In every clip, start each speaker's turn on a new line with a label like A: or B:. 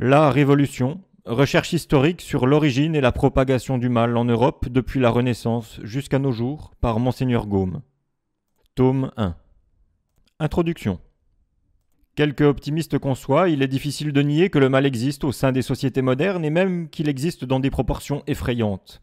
A: La Révolution, recherche historique sur l'origine et la propagation du mal en Europe depuis la Renaissance jusqu'à nos jours par Monseigneur Gaume. Tome 1. Introduction. Quelque optimiste qu'on soit, il est difficile de nier que le mal existe au sein des sociétés modernes et même qu'il existe dans des proportions effrayantes.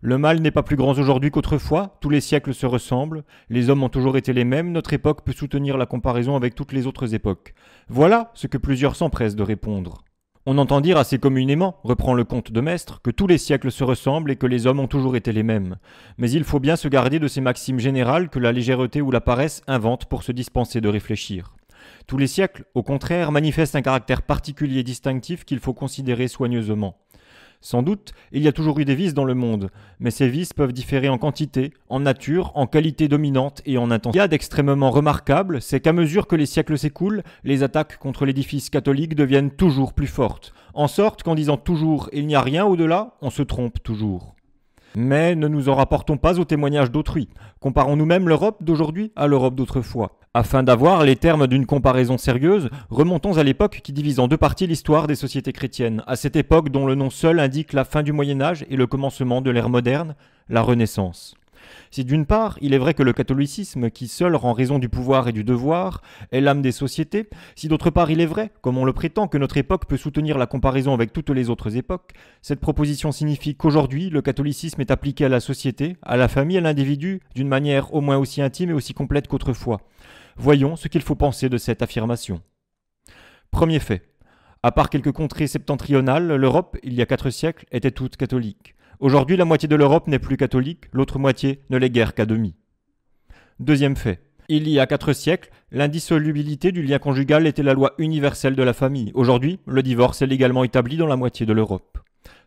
A: Le mal n'est pas plus grand aujourd'hui qu'autrefois, tous les siècles se ressemblent, les hommes ont toujours été les mêmes, notre époque peut soutenir la comparaison avec toutes les autres époques. Voilà ce que plusieurs s'empressent de répondre. On entend dire assez communément, reprend le comte de Maistre, que tous les siècles se ressemblent et que les hommes ont toujours été les mêmes. Mais il faut bien se garder de ces maximes générales que la légèreté ou la paresse inventent pour se dispenser de réfléchir. Tous les siècles, au contraire, manifestent un caractère particulier et distinctif qu'il faut considérer soigneusement. Sans doute, il y a toujours eu des vices dans le monde, mais ces vices peuvent différer en quantité, en nature, en qualité dominante et en intensité. Il y a d'extrêmement remarquable, c'est qu'à mesure que les siècles s'écoulent, les attaques contre l'édifice catholique deviennent toujours plus fortes. En sorte qu'en disant toujours il n'y a rien au-delà, on se trompe toujours. Mais ne nous en rapportons pas aux témoignages d'autrui. Comparons nous-mêmes l'Europe d'aujourd'hui à l'Europe d'autrefois. Afin d'avoir les termes d'une comparaison sérieuse, remontons à l'époque qui divise en deux parties l'histoire des sociétés chrétiennes, à cette époque dont le nom seul indique la fin du Moyen Âge et le commencement de l'ère moderne, la Renaissance. Si d'une part, il est vrai que le catholicisme, qui seul rend raison du pouvoir et du devoir, est l'âme des sociétés, si d'autre part il est vrai, comme on le prétend, que notre époque peut soutenir la comparaison avec toutes les autres époques, cette proposition signifie qu'aujourd'hui, le catholicisme est appliqué à la société, à la famille, à l'individu, d'une manière au moins aussi intime et aussi complète qu'autrefois. Voyons ce qu'il faut penser de cette affirmation. Premier fait. À part quelques contrées septentrionales, l'Europe, il y a quatre siècles, était toute catholique. Aujourd'hui, la moitié de l'Europe n'est plus catholique, l'autre moitié ne l'est guère qu'à demi. Deuxième fait. Il y a quatre siècles, l'indissolubilité du lien conjugal était la loi universelle de la famille. Aujourd'hui, le divorce est légalement établi dans la moitié de l'Europe.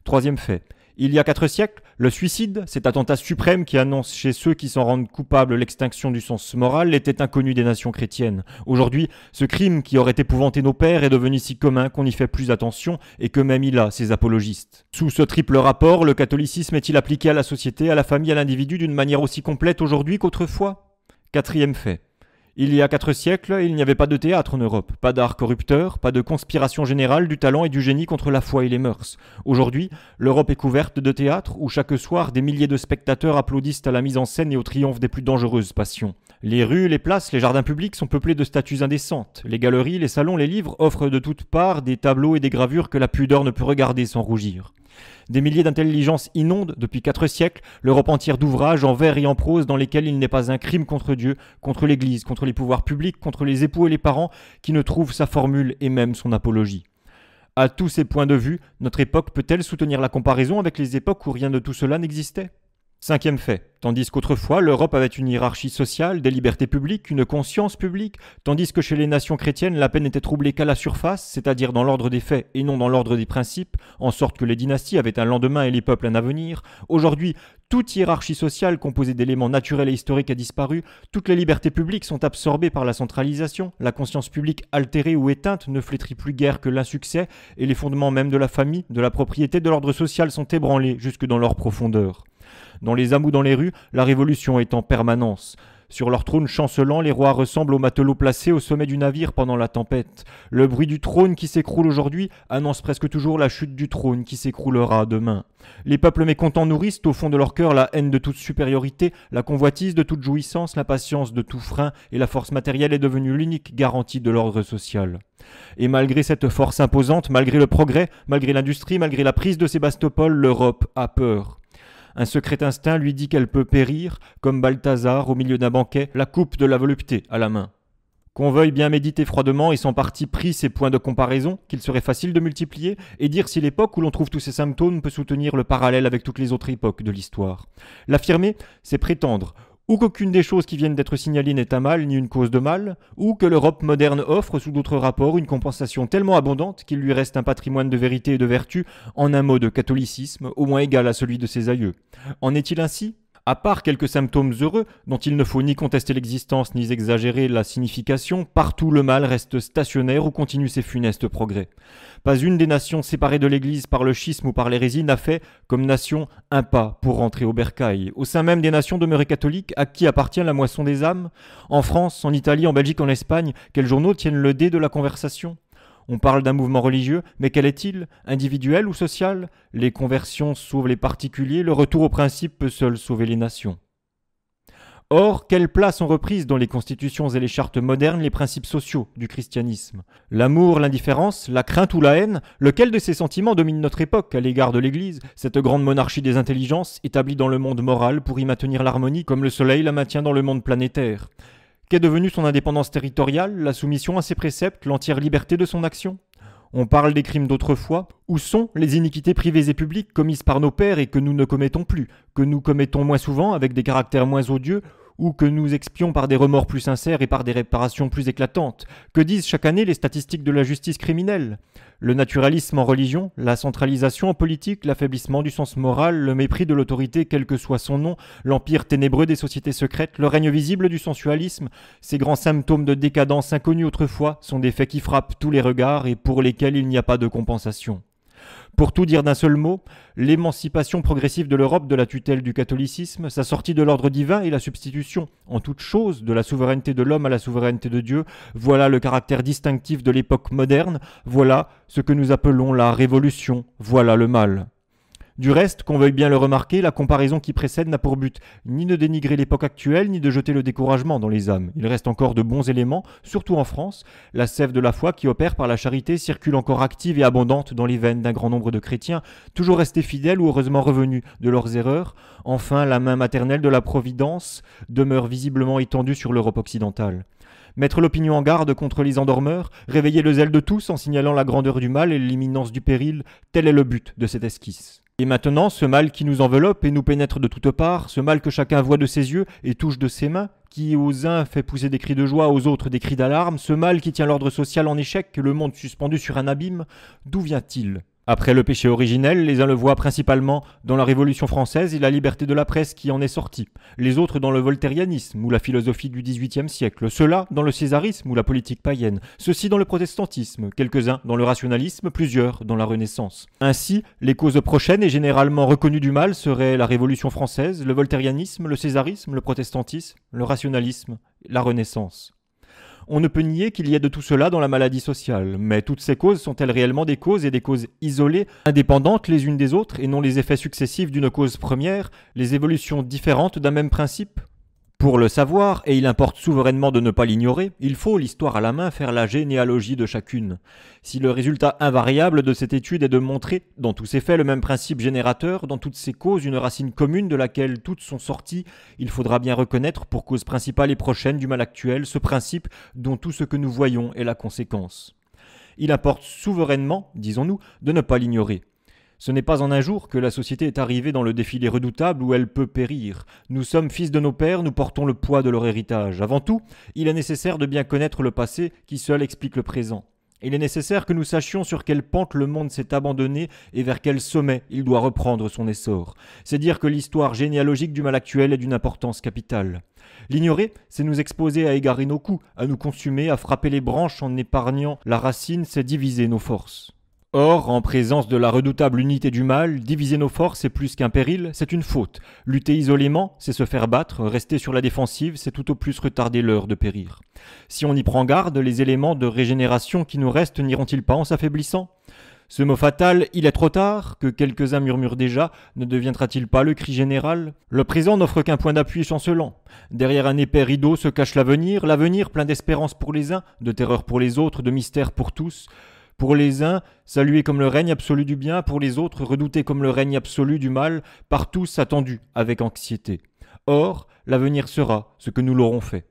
A: Troisième fait. Il y a quatre siècles, le suicide, cet attentat suprême qui annonce chez ceux qui s'en rendent coupables l'extinction du sens moral, était inconnu des nations chrétiennes. Aujourd'hui, ce crime qui aurait épouvanté nos pères est devenu si commun qu'on n'y fait plus attention et que même il a ses apologistes. Sous ce triple rapport, le catholicisme est-il appliqué à la société, à la famille, à l'individu d'une manière aussi complète aujourd'hui qu'autrefois Quatrième fait. Il y a quatre siècles, il n'y avait pas de théâtre en Europe, pas d'art corrupteur, pas de conspiration générale du talent et du génie contre la foi et les mœurs. Aujourd'hui, l'Europe est couverte de théâtres où chaque soir des milliers de spectateurs applaudissent à la mise en scène et au triomphe des plus dangereuses passions. Les rues, les places, les jardins publics sont peuplés de statues indécentes. Les galeries, les salons, les livres offrent de toutes parts des tableaux et des gravures que la pudeur ne peut regarder sans rougir. Des milliers d'intelligences inondent, depuis quatre siècles, le entière d'ouvrages en vers et en prose dans lesquels il n'est pas un crime contre Dieu, contre l'Église, contre les pouvoirs publics, contre les époux et les parents, qui ne trouvent sa formule et même son apologie. À tous ces points de vue, notre époque peut-elle soutenir la comparaison avec les époques où rien de tout cela n'existait Cinquième fait, tandis qu'autrefois l'Europe avait une hiérarchie sociale, des libertés publiques, une conscience publique, tandis que chez les nations chrétiennes la peine n'était troublée qu'à la surface, c'est-à-dire dans l'ordre des faits et non dans l'ordre des principes, en sorte que les dynasties avaient un lendemain et les peuples un avenir, aujourd'hui toute hiérarchie sociale composée d'éléments naturels et historiques a disparu, toutes les libertés publiques sont absorbées par la centralisation, la conscience publique altérée ou éteinte ne flétrit plus guère que l'insuccès, et les fondements même de la famille, de la propriété, de l'ordre social sont ébranlés jusque dans leur profondeur. Dans les âmes dans les rues, la révolution est en permanence. Sur leur trône chancelant, les rois ressemblent aux matelots placés au sommet du navire pendant la tempête. Le bruit du trône qui s'écroule aujourd'hui annonce presque toujours la chute du trône qui s'écroulera demain. Les peuples mécontents nourrissent au fond de leur cœur la haine de toute supériorité, la convoitise de toute jouissance, l'impatience de tout frein, et la force matérielle est devenue l'unique garantie de l'ordre social. Et malgré cette force imposante, malgré le progrès, malgré l'industrie, malgré la prise de Sébastopol, l'Europe a peur un secret instinct lui dit qu'elle peut périr, comme Balthazar au milieu d'un banquet, la coupe de la volupté à la main. Qu'on veuille bien méditer froidement et sans parti pris ces points de comparaison, qu'il serait facile de multiplier, et dire si l'époque où l'on trouve tous ces symptômes peut soutenir le parallèle avec toutes les autres époques de l'histoire. L'affirmer, c'est prétendre ou qu'aucune des choses qui viennent d'être signalées n'est un mal ni une cause de mal, ou que l'Europe moderne offre sous d'autres rapports une compensation tellement abondante qu'il lui reste un patrimoine de vérité et de vertu, en un mot de catholicisme, au moins égal à celui de ses aïeux. En est-il ainsi à part quelques symptômes heureux, dont il ne faut ni contester l'existence ni exagérer la signification, partout le mal reste stationnaire ou continue ses funestes progrès. Pas une des nations séparées de l'Église par le schisme ou par l'hérésie n'a fait, comme nation, un pas pour rentrer au bercail. Au sein même des nations demeurées catholiques, à qui appartient la moisson des âmes En France, en Italie, en Belgique, en Espagne, quels journaux tiennent le dé de la conversation on parle d'un mouvement religieux, mais quel est-il Individuel ou social Les conversions sauvent les particuliers, le retour au principe peut seul sauver les nations. Or, quelle place ont reprises dans les constitutions et les chartes modernes les principes sociaux du christianisme L'amour, l'indifférence, la crainte ou la haine Lequel de ces sentiments domine notre époque à l'égard de l'Église, cette grande monarchie des intelligences établie dans le monde moral pour y maintenir l'harmonie comme le soleil la maintient dans le monde planétaire Qu'est devenue son indépendance territoriale, la soumission à ses préceptes, l'entière liberté de son action On parle des crimes d'autrefois. Où sont les iniquités privées et publiques commises par nos pères et que nous ne commettons plus, que nous commettons moins souvent avec des caractères moins odieux ou que nous expions par des remords plus sincères et par des réparations plus éclatantes Que disent chaque année les statistiques de la justice criminelle Le naturalisme en religion, la centralisation en politique, l'affaiblissement du sens moral, le mépris de l'autorité quel que soit son nom, l'empire ténébreux des sociétés secrètes, le règne visible du sensualisme, ces grands symptômes de décadence inconnus autrefois sont des faits qui frappent tous les regards et pour lesquels il n'y a pas de compensation. Pour tout dire d'un seul mot, l'émancipation progressive de l'Europe de la tutelle du catholicisme, sa sortie de l'ordre divin et la substitution, en toute chose, de la souveraineté de l'homme à la souveraineté de Dieu, voilà le caractère distinctif de l'époque moderne, voilà ce que nous appelons la révolution, voilà le mal. Du reste, qu'on veuille bien le remarquer, la comparaison qui précède n'a pour but ni de dénigrer l'époque actuelle, ni de jeter le découragement dans les âmes. Il reste encore de bons éléments, surtout en France. La sève de la foi qui opère par la charité circule encore active et abondante dans les veines d'un grand nombre de chrétiens, toujours restés fidèles ou heureusement revenus de leurs erreurs. Enfin, la main maternelle de la Providence demeure visiblement étendue sur l'Europe occidentale mettre l'opinion en garde contre les endormeurs, réveiller le zèle de tous en signalant la grandeur du mal et l'imminence du péril, tel est le but de cette esquisse. Et maintenant, ce mal qui nous enveloppe et nous pénètre de toutes parts, ce mal que chacun voit de ses yeux et touche de ses mains, qui aux uns fait pousser des cris de joie, aux autres des cris d'alarme, ce mal qui tient l'ordre social en échec, le monde suspendu sur un abîme, d'où vient-il après le péché originel, les uns le voient principalement dans la Révolution française et la liberté de la presse qui en est sortie, les autres dans le voltairianisme ou la philosophie du XVIIIe siècle, ceux-là dans le césarisme ou la politique païenne, ceux-ci dans le protestantisme, quelques-uns dans le rationalisme, plusieurs dans la Renaissance. Ainsi, les causes prochaines et généralement reconnues du mal seraient la Révolution française, le voltairianisme, le césarisme, le protestantisme, le rationalisme, la Renaissance. On ne peut nier qu'il y ait de tout cela dans la maladie sociale, mais toutes ces causes sont-elles réellement des causes et des causes isolées, indépendantes les unes des autres et non les effets successifs d'une cause première, les évolutions différentes d'un même principe pour le savoir, et il importe souverainement de ne pas l'ignorer, il faut, l'histoire à la main, faire la généalogie de chacune. Si le résultat invariable de cette étude est de montrer, dans tous ces faits, le même principe générateur, dans toutes ses causes, une racine commune de laquelle toutes sont sorties, il faudra bien reconnaître, pour cause principale et prochaine du mal actuel, ce principe dont tout ce que nous voyons est la conséquence. Il importe souverainement, disons-nous, de ne pas l'ignorer. Ce n'est pas en un jour que la société est arrivée dans le défilé redoutable où elle peut périr. Nous sommes fils de nos pères, nous portons le poids de leur héritage. Avant tout, il est nécessaire de bien connaître le passé qui seul explique le présent. Il est nécessaire que nous sachions sur quelle pente le monde s'est abandonné et vers quel sommet il doit reprendre son essor. C'est dire que l'histoire généalogique du mal actuel est d'une importance capitale. L'ignorer, c'est nous exposer à égarer nos coups, à nous consumer, à frapper les branches en épargnant la racine, c'est diviser nos forces. Or, en présence de la redoutable unité du mal, diviser nos forces est plus qu'un péril, c'est une faute. Lutter isolément, c'est se faire battre, rester sur la défensive, c'est tout au plus retarder l'heure de périr. Si on y prend garde, les éléments de régénération qui nous restent n'iront-ils pas en s'affaiblissant ce mot fatal, il est trop tard, que quelques-uns murmurent déjà, ne deviendra-t-il pas le cri général Le présent n'offre qu'un point d'appui chancelant. Derrière un épais rideau se cache l'avenir, l'avenir plein d'espérance pour les uns, de terreur pour les autres, de mystère pour tous. Pour les uns, saluer comme le règne absolu du bien, pour les autres, redouté comme le règne absolu du mal, par tous attendu avec anxiété. Or, l'avenir sera ce que nous l'aurons fait.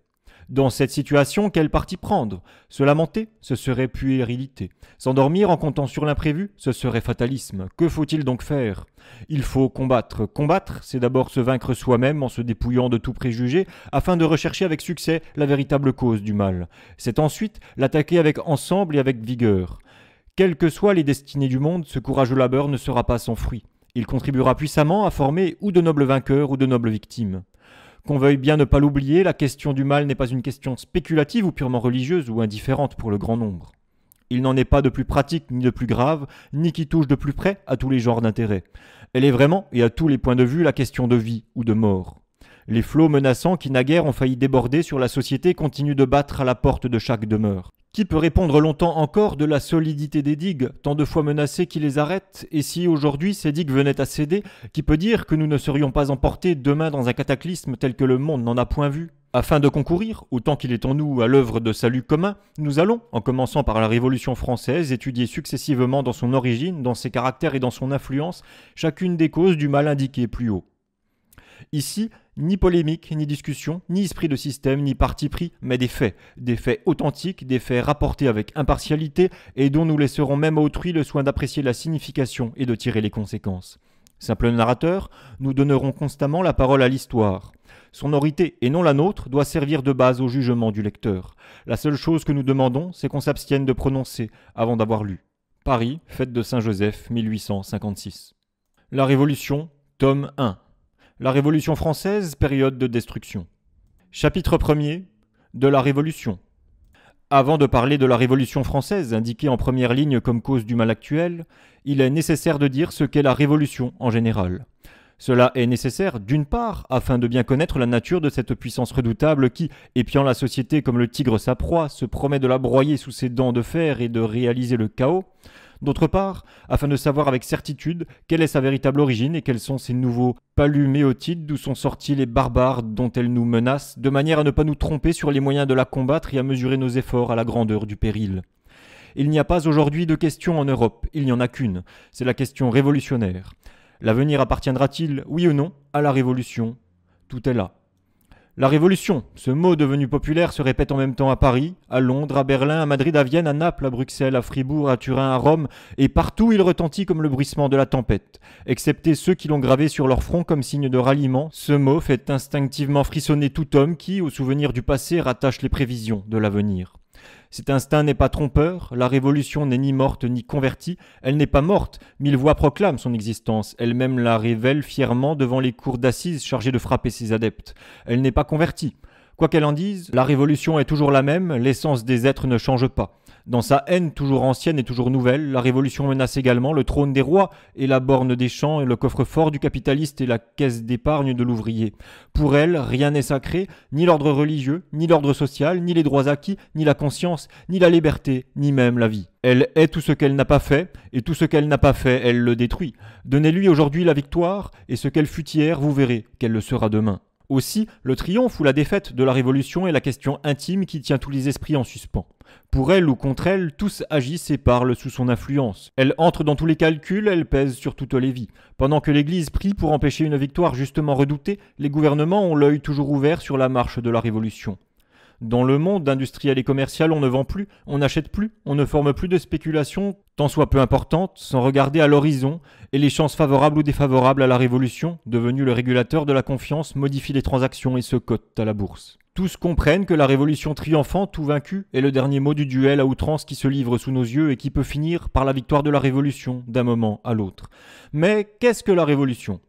A: Dans cette situation, quel parti prendre Se lamenter, ce serait puérilité. S'endormir en comptant sur l'imprévu, ce serait fatalisme. Que faut-il donc faire Il faut combattre. Combattre, c'est d'abord se vaincre soi-même en se dépouillant de tout préjugé, afin de rechercher avec succès la véritable cause du mal. C'est ensuite l'attaquer avec ensemble et avec vigueur. Quelles que soient les destinées du monde, ce courageux labeur ne sera pas sans fruit. Il contribuera puissamment à former ou de nobles vainqueurs ou de nobles victimes. Qu'on veuille bien ne pas l'oublier, la question du mal n'est pas une question spéculative ou purement religieuse ou indifférente pour le grand nombre. Il n'en est pas de plus pratique ni de plus grave, ni qui touche de plus près à tous les genres d'intérêt. Elle est vraiment, et à tous les points de vue, la question de vie ou de mort. Les flots menaçants qui naguère ont failli déborder sur la société continuent de battre à la porte de chaque demeure. Qui peut répondre longtemps encore de la solidité des digues, tant de fois menacées qui les arrêtent Et si aujourd'hui ces digues venaient à céder, qui peut dire que nous ne serions pas emportés demain dans un cataclysme tel que le monde n'en a point vu afin de concourir, autant qu'il est en nous, à l'œuvre de salut commun, nous allons, en commençant par la Révolution française, étudier successivement dans son origine, dans ses caractères et dans son influence, chacune des causes du mal indiqué plus haut. Ici, ni polémique, ni discussion, ni esprit de système, ni parti pris, mais des faits. Des faits authentiques, des faits rapportés avec impartialité et dont nous laisserons même autrui le soin d'apprécier la signification et de tirer les conséquences. Simple narrateur, nous donnerons constamment la parole à l'histoire. Son orité, et non la nôtre, doit servir de base au jugement du lecteur. La seule chose que nous demandons, c'est qu'on s'abstienne de prononcer avant d'avoir lu. Paris, fête de Saint-Joseph, 1856. La Révolution, tome 1. La Révolution française, période de destruction. Chapitre 1er De la Révolution. Avant de parler de la Révolution française, indiquée en première ligne comme cause du mal actuel, il est nécessaire de dire ce qu'est la Révolution en général. Cela est nécessaire, d'une part, afin de bien connaître la nature de cette puissance redoutable qui, épiant la société comme le tigre sa proie, se promet de la broyer sous ses dents de fer et de réaliser le chaos, D'autre part, afin de savoir avec certitude quelle est sa véritable origine et quels sont ces nouveaux paluméotides d'où sont sortis les barbares dont elle nous menace, de manière à ne pas nous tromper sur les moyens de la combattre et à mesurer nos efforts à la grandeur du péril. Il n'y a pas aujourd'hui de question en Europe, il n'y en a qu'une, c'est la question révolutionnaire. L'avenir appartiendra-t-il, oui ou non, à la révolution Tout est là. La Révolution, ce mot devenu populaire, se répète en même temps à Paris, à Londres, à Berlin, à Madrid, à Vienne, à Naples, à Bruxelles, à Fribourg, à Turin, à Rome, et partout il retentit comme le bruissement de la tempête. Excepté ceux qui l'ont gravé sur leur front comme signe de ralliement, ce mot fait instinctivement frissonner tout homme qui, au souvenir du passé, rattache les prévisions de l'avenir. Cet instinct n'est pas trompeur, la révolution n'est ni morte ni convertie, elle n'est pas morte, mille voix proclament son existence, elle-même la révèle fièrement devant les cours d'assises chargées de frapper ses adeptes. Elle n'est pas convertie, Quoi qu'elle en dise, la révolution est toujours la même, l'essence des êtres ne change pas. Dans sa haine toujours ancienne et toujours nouvelle, la révolution menace également le trône des rois et la borne des champs et le coffre-fort du capitaliste et la caisse d'épargne de l'ouvrier. Pour elle, rien n'est sacré, ni l'ordre religieux, ni l'ordre social, ni les droits acquis, ni la conscience, ni la liberté, ni même la vie. Elle est tout ce qu'elle n'a pas fait, et tout ce qu'elle n'a pas fait, elle le détruit. Donnez-lui aujourd'hui la victoire, et ce qu'elle fut hier, vous verrez qu'elle le sera demain. Aussi, le triomphe ou la défaite de la Révolution est la question intime qui tient tous les esprits en suspens. Pour elle ou contre elle, tous agissent et parlent sous son influence. Elle entre dans tous les calculs, elle pèse sur toutes les vies. Pendant que l'Église prie pour empêcher une victoire justement redoutée, les gouvernements ont l'œil toujours ouvert sur la marche de la Révolution. Dans le monde industriel et commercial, on ne vend plus, on n'achète plus, on ne forme plus de spéculation, tant soit peu importante, sans regarder à l'horizon, et les chances favorables ou défavorables à la révolution, devenue le régulateur de la confiance, modifie les transactions et se cote à la bourse. Tous comprennent que la révolution triomphante ou vaincue est le dernier mot du duel à outrance qui se livre sous nos yeux et qui peut finir par la victoire de la révolution d'un moment à l'autre. Mais qu'est-ce que la révolution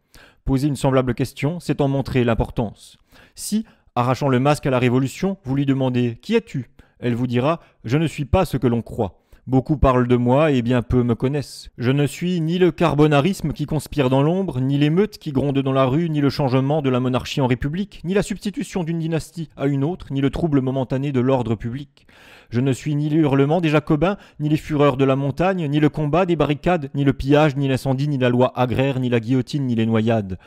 A: Poser une semblable question, c'est en montrer l'importance. Si, Arrachant le masque à la Révolution, vous lui demandez Qui es-tu Elle vous dira Je ne suis pas ce que l'on croit. Beaucoup parlent de moi et bien peu me connaissent. Je ne suis ni le carbonarisme qui conspire dans l'ombre, ni l'émeute qui gronde dans la rue, ni le changement de la monarchie en république, ni la substitution d'une dynastie à une autre, ni le trouble momentané de l'ordre public. Je ne suis ni l'hurlement des jacobins, ni les fureurs de la montagne, ni le combat des barricades, ni le pillage, ni l'incendie, ni la loi agraire, ni la guillotine, ni les noyades.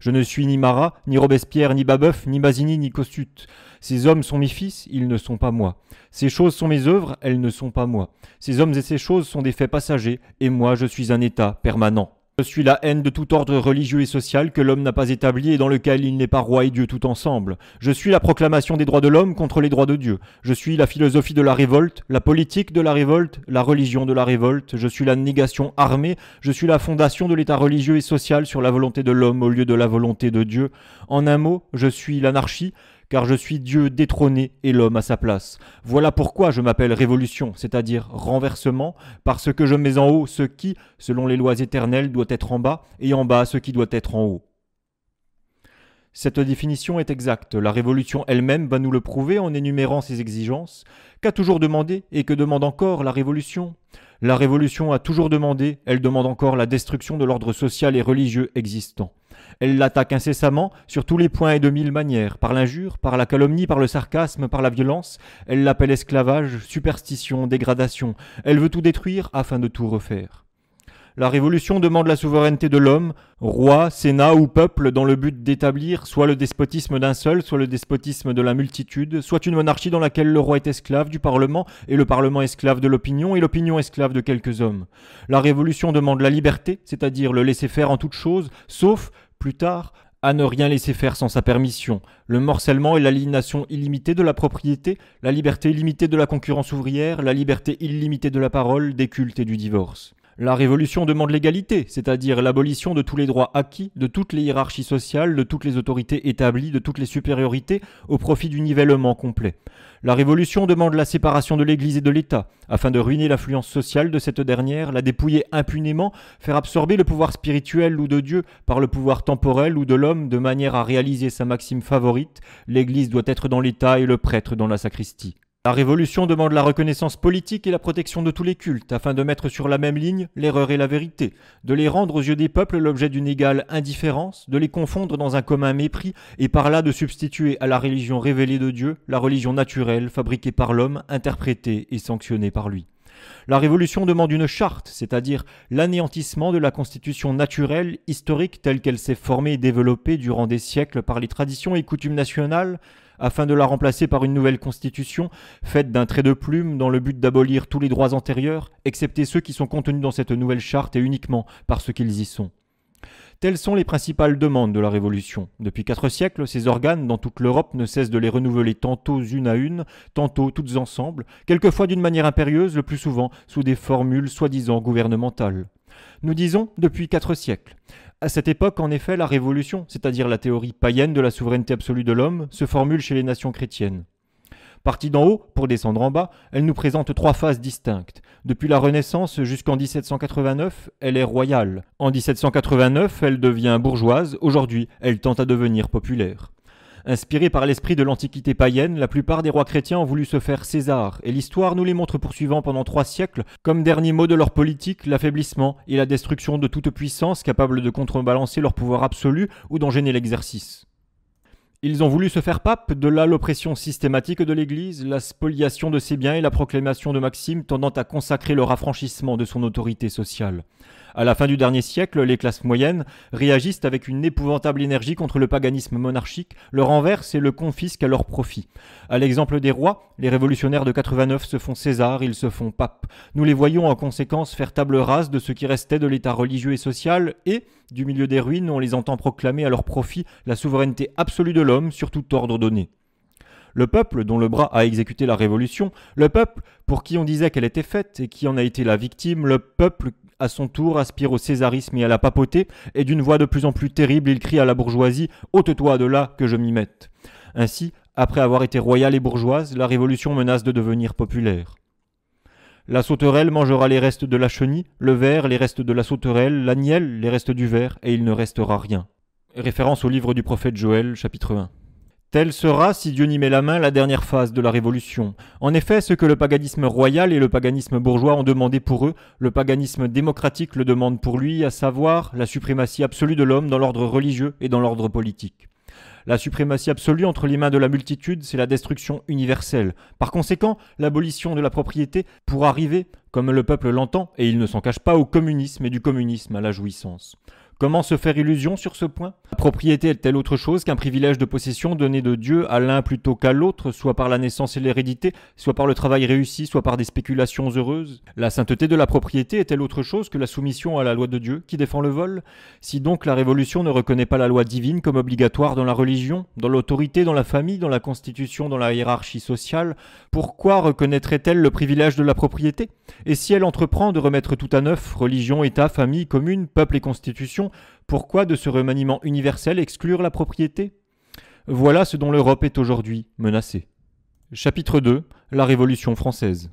A: Je ne suis ni Marat, ni Robespierre, ni Babeuf, ni Basini, ni cossut Ces hommes sont mes fils, ils ne sont pas moi. Ces choses sont mes œuvres, elles ne sont pas moi. Ces hommes et ces choses sont des faits passagers, et moi je suis un état permanent. Je suis la haine de tout ordre religieux et social que l'homme n'a pas établi et dans lequel il n'est pas roi et Dieu tout ensemble. Je suis la proclamation des droits de l'homme contre les droits de Dieu. Je suis la philosophie de la révolte, la politique de la révolte, la religion de la révolte. Je suis la négation armée. Je suis la fondation de l'état religieux et social sur la volonté de l'homme au lieu de la volonté de Dieu. En un mot, je suis l'anarchie, car je suis Dieu détrôné et l'homme à sa place. Voilà pourquoi je m'appelle révolution, c'est-à-dire renversement, parce que je mets en haut ce qui, selon les lois éternelles, doit être en bas, et en bas ce qui doit être en haut. Cette définition est exacte, la Révolution elle-même va nous le prouver en énumérant ses exigences. Qu'a toujours demandé et que demande encore la Révolution La Révolution a toujours demandé, elle demande encore la destruction de l'ordre social et religieux existant. Elle l'attaque incessamment, sur tous les points et de mille manières, par l'injure, par la calomnie, par le sarcasme, par la violence. Elle l'appelle esclavage, superstition, dégradation. Elle veut tout détruire afin de tout refaire. La Révolution demande la souveraineté de l'homme, roi, sénat ou peuple, dans le but d'établir soit le despotisme d'un seul, soit le despotisme de la multitude, soit une monarchie dans laquelle le roi est esclave du Parlement, et le Parlement esclave de l'opinion, et l'opinion esclave de quelques hommes. La Révolution demande la liberté, c'est-à-dire le laisser faire en toute chose, sauf plus tard, à ne rien laisser faire sans sa permission, le morcellement et l'aliénation illimitée de la propriété, la liberté illimitée de la concurrence ouvrière, la liberté illimitée de la parole, des cultes et du divorce. La révolution demande l'égalité, c'est-à-dire l'abolition de tous les droits acquis, de toutes les hiérarchies sociales, de toutes les autorités établies, de toutes les supériorités, au profit du nivellement complet. La révolution demande la séparation de l'Église et de l'État, afin de ruiner l'influence sociale de cette dernière, la dépouiller impunément, faire absorber le pouvoir spirituel ou de Dieu par le pouvoir temporel ou de l'homme, de manière à réaliser sa maxime favorite, l'Église doit être dans l'État et le prêtre dans la sacristie. La Révolution demande la reconnaissance politique et la protection de tous les cultes, afin de mettre sur la même ligne l'erreur et la vérité, de les rendre aux yeux des peuples l'objet d'une égale indifférence, de les confondre dans un commun mépris, et par là de substituer à la religion révélée de Dieu la religion naturelle fabriquée par l'homme, interprétée et sanctionnée par lui. La Révolution demande une charte, c'est-à-dire l'anéantissement de la constitution naturelle, historique telle qu'elle s'est formée et développée durant des siècles par les traditions et coutumes nationales, afin de la remplacer par une nouvelle constitution faite d'un trait de plume dans le but d'abolir tous les droits antérieurs, excepté ceux qui sont contenus dans cette nouvelle charte et uniquement parce qu'ils y sont. Telles sont les principales demandes de la Révolution. Depuis quatre siècles, ces organes, dans toute l'Europe, ne cessent de les renouveler tantôt une à une, tantôt toutes ensemble, quelquefois d'une manière impérieuse, le plus souvent sous des formules soi-disant gouvernementales. Nous disons depuis quatre siècles. À cette époque, en effet, la révolution, c'est-à-dire la théorie païenne de la souveraineté absolue de l'homme, se formule chez les nations chrétiennes. Partie d'en haut, pour descendre en bas, elle nous présente trois phases distinctes. Depuis la Renaissance jusqu'en 1789, elle est royale. En 1789, elle devient bourgeoise, aujourd'hui, elle tente à devenir populaire. Inspirés par l'esprit de l'Antiquité païenne, la plupart des rois chrétiens ont voulu se faire César, et l'histoire nous les montre poursuivant pendant trois siècles, comme dernier mot de leur politique, l'affaiblissement et la destruction de toute puissance capable de contrebalancer leur pouvoir absolu ou d'en gêner l'exercice. Ils ont voulu se faire pape, de là l'oppression systématique de l'Église, la spoliation de ses biens et la proclamation de maximes tendant à consacrer leur affranchissement de son autorité sociale. À la fin du dernier siècle, les classes moyennes réagissent avec une épouvantable énergie contre le paganisme monarchique, le renversent et le confisquent à leur profit. À l'exemple des rois, les révolutionnaires de 89 se font César, ils se font pape. Nous les voyons en conséquence faire table rase de ce qui restait de l'État religieux et social et, du milieu des ruines, on les entend proclamer à leur profit la souveraineté absolue de l'homme sur tout ordre donné. Le peuple dont le bras a exécuté la révolution, le peuple pour qui on disait qu'elle était faite et qui en a été la victime, le peuple à son tour, aspire au césarisme et à la papauté, et d'une voix de plus en plus terrible, il crie à la bourgeoisie Ôte-toi de là que je m'y mette. Ainsi, après avoir été royale et bourgeoise, la révolution menace de devenir populaire. La sauterelle mangera les restes de la chenille, le ver, les restes de la sauterelle, nielle, les restes du ver, et il ne restera rien. Référence au livre du prophète Joël, chapitre 1. Telle sera, si Dieu n'y met la main, la dernière phase de la Révolution. En effet, ce que le paganisme royal et le paganisme bourgeois ont demandé pour eux, le paganisme démocratique le demande pour lui, à savoir la suprématie absolue de l'homme dans l'ordre religieux et dans l'ordre politique. La suprématie absolue entre les mains de la multitude, c'est la destruction universelle. Par conséquent, l'abolition de la propriété pour arriver, comme le peuple l'entend, et il ne s'en cache pas, au communisme et du communisme à la jouissance. Comment se faire illusion sur ce point La propriété est-elle autre chose qu'un privilège de possession donné de Dieu à l'un plutôt qu'à l'autre, soit par la naissance et l'hérédité, soit par le travail réussi, soit par des spéculations heureuses La sainteté de la propriété est-elle autre chose que la soumission à la loi de Dieu qui défend le vol Si donc la Révolution ne reconnaît pas la loi divine comme obligatoire dans la religion, dans l'autorité, dans la famille, dans la constitution, dans la hiérarchie sociale, pourquoi reconnaîtrait-elle le privilège de la propriété Et si elle entreprend de remettre tout à neuf, religion, État, famille, commune, peuple et constitution, pourquoi de ce remaniement universel exclure la propriété Voilà ce dont l'Europe est aujourd'hui menacée. Chapitre 2 La Révolution française.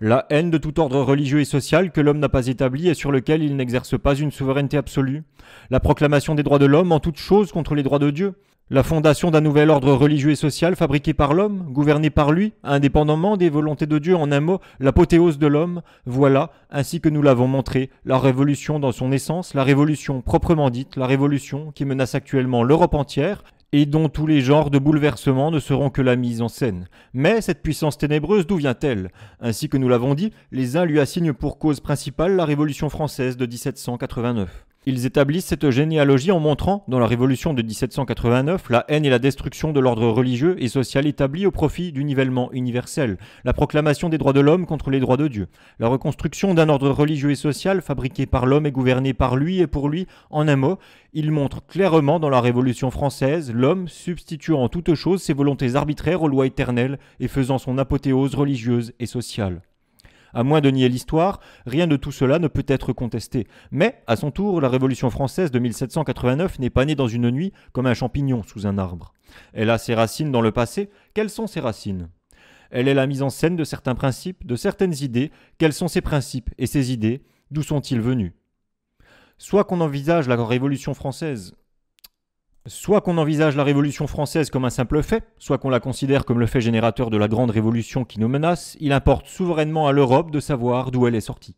A: La haine de tout ordre religieux et social que l'homme n'a pas établi et sur lequel il n'exerce pas une souveraineté absolue. La proclamation des droits de l'homme en toute chose contre les droits de Dieu. La fondation d'un nouvel ordre religieux et social fabriqué par l'homme, gouverné par lui, indépendamment des volontés de Dieu, en un mot, l'apothéose de l'homme, voilà, ainsi que nous l'avons montré, la révolution dans son essence, la révolution proprement dite, la révolution qui menace actuellement l'Europe entière, et dont tous les genres de bouleversements ne seront que la mise en scène. Mais cette puissance ténébreuse, d'où vient-elle Ainsi que nous l'avons dit, les uns lui assignent pour cause principale la Révolution française de 1789. Ils établissent cette généalogie en montrant, dans la Révolution de 1789, la haine et la destruction de l'ordre religieux et social établi au profit du nivellement universel, la proclamation des droits de l'homme contre les droits de Dieu, la reconstruction d'un ordre religieux et social fabriqué par l'homme et gouverné par lui et pour lui, en un mot, ils montrent clairement dans la Révolution française l'homme substituant en toute chose ses volontés arbitraires aux lois éternelles et faisant son apothéose religieuse et sociale. À moins de nier l'histoire, rien de tout cela ne peut être contesté. Mais, à son tour, la Révolution française de 1789 n'est pas née dans une nuit comme un champignon sous un arbre. Elle a ses racines dans le passé. Quelles sont ses racines Elle est la mise en scène de certains principes, de certaines idées. Quels sont ses principes et ses idées D'où sont-ils venus Soit qu'on envisage la Révolution française Soit qu'on envisage la Révolution française comme un simple fait, soit qu'on la considère comme le fait générateur de la grande révolution qui nous menace, il importe souverainement à l'Europe de savoir d'où elle est sortie.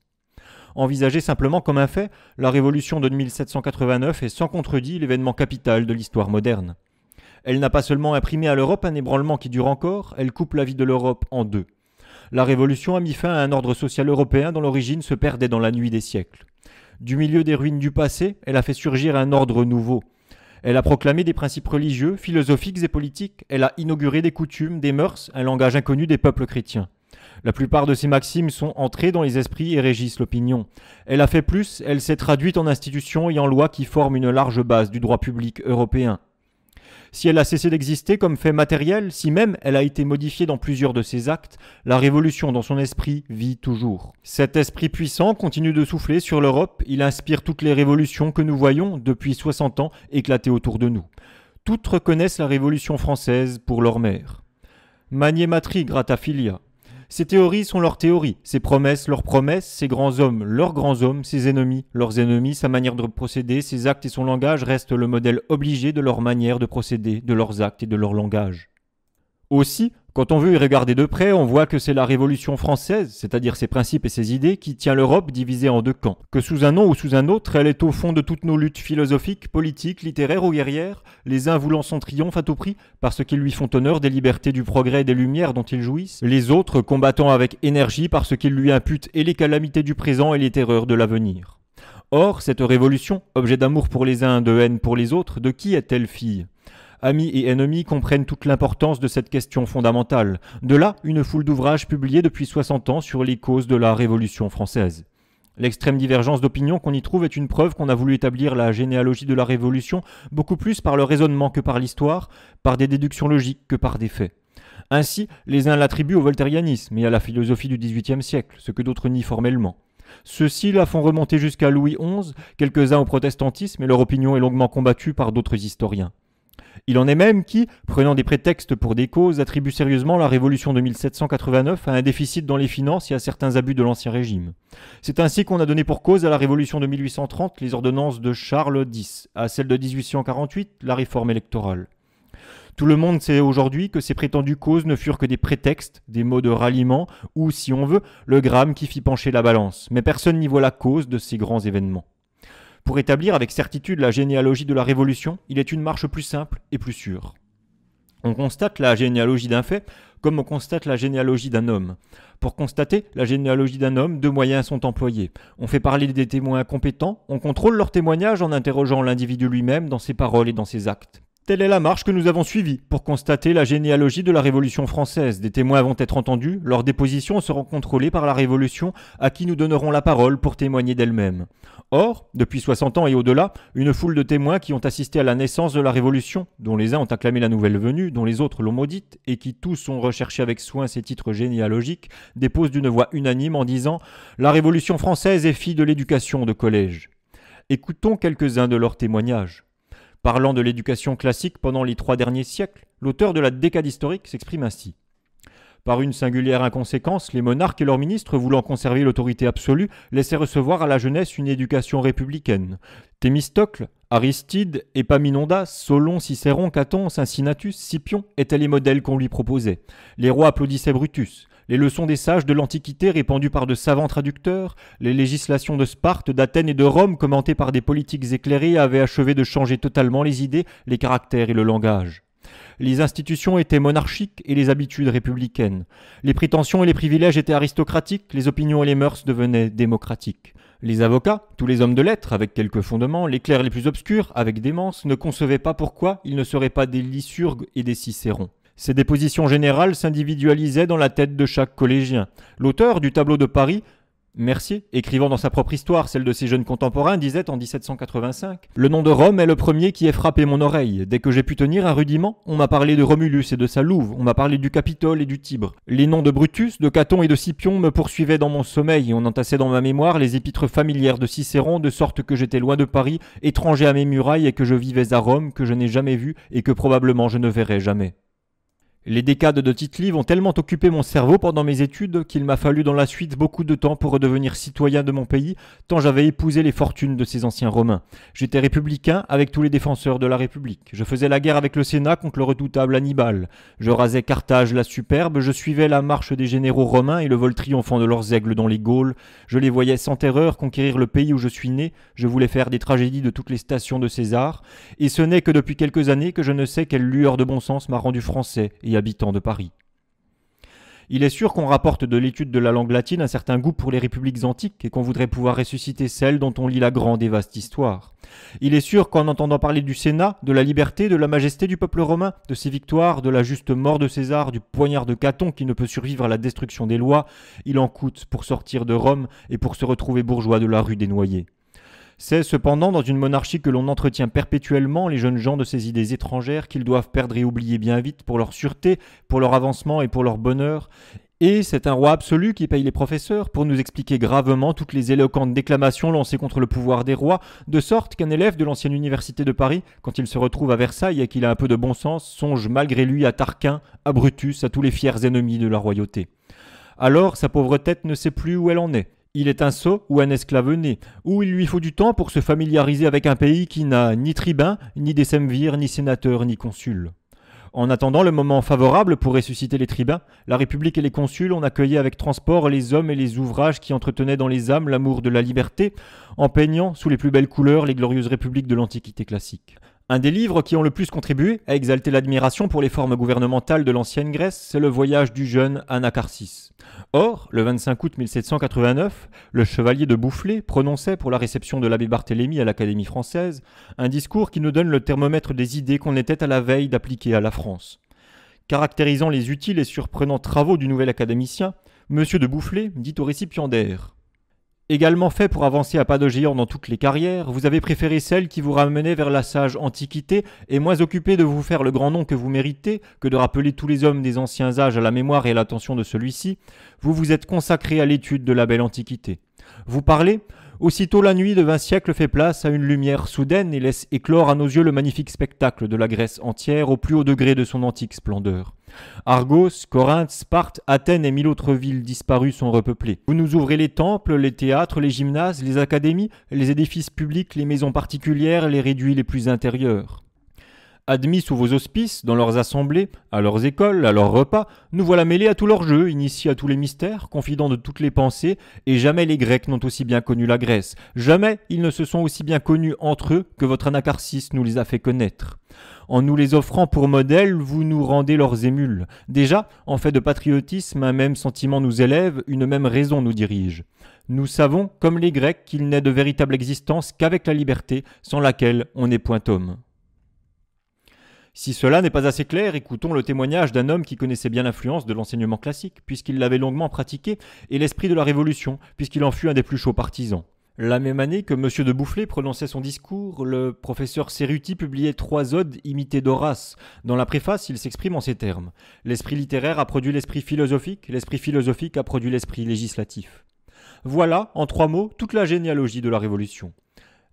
A: Envisagée simplement comme un fait, la Révolution de 1789 est sans contredit l'événement capital de l'histoire moderne. Elle n'a pas seulement imprimé à l'Europe un ébranlement qui dure encore, elle coupe la vie de l'Europe en deux. La Révolution a mis fin à un ordre social européen dont l'origine se perdait dans la nuit des siècles. Du milieu des ruines du passé, elle a fait surgir un ordre nouveau, elle a proclamé des principes religieux, philosophiques et politiques, elle a inauguré des coutumes, des mœurs, un langage inconnu des peuples chrétiens. La plupart de ses maximes sont entrées dans les esprits et régissent l'opinion. Elle a fait plus, elle s'est traduite en institutions et en lois qui forment une large base du droit public européen si elle a cessé d'exister comme fait matériel, si même elle a été modifiée dans plusieurs de ses actes, la révolution dans son esprit vit toujours. Cet esprit puissant continue de souffler sur l'Europe, il inspire toutes les révolutions que nous voyons depuis 60 ans éclater autour de nous. Toutes reconnaissent la Révolution française pour leur mère. grata filia. Ces théories sont leurs théories, ces promesses leurs promesses, ces grands hommes leurs grands hommes, ses ennemis leurs ennemis, sa manière de procéder, ses actes et son langage restent le modèle obligé de leur manière de procéder, de leurs actes et de leur langage. Aussi, quand on veut y regarder de près, on voit que c'est la Révolution française, c'est-à-dire ses principes et ses idées, qui tient l'Europe divisée en deux camps. Que sous un nom ou sous un autre, elle est au fond de toutes nos luttes philosophiques, politiques, littéraires ou guerrières, les uns voulant son triomphe à tout prix, parce qu'ils lui font honneur des libertés du progrès et des lumières dont ils jouissent, les autres combattant avec énergie parce qu'ils lui imputent et les calamités du présent et les terreurs de l'avenir. Or, cette révolution, objet d'amour pour les uns, de haine pour les autres, de qui est-elle fille amis et ennemis comprennent toute l'importance de cette question fondamentale. De là, une foule d'ouvrages publiés depuis 60 ans sur les causes de la Révolution française. L'extrême divergence d'opinion qu'on y trouve est une preuve qu'on a voulu établir la généalogie de la Révolution beaucoup plus par le raisonnement que par l'histoire, par des déductions logiques que par des faits. Ainsi, les uns l'attribuent au voltairianisme et à la philosophie du XVIIIe siècle, ce que d'autres nient formellement. Ceux-ci la font remonter jusqu'à Louis XI, quelques-uns au protestantisme, et leur opinion est longuement combattue par d'autres historiens. Il en est même qui, prenant des prétextes pour des causes, attribue sérieusement la révolution de 1789 à un déficit dans les finances et à certains abus de l'Ancien Régime. C'est ainsi qu'on a donné pour cause à la révolution de 1830 les ordonnances de Charles X, à celle de 1848 la réforme électorale. Tout le monde sait aujourd'hui que ces prétendues causes ne furent que des prétextes, des mots de ralliement, ou, si on veut, le gramme qui fit pencher la balance. Mais personne n'y voit la cause de ces grands événements. Pour établir avec certitude la généalogie de la Révolution, il est une marche plus simple et plus sûre. On constate la généalogie d'un fait comme on constate la généalogie d'un homme. Pour constater la généalogie d'un homme, deux moyens sont employés. On fait parler des témoins compétents, on contrôle leurs témoignages en interrogeant l'individu lui-même dans ses paroles et dans ses actes. Telle est la marche que nous avons suivie pour constater la généalogie de la Révolution française. Des témoins vont être entendus, leurs dépositions seront contrôlées par la Révolution à qui nous donnerons la parole pour témoigner d'elle-même. Or, depuis 60 ans et au-delà, une foule de témoins qui ont assisté à la naissance de la Révolution, dont les uns ont acclamé la nouvelle venue, dont les autres l'ont maudite, et qui tous ont recherché avec soin ces titres généalogiques, déposent d'une voix unanime en disant La Révolution française est fille de l'éducation de collège. Écoutons quelques-uns de leurs témoignages. Parlant de l'éducation classique pendant les trois derniers siècles, l'auteur de la décade historique s'exprime ainsi. Par une singulière inconséquence, les monarques et leurs ministres, voulant conserver l'autorité absolue, laissaient recevoir à la jeunesse une éducation républicaine. Thémistocle, Aristide, Paminonda, Solon, Cicéron, Caton, Cincinnatus, Scipion étaient les modèles qu'on lui proposait. Les rois applaudissaient Brutus, les leçons des sages de l'Antiquité répandues par de savants traducteurs, les législations de Sparte, d'Athènes et de Rome commentées par des politiques éclairés avaient achevé de changer totalement les idées, les caractères et le langage. Les institutions étaient monarchiques et les habitudes républicaines. Les prétentions et les privilèges étaient aristocratiques, les opinions et les mœurs devenaient démocratiques. Les avocats, tous les hommes de lettres, avec quelques fondements, les clercs les plus obscurs, avec démence, ne concevaient pas pourquoi ils ne seraient pas des Lysurgues et des Cicérons. Ces dépositions générales s'individualisaient dans la tête de chaque collégien. L'auteur du tableau de Paris Mercier, écrivant dans sa propre histoire, celle de ses jeunes contemporains, disait en 1785 Le nom de Rome est le premier qui ait frappé mon oreille. Dès que j'ai pu tenir un rudiment, on m'a parlé de Romulus et de sa louve, on m'a parlé du Capitole et du Tibre. Les noms de Brutus, de Caton et de Scipion me poursuivaient dans mon sommeil, on entassait dans ma mémoire les épîtres familières de Cicéron, de sorte que j'étais loin de Paris, étranger à mes murailles, et que je vivais à Rome, que je n'ai jamais vu et que probablement je ne verrai jamais. Les décades de Titli vont tellement occupé mon cerveau pendant mes études qu'il m'a fallu dans la suite beaucoup de temps pour redevenir citoyen de mon pays, tant j'avais épousé les fortunes de ces anciens Romains. J'étais républicain avec tous les défenseurs de la République. Je faisais la guerre avec le Sénat contre le redoutable Hannibal. Je rasais Carthage la superbe, je suivais la marche des généraux romains et le vol triomphant de leurs aigles dans les Gaules. Je les voyais sans terreur conquérir le pays où je suis né. Je voulais faire des tragédies de toutes les stations de César. Et ce n'est que depuis quelques années que je ne sais quelle lueur de bon sens m'a rendu français habitants de Paris. Il est sûr qu'on rapporte de l'étude de la langue latine un certain goût pour les républiques antiques et qu'on voudrait pouvoir ressusciter celles dont on lit la grande et vaste histoire. Il est sûr qu'en entendant parler du Sénat, de la liberté, de la majesté du peuple romain, de ses victoires, de la juste mort de César, du poignard de Caton qui ne peut survivre à la destruction des lois, il en coûte pour sortir de Rome et pour se retrouver bourgeois de la rue des Noyers. C'est cependant dans une monarchie que l'on entretient perpétuellement les jeunes gens de ces idées étrangères qu'ils doivent perdre et oublier bien vite pour leur sûreté, pour leur avancement et pour leur bonheur. Et c'est un roi absolu qui paye les professeurs pour nous expliquer gravement toutes les éloquentes déclamations lancées contre le pouvoir des rois, de sorte qu'un élève de l'ancienne université de Paris, quand il se retrouve à Versailles et qu'il a un peu de bon sens, songe malgré lui à Tarquin, à Brutus, à tous les fiers ennemis de la royauté. Alors sa pauvre tête ne sait plus où elle en est. Il est un sot ou un esclavené, où il lui faut du temps pour se familiariser avec un pays qui n'a ni tribun, ni décemvir, ni sénateur, ni consul. En attendant le moment favorable pour ressusciter les tribuns, la République et les consuls ont accueilli avec transport les hommes et les ouvrages qui entretenaient dans les âmes l'amour de la liberté, en peignant sous les plus belles couleurs les glorieuses républiques de l'Antiquité classique. Un des livres qui ont le plus contribué à exalter l'admiration pour les formes gouvernementales de l'ancienne Grèce, c'est le voyage du jeune Anacharsis. Or, le 25 août 1789, le chevalier de Boufflet prononçait pour la réception de l'abbé Barthélemy à l'Académie française un discours qui nous donne le thermomètre des idées qu'on était à la veille d'appliquer à la France. Caractérisant les utiles et surprenants travaux du nouvel académicien, M. de Boufflet dit au récipiendaire Également fait pour avancer à pas de géant dans toutes les carrières, vous avez préféré celle qui vous ramenait vers la sage antiquité et moins occupé de vous faire le grand nom que vous méritez que de rappeler tous les hommes des anciens âges à la mémoire et à l'attention de celui-ci, vous vous êtes consacré à l'étude de la belle antiquité. Vous parlez Aussitôt la nuit de vingt siècles fait place à une lumière soudaine et laisse éclore à nos yeux le magnifique spectacle de la Grèce entière au plus haut degré de son antique splendeur. Argos, Corinthe, Sparte, Athènes et mille autres villes disparues sont repeuplées. Vous nous ouvrez les temples, les théâtres, les gymnases, les académies, les édifices publics, les maisons particulières, les réduits les plus intérieurs admis sous vos auspices, dans leurs assemblées, à leurs écoles, à leurs repas, nous voilà mêlés à tous leurs jeux, initiés à tous les mystères, confidents de toutes les pensées, et jamais les Grecs n'ont aussi bien connu la Grèce, jamais ils ne se sont aussi bien connus entre eux que votre anacharsis nous les a fait connaître. En nous les offrant pour modèle, vous nous rendez leurs émules. Déjà, en fait de patriotisme, un même sentiment nous élève, une même raison nous dirige. Nous savons, comme les Grecs, qu'il n'est de véritable existence qu'avec la liberté, sans laquelle on n'est point homme. Si cela n'est pas assez clair, écoutons le témoignage d'un homme qui connaissait bien l'influence de l'enseignement classique, puisqu'il l'avait longuement pratiqué, et l'esprit de la Révolution, puisqu'il en fut un des plus chauds partisans. La même année que M. de Boufflé prononçait son discours, le professeur Cerruti publiait trois odes imitées d'Horace. Dans la préface, il s'exprime en ces termes. L'esprit littéraire a produit l'esprit philosophique, l'esprit philosophique a produit l'esprit législatif. Voilà, en trois mots, toute la généalogie de la Révolution.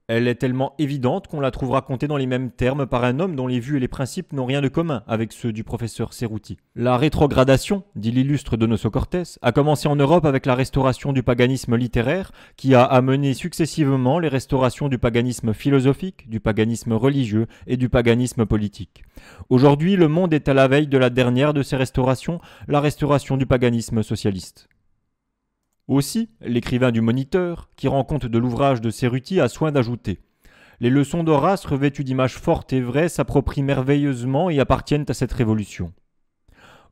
A: Elle est tellement évidente qu'on la trouve racontée dans les mêmes termes par un homme dont les vues et les principes n'ont rien de commun avec ceux du professeur Cerruti. La rétrogradation, dit l'illustre Donoso Cortés, a commencé en Europe avec la restauration du paganisme littéraire, qui a amené successivement les restaurations du paganisme philosophique, du paganisme religieux et du paganisme politique. Aujourd'hui, le monde est à la veille de la dernière de ces restaurations, la restauration du paganisme socialiste. Aussi, l'écrivain du Moniteur, qui rend compte de l'ouvrage de Cerruti, a soin d'ajouter Les leçons d'Horace, revêtues d'images fortes et vraies, s'approprient merveilleusement et appartiennent à cette révolution.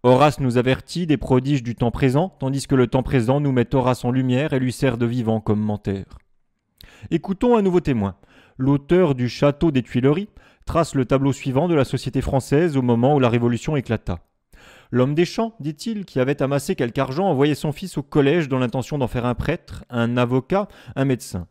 A: Horace nous avertit des prodiges du temps présent, tandis que le temps présent nous met Horace en lumière et lui sert de vivant commentaire. Écoutons un nouveau témoin. L'auteur du Château des Tuileries trace le tableau suivant de la société française au moment où la Révolution éclata. L'homme des champs, dit-il, qui avait amassé quelque argent, envoyait son fils au collège dans l'intention d'en faire un prêtre, un avocat, un médecin.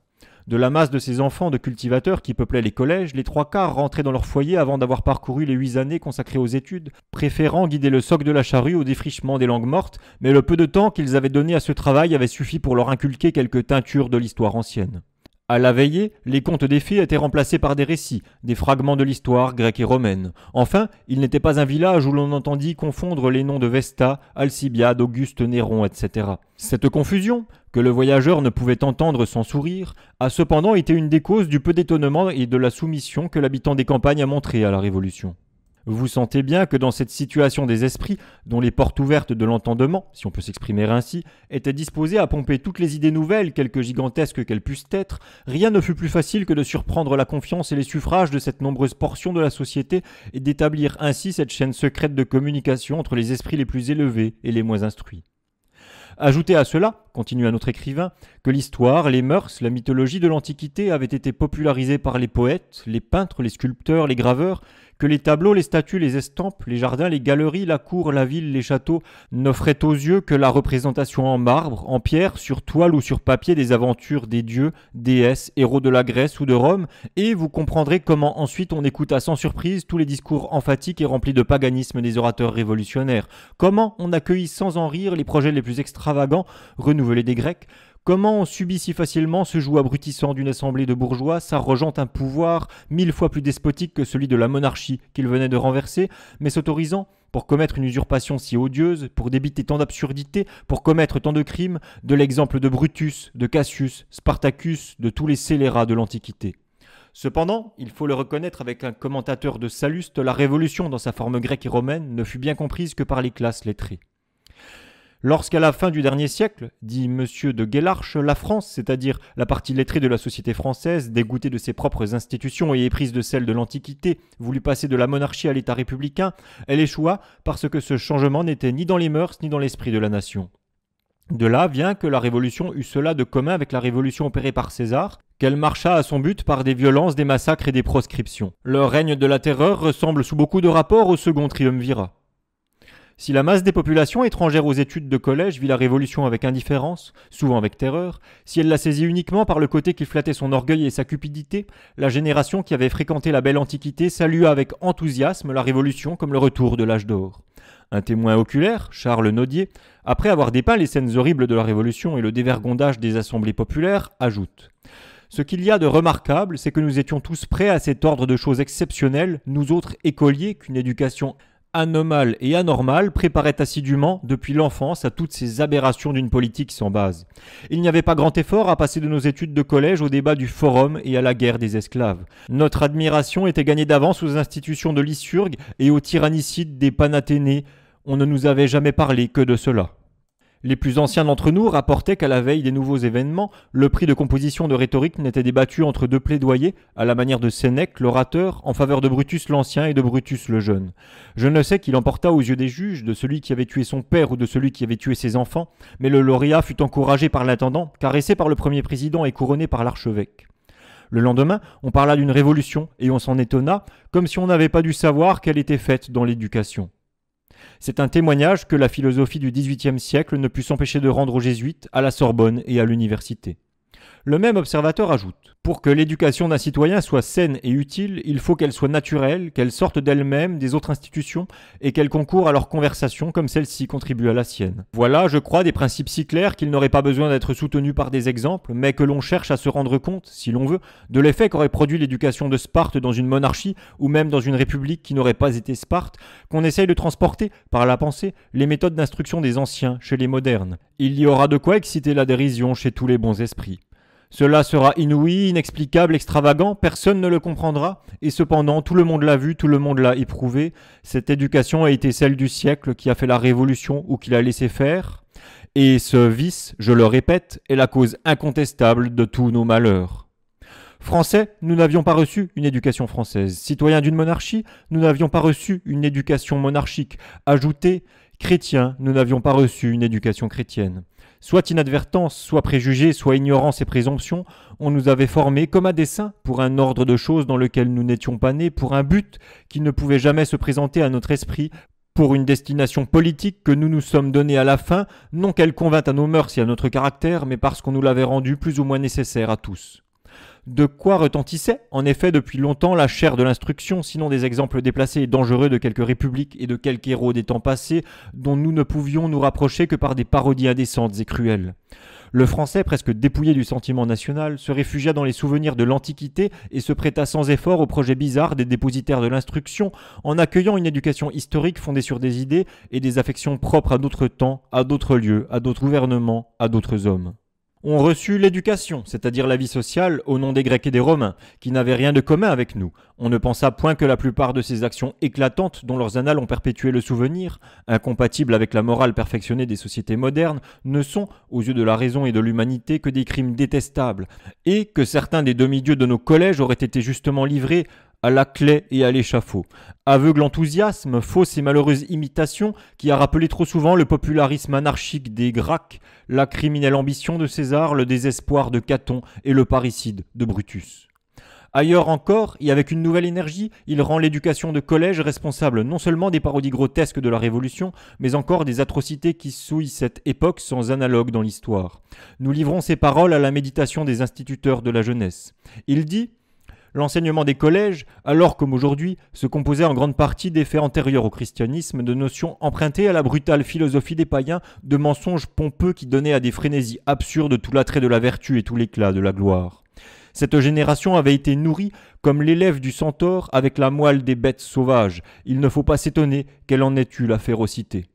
A: De la masse de ces enfants de cultivateurs qui peuplaient les collèges, les trois quarts rentraient dans leur foyer avant d'avoir parcouru les huit années consacrées aux études, préférant guider le soc de la charrue au défrichement des langues mortes, mais le peu de temps qu'ils avaient donné à ce travail avait suffi pour leur inculquer quelques teintures de l'histoire ancienne. À la veillée, les contes des fées étaient remplacés par des récits, des fragments de l'histoire grecque et romaine. Enfin, il n'était pas un village où l'on entendit confondre les noms de Vesta, Alcibiade, Auguste, Néron, etc. Cette confusion, que le voyageur ne pouvait entendre sans sourire, a cependant été une des causes du peu d'étonnement et de la soumission que l'habitant des campagnes a montré à la Révolution. Vous sentez bien que dans cette situation des esprits, dont les portes ouvertes de l'entendement, si on peut s'exprimer ainsi, étaient disposées à pomper toutes les idées nouvelles, quelque gigantesques qu'elles puissent être, rien ne fut plus facile que de surprendre la confiance et les suffrages de cette nombreuse portion de la société et d'établir ainsi cette chaîne secrète de communication entre les esprits les plus élevés et les moins instruits. Ajoutez à cela continue un autre écrivain, que l'histoire, les mœurs, la mythologie de l'Antiquité avaient été popularisées par les poètes, les peintres, les sculpteurs, les graveurs, que les tableaux, les statues, les estampes, les jardins, les galeries, la cour, la ville, les châteaux n'offraient aux yeux que la représentation en marbre, en pierre, sur toile ou sur papier des aventures des dieux, déesses, héros de la Grèce ou de Rome, et vous comprendrez comment ensuite on écouta sans surprise tous les discours emphatiques et remplis de paganisme des orateurs révolutionnaires, comment on accueillit sans en rire les projets les plus extravagants, renouvelés des Grecs, Comment on subit si facilement ce joug abrutissant d'une assemblée de bourgeois s'arrogeant un pouvoir mille fois plus despotique que celui de la monarchie qu'il venait de renverser, mais s'autorisant, pour commettre une usurpation si odieuse, pour débiter tant d'absurdités, pour commettre tant de crimes, de l'exemple de Brutus, de Cassius, Spartacus, de tous les scélérats de l'Antiquité. Cependant, il faut le reconnaître avec un commentateur de Salluste, la révolution dans sa forme grecque et romaine ne fut bien comprise que par les classes lettrées. Lorsqu'à la fin du dernier siècle, dit M. de Guélarche, la France, c'est-à-dire la partie lettrée de la société française, dégoûtée de ses propres institutions et éprise de celles de l'Antiquité, voulut passer de la monarchie à l'État républicain, elle échoua parce que ce changement n'était ni dans les mœurs ni dans l'esprit de la nation. De là vient que la Révolution eut cela de commun avec la Révolution opérée par César, qu'elle marcha à son but par des violences, des massacres et des proscriptions. Le règne de la terreur ressemble sous beaucoup de rapports au second triumvirat. Si la masse des populations étrangères aux études de collège vit la Révolution avec indifférence, souvent avec terreur, si elle la saisit uniquement par le côté qui flattait son orgueil et sa cupidité, la génération qui avait fréquenté la belle Antiquité salua avec enthousiasme la Révolution comme le retour de l'âge d'or. Un témoin oculaire, Charles Naudier, après avoir dépeint les scènes horribles de la Révolution et le dévergondage des assemblées populaires, ajoute ce qu'il y a de remarquable, c'est que nous étions tous prêts à cet ordre de choses exceptionnelles, nous autres écoliers, qu'une éducation anomale et anormal préparait assidûment, depuis l'enfance, à toutes ces aberrations d'une politique sans base. Il n'y avait pas grand effort à passer de nos études de collège au débat du forum et à la guerre des esclaves. Notre admiration était gagnée d'avance aux institutions de lysurgue et aux tyrannicides des Panathénées. On ne nous avait jamais parlé que de cela. Les plus anciens d'entre nous rapportaient qu'à la veille des nouveaux événements, le prix de composition de rhétorique n'était débattu entre deux plaidoyers, à la manière de Sénèque, l'orateur, en faveur de Brutus l'Ancien et de Brutus le Jeune. Je ne sais qu'il emporta aux yeux des juges, de celui qui avait tué son père ou de celui qui avait tué ses enfants, mais le lauréat fut encouragé par l'intendant, caressé par le premier président et couronné par l'archevêque. Le lendemain, on parla d'une révolution et on s'en étonna, comme si on n'avait pas dû savoir qu'elle était faite dans l'éducation. C'est un témoignage que la philosophie du XVIIIe siècle ne put s'empêcher de rendre aux jésuites, à la Sorbonne et à l'université. Le même observateur ajoute Pour que l'éducation d'un citoyen soit saine et utile, il faut qu'elle soit naturelle, qu'elle sorte d'elle-même des autres institutions et qu'elle concourt à leur conversation comme celle-ci contribue à la sienne. Voilà, je crois, des principes si clairs qu'ils n'auraient pas besoin d'être soutenus par des exemples, mais que l'on cherche à se rendre compte, si l'on veut, de l'effet qu'aurait produit l'éducation de Sparte dans une monarchie ou même dans une république qui n'aurait pas été Sparte, qu'on essaye de transporter, par la pensée, les méthodes d'instruction des anciens chez les modernes. Il y aura de quoi exciter la dérision chez tous les bons esprits. Cela sera inouï, inexplicable, extravagant, personne ne le comprendra, et cependant tout le monde l'a vu, tout le monde l'a éprouvé, cette éducation a été celle du siècle qui a fait la révolution ou qui l'a laissé faire, et ce vice, je le répète, est la cause incontestable de tous nos malheurs. Français, nous n'avions pas reçu une éducation française. Citoyens d'une monarchie, nous n'avions pas reçu une éducation monarchique. Ajoutez, chrétiens, nous n'avions pas reçu une éducation chrétienne. Soit inadvertance, soit préjugé, soit ignorance et présomption, on nous avait formés comme à dessein pour un ordre de choses dans lequel nous n'étions pas nés, pour un but qui ne pouvait jamais se présenter à notre esprit, pour une destination politique que nous nous sommes donnée à la fin, non qu'elle convînt à nos mœurs et à notre caractère, mais parce qu'on nous l'avait rendue plus ou moins nécessaire à tous de quoi retentissait en effet depuis longtemps la chair de l'instruction, sinon des exemples déplacés et dangereux de quelques républiques et de quelques héros des temps passés dont nous ne pouvions nous rapprocher que par des parodies indécentes et cruelles. Le français, presque dépouillé du sentiment national, se réfugia dans les souvenirs de l'Antiquité et se prêta sans effort au projet bizarre des dépositaires de l'instruction, en accueillant une éducation historique fondée sur des idées et des affections propres à d'autres temps, à d'autres lieux, à d'autres gouvernements, à d'autres hommes ont reçu l'éducation, c'est-à-dire la vie sociale, au nom des Grecs et des Romains, qui n'avaient rien de commun avec nous. On ne pensa point que la plupart de ces actions éclatantes dont leurs annales ont perpétué le souvenir, incompatibles avec la morale perfectionnée des sociétés modernes, ne sont, aux yeux de la raison et de l'humanité, que des crimes détestables, et que certains des demi-dieux de nos collèges auraient été justement livrés à la clé et à l'échafaud. Aveugle enthousiasme, fausse et malheureuse imitation qui a rappelé trop souvent le popularisme anarchique des Gracques, la criminelle ambition de César, le désespoir de Caton et le parricide de Brutus. Ailleurs encore, et avec une nouvelle énergie, il rend l'éducation de collège responsable non seulement des parodies grotesques de la Révolution, mais encore des atrocités qui souillent cette époque sans analogue dans l'histoire. Nous livrons ces paroles à la méditation des instituteurs de la jeunesse. Il dit l'enseignement des collèges, alors comme aujourd'hui, se composait en grande partie d'effets antérieurs au christianisme, de notions empruntées à la brutale philosophie des païens, de mensonges pompeux qui donnaient à des frénésies absurdes tout l'attrait de la vertu et tout l'éclat de la gloire. Cette génération avait été nourrie comme l'élève du centaure avec la moelle des bêtes sauvages. Il ne faut pas s'étonner qu'elle en ait eu la férocité.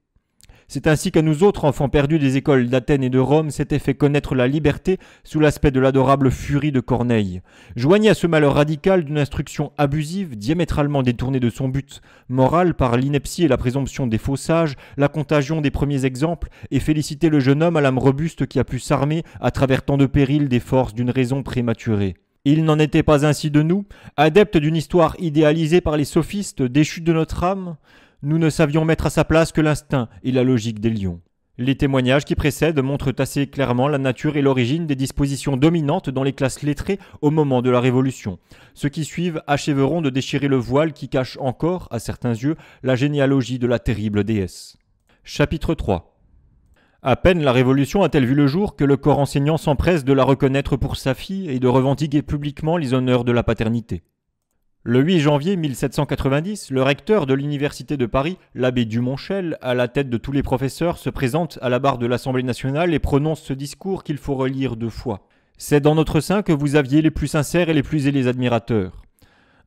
A: C'est ainsi qu'à nous autres, enfants perdus des écoles d'Athènes et de Rome, s'était fait connaître la liberté sous l'aspect de l'adorable furie de Corneille. Joignez à ce malheur radical d'une instruction abusive, diamétralement détournée de son but moral par l'ineptie et la présomption des faux sages, la contagion des premiers exemples, et félicitez le jeune homme à l'âme robuste qui a pu s'armer à travers tant de périls des forces d'une raison prématurée. Il n'en était pas ainsi de nous, adeptes d'une histoire idéalisée par les sophistes, déchus de notre âme nous ne savions mettre à sa place que l'instinct et la logique des lions. Les témoignages qui précèdent montrent assez clairement la nature et l'origine des dispositions dominantes dans les classes lettrées au moment de la Révolution. Ceux qui suivent achèveront de déchirer le voile qui cache encore, à certains yeux, la généalogie de la terrible déesse. Chapitre 3 à peine la Révolution a-t-elle vu le jour que le corps enseignant s'empresse de la reconnaître pour sa fille et de revendiquer publiquement les honneurs de la paternité. Le 8 janvier 1790, le recteur de l'Université de Paris, l'abbé Dumonchel, à la tête de tous les professeurs, se présente à la barre de l'Assemblée nationale et prononce ce discours qu'il faut relire deux fois. C'est dans notre sein que vous aviez les plus sincères et les plus zélés admirateurs.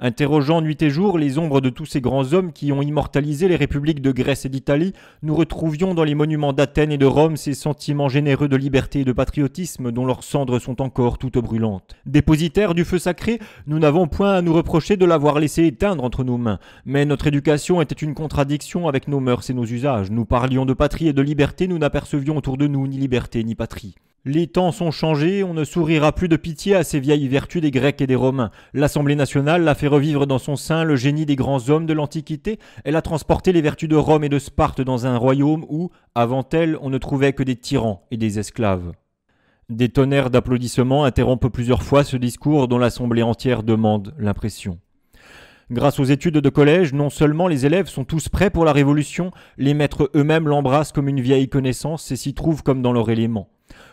A: Interrogeant nuit et jour les ombres de tous ces grands hommes qui ont immortalisé les républiques de Grèce et d'Italie, nous retrouvions dans les monuments d'Athènes et de Rome ces sentiments généreux de liberté et de patriotisme dont leurs cendres sont encore toutes brûlantes. Dépositaires du feu sacré, nous n'avons point à nous reprocher de l'avoir laissé éteindre entre nos mains, mais notre éducation était une contradiction avec nos mœurs et nos usages. Nous parlions de patrie et de liberté, nous n'apercevions autour de nous ni liberté ni patrie. Les temps sont changés, on ne sourira plus de pitié à ces vieilles vertus des Grecs et des Romains. L'Assemblée nationale l'a fait revivre dans son sein le génie des grands hommes de l'Antiquité, elle a transporté les vertus de Rome et de Sparte dans un royaume où, avant elle, on ne trouvait que des tyrans et des esclaves. Des tonnerres d'applaudissements interrompent plusieurs fois ce discours dont l'assemblée entière demande l'impression. Grâce aux études de collège, non seulement les élèves sont tous prêts pour la révolution, les maîtres eux-mêmes l'embrassent comme une vieille connaissance et s'y trouvent comme dans leur élément.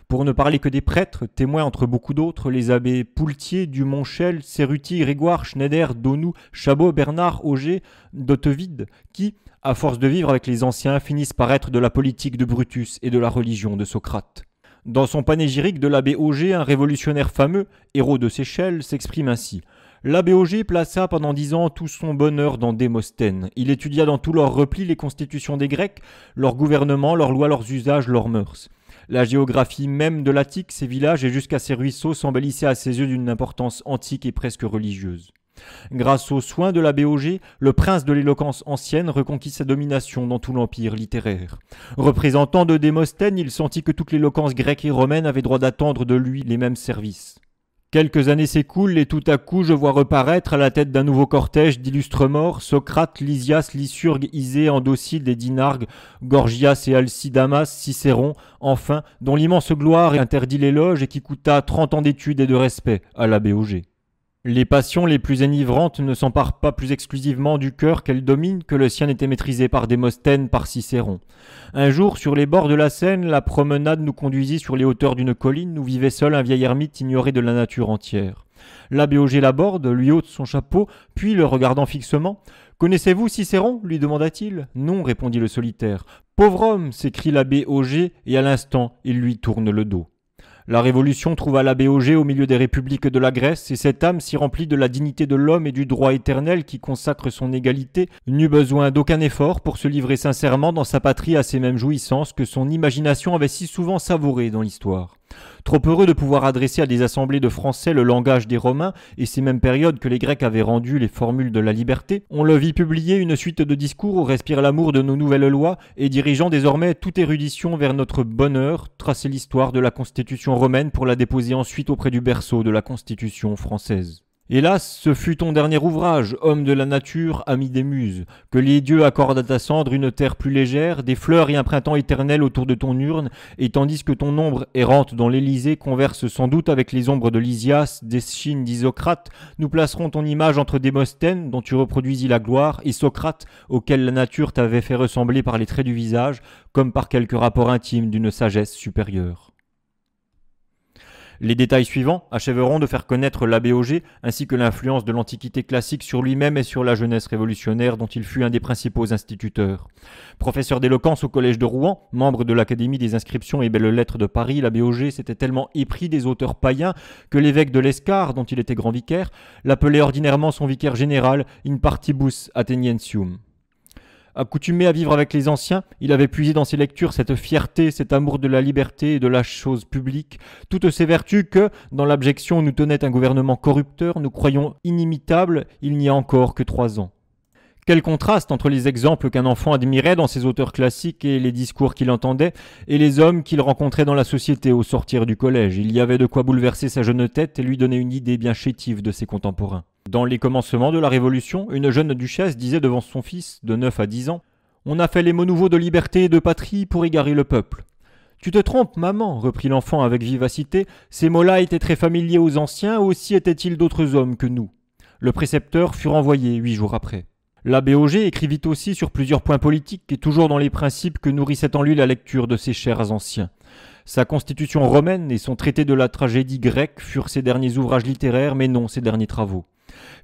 A: Pour ne parler que des prêtres, témoins entre beaucoup d'autres, les abbés Poultier, Dumonchel, Serruti, Grégoire, Schneider, Donou, Chabot, Bernard, Auger, Dotevide, qui, à force de vivre avec les anciens, finissent par être de la politique de Brutus et de la religion de Socrate. Dans son panégyrique de l'abbé Auger, un révolutionnaire fameux, héros de Seychelles, s'exprime ainsi. L'abbé Auger plaça pendant dix ans tout son bonheur dans Démosthène. Il étudia dans tous leurs replis les constitutions des Grecs, leur gouvernement, leurs lois, leurs usages, leurs mœurs. La géographie même de l'Attique, ses villages et jusqu'à ses ruisseaux s'embellissaient à ses yeux d'une importance antique et presque religieuse. Grâce aux soins de l'abbé BOG, le prince de l'éloquence ancienne reconquit sa domination dans tout l'empire littéraire. Représentant de Démosthène, il sentit que toute l'éloquence grecque et romaine avait droit d'attendre de lui les mêmes services. Quelques années s'écoulent et tout à coup je vois reparaître à la tête d'un nouveau cortège d'illustres morts Socrate, Lysias, Lysurgue, Isée, Andocide et Dinargue, Gorgias et Alcidamas, Cicéron, enfin, dont l'immense gloire interdit l'éloge et qui coûta trente ans d'études et de respect à la BOG. Les passions les plus enivrantes ne s'emparent pas plus exclusivement du cœur qu'elles dominent que le sien était maîtrisé par Démosthène, par Cicéron. Un jour, sur les bords de la Seine, la promenade nous conduisit sur les hauteurs d'une colline où vivait seul un vieil ermite ignoré de la nature entière. L'abbé Auger l'aborde, lui ôte son chapeau, puis le regardant fixement. Connaissez-vous Cicéron lui demanda-t-il. Non, répondit le solitaire. Pauvre homme s'écrie l'abbé Auger, et à l'instant, il lui tourne le dos. La Révolution trouva la BOG au milieu des républiques de la Grèce, et cette âme si remplie de la dignité de l'homme et du droit éternel qui consacre son égalité, n'eut besoin d'aucun effort pour se livrer sincèrement dans sa patrie à ces mêmes jouissances que son imagination avait si souvent savourées dans l'histoire. Trop heureux de pouvoir adresser à des assemblées de Français le langage des Romains, et ces mêmes périodes que les Grecs avaient rendu les formules de la liberté, on le vit publier une suite de discours où respire l'amour de nos nouvelles lois et dirigeant désormais toute érudition vers notre bonheur, tracer l'histoire de la Constitution romaine pour la déposer ensuite auprès du berceau de la Constitution française. Hélas, ce fut ton dernier ouvrage, homme de la nature, ami des muses, que les dieux accordent à ta cendre une terre plus légère, des fleurs et un printemps éternel autour de ton urne, et tandis que ton ombre errante dans l'Élysée converse sans doute avec les ombres de Lysias, d'Eschine, d'Isocrate, nous placerons ton image entre Démosthène, dont tu reproduisis la gloire, et Socrate, auquel la nature t'avait fait ressembler par les traits du visage, comme par quelque rapport intime d'une sagesse supérieure. Les détails suivants achèveront de faire connaître l'ABOG ainsi que l'influence de l'Antiquité classique sur lui-même et sur la jeunesse révolutionnaire dont il fut un des principaux instituteurs. Professeur d'éloquence au Collège de Rouen, membre de l'Académie des inscriptions et belles-lettres de Paris, l'ABOG s'était tellement épris des auteurs païens que l'évêque de l'Escar, dont il était grand vicaire, l'appelait ordinairement son vicaire général in partibus Atheniensium. Accoutumé à vivre avec les anciens, il avait puisé dans ses lectures cette fierté, cet amour de la liberté et de la chose publique, toutes ces vertus que, dans l'abjection, nous tenait un gouvernement corrupteur, nous croyons inimitable il n'y a encore que trois ans. Quel contraste entre les exemples qu'un enfant admirait dans ses auteurs classiques et les discours qu'il entendait, et les hommes qu'il rencontrait dans la société au sortir du collège. Il y avait de quoi bouleverser sa jeune tête et lui donner une idée bien chétive de ses contemporains. Dans les commencements de la Révolution, une jeune duchesse disait devant son fils de neuf à dix ans On a fait les mots nouveaux de liberté et de patrie pour égarer le peuple. Tu te trompes, maman, reprit l'enfant avec vivacité, ces mots-là étaient très familiers aux anciens, aussi étaient-ils d'autres hommes que nous. Le précepteur fut renvoyé huit jours après. L'abbé Auger écrivit aussi sur plusieurs points politiques et toujours dans les principes que nourrissait en lui la lecture de ses chers anciens. Sa constitution romaine et son traité de la tragédie grecque furent ses derniers ouvrages littéraires, mais non ses derniers travaux.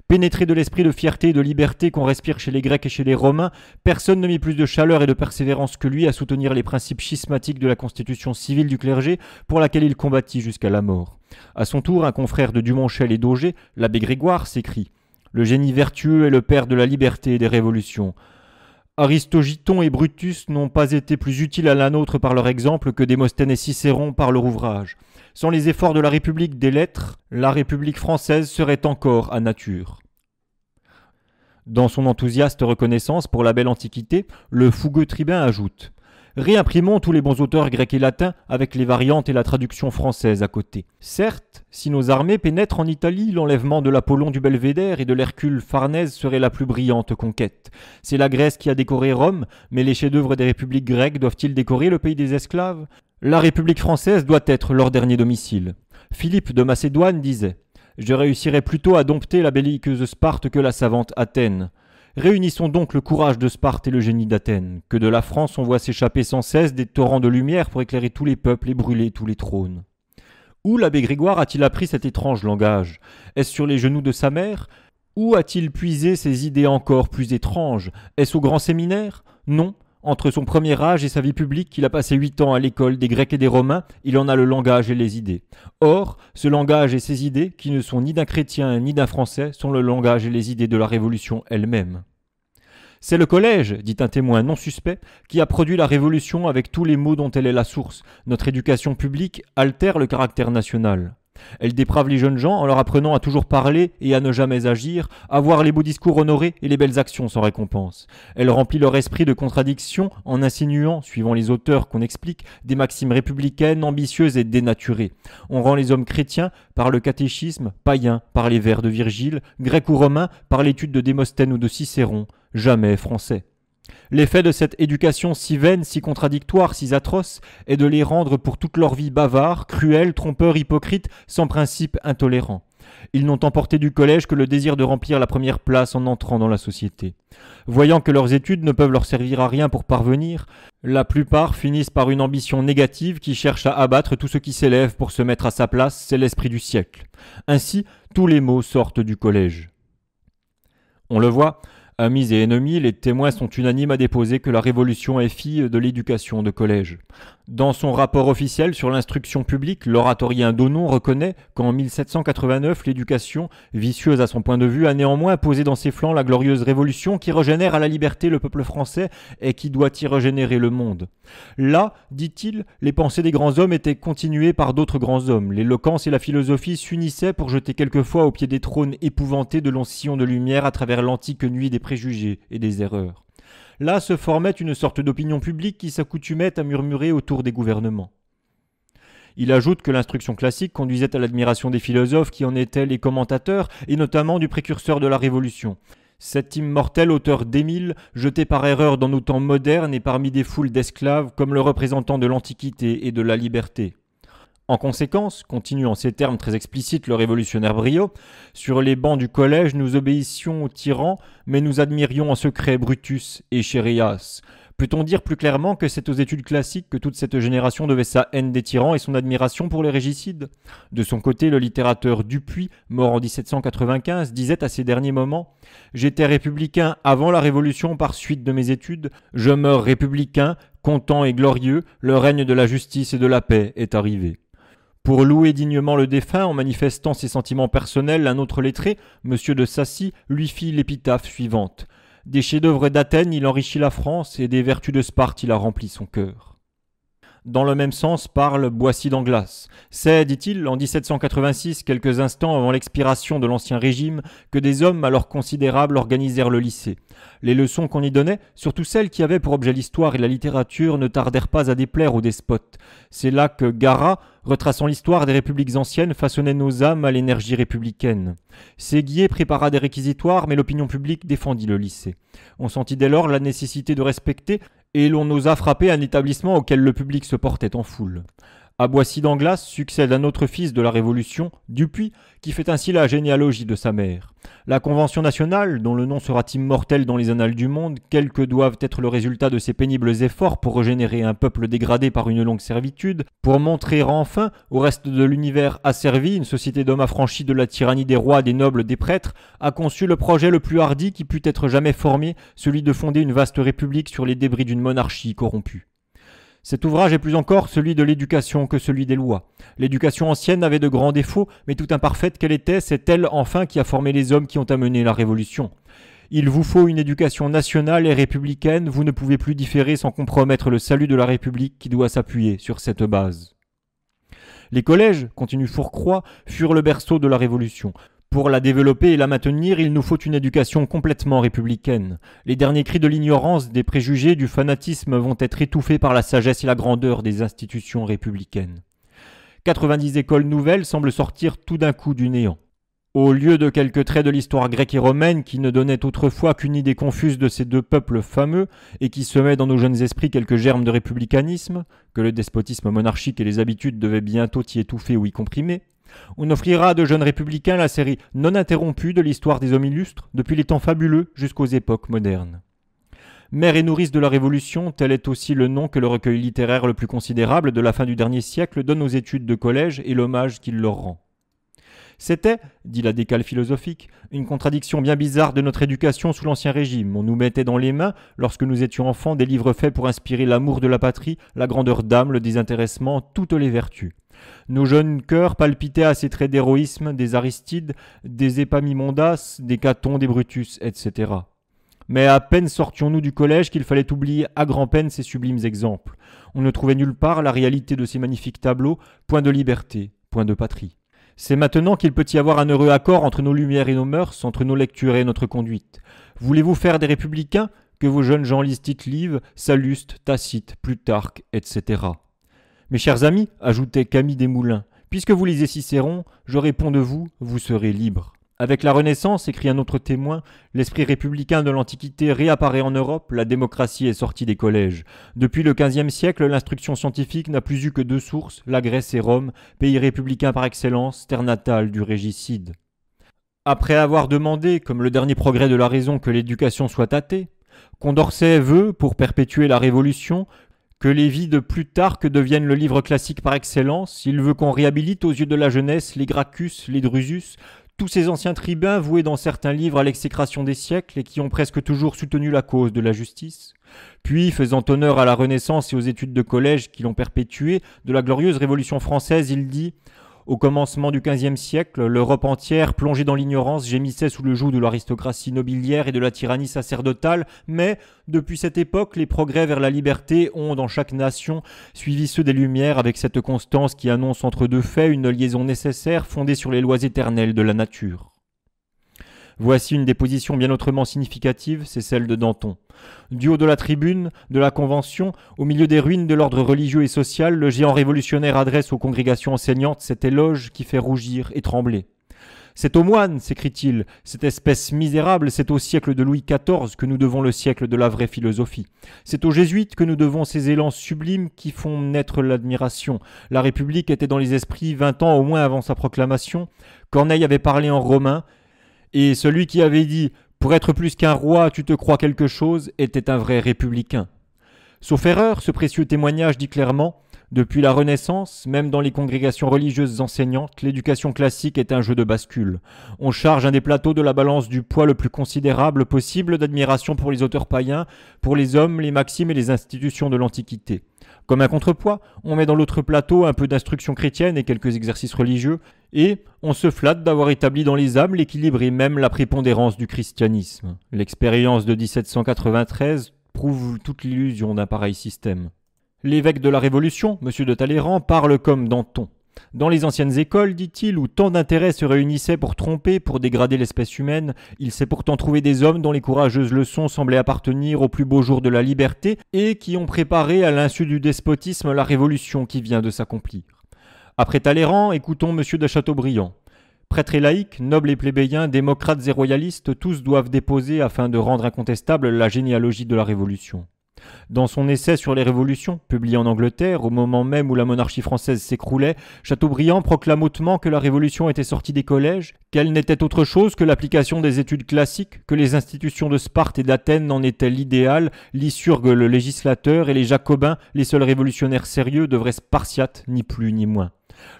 A: Pénétré de l'esprit de fierté et de liberté qu'on respire chez les Grecs et chez les Romains, personne ne mit plus de chaleur et de persévérance que lui à soutenir les principes schismatiques de la constitution civile du clergé pour laquelle il combattit jusqu'à la mort. À son tour, un confrère de Dumonchel et d'Auger, l'abbé Grégoire, s'écrit Le génie vertueux est le père de la liberté et des révolutions. Aristogiton et Brutus n'ont pas été plus utiles à la nôtre par leur exemple que Démosthène et Cicéron par leur ouvrage. Sans les efforts de la République des lettres, la République française serait encore à nature. Dans son enthousiaste reconnaissance pour la belle antiquité, le fougueux tribun ajoute Réimprimons tous les bons auteurs grecs et latins avec les variantes et la traduction française à côté. Certes, si nos armées pénètrent en Italie, l'enlèvement de l'Apollon du Belvédère et de l'Hercule Farnèse serait la plus brillante conquête. C'est la Grèce qui a décoré Rome, mais les chefs-d'œuvre des républiques grecques doivent-ils décorer le pays des esclaves la République française doit être leur dernier domicile. Philippe de Macédoine disait Je réussirai plutôt à dompter la belliqueuse Sparte que la savante Athènes. Réunissons donc le courage de Sparte et le génie d'Athènes, que de la France on voit s'échapper sans cesse des torrents de lumière pour éclairer tous les peuples et brûler tous les trônes. Où l'abbé Grégoire a-t-il appris cet étrange langage Est-ce sur les genoux de sa mère Où a-t-il puisé ces idées encore plus étranges Est-ce au grand séminaire Non, entre son premier âge et sa vie publique qu'il a passé huit ans à l'école des Grecs et des Romains, il en a le langage et les idées. Or, ce langage et ces idées, qui ne sont ni d'un chrétien ni d'un français, sont le langage et les idées de la Révolution elle-même. C'est le collège, dit un témoin non suspect, qui a produit la révolution avec tous les mots dont elle est la source. Notre éducation publique altère le caractère national. Elle déprave les jeunes gens en leur apprenant à toujours parler et à ne jamais agir, à voir les beaux discours honorés et les belles actions sans récompense. Elle remplit leur esprit de contradictions en insinuant, suivant les auteurs qu'on explique, des maximes républicaines ambitieuses et dénaturées. On rend les hommes chrétiens par le catéchisme, païens par les vers de Virgile, grecs ou romains par l'étude de Démosthène ou de Cicéron, jamais français. L'effet de cette éducation si vaine, si contradictoire, si atroce est de les rendre pour toute leur vie bavards, cruels, trompeurs, hypocrites, sans principe, intolérants. Ils n'ont emporté du collège que le désir de remplir la première place en entrant dans la société. Voyant que leurs études ne peuvent leur servir à rien pour parvenir, la plupart finissent par une ambition négative qui cherche à abattre tout ce qui s'élève pour se mettre à sa place, c'est l'esprit du siècle. Ainsi, tous les maux sortent du collège. On le voit, Amis et ennemis, les témoins sont unanimes à déposer que la révolution est fille de l'éducation de collège. Dans son rapport officiel sur l'instruction publique, l'oratorien Donon reconnaît qu'en 1789, l'éducation, vicieuse à son point de vue, a néanmoins posé dans ses flancs la glorieuse révolution qui régénère à la liberté le peuple français et qui doit y régénérer le monde. Là, dit-il, les pensées des grands hommes étaient continuées par d'autres grands hommes. L'éloquence et la philosophie s'unissaient pour jeter quelquefois au pied des trônes épouvantés de longs sillons de lumière à travers l'antique nuit des préjugés et des erreurs là se formait une sorte d'opinion publique qui s'accoutumait à murmurer autour des gouvernements. Il ajoute que l'instruction classique conduisait à l'admiration des philosophes qui en étaient les commentateurs, et notamment du précurseur de la Révolution. Cet immortel auteur d'Émile, jeté par erreur dans nos temps modernes et parmi des foules d'esclaves comme le représentant de l'Antiquité et de la liberté. En conséquence, continue en ces termes très explicites le révolutionnaire Brio, sur les bancs du collège nous obéissions aux tyrans, mais nous admirions en secret Brutus et Chérias. Peut-on dire plus clairement que c'est aux études classiques que toute cette génération devait sa haine des tyrans et son admiration pour les régicides De son côté, le littérateur Dupuis, mort en 1795, disait à ses derniers moments J'étais républicain avant la Révolution par suite de mes études, je meurs républicain, content et glorieux, le règne de la justice et de la paix est arrivé. Pour louer dignement le défunt en manifestant ses sentiments personnels, un autre lettré, M. de Sassy, lui fit l'épitaphe suivante. Des chefs-d'œuvre d'Athènes, il enrichit la France, et des vertus de Sparte, il a rempli son cœur dans le même sens parle Boissy d'Anglas. C'est, dit-il, en 1786, quelques instants avant l'expiration de l'Ancien Régime, que des hommes alors considérables organisèrent le lycée. Les leçons qu'on y donnait, surtout celles qui avaient pour objet l'histoire et la littérature, ne tardèrent pas à déplaire aux despotes. C'est là que Gara, retraçant l'histoire des républiques anciennes, façonnait nos âmes à l'énergie républicaine. Séguier prépara des réquisitoires, mais l'opinion publique défendit le lycée. On sentit dès lors la nécessité de respecter et l'on osa frapper un établissement auquel le public se portait en foule. À Boissy d'Anglas succède un autre fils de la Révolution, Dupuis, qui fait ainsi la généalogie de sa mère. La Convention nationale, dont le nom sera immortel dans les annales du monde, quels que doivent être le résultat de ses pénibles efforts pour régénérer un peuple dégradé par une longue servitude, pour montrer enfin au reste de l'univers asservi une société d'hommes affranchis de la tyrannie des rois, des nobles, des prêtres, a conçu le projet le plus hardi qui put être jamais formé, celui de fonder une vaste république sur les débris d'une monarchie corrompue. Cet ouvrage est plus encore celui de l'éducation que celui des lois. L'éducation ancienne avait de grands défauts, mais tout imparfaite qu'elle était, c'est elle enfin qui a formé les hommes qui ont amené la révolution. Il vous faut une éducation nationale et républicaine, vous ne pouvez plus différer sans compromettre le salut de la République qui doit s'appuyer sur cette base. Les collèges, continue Fourcroy, furent le berceau de la Révolution. Pour la développer et la maintenir, il nous faut une éducation complètement républicaine. Les derniers cris de l'ignorance, des préjugés, du fanatisme vont être étouffés par la sagesse et la grandeur des institutions républicaines. 90 écoles nouvelles semblent sortir tout d'un coup du néant. Au lieu de quelques traits de l'histoire grecque et romaine qui ne donnaient autrefois qu'une idée confuse de ces deux peuples fameux et qui semaient dans nos jeunes esprits quelques germes de républicanisme, que le despotisme monarchique et les habitudes devaient bientôt y étouffer ou y comprimer, on offrira à de jeunes républicains la série non interrompue de l'histoire des hommes illustres, depuis les temps fabuleux jusqu'aux époques modernes. Mère et nourrice de la Révolution, tel est aussi le nom que le recueil littéraire le plus considérable de la fin du dernier siècle donne aux études de collège et l'hommage qu'il leur rend. C'était, dit la décale philosophique, une contradiction bien bizarre de notre éducation sous l'Ancien Régime. On nous mettait dans les mains, lorsque nous étions enfants, des livres faits pour inspirer l'amour de la patrie, la grandeur d'âme, le désintéressement, toutes les vertus. Nos jeunes cœurs palpitaient à ces traits d'héroïsme des Aristides, des Épaminondas, des Catons, des Brutus, etc. Mais à peine sortions-nous du collège qu'il fallait oublier à grand-peine ces sublimes exemples. On ne trouvait nulle part la réalité de ces magnifiques tableaux, point de liberté, point de patrie. C'est maintenant qu'il peut y avoir un heureux accord entre nos lumières et nos mœurs, entre nos lectures et notre conduite. Voulez-vous faire des républicains Que vos jeunes gens lisent Tite-Live, Salluste, Tacite, Plutarque, etc. Mes chers amis, ajoutait Camille Desmoulins, puisque vous lisez Cicéron, je réponds de vous, vous serez libre. Avec la Renaissance, écrit un autre témoin, l'esprit républicain de l'Antiquité réapparaît en Europe, la démocratie est sortie des collèges. Depuis le XVe siècle, l'instruction scientifique n'a plus eu que deux sources, la Grèce et Rome, pays républicain par excellence, terre natale du régicide. Après avoir demandé, comme le dernier progrès de la raison, que l'éducation soit athée, Condorcet veut, pour perpétuer la Révolution, que les vies de Plutarque deviennent le livre classique par excellence, il veut qu'on réhabilite aux yeux de la jeunesse les Gracchus, les Drusus, tous ces anciens tribuns voués dans certains livres à l'exécration des siècles et qui ont presque toujours soutenu la cause de la justice, puis faisant honneur à la Renaissance et aux études de collège qui l'ont perpétuée, de la glorieuse Révolution française, il dit au commencement du XVe siècle, l'Europe entière, plongée dans l'ignorance, gémissait sous le joug de l'aristocratie nobiliaire et de la tyrannie sacerdotale, mais depuis cette époque, les progrès vers la liberté ont, dans chaque nation, suivi ceux des Lumières avec cette constance qui annonce entre deux faits une liaison nécessaire fondée sur les lois éternelles de la nature. Voici une déposition bien autrement significative, c'est celle de Danton. Du haut de la tribune, de la Convention, au milieu des ruines de l'ordre religieux et social, le géant révolutionnaire adresse aux congrégations enseignantes cet éloge qui fait rougir et trembler. C'est aux moines, s'écrit-il, cette espèce misérable, c'est au siècle de Louis XIV que nous devons le siècle de la vraie philosophie. C'est aux jésuites que nous devons ces élans sublimes qui font naître l'admiration. La République était dans les esprits vingt ans au moins avant sa proclamation. Corneille avait parlé en romain, et celui qui avait dit Pour être plus qu'un roi, tu te crois quelque chose était un vrai républicain. Sauf erreur, ce précieux témoignage dit clairement Depuis la Renaissance, même dans les congrégations religieuses enseignantes, l'éducation classique est un jeu de bascule. On charge un des plateaux de la balance du poids le plus considérable possible d'admiration pour les auteurs païens, pour les hommes, les maximes et les institutions de l'Antiquité. Comme un contrepoids, on met dans l'autre plateau un peu d'instruction chrétienne et quelques exercices religieux, et on se flatte d'avoir établi dans les âmes l'équilibre et même la prépondérance du christianisme. L'expérience de 1793 prouve toute l'illusion d'un pareil système. L'évêque de la Révolution, M. de Talleyrand, parle comme Danton. Dans les anciennes écoles, dit-il, où tant d'intérêts se réunissaient pour tromper, pour dégrader l'espèce humaine, il s'est pourtant trouvé des hommes dont les courageuses leçons semblaient appartenir aux plus beaux jours de la liberté et qui ont préparé à l'insu du despotisme la révolution qui vient de s'accomplir. Après Talleyrand, écoutons M. de Chateaubriand. Prêtres et laïcs, nobles et plébéiens, démocrates et royalistes, tous doivent déposer afin de rendre incontestable la généalogie de la Révolution. Dans son essai sur les révolutions, publié en Angleterre, au moment même où la monarchie française s'écroulait, Chateaubriand proclame hautement que la révolution était sortie des collèges, qu'elle n'était autre chose que l'application des études classiques, que les institutions de Sparte et d'Athènes en étaient l'idéal, l'issurgue le législateur et les jacobins, les seuls révolutionnaires sérieux, devraient spartiates, ni plus ni moins.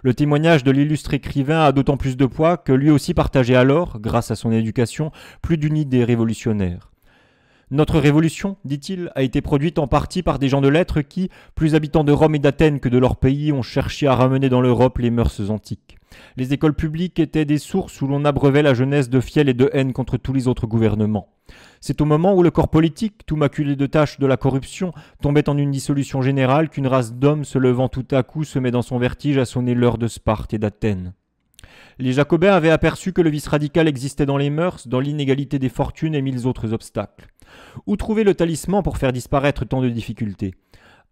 A: Le témoignage de l'illustre écrivain a d'autant plus de poids que lui aussi partageait alors, grâce à son éducation, plus d'une idée révolutionnaire. Notre révolution, dit-il, a été produite en partie par des gens de lettres qui, plus habitants de Rome et d'Athènes que de leur pays, ont cherché à ramener dans l'Europe les mœurs antiques. Les écoles publiques étaient des sources où l'on abreuvait la jeunesse de fiel et de haine contre tous les autres gouvernements. C'est au moment où le corps politique, tout maculé de taches de la corruption, tombait en une dissolution générale qu'une race d'hommes se levant tout à coup se met dans son vertige à sonner l'heure de Sparte et d'Athènes. Les Jacobins avaient aperçu que le vice radical existait dans les mœurs, dans l'inégalité des fortunes et mille autres obstacles. Où trouver le talisman pour faire disparaître tant de difficultés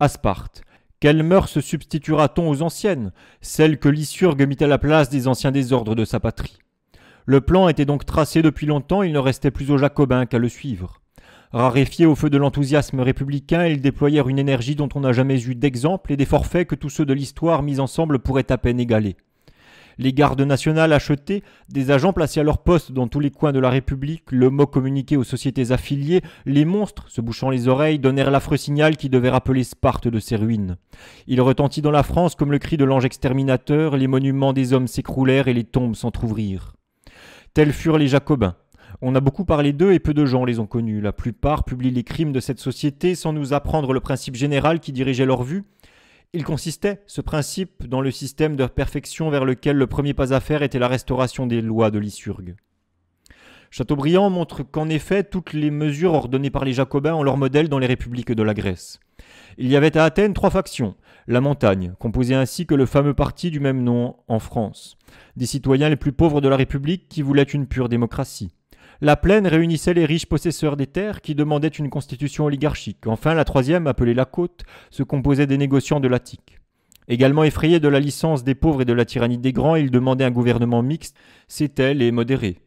A: À Sparte. Quelle mœurs substituera-t-on aux anciennes Celles que Lysurgue mit à la place des anciens désordres de sa patrie. Le plan était donc tracé depuis longtemps, il ne restait plus aux Jacobins qu'à le suivre. Raréfiés au feu de l'enthousiasme républicain, ils déployèrent une énergie dont on n'a jamais eu d'exemple et des forfaits que tous ceux de l'histoire mis ensemble pourraient à peine égaler. Les gardes nationales achetées, des agents placés à leur poste dans tous les coins de la République, le mot communiqué aux sociétés affiliées, les monstres, se bouchant les oreilles, donnèrent l'affreux signal qui devait rappeler Sparte de ses ruines. Il retentit dans la France comme le cri de l'ange exterminateur, les monuments des hommes s'écroulèrent et les tombes s'entr'ouvrirent. Tels furent les Jacobins. On a beaucoup parlé d'eux et peu de gens les ont connus. La plupart publient les crimes de cette société sans nous apprendre le principe général qui dirigeait leur vue. Il consistait, ce principe, dans le système de perfection vers lequel le premier pas à faire était la restauration des lois de l'Issurgue. Chateaubriand montre qu'en effet, toutes les mesures ordonnées par les Jacobins ont leur modèle dans les républiques de la Grèce. Il y avait à Athènes trois factions la montagne, composée ainsi que le fameux parti du même nom en France, des citoyens les plus pauvres de la République qui voulaient une pure démocratie. La plaine réunissait les riches possesseurs des terres qui demandaient une constitution oligarchique. Enfin, la troisième, appelée la côte, se composait des négociants de l'Attique. Également effrayés de la licence des pauvres et de la tyrannie des grands, ils demandaient un gouvernement mixte, c'était les modérés.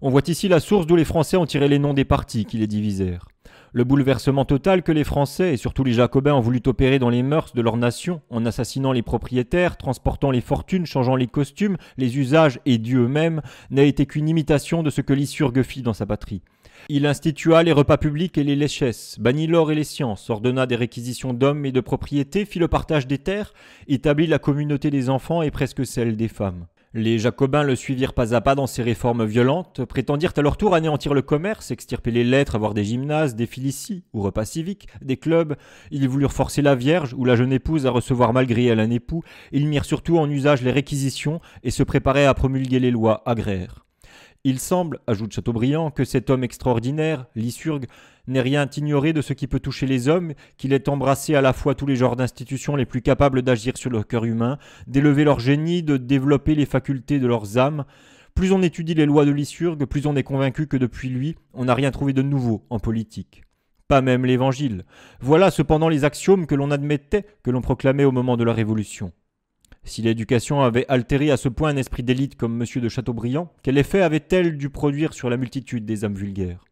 A: On voit ici la source d'où les Français ont tiré les noms des partis qui les divisèrent le bouleversement total que les Français et surtout les Jacobins ont voulu opérer dans les mœurs de leur nation en assassinant les propriétaires, transportant les fortunes, changeant les costumes, les usages et Dieu mêmes n'a été qu'une imitation de ce que Lysurgue fit dans sa patrie. Il institua les repas publics et les léchesses, bannit l'or et les sciences, ordonna des réquisitions d'hommes et de propriétés, fit le partage des terres, établit la communauté des enfants et presque celle des femmes. Les Jacobins le suivirent pas à pas dans ses réformes violentes, prétendirent à leur tour anéantir le commerce, extirper les lettres, avoir des gymnases, des filicies ou repas civiques, des clubs. Ils voulurent forcer la Vierge ou la jeune épouse à recevoir malgré elle un époux. Ils mirent surtout en usage les réquisitions et se préparaient à promulguer les lois agraires. Il semble, ajoute Chateaubriand, que cet homme extraordinaire, Lysurgue, n'ait rien ignoré de ce qui peut toucher les hommes, qu'il ait embrassé à la fois tous les genres d'institutions les plus capables d'agir sur le cœur humain, d'élever leur génie, de développer les facultés de leurs âmes. Plus on étudie les lois de Lysurgue, plus on est convaincu que depuis lui, on n'a rien trouvé de nouveau en politique pas même l'Évangile. Voilà cependant les axiomes que l'on admettait, que l'on proclamait au moment de la Révolution. Si l'éducation avait altéré à ce point un esprit d'élite comme M. de Chateaubriand, quel effet avait-elle dû produire sur la multitude des âmes vulgaires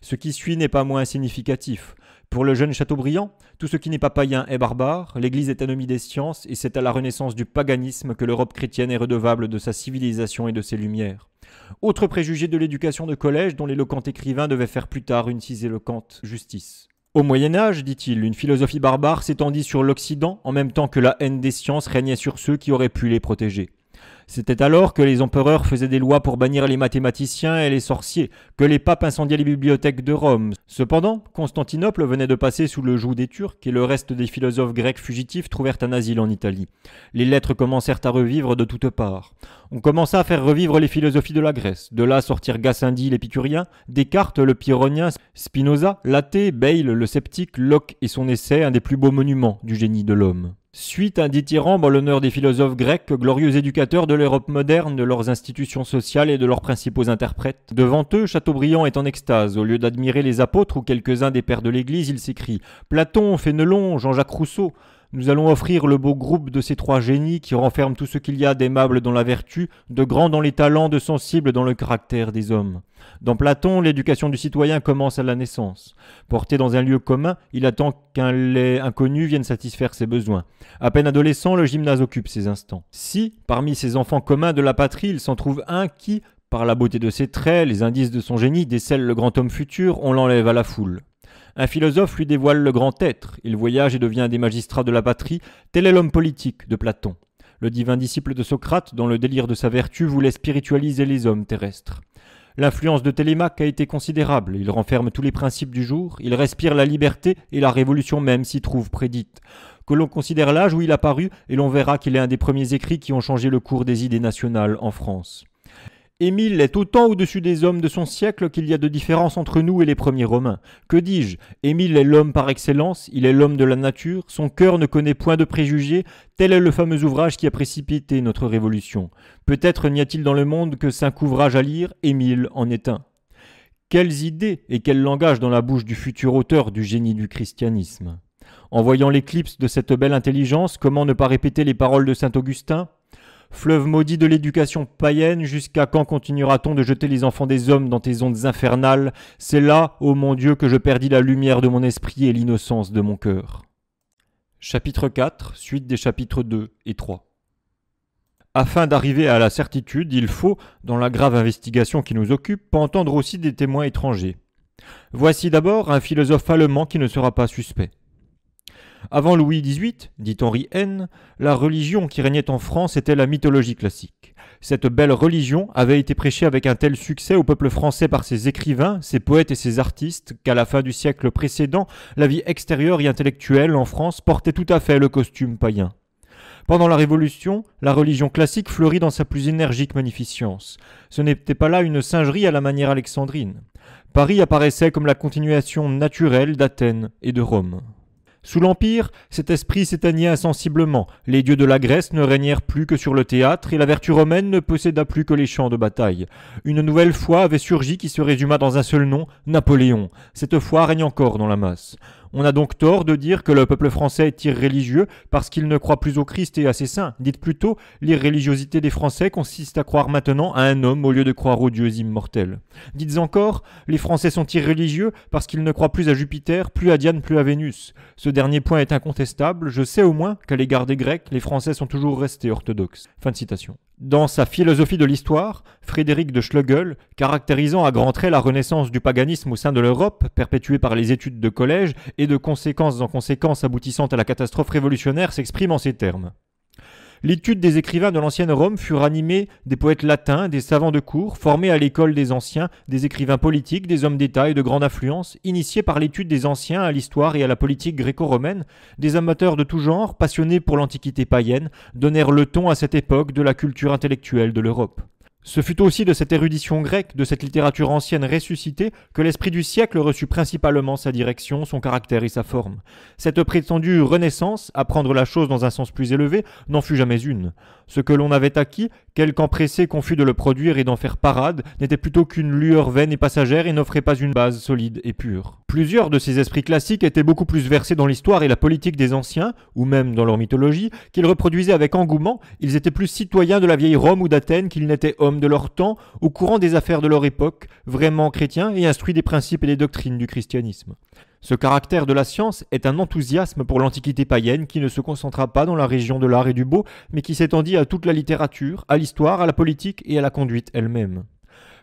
A: Ce qui suit n'est pas moins significatif. Pour le jeune Chateaubriand, tout ce qui n'est pas païen est barbare, l'Église est ennemie des sciences, et c'est à la Renaissance du paganisme que l'Europe chrétienne est redevable de sa civilisation et de ses lumières. Autre préjugé de l'éducation de collège dont l'éloquent écrivain devait faire plus tard une si éloquente justice. Au Moyen Âge, dit-il, une philosophie barbare s'étendit sur l'Occident en même temps que la haine des sciences régnait sur ceux qui auraient pu les protéger. C'était alors que les empereurs faisaient des lois pour bannir les mathématiciens et les sorciers, que les papes incendiaient les bibliothèques de Rome. Cependant, Constantinople venait de passer sous le joug des Turcs et le reste des philosophes grecs fugitifs trouvèrent un asile en Italie. Les lettres commencèrent à revivre de toutes parts. On commença à faire revivre les philosophies de la Grèce, de là sortirent Gassendi l'épicurien, Descartes le pyrrhonien, Spinoza, l'athée, Bayle, le sceptique, Locke et son essai, un des plus beaux monuments du génie de l'homme. Suite un dithyrambe en l'honneur des philosophes grecs, glorieux éducateurs de l'Europe moderne, de leurs institutions sociales et de leurs principaux interprètes. Devant eux, Chateaubriand est en extase. Au lieu d'admirer les apôtres ou quelques-uns des pères de l'Église, il s'écrit « Platon, Fénelon, Jean-Jacques Rousseau nous allons offrir le beau groupe de ces trois génies qui renferment tout ce qu'il y a d'aimable dans la vertu, de grand dans les talents, de sensible dans le caractère des hommes. Dans Platon, l'éducation du citoyen commence à la naissance. Porté dans un lieu commun, il attend qu'un lait inconnu vienne satisfaire ses besoins. À peine adolescent, le gymnase occupe ses instants. Si, parmi ces enfants communs de la patrie, il s'en trouve un qui, par la beauté de ses traits, les indices de son génie décèle le grand homme futur, on l'enlève à la foule. Un philosophe lui dévoile le grand être, il voyage et devient des magistrats de la patrie, tel est l'homme politique de Platon. Le divin disciple de Socrate, dont le délire de sa vertu, voulait spiritualiser les hommes terrestres. L'influence de Télémaque a été considérable, il renferme tous les principes du jour, il respire la liberté et la révolution même s'y trouve prédite. Que l'on considère l'âge où il a paru et l'on verra qu'il est un des premiers écrits qui ont changé le cours des idées nationales en France. Émile est autant au-dessus des hommes de son siècle qu'il y a de différence entre nous et les premiers Romains. Que dis-je Émile est l'homme par excellence, il est l'homme de la nature, son cœur ne connaît point de préjugés, tel est le fameux ouvrage qui a précipité notre révolution. Peut-être n'y a-t-il dans le monde que cinq ouvrages à lire, Émile en est un. Quelles idées et quel langage dans la bouche du futur auteur du génie du christianisme en voyant l'éclipse de cette belle intelligence, comment ne pas répéter les paroles de saint Augustin Fleuve maudit de l'éducation païenne, jusqu'à quand continuera-t-on de jeter les enfants des hommes dans tes ondes infernales C'est là, ô mon Dieu, que je perdis la lumière de mon esprit et l'innocence de mon cœur. Chapitre 4, suite des chapitres 2 et 3. Afin d'arriver à la certitude, il faut, dans la grave investigation qui nous occupe, entendre aussi des témoins étrangers. Voici d'abord un philosophe allemand qui ne sera pas suspect. Avant Louis XVIII, dit Henri N, la religion qui régnait en France était la mythologie classique. Cette belle religion avait été prêchée avec un tel succès au peuple français par ses écrivains, ses poètes et ses artistes qu'à la fin du siècle précédent, la vie extérieure et intellectuelle en France portait tout à fait le costume païen. Pendant la Révolution, la religion classique fleurit dans sa plus énergique magnificence. Ce n'était pas là une singerie à la manière alexandrine. Paris apparaissait comme la continuation naturelle d'Athènes et de Rome. Sous l'Empire, cet esprit s'éteignait insensiblement, les dieux de la Grèce ne régnèrent plus que sur le théâtre, et la vertu romaine ne posséda plus que les champs de bataille. Une nouvelle foi avait surgi qui se résuma dans un seul nom, Napoléon. Cette foi règne encore dans la masse. On a donc tort de dire que le peuple français est irréligieux parce qu'il ne croit plus au Christ et à ses saints. Dites plutôt, l'irréligiosité des Français consiste à croire maintenant à un homme au lieu de croire aux dieux immortels. Dites encore, les Français sont irréligieux parce qu'ils ne croient plus à Jupiter, plus à Diane, plus à Vénus. Ce dernier point est incontestable, je sais au moins qu'à l'égard des Grecs, les Français sont toujours restés orthodoxes. Fin de citation dans sa philosophie de l'histoire, Frédéric de Schlegel, caractérisant à grands traits la renaissance du paganisme au sein de l'Europe, perpétuée par les études de collège et de conséquences en conséquences aboutissant à la catastrophe révolutionnaire, s'exprime en ces termes. L'étude des écrivains de l'ancienne Rome fut animée des poètes latins, des savants de cour, formés à l'école des anciens, des écrivains politiques, des hommes d'État et de grande influence, initiés par l'étude des anciens à l'histoire et à la politique gréco-romaine, des amateurs de tout genre, passionnés pour l'antiquité païenne, donnèrent le ton à cette époque de la culture intellectuelle de l'Europe. Ce fut aussi de cette érudition grecque, de cette littérature ancienne ressuscitée, que l'esprit du siècle reçut principalement sa direction, son caractère et sa forme. Cette prétendue renaissance, apprendre la chose dans un sens plus élevé, n'en fut jamais une. Ce que l'on avait acquis, quelque empressé qu'on fût de le produire et d'en faire parade, n'était plutôt qu'une lueur vaine et passagère et n'offrait pas une base solide et pure. Plusieurs de ces esprits classiques étaient beaucoup plus versés dans l'histoire et la politique des anciens, ou même dans leur mythologie, qu'ils reproduisaient avec engouement, ils étaient plus citoyens de la vieille Rome ou d'Athènes qu'ils n'étaient hommes de leur temps, au courant des affaires de leur époque, vraiment chrétiens et instruits des principes et des doctrines du christianisme. Ce caractère de la science est un enthousiasme pour l'antiquité païenne qui ne se concentra pas dans la région de l'art et du beau, mais qui s'étendit à toute la littérature, à l'histoire, à la politique et à la conduite elle-même.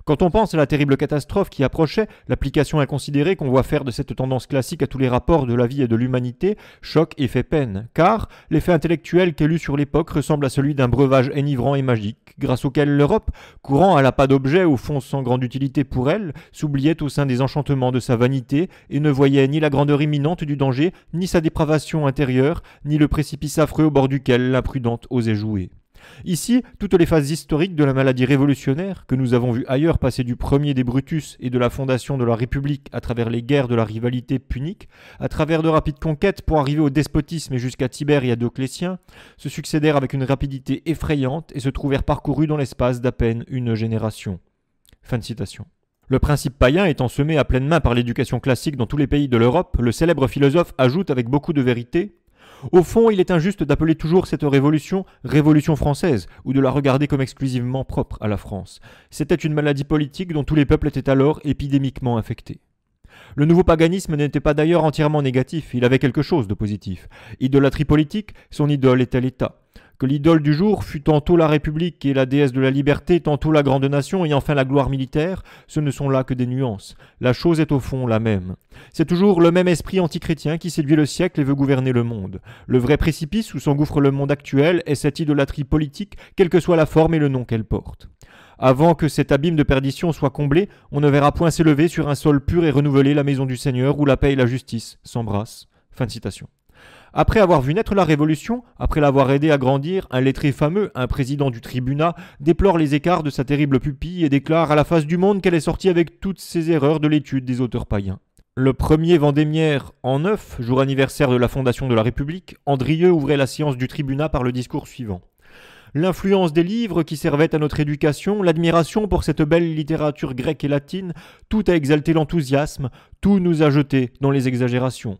A: Quand on pense à la terrible catastrophe qui approchait, l'application inconsidérée qu'on voit faire de cette tendance classique à tous les rapports de la vie et de l'humanité choque et fait peine, car l'effet intellectuel qu'elle eut sur l'époque ressemble à celui d'un breuvage enivrant et magique, grâce auquel l'Europe, courant à la pas d'objet au fond sans grande utilité pour elle, s'oubliait au sein des enchantements de sa vanité et ne voyait ni la grandeur imminente du danger, ni sa dépravation intérieure, ni le précipice affreux au bord duquel l'imprudente osait jouer. Ici, toutes les phases historiques de la maladie révolutionnaire, que nous avons vu ailleurs passer du premier des Brutus et de la fondation de la République à travers les guerres de la rivalité punique, à travers de rapides conquêtes pour arriver au despotisme et jusqu'à Tibère et à Dioclétien, se succédèrent avec une rapidité effrayante et se trouvèrent parcourues dans l'espace d'à peine une génération. de citation. Le principe païen étant semé à pleine main par l'éducation classique dans tous les pays de l'Europe, le célèbre philosophe ajoute avec beaucoup de vérité au fond, il est injuste d'appeler toujours cette révolution révolution française, ou de la regarder comme exclusivement propre à la France. C'était une maladie politique dont tous les peuples étaient alors épidémiquement infectés. Le nouveau paganisme n'était pas d'ailleurs entièrement négatif, il avait quelque chose de positif. Idolâtrie politique, son idole était l'État que l'idole du jour fut tantôt la République et la déesse de la liberté, tantôt la grande nation et enfin la gloire militaire, ce ne sont là que des nuances. La chose est au fond la même. C'est toujours le même esprit antichrétien qui séduit le siècle et veut gouverner le monde. Le vrai précipice où s'engouffre le monde actuel est cette idolâtrie politique, quelle que soit la forme et le nom qu'elle porte. Avant que cet abîme de perdition soit comblé, on ne verra point s'élever sur un sol pur et renouvelé la maison du Seigneur où la paix et la justice s'embrassent. Fin de citation. Après avoir vu naître la Révolution, après l'avoir aidé à grandir, un lettré fameux, un président du tribunat, déplore les écarts de sa terrible pupille et déclare à la face du monde qu'elle est sortie avec toutes ses erreurs de l'étude des auteurs païens. Le 1er Vendémiaire en 9, jour anniversaire de la fondation de la République, Andrieux ouvrait la séance du tribunat par le discours suivant l'influence des livres qui servaient à notre éducation, l'admiration pour cette belle littérature grecque et latine, tout a exalté l'enthousiasme, tout nous a jeté dans les exagérations.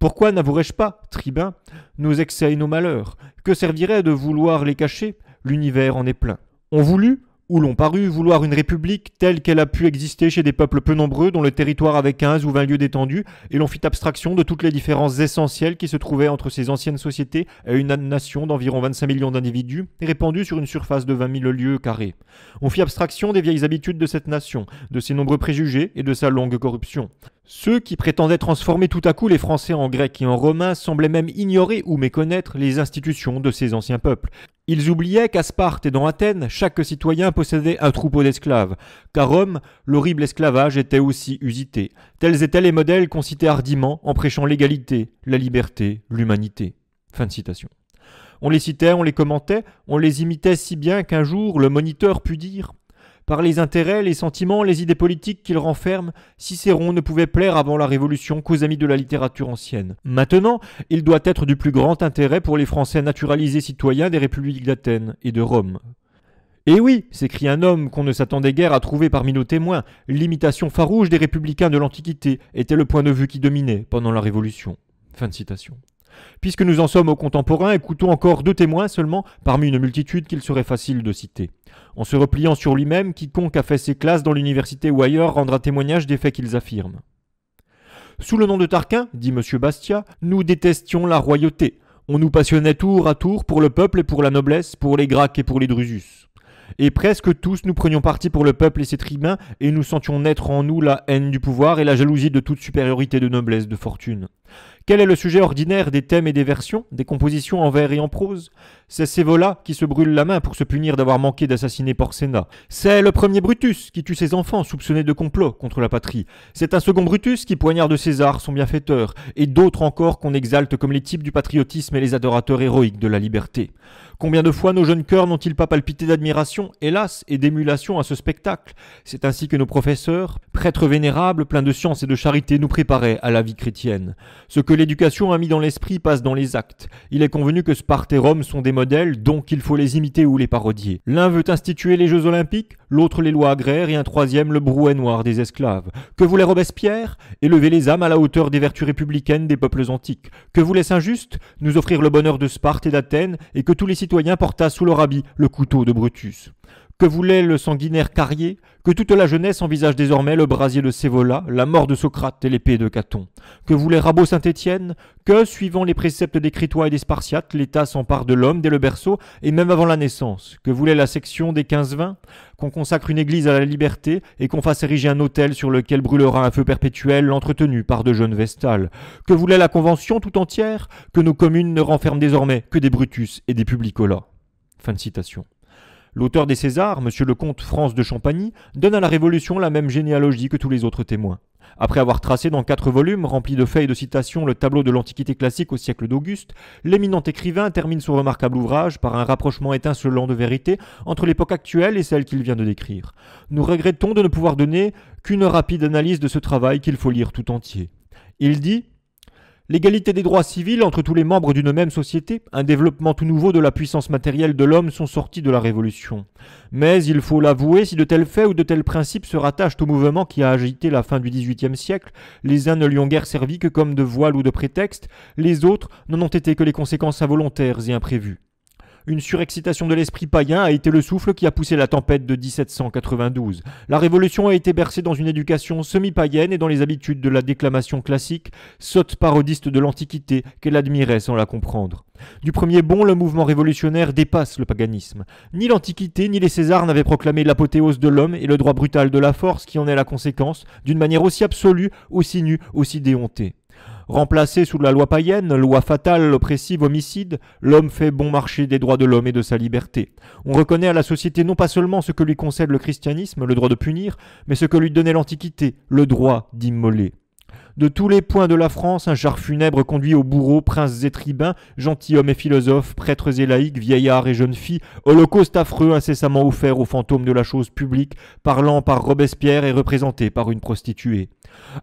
A: Pourquoi n'avouerais-je pas, tribun, nos excès et nos malheurs Que servirait de vouloir les cacher L'univers en est plein. On voulut, ou l'on parut, vouloir une république telle qu'elle a pu exister chez des peuples peu nombreux, dont le territoire avait 15 ou 20 lieues d'étendue, et l'on fit abstraction de toutes les différences essentielles qui se trouvaient entre ces anciennes sociétés et une nation d'environ 25 millions d'individus, répandue sur une surface de 20 000 lieues carrées. On fit abstraction des vieilles habitudes de cette nation, de ses nombreux préjugés et de sa longue corruption. Ceux qui prétendaient transformer tout à coup les Français en Grecs et en Romains semblaient même ignorer ou méconnaître les institutions de ces anciens peuples. Ils oubliaient qu'à Sparte et dans Athènes, chaque citoyen possédait un troupeau d'esclaves, qu'à Rome, l'horrible esclavage était aussi usité. Tels étaient les modèles qu'on citait hardiment en prêchant l'égalité, la liberté, l'humanité. Fin de citation. On les citait, on les commentait, on les imitait si bien qu'un jour le moniteur put dire par les intérêts, les sentiments, les idées politiques qu'il renferme, Cicéron ne pouvait plaire avant la Révolution qu'aux amis de la littérature ancienne. Maintenant, il doit être du plus grand intérêt pour les Français naturalisés citoyens des républiques d'Athènes et de Rome. Et eh oui, s'écrie un homme qu'on ne s'attendait guère à trouver parmi nos témoins, l'imitation farouche des républicains de l'Antiquité était le point de vue qui dominait pendant la Révolution. Fin de citation. Puisque nous en sommes aux contemporains, écoutons encore deux témoins seulement parmi une multitude qu'il serait facile de citer. En se repliant sur lui-même, quiconque a fait ses classes dans l'université ou ailleurs rendra témoignage des faits qu'ils affirment. Sous le nom de Tarquin, dit M. Bastia, nous détestions la royauté. On nous passionnait tour à tour pour le peuple et pour la noblesse, pour les Gracques et pour les Drusus. Et presque tous nous prenions parti pour le peuple et ses tribuns, et nous sentions naître en nous la haine du pouvoir et la jalousie de toute supériorité de noblesse, de fortune. Quel est le sujet ordinaire des thèmes et des versions, des compositions en vers et en prose C'est Sévola qui se brûle la main pour se punir d'avoir manqué d'assassiner Porcena. C'est le premier Brutus qui tue ses enfants soupçonnés de complot contre la patrie. C'est un second Brutus qui poignarde César, son bienfaiteur, et d'autres encore qu'on exalte comme les types du patriotisme et les adorateurs héroïques de la liberté. Combien de fois nos jeunes cœurs n'ont-ils pas palpité d'admiration, hélas, et d'émulation à ce spectacle C'est ainsi que nos professeurs, prêtres vénérables, pleins de science et de charité, nous préparaient à la vie chrétienne. Ce que l'éducation a mis dans l'esprit passe dans les actes. Il est convenu que Sparte et Rome sont des modèles, donc il faut les imiter ou les parodier. L'un veut instituer les Jeux Olympiques, l'autre les lois agraires et un troisième le brouet noir des esclaves. Que voulait Robespierre Élever les âmes à la hauteur des vertus républicaines des peuples antiques. Que voulait Saint-Just Nous offrir le bonheur de Sparte et d'Athènes et que tous les citoyens portassent sous leur habit le couteau de Brutus que voulait le sanguinaire Carrier, que toute la jeunesse envisage désormais le brasier de Sévola, la mort de Socrate et l'épée de Caton, que voulait Rabot Saint-Étienne, que, suivant les préceptes des Critois et des Spartiates, l'État s'empare de l'homme dès le berceau et même avant la naissance, que voulait la section des 15-20, qu'on consacre une église à la liberté et qu'on fasse ériger un autel sur lequel brûlera un feu perpétuel entretenu par de jeunes vestales, que voulait la Convention tout entière, que nos communes ne renferment désormais que des Brutus et des Publicola. Fin de citation. L'auteur des Césars, M. le comte France de Champagny, donne à la Révolution la même généalogie que tous les autres témoins. Après avoir tracé dans quatre volumes, remplis de faits et de citations, le tableau de l'Antiquité classique au siècle d'Auguste, l'éminent écrivain termine son remarquable ouvrage par un rapprochement étincelant de vérité entre l'époque actuelle et celle qu'il vient de décrire. Nous regrettons de ne pouvoir donner qu'une rapide analyse de ce travail qu'il faut lire tout entier. Il dit l'égalité des droits civils entre tous les membres d'une même société, un développement tout nouveau de la puissance matérielle de l'homme sont sortis de la Révolution. Mais il faut l'avouer, si de tels faits ou de tels principes se rattachent au mouvement qui a agité la fin du XVIIIe siècle, les uns ne lui ont guère servi que comme de voile ou de prétexte, les autres n'en ont été que les conséquences involontaires et imprévues une surexcitation de l'esprit païen a été le souffle qui a poussé la tempête de 1792. La Révolution a été bercée dans une éducation semi-païenne et dans les habitudes de la déclamation classique, sotte parodiste de l'Antiquité qu'elle admirait sans la comprendre. Du premier bond, le mouvement révolutionnaire dépasse le paganisme. Ni l'Antiquité ni les Césars n'avaient proclamé l'apothéose de l'homme et le droit brutal de la force qui en est la conséquence, d'une manière aussi absolue, aussi nue, aussi déhontée. Remplacé sous la loi païenne, loi fatale, oppressive, homicide, l'homme fait bon marché des droits de l'homme et de sa liberté. On reconnaît à la société non pas seulement ce que lui concède le christianisme, le droit de punir, mais ce que lui donnait l'Antiquité, le droit d'immoler. De tous les points de la France, un char funèbre conduit aux bourreaux, princes et tribuns, gentilshommes et philosophes, prêtres et laïcs, vieillards et jeunes filles, holocauste affreux incessamment offert aux fantômes de la chose publique, parlant par Robespierre et représenté par une prostituée.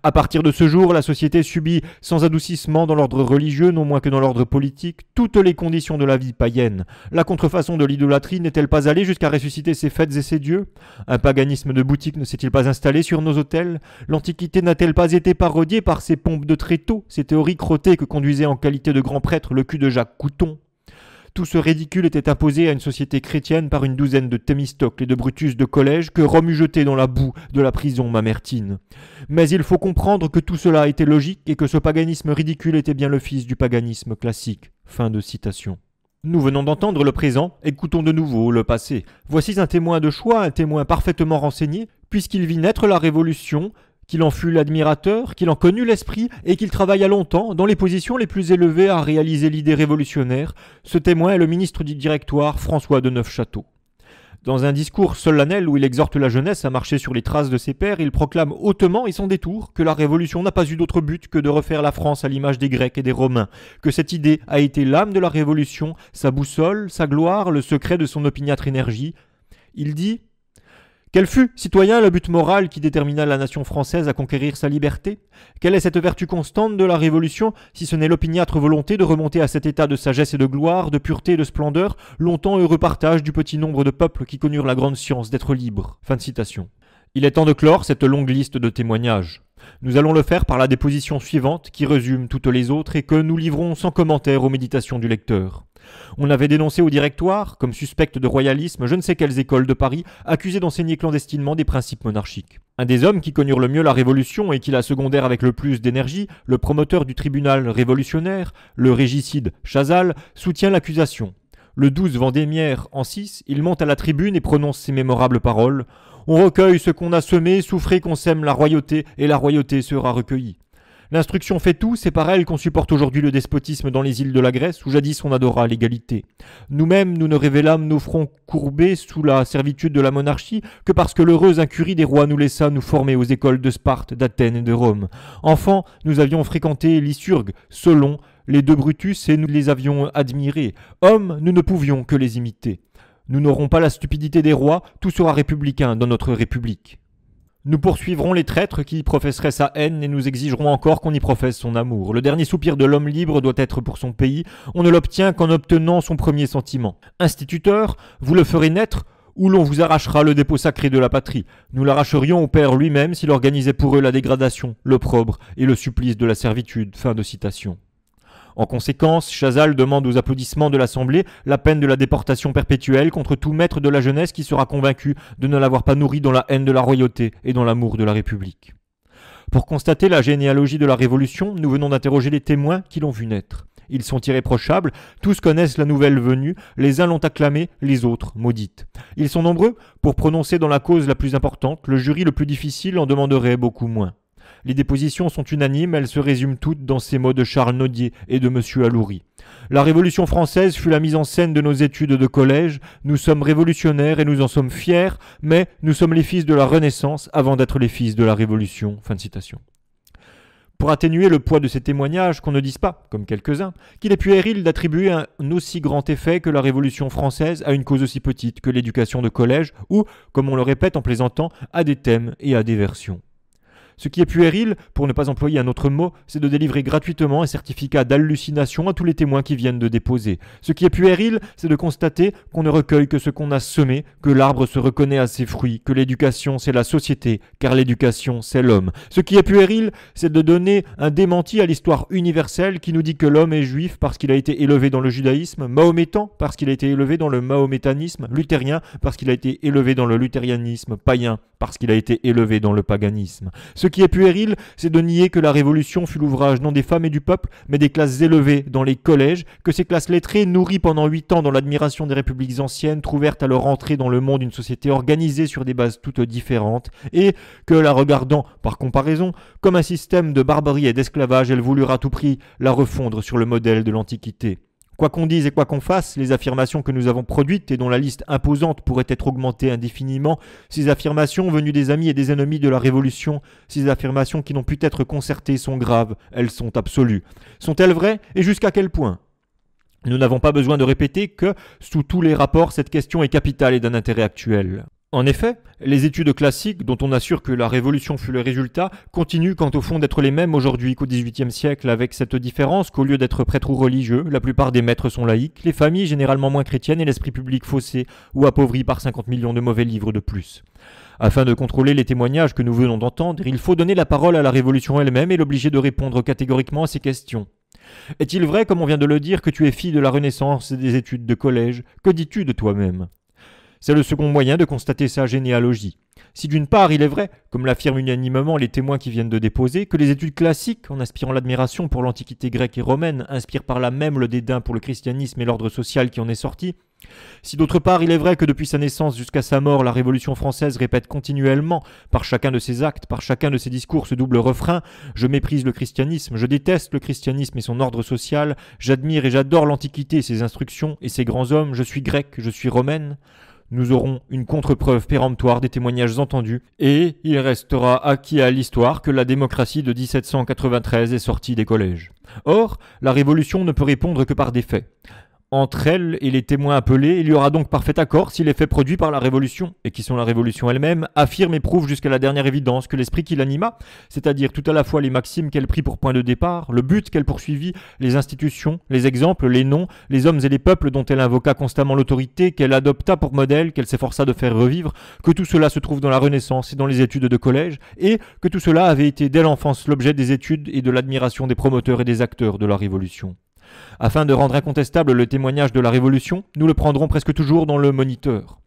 A: À partir de ce jour, la société subit sans adoucissement dans l'ordre religieux, non moins que dans l'ordre politique, toutes les conditions de la vie païenne. La contrefaçon de l'idolâtrie n'est-elle pas allée jusqu'à ressusciter ses fêtes et ses dieux Un paganisme de boutique ne s'est-il pas installé sur nos hôtels L'Antiquité n'a-t-elle pas été parodiée par ces pompes de tréteaux, ces théories crottées que conduisait en qualité de grand prêtre le cul de Jacques Couton tout ce ridicule était imposé à une société chrétienne par une douzaine de thémistocles et de Brutus de collège que Rome eût jeté dans la boue de la prison mamertine. Mais il faut comprendre que tout cela était logique et que ce paganisme ridicule était bien le fils du paganisme classique. Fin de citation. Nous venons d'entendre le présent, écoutons de nouveau le passé. Voici un témoin de choix, un témoin parfaitement renseigné, puisqu'il vit naître la Révolution, qu'il en fut l'admirateur, qu'il en connut l'esprit et qu'il travailla longtemps dans les positions les plus élevées à réaliser l'idée révolutionnaire, ce témoin est le ministre du Directoire François de Neufchâteau. Dans un discours solennel où il exhorte la jeunesse à marcher sur les traces de ses pères, il proclame hautement et sans détour que la Révolution n'a pas eu d'autre but que de refaire la France à l'image des Grecs et des Romains, que cette idée a été l'âme de la Révolution, sa boussole, sa gloire, le secret de son opiniâtre énergie. Il dit quel fut, citoyen, le but moral qui détermina la nation française à conquérir sa liberté Quelle est cette vertu constante de la Révolution, si ce n'est l'opiniâtre volonté de remonter à cet état de sagesse et de gloire, de pureté et de splendeur, longtemps heureux partage du petit nombre de peuples qui connurent la grande science d'être libres Fin de citation. Il est temps de clore cette longue liste de témoignages. Nous allons le faire par la déposition suivante qui résume toutes les autres et que nous livrons sans commentaire aux méditations du lecteur. On avait dénoncé au directoire, comme suspecte de royalisme, je ne sais quelles écoles de Paris, accusées d'enseigner clandestinement des principes monarchiques. Un des hommes qui connurent le mieux la Révolution et qui la secondèrent avec le plus d'énergie, le promoteur du tribunal révolutionnaire, le régicide Chazal, soutient l'accusation. Le 12 Vendémiaire, en 6, il monte à la tribune et prononce ces mémorables paroles. On recueille ce qu'on a semé, souffrez qu'on sème la royauté, et la royauté sera recueillie. L'instruction fait tout, c'est par elle qu'on supporte aujourd'hui le despotisme dans les îles de la Grèce, où jadis on adora l'égalité. Nous-mêmes, nous ne révélâmes nos fronts courbés sous la servitude de la monarchie que parce que l'heureuse incurie des rois nous laissa nous former aux écoles de Sparte, d'Athènes et de Rome. Enfants, nous avions fréquenté l'Isurgue, selon les deux Brutus, et nous les avions admirés. Hommes, nous ne pouvions que les imiter. Nous n'aurons pas la stupidité des rois, tout sera républicain dans notre République. Nous poursuivrons les traîtres qui y professeraient sa haine et nous exigerons encore qu'on y professe son amour. Le dernier soupir de l'homme libre doit être pour son pays, on ne l'obtient qu'en obtenant son premier sentiment. Instituteur, vous le ferez naître ou l'on vous arrachera le dépôt sacré de la patrie. Nous l'arracherions au père lui-même s'il organisait pour eux la dégradation, l'opprobre et le supplice de la servitude. Fin de citation. En conséquence, Chazal demande aux applaudissements de l'Assemblée la peine de la déportation perpétuelle contre tout maître de la jeunesse qui sera convaincu de ne l'avoir pas nourri dans la haine de la royauté et dans l'amour de la République. Pour constater la généalogie de la Révolution, nous venons d'interroger les témoins qui l'ont vu naître. Ils sont irréprochables, tous connaissent la nouvelle venue, les uns l'ont acclamée, les autres maudite. Ils sont nombreux, pour prononcer dans la cause la plus importante, le jury le plus difficile en demanderait beaucoup moins. Les dépositions sont unanimes, elles se résument toutes dans ces mots de Charles Nodier et de M. Aloury :« La Révolution française fut la mise en scène de nos études de collège, nous sommes révolutionnaires et nous en sommes fiers, mais nous sommes les fils de la Renaissance avant d'être les fils de la Révolution. Fin de citation. Pour atténuer le poids de ces témoignages, qu'on ne dise pas, comme quelques-uns, qu'il est puéril d'attribuer un aussi grand effet que la Révolution française à une cause aussi petite que l'éducation de collège ou, comme on le répète en plaisantant, à des thèmes et à des versions. Ce qui est puéril, pour ne pas employer un autre mot, c'est de délivrer gratuitement un certificat d'hallucination à tous les témoins qui viennent de déposer. Ce qui est puéril, c'est de constater qu'on ne recueille que ce qu'on a semé, que l'arbre se reconnaît à ses fruits, que l'éducation c'est la société, car l'éducation c'est l'homme. Ce qui est puéril, c'est de donner un démenti à l'histoire universelle qui nous dit que l'homme est juif parce qu'il a été élevé dans le judaïsme, mahométan parce qu'il a été élevé dans le mahométanisme, luthérien parce qu'il a été élevé dans le luthérianisme, païen parce qu'il a été élevé dans le paganisme. Ce qui est puéril, c'est de nier que la Révolution fut l'ouvrage non des femmes et du peuple, mais des classes élevées dans les collèges, que ces classes lettrées, nourries pendant huit ans dans l'admiration des républiques anciennes, trouvèrent à leur entrée dans le monde une société organisée sur des bases toutes différentes, et que, la regardant par comparaison comme un système de barbarie et d'esclavage, elle voulut à tout prix la refondre sur le modèle de l'Antiquité. Quoi qu'on dise et quoi qu'on fasse, les affirmations que nous avons produites et dont la liste imposante pourrait être augmentée indéfiniment, ces affirmations venues des amis et des ennemis de la Révolution, ces affirmations qui n'ont pu être concertées sont graves, elles sont absolues. Sont-elles vraies et jusqu'à quel point nous n'avons pas besoin de répéter que, sous tous les rapports, cette question est capitale et d'un intérêt actuel. En effet, les études classiques, dont on assure que la Révolution fut le résultat, continuent quant au fond d'être les mêmes aujourd'hui qu'au XVIIIe siècle, avec cette différence qu'au lieu d'être prêtres ou religieux, la plupart des maîtres sont laïcs, les familles généralement moins chrétiennes et l'esprit public faussé ou appauvri par 50 millions de mauvais livres de plus. Afin de contrôler les témoignages que nous venons d'entendre, il faut donner la parole à la Révolution elle-même et l'obliger de répondre catégoriquement à ces questions. Est-il vrai, comme on vient de le dire, que tu es fille de la Renaissance et des études de collège Que dis-tu de toi-même c'est le second moyen de constater sa généalogie. Si d'une part il est vrai, comme l'affirment unanimement les témoins qui viennent de déposer, que les études classiques, en inspirant l'admiration pour l'Antiquité grecque et romaine, inspirent par là même le dédain pour le christianisme et l'ordre social qui en est sorti, si d'autre part il est vrai que depuis sa naissance jusqu'à sa mort, la Révolution française répète continuellement, par chacun de ses actes, par chacun de ses discours, ce double refrain ⁇ Je méprise le christianisme, je déteste le christianisme et son ordre social, j'admire et j'adore l'Antiquité ses instructions et ses grands hommes, je suis grec, je suis romaine ⁇ nous aurons une contre-preuve péremptoire des témoignages entendus et il restera acquis à l'histoire que la démocratie de 1793 est sortie des collèges. Or, la Révolution ne peut répondre que par des faits entre elles et les témoins appelés, il y aura donc parfait accord si les faits produits par la Révolution, et qui sont la Révolution elle-même, affirme et prouve jusqu'à la dernière évidence que l'esprit qui l'anima, c'est-à-dire tout à la fois les maximes qu'elle prit pour point de départ, le but qu'elle poursuivit, les institutions, les exemples, les noms, les hommes et les peuples dont elle invoqua constamment l'autorité, qu'elle adopta pour modèle, qu'elle s'efforça de faire revivre, que tout cela se trouve dans la Renaissance et dans les études de collège, et que tout cela avait été dès l'enfance l'objet des études et de l'admiration des promoteurs et des acteurs de la Révolution. Afin de rendre incontestable le témoignage de la Révolution, nous le prendrons presque toujours dans le Moniteur.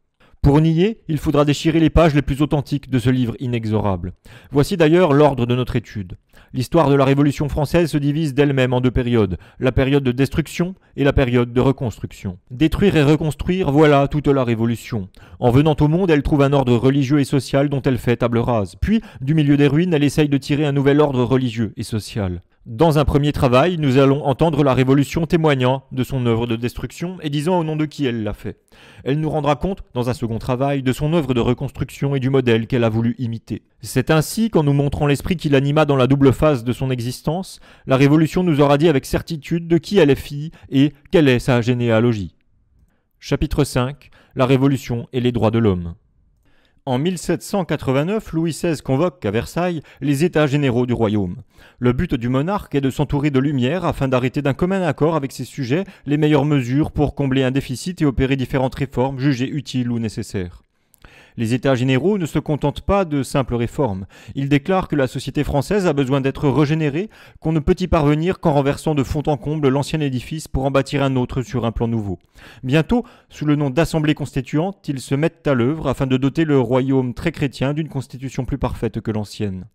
A: Pour nier, il faudra déchirer les pages les plus authentiques de ce livre inexorable. Voici d'ailleurs l'ordre de notre étude. L'histoire de la Révolution française se divise d'elle-même en deux périodes, la période de destruction et la période de reconstruction. Détruire et reconstruire, voilà toute la Révolution. En venant au monde, elle trouve un ordre religieux et social dont elle fait table rase. Puis, du milieu des ruines, elle essaye de tirer un nouvel ordre religieux et social. Dans un premier travail, nous allons entendre la Révolution témoignant de son œuvre de destruction et disant au nom de qui elle l'a fait. Elle nous rendra compte, dans un second travail, de son œuvre de reconstruction et du modèle qu'elle a voulu imiter. C'est ainsi qu'en nous montrant l'esprit qui l'anima dans la double phase de son existence, la Révolution nous aura dit avec certitude de qui elle est fille et quelle est sa généalogie. Chapitre 5 La Révolution et les droits de l'homme. En 1789, Louis XVI convoque à Versailles les États généraux du royaume. Le but du monarque est de s'entourer de lumière afin d'arrêter d'un commun accord avec ses sujets les meilleures mesures pour combler un déficit et opérer différentes réformes jugées utiles ou nécessaires. Les États généraux ne se contentent pas de simples réformes. Ils déclarent que la société française a besoin d'être régénérée, qu'on ne peut y parvenir qu'en renversant de fond en comble l'ancien édifice pour en bâtir un autre sur un plan nouveau. Bientôt, sous le nom d'Assemblée constituante, ils se mettent à l'œuvre afin de doter le royaume très chrétien d'une constitution plus parfaite que l'ancienne.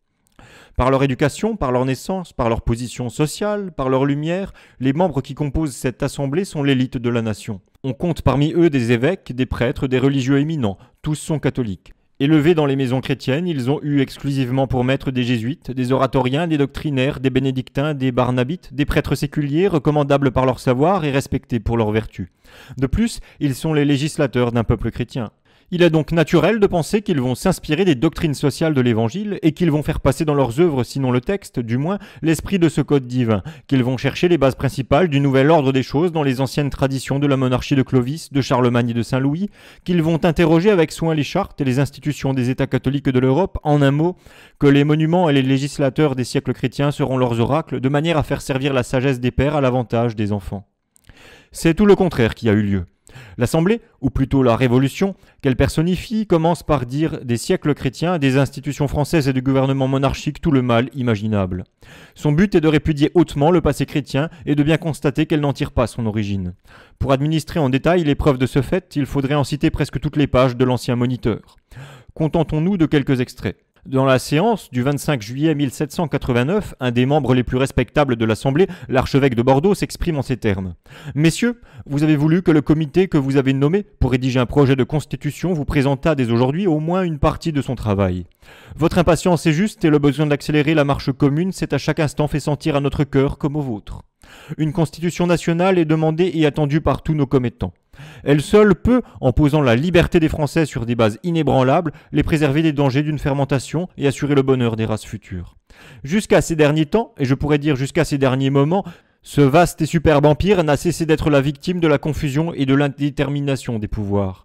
A: Par leur éducation, par leur naissance, par leur position sociale, par leur lumière, les membres qui composent cette assemblée sont l'élite de la nation. On compte parmi eux des évêques, des prêtres, des religieux éminents, tous sont catholiques. Élevés dans les maisons chrétiennes, ils ont eu exclusivement pour maître des jésuites, des oratoriens, des doctrinaires, des bénédictins, des barnabites, des prêtres séculiers, recommandables par leur savoir et respectés pour leur vertu. De plus, ils sont les législateurs d'un peuple chrétien. Il est donc naturel de penser qu'ils vont s'inspirer des doctrines sociales de l'Évangile et qu'ils vont faire passer dans leurs œuvres, sinon le texte, du moins l'esprit de ce code divin, qu'ils vont chercher les bases principales du nouvel ordre des choses dans les anciennes traditions de la monarchie de Clovis, de Charlemagne et de Saint-Louis, qu'ils vont interroger avec soin les chartes et les institutions des États catholiques de l'Europe, en un mot, que les monuments et les législateurs des siècles chrétiens seront leurs oracles, de manière à faire servir la sagesse des pères à l'avantage des enfants. C'est tout le contraire qui a eu lieu. L'Assemblée, ou plutôt la Révolution, qu'elle personnifie, commence par dire des siècles chrétiens, des institutions françaises et du gouvernement monarchique tout le mal imaginable. Son but est de répudier hautement le passé chrétien et de bien constater qu'elle n'en tire pas son origine. Pour administrer en détail les preuves de ce fait, il faudrait en citer presque toutes les pages de l'ancien moniteur. Contentons-nous de quelques extraits. Dans la séance du 25 juillet 1789, un des membres les plus respectables de l'Assemblée, l'archevêque de Bordeaux, s'exprime en ces termes. Messieurs, vous avez voulu que le comité que vous avez nommé pour rédiger un projet de constitution vous présentât dès aujourd'hui au moins une partie de son travail. Votre impatience est juste et le besoin d'accélérer la marche commune s'est à chaque instant fait sentir à notre cœur comme au vôtre. Une constitution nationale est demandée et attendue par tous nos commettants. Elle seule peut, en posant la liberté des Français sur des bases inébranlables, les préserver des dangers d'une fermentation et assurer le bonheur des races futures. Jusqu'à ces derniers temps, et je pourrais dire jusqu'à ces derniers moments, ce vaste et superbe empire n'a cessé d'être la victime de la confusion et de l'indétermination des pouvoirs.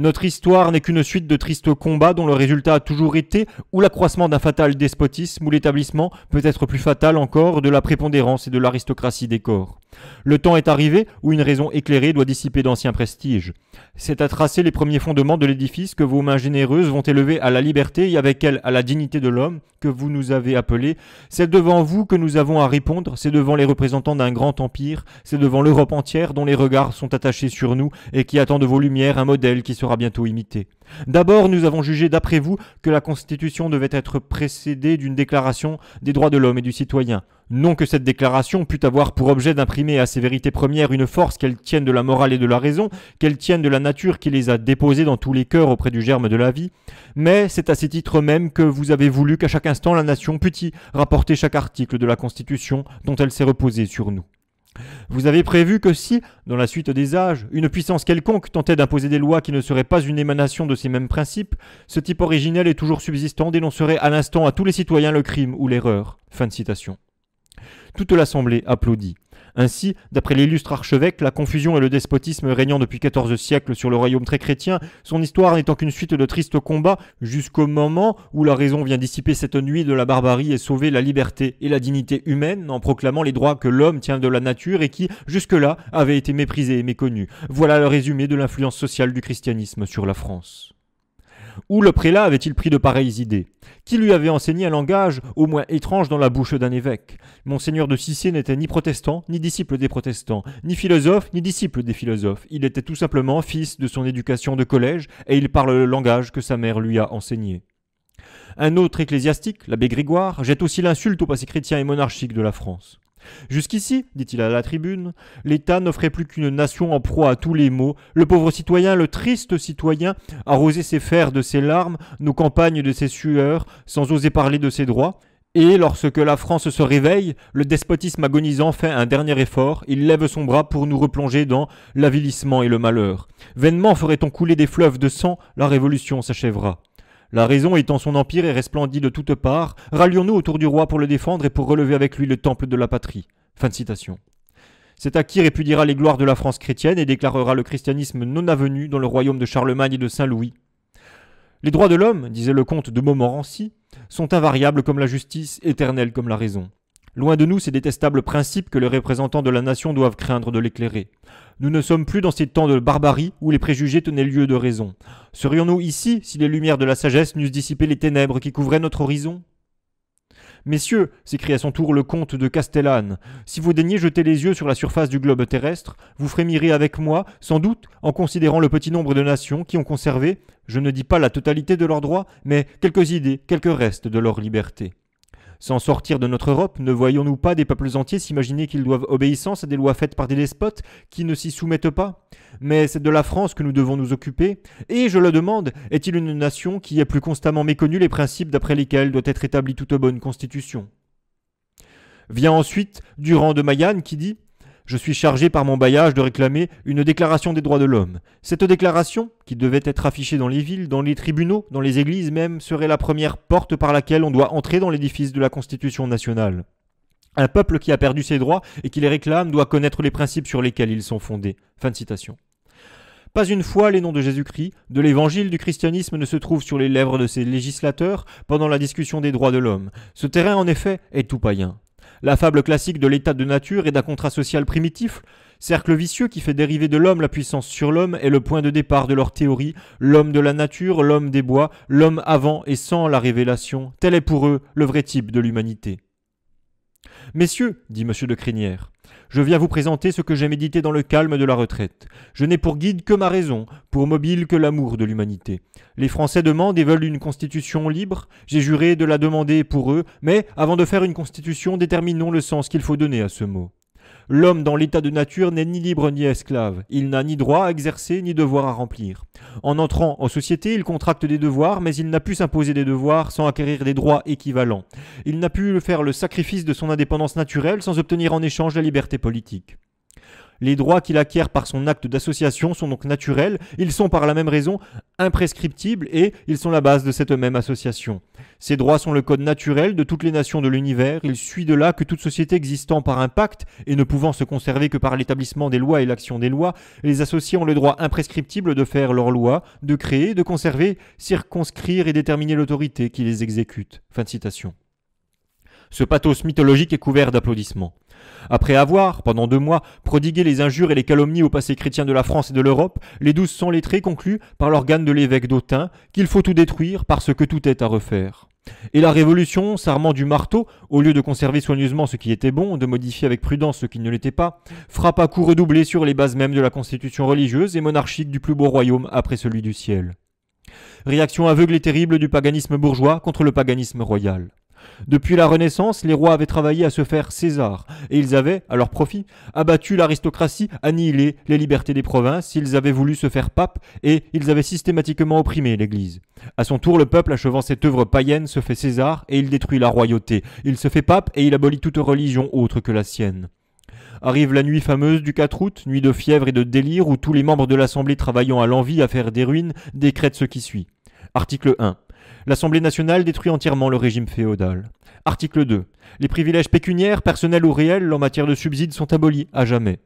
A: Notre histoire n'est qu'une suite de tristes combats dont le résultat a toujours été ou l'accroissement d'un fatal despotisme ou l'établissement, peut-être plus fatal encore, de la prépondérance et de l'aristocratie des corps. Le temps est arrivé où une raison éclairée doit dissiper d'anciens prestiges. C'est à tracer les premiers fondements de l'édifice que vos mains généreuses vont élever à la liberté et avec elle à la dignité de l'homme que vous nous avez appelé. C'est devant vous que nous avons à répondre, c'est devant les représentants d'un grand empire, c'est devant l'Europe entière dont les regards sont attachés sur nous et qui attend de vos lumières un modèle qui sera bientôt imité. D'abord, nous avons jugé, d'après vous, que la Constitution devait être précédée d'une déclaration des droits de l'homme et du citoyen. Non que cette déclaration pût avoir pour objet d'imprimer à ces vérités premières une force qu'elles tiennent de la morale et de la raison, qu'elles tiennent de la nature qui les a déposées dans tous les cœurs auprès du germe de la vie, mais c'est à ces titres même que vous avez voulu qu'à chaque instant la nation pût y rapporter chaque article de la Constitution dont elle s'est reposée sur nous. Vous avez prévu que si, dans la suite des âges, une puissance quelconque tentait d'imposer des lois qui ne seraient pas une émanation de ces mêmes principes, ce type originel et toujours subsistant dénoncerait à l'instant à tous les citoyens le crime ou l'erreur. de citation. Toute l'Assemblée applaudit. Ainsi, d'après l'illustre archevêque, la confusion et le despotisme régnant depuis 14 siècles sur le royaume très chrétien, son histoire n'étant qu'une suite de tristes combats jusqu'au moment où la raison vient dissiper cette nuit de la barbarie et sauver la liberté et la dignité humaine en proclamant les droits que l'homme tient de la nature et qui, jusque-là, avaient été méprisés et méconnus. Voilà le résumé de l'influence sociale du christianisme sur la France. Où le prélat avait-il pris de pareilles idées Qui lui avait enseigné un langage au moins étrange dans la bouche d'un évêque Monseigneur de Sicé n'était ni protestant, ni disciple des protestants, ni philosophe, ni disciple des philosophes. Il était tout simplement fils de son éducation de collège, et il parle le langage que sa mère lui a enseigné. Un autre ecclésiastique, l'abbé Grégoire, jette aussi l'insulte au passé chrétien et monarchique de la France. Jusqu'ici, dit-il à la tribune, l'État n'offrait plus qu'une nation en proie à tous les maux. Le pauvre citoyen, le triste citoyen, arrosait ses fers de ses larmes, nos campagnes de ses sueurs, sans oser parler de ses droits. Et lorsque la France se réveille, le despotisme agonisant fait un dernier effort, il lève son bras pour nous replonger dans l'avilissement et le malheur. Vainement ferait-on couler des fleuves de sang, la révolution s'achèvera. La raison étant son empire et resplendit de toutes parts, rallions-nous autour du roi pour le défendre et pour relever avec lui le temple de la patrie. Fin de citation. Cet acquis répudiera les gloires de la France chrétienne et déclarera le christianisme non avenu dans le royaume de Charlemagne et de Saint-Louis. Les droits de l'homme, disait le comte de Montmorency, sont invariables comme la justice, éternels comme la raison. Loin de nous ces détestables principes que les représentants de la nation doivent craindre de l'éclairer. Nous ne sommes plus dans ces temps de barbarie où les préjugés tenaient lieu de raison. Serions-nous ici si les lumières de la sagesse n'eussent dissipé les ténèbres qui couvraient notre horizon Messieurs, s'écria à son tour le comte de Castellane, si vous daignez jeter les yeux sur la surface du globe terrestre, vous frémirez avec moi, sans doute, en considérant le petit nombre de nations qui ont conservé, je ne dis pas la totalité de leurs droits, mais quelques idées, quelques restes de leur liberté. Sans sortir de notre Europe, ne voyons-nous pas des peuples entiers s'imaginer qu'ils doivent obéissance à des lois faites par des despotes qui ne s'y soumettent pas Mais c'est de la France que nous devons nous occuper, et je le demande, est-il une nation qui ait plus constamment méconnu les principes d'après lesquels doit être établie toute bonne constitution Vient ensuite Durand de Mayenne qui dit je suis chargé par mon bailliage de réclamer une déclaration des droits de l'homme. Cette déclaration, qui devait être affichée dans les villes, dans les tribunaux, dans les églises même, serait la première porte par laquelle on doit entrer dans l'édifice de la Constitution nationale. Un peuple qui a perdu ses droits et qui les réclame doit connaître les principes sur lesquels ils sont fondés. Pas une fois les noms de Jésus-Christ, de l'évangile du christianisme ne se trouvent sur les lèvres de ses législateurs pendant la discussion des droits de l'homme. Ce terrain, en effet, est tout païen. La fable classique de l'état de nature et d'un contrat social primitif, cercle vicieux qui fait dériver de l'homme la puissance sur l'homme, est le point de départ de leur théorie, l'homme de la nature, l'homme des bois, l'homme avant et sans la révélation, tel est pour eux le vrai type de l'humanité. Messieurs, dit M. de Crinière, je viens vous présenter ce que j'ai médité dans le calme de la retraite. Je n'ai pour guide que ma raison, pour mobile que l'amour de l'humanité. Les Français demandent et veulent une constitution libre, j'ai juré de la demander pour eux, mais avant de faire une constitution, déterminons le sens qu'il faut donner à ce mot. L'homme dans l'état de nature n'est ni libre ni esclave. Il n'a ni droit à exercer ni devoir à remplir. En entrant en société, il contracte des devoirs, mais il n'a pu s'imposer des devoirs sans acquérir des droits équivalents. Il n'a pu faire le sacrifice de son indépendance naturelle sans obtenir en échange la liberté politique. Les droits qu'il acquiert par son acte d'association sont donc naturels, ils sont par la même raison imprescriptibles et ils sont la base de cette même association. Ces droits sont le code naturel de toutes les nations de l'univers, il suit de là que toute société existant par un pacte et ne pouvant se conserver que par l'établissement des lois et l'action des lois, les associés ont le droit imprescriptible de faire leurs lois, de créer, de conserver, circonscrire et déterminer l'autorité qui les exécute. Fin de citation. Ce pathos mythologique est couvert d'applaudissements. Après avoir, pendant deux mois, prodigué les injures et les calomnies au passé chrétien de la France et de l'Europe, les douze sont lettrés concluent par l'organe de l'évêque d'Autun qu'il faut tout détruire parce que tout est à refaire. Et la Révolution, s'armant du marteau, au lieu de conserver soigneusement ce qui était bon, de modifier avec prudence ce qui ne l'était pas, frappe à coups redoublés sur les bases mêmes de la constitution religieuse et monarchique du plus beau royaume après celui du ciel. Réaction aveugle et terrible du paganisme bourgeois contre le paganisme royal. Depuis la Renaissance, les rois avaient travaillé à se faire César, et ils avaient, à leur profit, abattu l'aristocratie, annihilé les libertés des provinces, ils avaient voulu se faire pape, et ils avaient systématiquement opprimé l'Église. À son tour, le peuple, achevant cette œuvre païenne, se fait César, et il détruit la royauté. Il se fait pape, et il abolit toute religion autre que la sienne. Arrive la nuit fameuse du 4 août, nuit de fièvre et de délire où tous les membres de l'Assemblée travaillant à l'envie à faire des ruines décrètent ce qui suit. Article 1. L'Assemblée nationale détruit entièrement le régime féodal. Article 2. Les privilèges pécuniaires, personnels ou réels en matière de subsides sont abolis à jamais.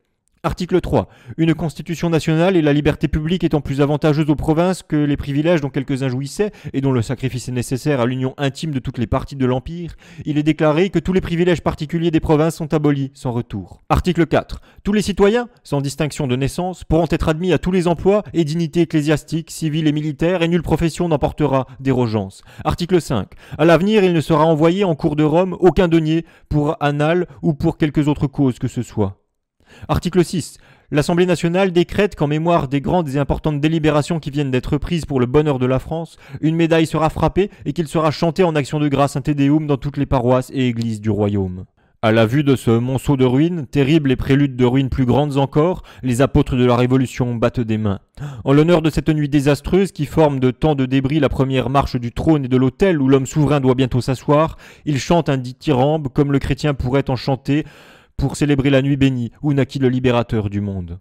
A: Article 3. Une constitution nationale et la liberté publique étant plus avantageuse aux provinces que les privilèges dont quelques-uns jouissaient et dont le sacrifice est nécessaire à l'union intime de toutes les parties de l'Empire, il est déclaré que tous les privilèges particuliers des provinces sont abolis sans retour. Article 4. Tous les citoyens, sans distinction de naissance, pourront être admis à tous les emplois et dignités ecclésiastiques, civiles et militaires et nulle profession n'emportera d'érogence. Article 5. À l'avenir, il ne sera envoyé en cours de Rome aucun denier pour annales ou pour quelques autres causes que ce soit. Article 6. L'Assemblée nationale décrète qu'en mémoire des grandes et importantes délibérations qui viennent d'être prises pour le bonheur de la France, une médaille sera frappée et qu'il sera chanté en action de grâce un Tédéum dans toutes les paroisses et églises du royaume. À la vue de ce monceau de ruines, terrible et préludes de ruines plus grandes encore, les apôtres de la Révolution battent des mains. En l'honneur de cette nuit désastreuse qui forme de tant de débris la première marche du trône et de l'autel où l'homme souverain doit bientôt s'asseoir, ils chantent un dithyrambe comme le chrétien pourrait en chanter, pour célébrer la nuit bénie où naquit le libérateur du monde.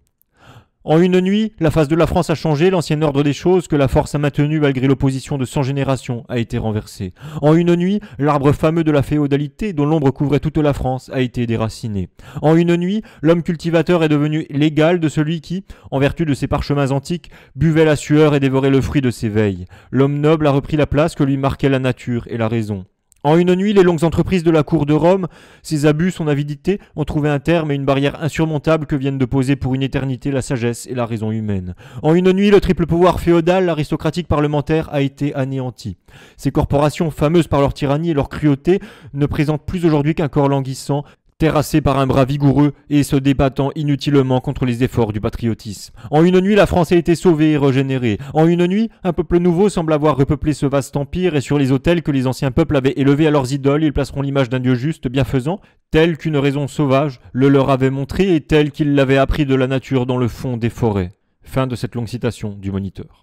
A: En une nuit, la face de la France a changé, l'ancien ordre des choses que la force a maintenu malgré l'opposition de cent générations a été renversé. En une nuit, l'arbre fameux de la féodalité dont l'ombre couvrait toute la France a été déraciné. En une nuit, l'homme cultivateur est devenu l'égal de celui qui, en vertu de ses parchemins antiques, buvait la sueur et dévorait le fruit de ses veilles. L'homme noble a repris la place que lui marquait la nature et la raison. En une nuit, les longues entreprises de la Cour de Rome, ses abus, son avidité, ont trouvé un terme et une barrière insurmontable que viennent de poser pour une éternité la sagesse et la raison humaine. En une nuit, le triple pouvoir féodal, l'aristocratique parlementaire a été anéanti. Ces corporations, fameuses par leur tyrannie et leur cruauté, ne présentent plus aujourd'hui qu'un corps languissant, terrassé par un bras vigoureux et se débattant inutilement contre les efforts du patriotisme. En une nuit, la France a été sauvée et régénérée. En une nuit, un peuple nouveau semble avoir repeuplé ce vaste empire et sur les autels que les anciens peuples avaient élevés à leurs idoles, ils placeront l'image d'un dieu juste, bienfaisant, tel qu'une raison sauvage le leur avait montré et tel qu'ils l'avaient appris de la nature dans le fond des forêts. Fin de cette longue citation du moniteur.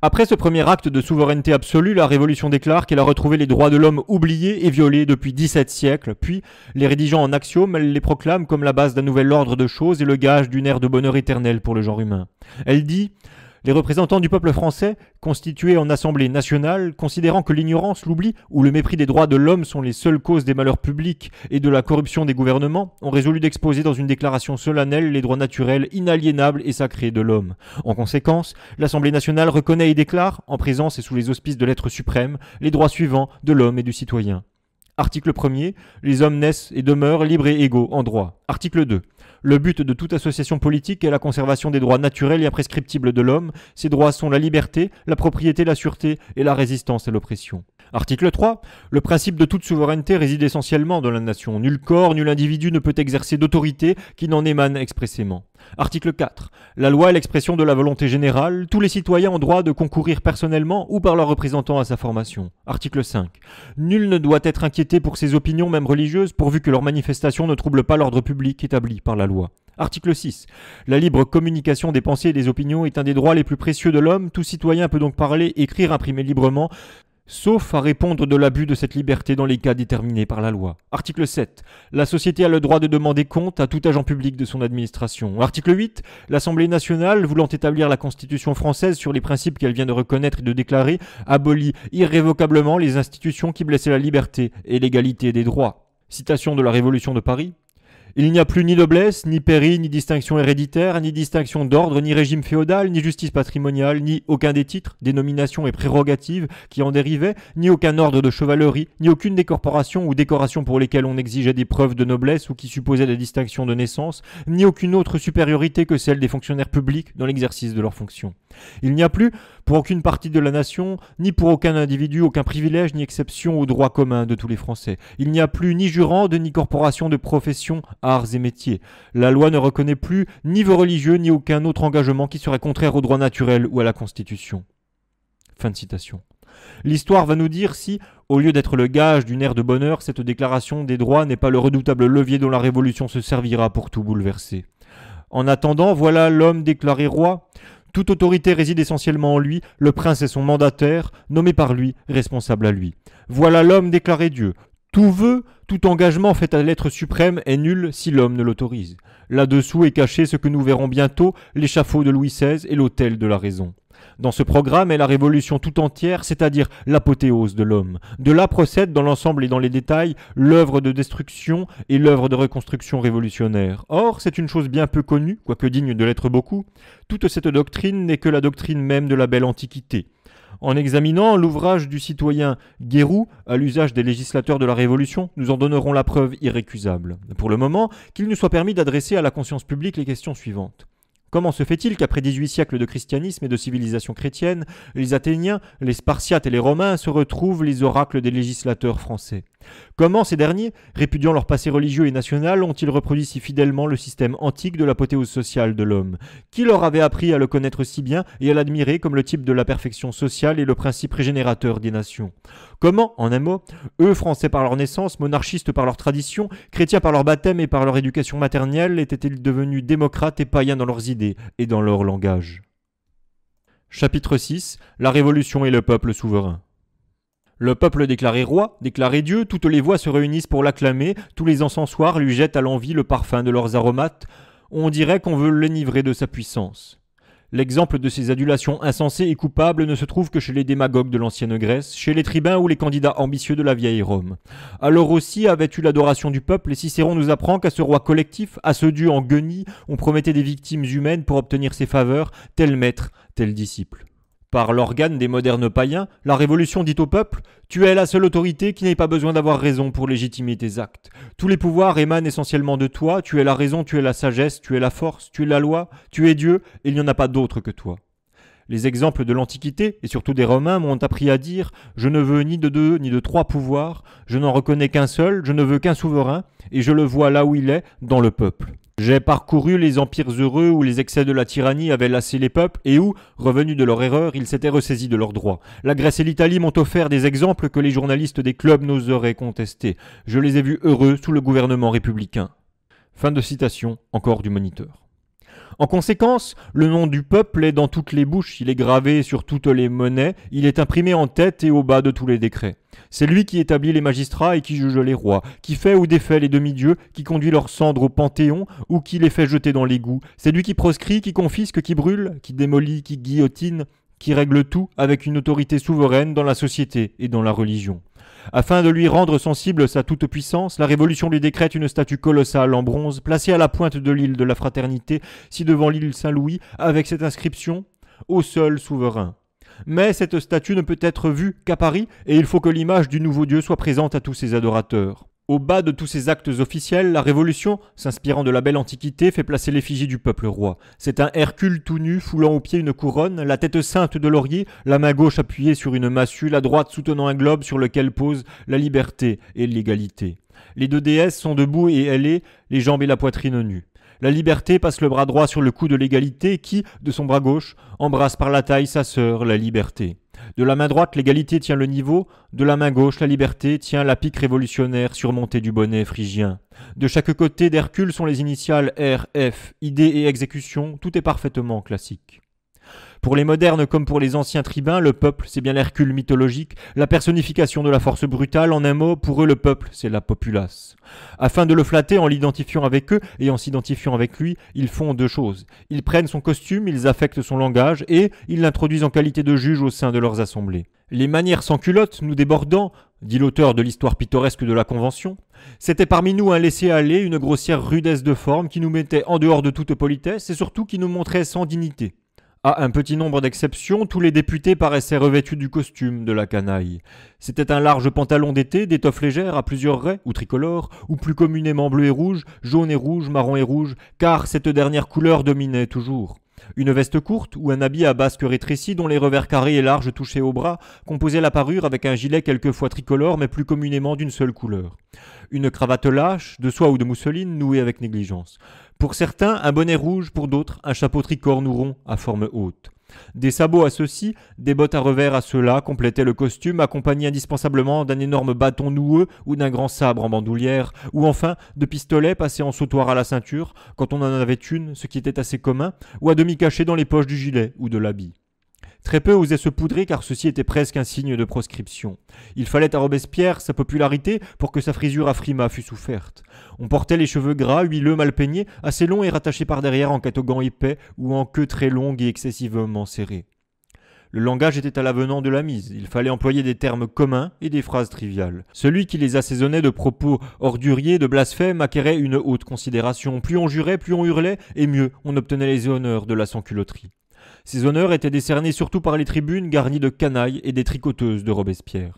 A: Après ce premier acte de souveraineté absolue, la Révolution déclare qu'elle a retrouvé les droits de l'homme oubliés et violés depuis 17 siècles, puis, les rédigeant en axiomes, elle les proclame comme la base d'un nouvel ordre de choses et le gage d'une ère de bonheur éternel pour le genre humain. Elle dit les représentants du peuple français, constitués en Assemblée nationale, considérant que l'ignorance, l'oubli ou le mépris des droits de l'homme sont les seules causes des malheurs publics et de la corruption des gouvernements, ont résolu d'exposer dans une déclaration solennelle les droits naturels inaliénables et sacrés de l'homme. En conséquence, l'Assemblée nationale reconnaît et déclare, en présence et sous les auspices de l'être suprême, les droits suivants de l'homme et du citoyen. Article 1 les hommes naissent et demeurent libres et égaux en droit. Article 2. Le but de toute association politique est la conservation des droits naturels et imprescriptibles de l'homme. Ces droits sont la liberté, la propriété, la sûreté et la résistance à l'oppression. Article 3. Le principe de toute souveraineté réside essentiellement dans la nation. Nul corps, nul individu ne peut exercer d'autorité qui n'en émane expressément. Article 4. La loi est l'expression de la volonté générale. Tous les citoyens ont droit de concourir personnellement ou par leurs représentants à sa formation. Article 5. Nul ne doit être inquiété pour ses opinions, même religieuses, pourvu que leurs manifestations ne troublent pas l'ordre public établi par la loi. Article 6. La libre communication des pensées et des opinions est un des droits les plus précieux de l'homme. Tout citoyen peut donc parler, écrire, imprimer librement sauf à répondre de l'abus de cette liberté dans les cas déterminés par la loi. Article 7. La société a le droit de demander compte à tout agent public de son administration. Article 8. L'Assemblée nationale, voulant établir la Constitution française sur les principes qu'elle vient de reconnaître et de déclarer, abolit irrévocablement les institutions qui blessaient la liberté et l'égalité des droits. Citation de la Révolution de Paris. Il n'y a plus ni noblesse, ni pairie, ni distinction héréditaire, ni distinction d'ordre, ni régime féodal, ni justice patrimoniale, ni aucun des titres, dénominations et prérogatives qui en dérivaient, ni aucun ordre de chevalerie, ni aucune des ou décoration pour lesquelles on exigeait des preuves de noblesse ou qui supposaient la distinction de naissance, ni aucune autre supériorité que celle des fonctionnaires publics dans l'exercice de leurs fonctions. Il n'y a plus pour aucune partie de la nation, ni pour aucun individu, aucun privilège, ni exception au droit commun de tous les Français. Il n'y a plus ni jurande, ni corporation de profession, arts et métiers. La loi ne reconnaît plus ni vœux religieux, ni aucun autre engagement qui serait contraire au droit naturel ou à la Constitution. Fin de citation. L'histoire va nous dire si, au lieu d'être le gage d'une ère de bonheur, cette déclaration des droits n'est pas le redoutable levier dont la Révolution se servira pour tout bouleverser. En attendant, voilà l'homme déclaré roi, toute autorité réside essentiellement en lui, le prince est son mandataire, nommé par lui, responsable à lui. Voilà l'homme déclaré Dieu. Tout vœu, tout engagement fait à l'être suprême est nul si l'homme ne l'autorise. Là-dessous est caché ce que nous verrons bientôt, l'échafaud de Louis XVI et l'autel de la raison. Dans ce programme est la révolution tout entière, c'est-à-dire l'apothéose de l'homme. De là procède dans l'ensemble et dans les détails l'œuvre de destruction et l'œuvre de reconstruction révolutionnaire. Or, c'est une chose bien peu connue, quoique digne de l'être beaucoup. Toute cette doctrine n'est que la doctrine même de la belle Antiquité. En examinant l'ouvrage du citoyen Guérou à l'usage des législateurs de la Révolution, nous en donnerons la preuve irrécusable. Pour le moment, qu'il nous soit permis d'adresser à la conscience publique les questions suivantes. Comment se fait-il qu'après 18 siècles de christianisme et de civilisation chrétienne, les Athéniens, les Spartiates et les Romains se retrouvent les oracles des législateurs français Comment ces derniers, répudiant leur passé religieux et national, ont-ils reproduit si fidèlement le système antique de l'apothéose sociale de l'homme Qui leur avait appris à le connaître si bien et à l'admirer comme le type de la perfection sociale et le principe régénérateur des nations Comment, en un mot, eux, français par leur naissance, monarchistes par leur tradition, chrétiens par leur baptême et par leur éducation maternelle, étaient-ils devenus démocrates et païens dans leurs idées et dans leur langage Chapitre 6 La Révolution et le peuple souverain. Le peuple déclaré roi, déclaré Dieu, toutes les voix se réunissent pour l'acclamer, tous les encensoirs lui jettent à l'envi le parfum de leurs aromates, on dirait qu'on veut l'enivrer de sa puissance. L'exemple de ces adulations insensées et coupables ne se trouve que chez les démagogues de l'ancienne Grèce, chez les tribuns ou les candidats ambitieux de la vieille Rome. Alors aussi avait eu l'adoration du peuple, et Cicéron nous apprend qu'à ce roi collectif, à ce dieu en guenille, on promettait des victimes humaines pour obtenir ses faveurs, tel maître, tel disciple. Par l'organe des modernes païens, la Révolution dit au peuple Tu es la seule autorité qui n'ait pas besoin d'avoir raison pour légitimer tes actes. Tous les pouvoirs émanent essentiellement de toi, tu es la raison, tu es la sagesse, tu es la force, tu es la loi, tu es Dieu, et il n'y en a pas d'autre que toi. Les exemples de l'Antiquité, et surtout des Romains, m'ont appris à dire Je ne veux ni de deux ni de trois pouvoirs, je n'en reconnais qu'un seul, je ne veux qu'un souverain, et je le vois là où il est, dans le peuple. J'ai parcouru les empires heureux où les excès de la tyrannie avaient lassé les peuples et où, revenus de leur erreur, ils s'étaient ressaisis de leurs droits. La Grèce et l'Italie m'ont offert des exemples que les journalistes des clubs n'oseraient contester. Je les ai vus heureux sous le gouvernement républicain. Fin de citation encore du moniteur. En conséquence, le nom du peuple est dans toutes les bouches, il est gravé sur toutes les monnaies, il est imprimé en tête et au bas de tous les décrets. C'est lui qui établit les magistrats et qui juge les rois, qui fait ou défait les demi-dieux, qui conduit leurs cendres au panthéon ou qui les fait jeter dans l'égout. C'est lui qui proscrit, qui confisque, qui brûle, qui démolit, qui guillotine, qui règle tout avec une autorité souveraine dans la société et dans la religion. Afin de lui rendre sensible sa toute-puissance, la Révolution lui décrète une statue colossale en bronze placée à la pointe de l'île de la Fraternité, ci-devant l'île Saint-Louis, avec cette inscription Au seul souverain. Mais cette statue ne peut être vue qu'à Paris, et il faut que l'image du nouveau Dieu soit présente à tous ses adorateurs. Au bas de tous ces actes officiels, la Révolution, s'inspirant de la belle Antiquité, fait placer l'effigie du peuple roi. C'est un Hercule tout nu, foulant au pied une couronne, la tête sainte de laurier, la main gauche appuyée sur une massue, la droite soutenant un globe sur lequel posent la liberté et l'égalité. Les deux déesses sont debout et ailées, les jambes et la poitrine nues. La liberté passe le bras droit sur le cou de l'égalité qui, de son bras gauche, embrasse par la taille sa sœur, la liberté. De la main droite, l'égalité tient le niveau, de la main gauche, la liberté tient la pique révolutionnaire surmontée du bonnet phrygien. De chaque côté d'Hercule sont les initiales R, F, idée et exécution, tout est parfaitement classique. Pour les modernes comme pour les anciens tribuns, le peuple, c'est bien l'Hercule mythologique, la personnification de la force brutale, en un mot, pour eux le peuple, c'est la populace. Afin de le flatter en l'identifiant avec eux et en s'identifiant avec lui, ils font deux choses. Ils prennent son costume, ils affectent son langage et ils l'introduisent en qualité de juge au sein de leurs assemblées. Les manières sans culottes nous débordant, dit l'auteur de l'histoire pittoresque de la Convention, c'était parmi nous un laisser-aller, une grossière rudesse de forme qui nous mettait en dehors de toute politesse et surtout qui nous montrait sans dignité. À un petit nombre d'exceptions, tous les députés paraissaient revêtus du costume de la canaille. C'était un large pantalon d'été, d'étoffe légère à plusieurs raies, ou tricolores ou plus communément bleu et rouge, jaune et rouge, marron et rouge, car cette dernière couleur dominait toujours. Une veste courte ou un habit à basque rétréci dont les revers carrés et larges touchés au bras composaient la parure avec un gilet quelquefois tricolore mais plus communément d'une seule couleur. Une cravate lâche, de soie ou de mousseline, nouée avec négligence. Pour certains, un bonnet rouge, pour d'autres, un chapeau tricorne ou rond à forme haute. Des sabots à ceux-ci, des bottes à revers à ceux-là complétaient le costume, accompagné indispensablement d'un énorme bâton noueux ou d'un grand sabre en bandoulière, ou enfin de pistolets passés en sautoir à la ceinture, quand on en avait une, ce qui était assez commun, ou à demi cachés dans les poches du gilet ou de l'habit. Très peu osaient se poudrer car ceci était presque un signe de proscription. Il fallait à Robespierre sa popularité pour que sa frisure à Frima fût soufferte. On portait les cheveux gras, huileux, mal peignés, assez longs et rattachés par derrière en catogan épais ou en queue très longue et excessivement serrée. Le langage était à l'avenant de la mise, il fallait employer des termes communs et des phrases triviales. Celui qui les assaisonnait de propos orduriers, de blasphèmes, acquérait une haute considération. Plus on jurait, plus on hurlait, et mieux on obtenait les honneurs de la sans culoterie ces honneurs étaient décernés surtout par les tribunes garnies de canailles et des tricoteuses de Robespierre.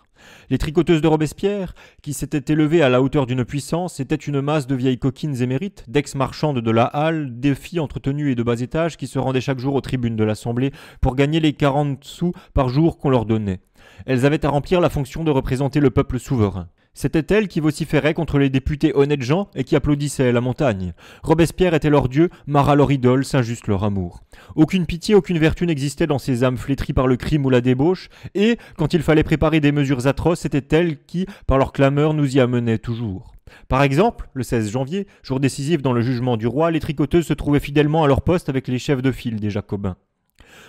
A: Les tricoteuses de Robespierre, qui s'étaient élevées à la hauteur d'une puissance, étaient une masse de vieilles coquines émérites, d'ex-marchandes de la halle, des filles entretenues et de bas étage qui se rendaient chaque jour aux tribunes de l'Assemblée pour gagner les quarante sous par jour qu'on leur donnait. Elles avaient à remplir la fonction de représenter le peuple souverain. C'était elle qui vociférait contre les députés honnêtes gens et qui applaudissait la montagne. Robespierre était leur dieu, Marat leur idole, Saint-Just leur amour. Aucune pitié, aucune vertu n'existait dans ces âmes flétries par le crime ou la débauche, et, quand il fallait préparer des mesures atroces, c'était elle qui, par leur clameur, nous y amenait toujours. Par exemple, le 16 janvier, jour décisif dans le jugement du roi, les tricoteuses se trouvaient fidèlement à leur poste avec les chefs de file des Jacobins.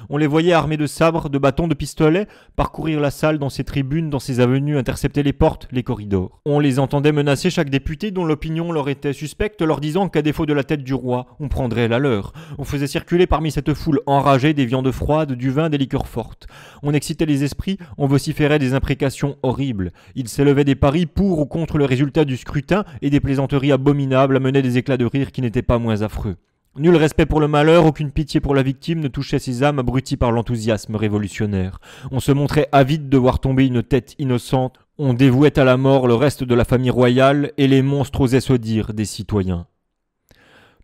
A: On les voyait armés de sabres, de bâtons, de pistolets, parcourir la salle dans ses tribunes, dans ses avenues, intercepter les portes, les corridors. On les entendait menacer chaque député dont l'opinion leur était suspecte, leur disant qu'à défaut de la tête du roi, on prendrait la leur. On faisait circuler parmi cette foule enragée des viandes froides, du vin, des liqueurs fortes. On excitait les esprits, on vociférait des imprécations horribles. Il s'élevait des paris pour ou contre le résultat du scrutin et des plaisanteries abominables amenaient des éclats de rire qui n'étaient pas moins affreux. Nul respect pour le malheur, aucune pitié pour la victime ne touchait ces âmes abruties par l'enthousiasme révolutionnaire. On se montrait avide de voir tomber une tête innocente, on dévouait à la mort le reste de la famille royale, et les monstres osaient se dire des citoyens.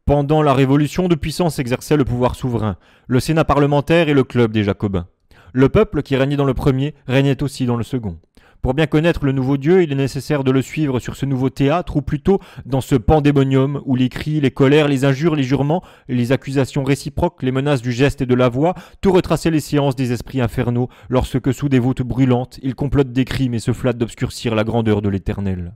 A: Pendant la Révolution, de puissance exerçait le pouvoir souverain, le Sénat parlementaire et le club des Jacobins. Le peuple qui régnait dans le premier régnait aussi dans le second. Pour bien connaître le nouveau Dieu, il est nécessaire de le suivre sur ce nouveau théâtre, ou plutôt dans ce pandémonium où les cris, les colères, les injures, les jurements, les accusations réciproques, les menaces du geste et de la voix, tout retracer les séances des esprits infernaux, lorsque sous des voûtes brûlantes, ils complotent des crimes et se flattent d'obscurcir la grandeur de l'Éternel.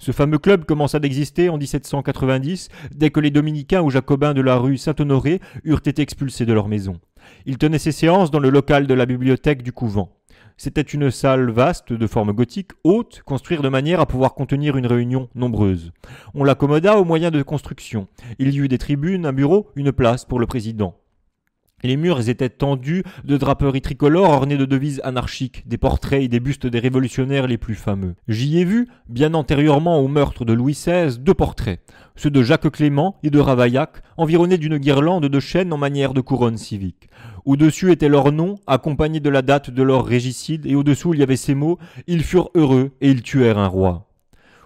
A: Ce fameux club commença d'exister en 1790, dès que les dominicains ou jacobins de la rue Saint-Honoré eurent été expulsés de leur maison. Ils tenaient ces séances dans le local de la bibliothèque du couvent. C'était une salle vaste de forme gothique, haute, construite de manière à pouvoir contenir une réunion nombreuse. On l'accommoda au moyen de construction. Il y eut des tribunes, un bureau, une place pour le président. Les murs étaient tendus de draperies tricolores ornées de devises anarchiques, des portraits et des bustes des révolutionnaires les plus fameux. J'y ai vu, bien antérieurement au meurtre de Louis XVI, deux portraits, ceux de Jacques Clément et de Ravaillac, environnés d'une guirlande de chênes en manière de couronne civique. Au-dessus était leur nom, accompagné de la date de leur régicide, et au-dessous il y avait ces mots Ils furent heureux et ils tuèrent un roi.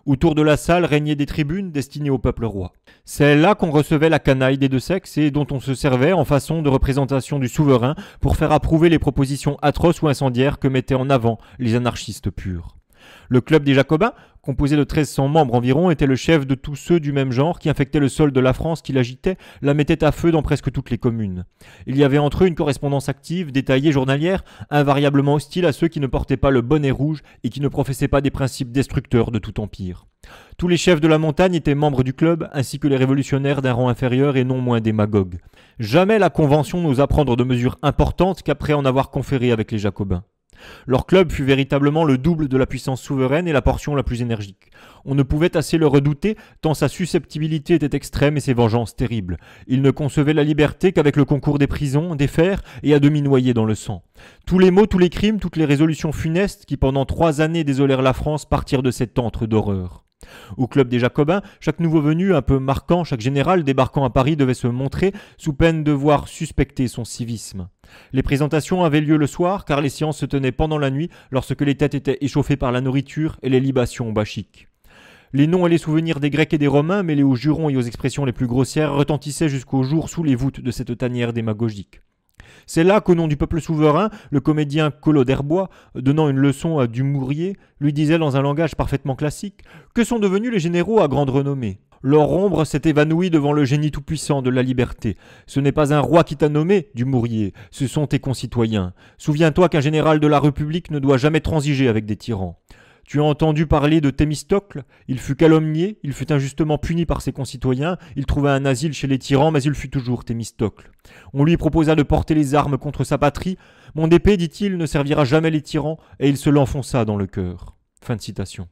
A: Autour de la salle régnaient des tribunes destinées au peuple roi. C'est là qu'on recevait la canaille des deux sexes et dont on se servait en façon de représentation du souverain pour faire approuver les propositions atroces ou incendiaires que mettaient en avant les anarchistes purs. Le club des Jacobins composé de 1300 membres environ, était le chef de tous ceux du même genre qui infectaient le sol de la France, qui l'agitait, la mettaient à feu dans presque toutes les communes. Il y avait entre eux une correspondance active, détaillée, journalière, invariablement hostile à ceux qui ne portaient pas le bonnet rouge et qui ne professaient pas des principes destructeurs de tout empire. Tous les chefs de la montagne étaient membres du club, ainsi que les révolutionnaires d'un rang inférieur et non moins démagogues. Jamais la Convention n'osa prendre de mesures importantes qu'après en avoir conféré avec les Jacobins. Leur club fut véritablement le double de la puissance souveraine et la portion la plus énergique. On ne pouvait assez le redouter, tant sa susceptibilité était extrême et ses vengeances terribles. Il ne concevait la liberté qu'avec le concours des prisons, des fers, et à demi noyé dans le sang. Tous les maux, tous les crimes, toutes les résolutions funestes qui pendant trois années désolèrent la France partirent de cet antre d'horreur. Au club des Jacobins, chaque nouveau venu, un peu marquant, chaque général débarquant à Paris devait se montrer, sous peine de voir suspecter son civisme. Les présentations avaient lieu le soir, car les séances se tenaient pendant la nuit, lorsque les têtes étaient échauffées par la nourriture et les libations bachiques. Les noms et les souvenirs des Grecs et des Romains, mêlés aux jurons et aux expressions les plus grossières, retentissaient jusqu'au jour sous les voûtes de cette tanière démagogique. C'est là qu'au nom du peuple souverain, le comédien Collot d'Herbois, donnant une leçon à Dumouriez, lui disait dans un langage parfaitement classique Que sont devenus les généraux à grande renommée leur ombre s'est évanouie devant le génie tout-puissant de la liberté. Ce n'est pas un roi qui t'a nommé, Dumouriez, ce sont tes concitoyens. Souviens-toi qu'un général de la République ne doit jamais transiger avec des tyrans. Tu as entendu parler de Thémistocle Il fut calomnié, il fut injustement puni par ses concitoyens, il trouva un asile chez les tyrans, mais il fut toujours Thémistocle. On lui proposa de porter les armes contre sa patrie. Mon épée, dit-il, ne servira jamais les tyrans, et il se l'enfonça dans le cœur. Fin de citation.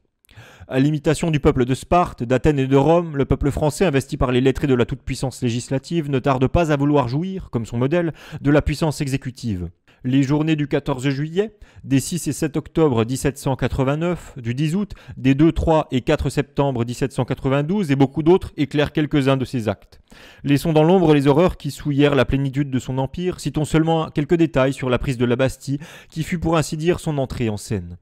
A: À l'imitation du peuple de Sparte, d'Athènes et de Rome, le peuple français, investi par les lettrés de la toute-puissance législative, ne tarde pas à vouloir jouir, comme son modèle, de la puissance exécutive les journées du 14 juillet, des 6 et 7 octobre 1789, du 10 août, des 2, 3 et 4 septembre 1792 et beaucoup d'autres éclairent quelques-uns de ses actes. Laissons dans l'ombre les horreurs qui souillèrent la plénitude de son empire, citons seulement quelques détails sur la prise de la Bastille qui fut pour ainsi dire son entrée en scène.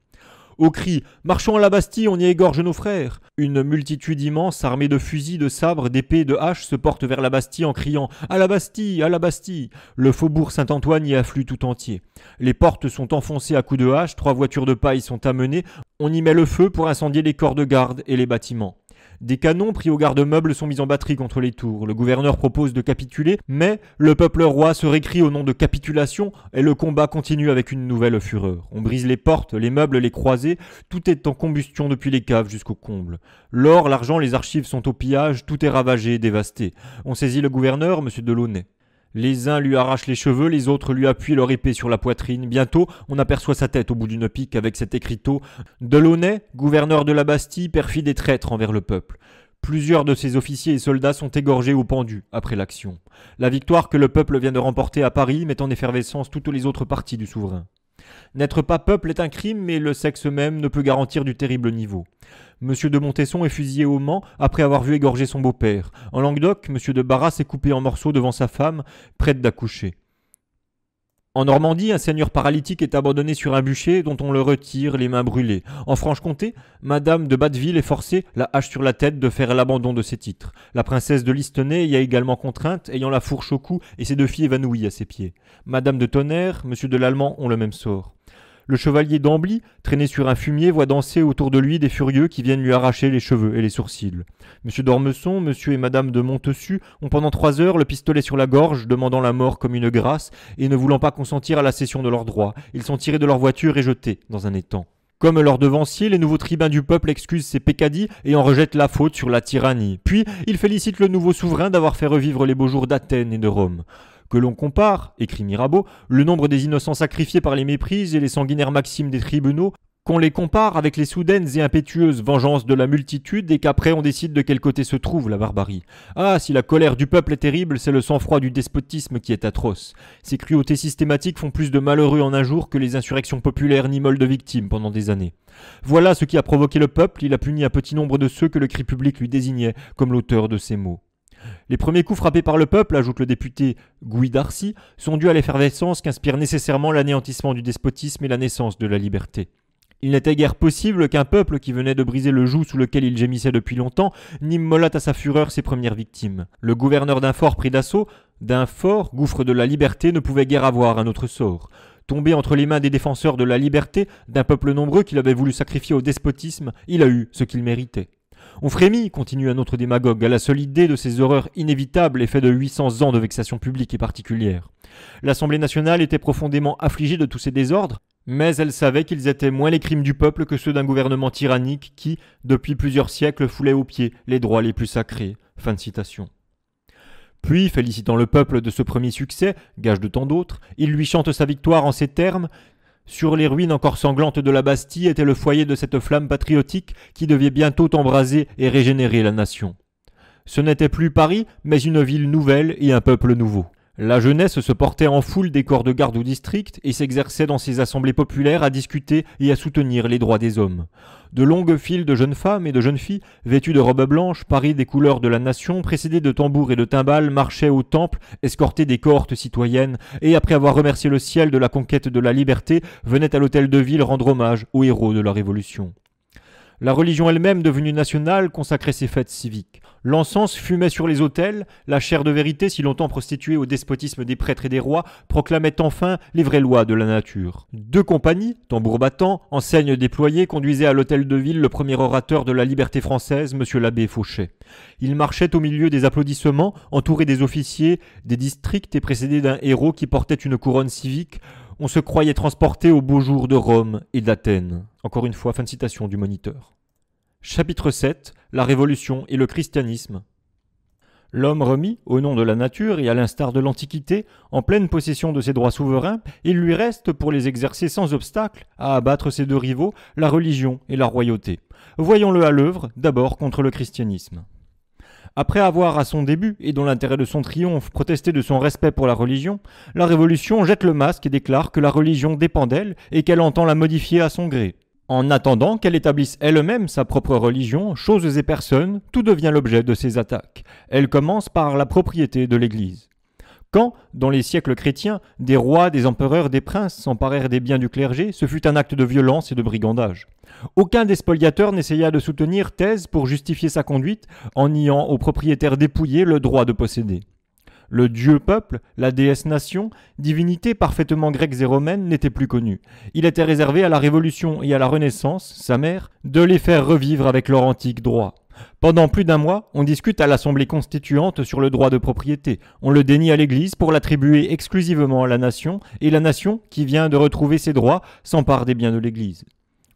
A: Au cri Marchons à la Bastille, on y égorge nos frères Une multitude immense, armée de fusils, de sabres, d'épées, de haches, se porte vers la Bastille en criant À la Bastille, à la Bastille Le faubourg Saint-Antoine y afflue tout entier. Les portes sont enfoncées à coups de hache, trois voitures de paille sont amenées, on y met le feu pour incendier les corps de garde et les bâtiments. Des canons pris au garde-meuble sont mis en batterie contre les tours. Le gouverneur propose de capituler, mais le peuple roi se récrie au nom de capitulation et le combat continue avec une nouvelle fureur. On brise les portes, les meubles, les croisées, tout est en combustion depuis les caves jusqu'au comble. L'or, l'argent, les archives sont au pillage, tout est ravagé, dévasté. On saisit le gouverneur, monsieur Delaunay. Les uns lui arrachent les cheveux, les autres lui appuient leur épée sur la poitrine. Bientôt, on aperçoit sa tête au bout d'une pique avec cet écriteau Delaunay, gouverneur de la Bastille, perfide et traître envers le peuple. Plusieurs de ses officiers et soldats sont égorgés ou pendus après l'action. La victoire que le peuple vient de remporter à Paris met en effervescence toutes les autres parties du souverain. N'être pas peuple est un crime, mais le sexe même ne peut garantir du terrible niveau. Monsieur de Montesson est fusillé au Mans après avoir vu égorger son beau-père. En Languedoc, monsieur de Barras est coupé en morceaux devant sa femme, prête d'accoucher. En Normandie, un seigneur paralytique est abandonné sur un bûcher dont on le retire les mains brûlées. En Franche-Comté, Madame de Batteville est forcée, la hache sur la tête, de faire l'abandon de ses titres. La princesse de Listonay y est également contrainte, ayant la fourche au cou et ses deux filles évanouies à ses pieds. Madame de Tonnerre, Monsieur de l'Allemand ont le même sort. Le chevalier d'Ambly, traîné sur un fumier, voit danser autour de lui des furieux qui viennent lui arracher les cheveux et les sourcils. Monsieur d'Ormesson, monsieur et madame de Montessu ont pendant trois heures le pistolet sur la gorge, demandant la mort comme une grâce et ne voulant pas consentir à la cession de leurs droits. Ils sont tirés de leur voiture et jetés dans un étang. Comme leurs devanciers, les nouveaux tribuns du peuple excusent ces pécadilles et en rejettent la faute sur la tyrannie. Puis, ils félicitent le nouveau souverain d'avoir fait revivre les beaux jours d'Athènes et de Rome que l'on compare, écrit Mirabeau, le nombre des innocents sacrifiés par les méprises et les sanguinaires maximes des tribunaux, qu'on les compare avec les soudaines et impétueuses vengeances de la multitude et qu'après on décide de quel côté se trouve la barbarie. Ah, si la colère du peuple est terrible, c'est le sang-froid du despotisme qui est atroce. Ces cruautés systématiques font plus de malheureux en un jour que les insurrections populaires molles de victimes pendant des années. Voilà ce qui a provoqué le peuple, il a puni un petit nombre de ceux que le cri public lui désignait comme l'auteur de ces mots. Les premiers coups frappés par le peuple, ajoute le député Guy Darcy, sont dus à l'effervescence qu'inspire nécessairement l'anéantissement du despotisme et la naissance de la liberté. Il n'était guère possible qu'un peuple qui venait de briser le joug sous lequel il gémissait depuis longtemps n'immolât à sa fureur ses premières victimes. Le gouverneur d'un fort pris d'assaut, d'un fort, gouffre de la liberté, ne pouvait guère avoir un autre sort. Tombé entre les mains des défenseurs de la liberté, d'un peuple nombreux qu'il avait voulu sacrifier au despotisme, il a eu ce qu'il méritait. On frémit, continue un autre démagogue, à la seule idée de ces horreurs inévitables et faits de 800 ans de vexation publique et particulière. L'Assemblée nationale était profondément affligée de tous ces désordres, mais elle savait qu'ils étaient moins les crimes du peuple que ceux d'un gouvernement tyrannique qui, depuis plusieurs siècles, foulait aux pieds les droits les plus sacrés. Fin de citation. Puis, félicitant le peuple de ce premier succès, gage de tant d'autres, il lui chante sa victoire en ces termes sur les ruines encore sanglantes de la Bastille était le foyer de cette flamme patriotique qui devait bientôt embraser et régénérer la nation. Ce n'était plus Paris, mais une ville nouvelle et un peuple nouveau. La jeunesse se portait en foule des corps de garde ou district et s'exerçait dans ses assemblées populaires à discuter et à soutenir les droits des hommes. De longues files de jeunes femmes et de jeunes filles, vêtues de robes blanches, parées des couleurs de la nation, précédées de tambours et de timbales, marchaient au temple, escortées des cohortes citoyennes, et après avoir remercié le ciel de la conquête de la liberté, venaient à l'hôtel de ville rendre hommage aux héros de la Révolution. La religion elle-même, devenue nationale, consacrait ses fêtes civiques. L'encens fumait sur les autels, la chair de vérité, si longtemps prostituée au despotisme des prêtres et des rois, proclamait enfin les vraies lois de la nature. Deux compagnies, tambour battant, enseignes déployées, conduisaient à l'hôtel de ville le premier orateur de la liberté française, Monsieur l'abbé Fauchet. Il marchait au milieu des applaudissements, entouré des officiers, des districts et précédé d'un héros qui portait une couronne civique, on se croyait transporté aux beaux jours de Rome et d'Athènes. Encore une fois, fin de citation du moniteur. Chapitre 7 La Révolution et le christianisme. L'homme remis, au nom de la nature et à l'instar de l'Antiquité, en pleine possession de ses droits souverains, il lui reste, pour les exercer sans obstacle, à abattre ses deux rivaux, la religion et la royauté. Voyons-le à l'œuvre, d'abord contre le christianisme. Après avoir, à son début, et dans l'intérêt de son triomphe, protesté de son respect pour la religion, la Révolution jette le masque et déclare que la religion dépend d'elle et qu'elle entend la modifier à son gré. En attendant qu'elle établisse elle-même sa propre religion, choses et personnes, tout devient l'objet de ses attaques. Elle commence par la propriété de l'Église. Quand, dans les siècles chrétiens, des rois, des empereurs, des princes s'emparèrent des biens du clergé, ce fut un acte de violence et de brigandage. Aucun des spoliateurs n'essaya de soutenir thèse pour justifier sa conduite en niant aux propriétaires dépouillés le droit de posséder. Le dieu peuple, la déesse nation, divinité parfaitement grecque et romaine, n'était plus connu. Il était réservé à la Révolution et à la Renaissance, sa mère, de les faire revivre avec leur antique droit. Pendant plus d'un mois, on discute à l'Assemblée constituante sur le droit de propriété. On le dénie à l'Église pour l'attribuer exclusivement à la nation, et la nation, qui vient de retrouver ses droits, s'empare des biens de l'Église.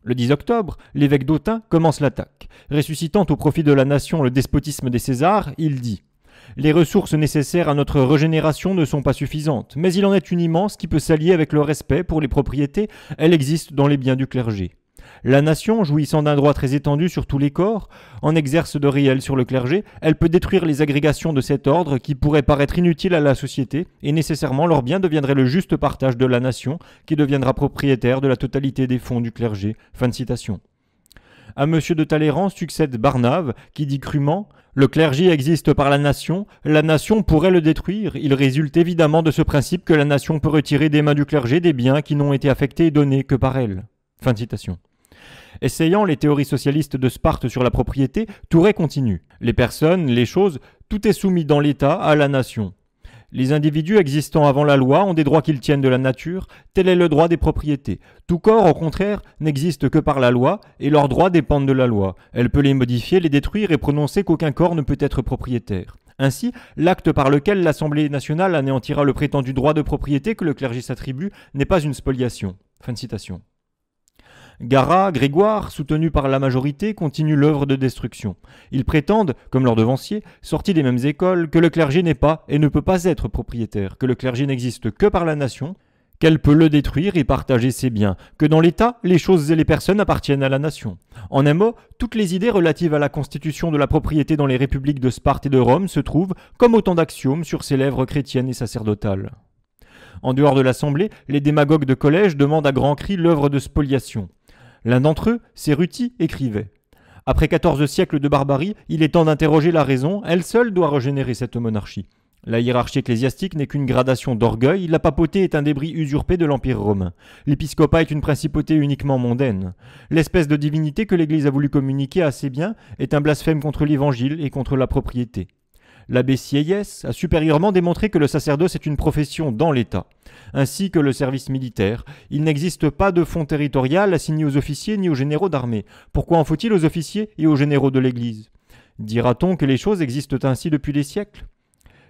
A: Le 10 octobre, l'évêque d'Autun commence l'attaque. Ressuscitant au profit de la nation le despotisme des Césars, il dit Les ressources nécessaires à notre régénération ne sont pas suffisantes, mais il en est une immense qui peut s'allier avec le respect pour les propriétés, elle existe dans les biens du clergé. La nation, jouissant d'un droit très étendu sur tous les corps, en exerce de réel sur le clergé, elle peut détruire les agrégations de cet ordre qui pourraient paraître inutiles à la société, et nécessairement leur bien deviendrait le juste partage de la nation, qui deviendra propriétaire de la totalité des fonds du clergé. Fin de citation. À M. de Talleyrand succède Barnave, qui dit crûment Le clergé existe par la nation, la nation pourrait le détruire. Il résulte évidemment de ce principe que la nation peut retirer des mains du clergé des biens qui n'ont été affectés et donnés que par elle. Fin de citation. Essayant les théories socialistes de Sparte sur la propriété, Touré continue. Les personnes, les choses, tout est soumis dans l'État à la nation. Les individus existant avant la loi ont des droits qu'ils tiennent de la nature, tel est le droit des propriétés. Tout corps, au contraire, n'existe que par la loi, et leurs droits dépendent de la loi. Elle peut les modifier, les détruire et prononcer qu'aucun corps ne peut être propriétaire. Ainsi, l'acte par lequel l'Assemblée nationale anéantira le prétendu droit de propriété que le clergé s'attribue n'est pas une spoliation. Fin de citation. Gara, Grégoire, soutenus par la majorité, continuent l'œuvre de destruction. Ils prétendent, comme leurs devanciers, sortis des mêmes écoles, que le clergé n'est pas et ne peut pas être propriétaire, que le clergé n'existe que par la nation, qu'elle peut le détruire et partager ses biens, que dans l'État, les choses et les personnes appartiennent à la nation. En un mot, toutes les idées relatives à la constitution de la propriété dans les républiques de Sparte et de Rome se trouvent, comme autant d'axiomes, sur ses lèvres chrétiennes et sacerdotales. En dehors de l'Assemblée, les démagogues de collège demandent à grands cris l'œuvre de spoliation. L'un d'entre eux, Ruti, écrivait Après 14 siècles de barbarie, il est temps d'interroger la raison, elle seule doit régénérer cette monarchie. La hiérarchie ecclésiastique n'est qu'une gradation d'orgueil, la papauté est un débris usurpé de l'Empire romain. L'épiscopat est une principauté uniquement mondaine. L'espèce de divinité que l'Église a voulu communiquer à ses biens est un blasphème contre l'Évangile et contre la propriété. L'abbé Sieyès a supérieurement démontré que le sacerdoce est une profession dans l'État, ainsi que le service militaire. Il n'existe pas de fonds territorial assigné aux officiers ni aux généraux d'armée. Pourquoi en faut-il aux officiers et aux généraux de l'Église Dira-t-on que les choses existent ainsi depuis des siècles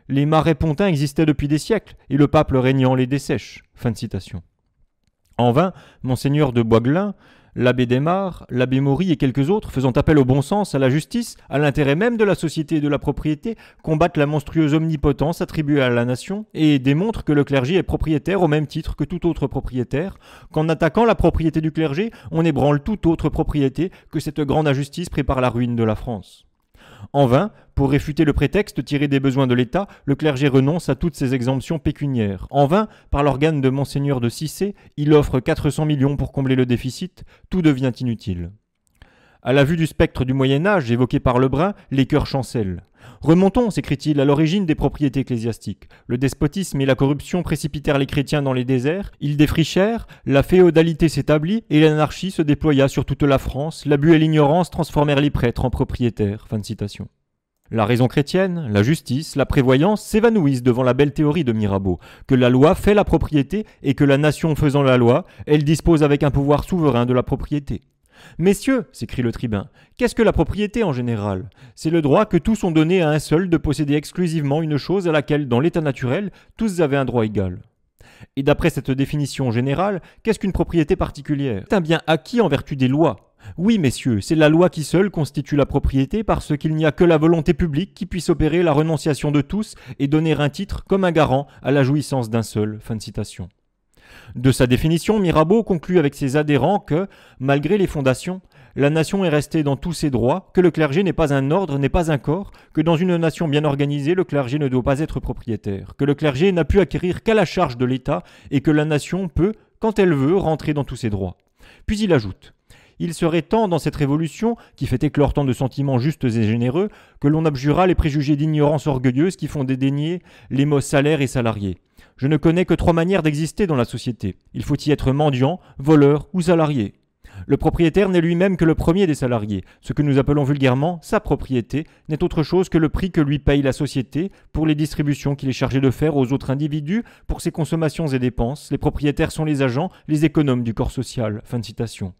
A: Les marais pontins existaient depuis des siècles, et le pape régnant les dessèche. Fin de citation. En vain, Monseigneur de Boisgelin l'abbé Desmar, l'abbé Maury et quelques autres, faisant appel au bon sens, à la justice, à l'intérêt même de la société et de la propriété, combattent la monstrueuse omnipotence attribuée à la nation et démontrent que le clergé est propriétaire au même titre que tout autre propriétaire, qu'en attaquant la propriété du clergé, on ébranle toute autre propriété, que cette grande injustice prépare la ruine de la France. En vain, pour réfuter le prétexte tiré des besoins de l'État, le clergé renonce à toutes ses exemptions pécuniaires. En vain, par l'organe de Monseigneur de Cissé, il offre 400 millions pour combler le déficit, tout devient inutile. À la vue du spectre du Moyen Âge évoqué par Lebrun, les cœurs chancellent. Remontons, s'écrit-il, à l'origine des propriétés ecclésiastiques. Le despotisme et la corruption précipitèrent les chrétiens dans les déserts, ils défrichèrent, la féodalité s'établit et l'anarchie se déploya sur toute la France, l'abus et l'ignorance transformèrent les prêtres en propriétaires. de citation. La raison chrétienne, la justice, la prévoyance s'évanouissent devant la belle théorie de Mirabeau, que la loi fait la propriété et que la nation faisant la loi, elle dispose avec un pouvoir souverain de la propriété. Messieurs, s'écrit le tribun, qu'est-ce que la propriété en général C'est le droit que tous ont donné à un seul de posséder exclusivement une chose à laquelle, dans l'état naturel, tous avaient un droit égal. Et d'après cette définition générale, qu'est-ce qu'une propriété particulière C'est un bien acquis en vertu des lois, oui, messieurs, c'est la loi qui seule constitue la propriété parce qu'il n'y a que la volonté publique qui puisse opérer la renonciation de tous et donner un titre comme un garant à la jouissance d'un seul. Fin de citation. De sa définition, Mirabeau conclut avec ses adhérents que, malgré les fondations, la nation est restée dans tous ses droits, que le clergé n'est pas un ordre, n'est pas un corps, que dans une nation bien organisée, le clergé ne doit pas être propriétaire, que le clergé n'a pu acquérir qu'à la charge de l'État et que la nation peut, quand elle veut, rentrer dans tous ses droits. Puis il ajoute il serait temps, dans cette révolution, qui fait éclore tant de sentiments justes et généreux, que l'on abjura les préjugés d'ignorance orgueilleuse qui font dédaigner les mots salaire et salarié. Je ne connais que trois manières d'exister dans la société. Il faut y être mendiant, voleur ou salarié. Le propriétaire n'est lui-même que le premier des salariés. Ce que nous appelons vulgairement sa propriété n'est autre chose que le prix que lui paye la société pour les distributions qu'il est chargé de faire aux autres individus pour ses consommations et dépenses. Les propriétaires sont les agents, les économes du corps social. Fin de citation.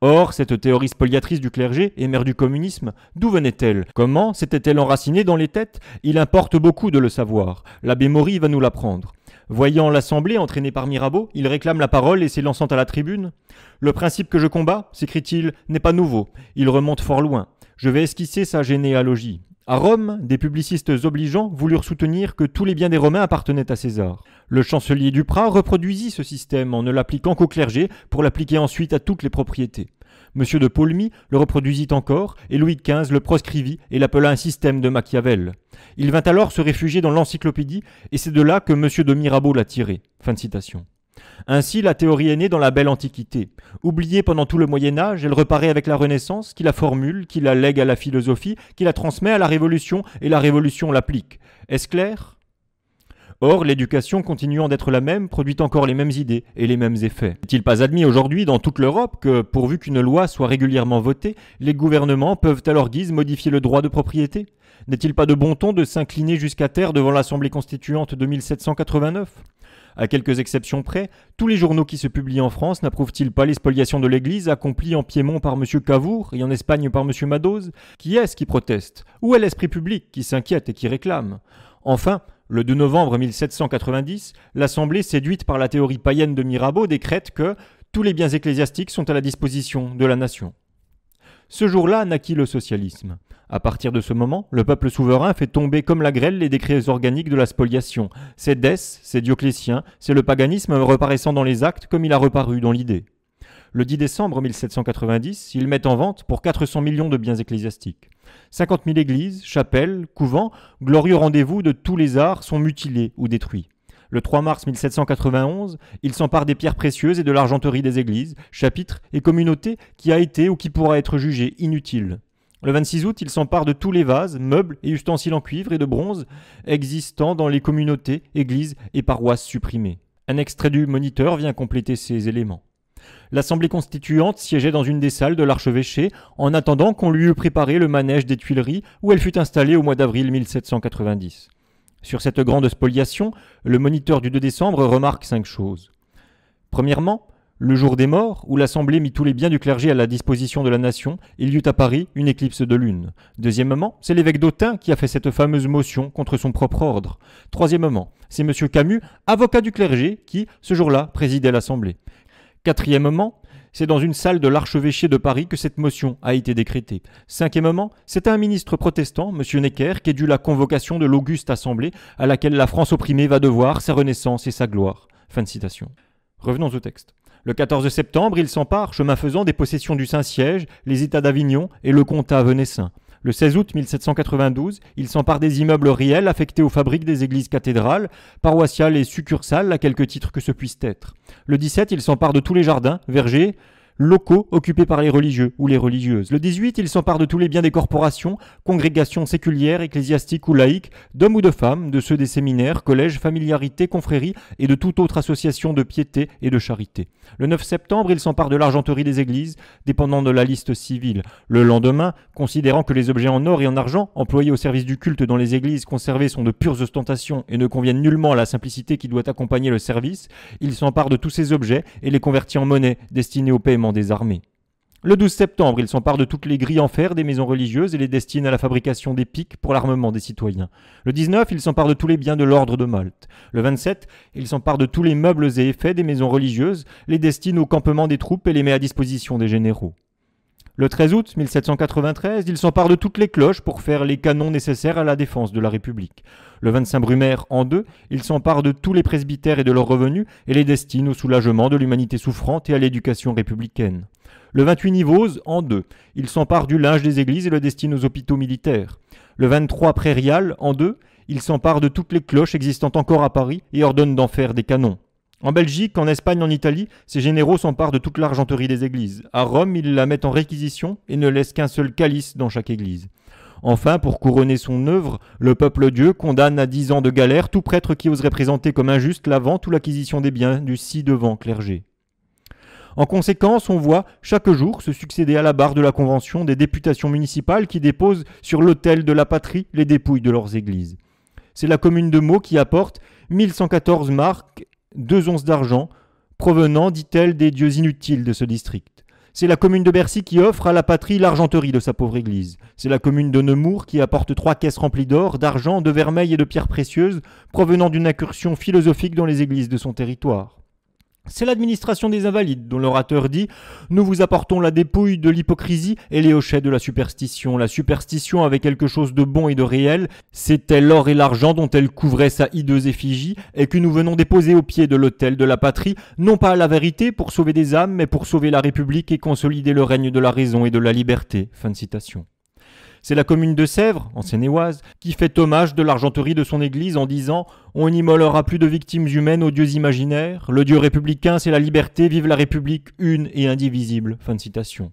A: Or, cette théorie spoliatrice du clergé et mère du communisme, d'où venait-elle Comment s'était-elle enracinée dans les têtes Il importe beaucoup de le savoir. L'abbé Maury va nous l'apprendre. Voyant l'assemblée entraînée par Mirabeau, il réclame la parole et s'élançant à la tribune. Le principe que je combats, s'écrie-t-il, n'est pas nouveau. Il remonte fort loin. Je vais esquisser sa généalogie. À Rome, des publicistes obligeants voulurent soutenir que tous les biens des Romains appartenaient à César. Le chancelier Duprat reproduisit ce système en ne l'appliquant qu'au clergé pour l'appliquer ensuite à toutes les propriétés. M. de Paulmy le reproduisit encore et Louis XV le proscrivit et l'appela un système de Machiavel. Il vint alors se réfugier dans l'encyclopédie et c'est de là que M. de Mirabeau l'a tiré. Fin de citation. Ainsi, la théorie est née dans la belle Antiquité. Oubliée pendant tout le Moyen Âge, elle reparaît avec la Renaissance, qui la formule, qui la lègue à la philosophie, qui la transmet à la Révolution, et la Révolution l'applique. Est-ce clair Or, l'éducation continuant d'être la même, produit encore les mêmes idées et les mêmes effets. N'est-il pas admis aujourd'hui dans toute l'Europe que, pourvu qu'une loi soit régulièrement votée, les gouvernements peuvent à leur guise modifier le droit de propriété N'est-il pas de bon ton de s'incliner jusqu'à terre devant l'Assemblée constituante de 1789 à quelques exceptions près, tous les journaux qui se publient en France n'approuvent-ils pas les de l'Église accomplie en Piémont par M. Cavour et en Espagne par M. Madoz Qui est-ce qui proteste Où est l'esprit public qui s'inquiète et qui réclame Enfin, le 2 novembre 1790, l'Assemblée, séduite par la théorie païenne de Mirabeau, décrète que tous les biens ecclésiastiques sont à la disposition de la nation. Ce jour-là naquit le socialisme. À partir de ce moment, le peuple souverain fait tomber comme la grêle les décrets organiques de la spoliation. C'est Dès, c'est Dioclétien, c'est le paganisme reparaissant dans les actes comme il a reparu dans l'idée. Le 10 décembre 1790, ils mettent en vente pour 400 millions de biens ecclésiastiques. 50 000 églises, chapelles, couvents, glorieux rendez-vous de tous les arts sont mutilés ou détruits. Le 3 mars 1791, ils s'emparent des pierres précieuses et de l'argenterie des églises, chapitres et communautés qui a été ou qui pourra être jugée inutile. Le 26 août, il s'empare de tous les vases, meubles et ustensiles en cuivre et de bronze existant dans les communautés, églises et paroisses supprimées. Un extrait du moniteur vient compléter ces éléments. L'Assemblée constituante siégeait dans une des salles de l'archevêché en attendant qu'on lui eût préparé le manège des Tuileries où elle fut installée au mois d'avril 1790. Sur cette grande spoliation, le moniteur du 2 décembre remarque cinq choses. Premièrement, le jour des morts, où l'Assemblée mit tous les biens du clergé à la disposition de la nation, il y eut à Paris une éclipse de lune. Deuxièmement, c'est l'évêque d'Autun qui a fait cette fameuse motion contre son propre ordre. Troisièmement, c'est M. Camus, avocat du clergé, qui, ce jour-là, présidait l'Assemblée. Quatrièmement, c'est dans une salle de l'archevêché de Paris que cette motion a été décrétée. Cinquièmement, c'est un ministre protestant, M. Necker, qui qu'est dû la convocation de l'auguste assemblée à laquelle la France opprimée va devoir sa renaissance et sa gloire. Fin de citation. Revenons au texte. Le 14 septembre, il s'empare, chemin faisant, des possessions du Saint-Siège, les États d'Avignon et le comtat venessin. Le 16 août 1792, il s'empare des immeubles réels affectés aux fabriques des églises cathédrales, paroissiales et succursales à quelque titre que ce puisse être. Le 17, il s'empare de tous les jardins, vergers, locaux occupés par les religieux ou les religieuses. Le 18, il s'empare de tous les biens des corporations, congrégations séculières, ecclésiastiques ou laïques, d'hommes ou de femmes, de ceux des séminaires, collèges, familiarités, confréries et de toute autre association de piété et de charité. Le 9 septembre, il s'empare de l'argenterie des églises, dépendant de la liste civile. Le lendemain, considérant que les objets en or et en argent employés au service du culte dans les églises conservées sont de pures ostentations et ne conviennent nullement à la simplicité qui doit accompagner le service, il s'empare de tous ces objets et les convertit en monnaie destinée au paiement des armées. Le 12 septembre, il s'empare de toutes les grilles en fer des maisons religieuses et les destine à la fabrication des pics pour l'armement des citoyens. Le 19, il s'empare de tous les biens de l'ordre de Malte. Le 27, il s'empare de tous les meubles et effets des maisons religieuses, les destine au campement des troupes et les met à disposition des généraux. Le 13 août 1793, il s'empare de toutes les cloches pour faire les canons nécessaires à la défense de la République. Le 25 Brumaire, en deux, il s'empare de tous les presbytères et de leurs revenus et les destine au soulagement de l'humanité souffrante et à l'éducation républicaine. Le 28 Nivose, en deux, il s'empare du linge des églises et le destine aux hôpitaux militaires. Le 23 Prairial, en deux, il s'empare de toutes les cloches existant encore à Paris et ordonne d'en faire des canons. En Belgique, en Espagne, en Italie, ces généraux s'emparent de toute l'argenterie des églises. À Rome, ils la mettent en réquisition et ne laissent qu'un seul calice dans chaque église. Enfin, pour couronner son œuvre, le peuple Dieu condamne à dix ans de galère tout prêtre qui oserait présenter comme injuste la vente ou l'acquisition des biens du ci-devant clergé. En conséquence, on voit chaque jour se succéder à la barre de la Convention des députations municipales qui déposent sur l'autel de la patrie les dépouilles de leurs églises. C'est la commune de Meaux qui apporte 1114 marques deux onces d'argent, provenant, dit-elle, des dieux inutiles de ce district. C'est la commune de Bercy qui offre à la patrie l'argenterie de sa pauvre église. C'est la commune de Nemours qui apporte trois caisses remplies d'or, d'argent, de vermeil et de pierres précieuses, provenant d'une incursion philosophique dans les églises de son territoire. C'est l'administration des invalides dont l'orateur dit ⁇ Nous vous apportons la dépouille de l'hypocrisie et les hochets de la superstition. La superstition avait quelque chose de bon et de réel, c'était l'or et l'argent dont elle couvrait sa hideuse effigie, et que nous venons déposer au pied de l'autel de la patrie, non pas à la vérité pour sauver des âmes, mais pour sauver la République et consolider le règne de la raison et de la liberté. ⁇ Fin citation. C'est la commune de Sèvres, en Seine-et-Oise, qui fait hommage de l'argenterie de son église en disant On n'immolera plus de victimes humaines aux dieux imaginaires. Le dieu républicain, c'est la liberté, vive la République une et indivisible. Fin de citation.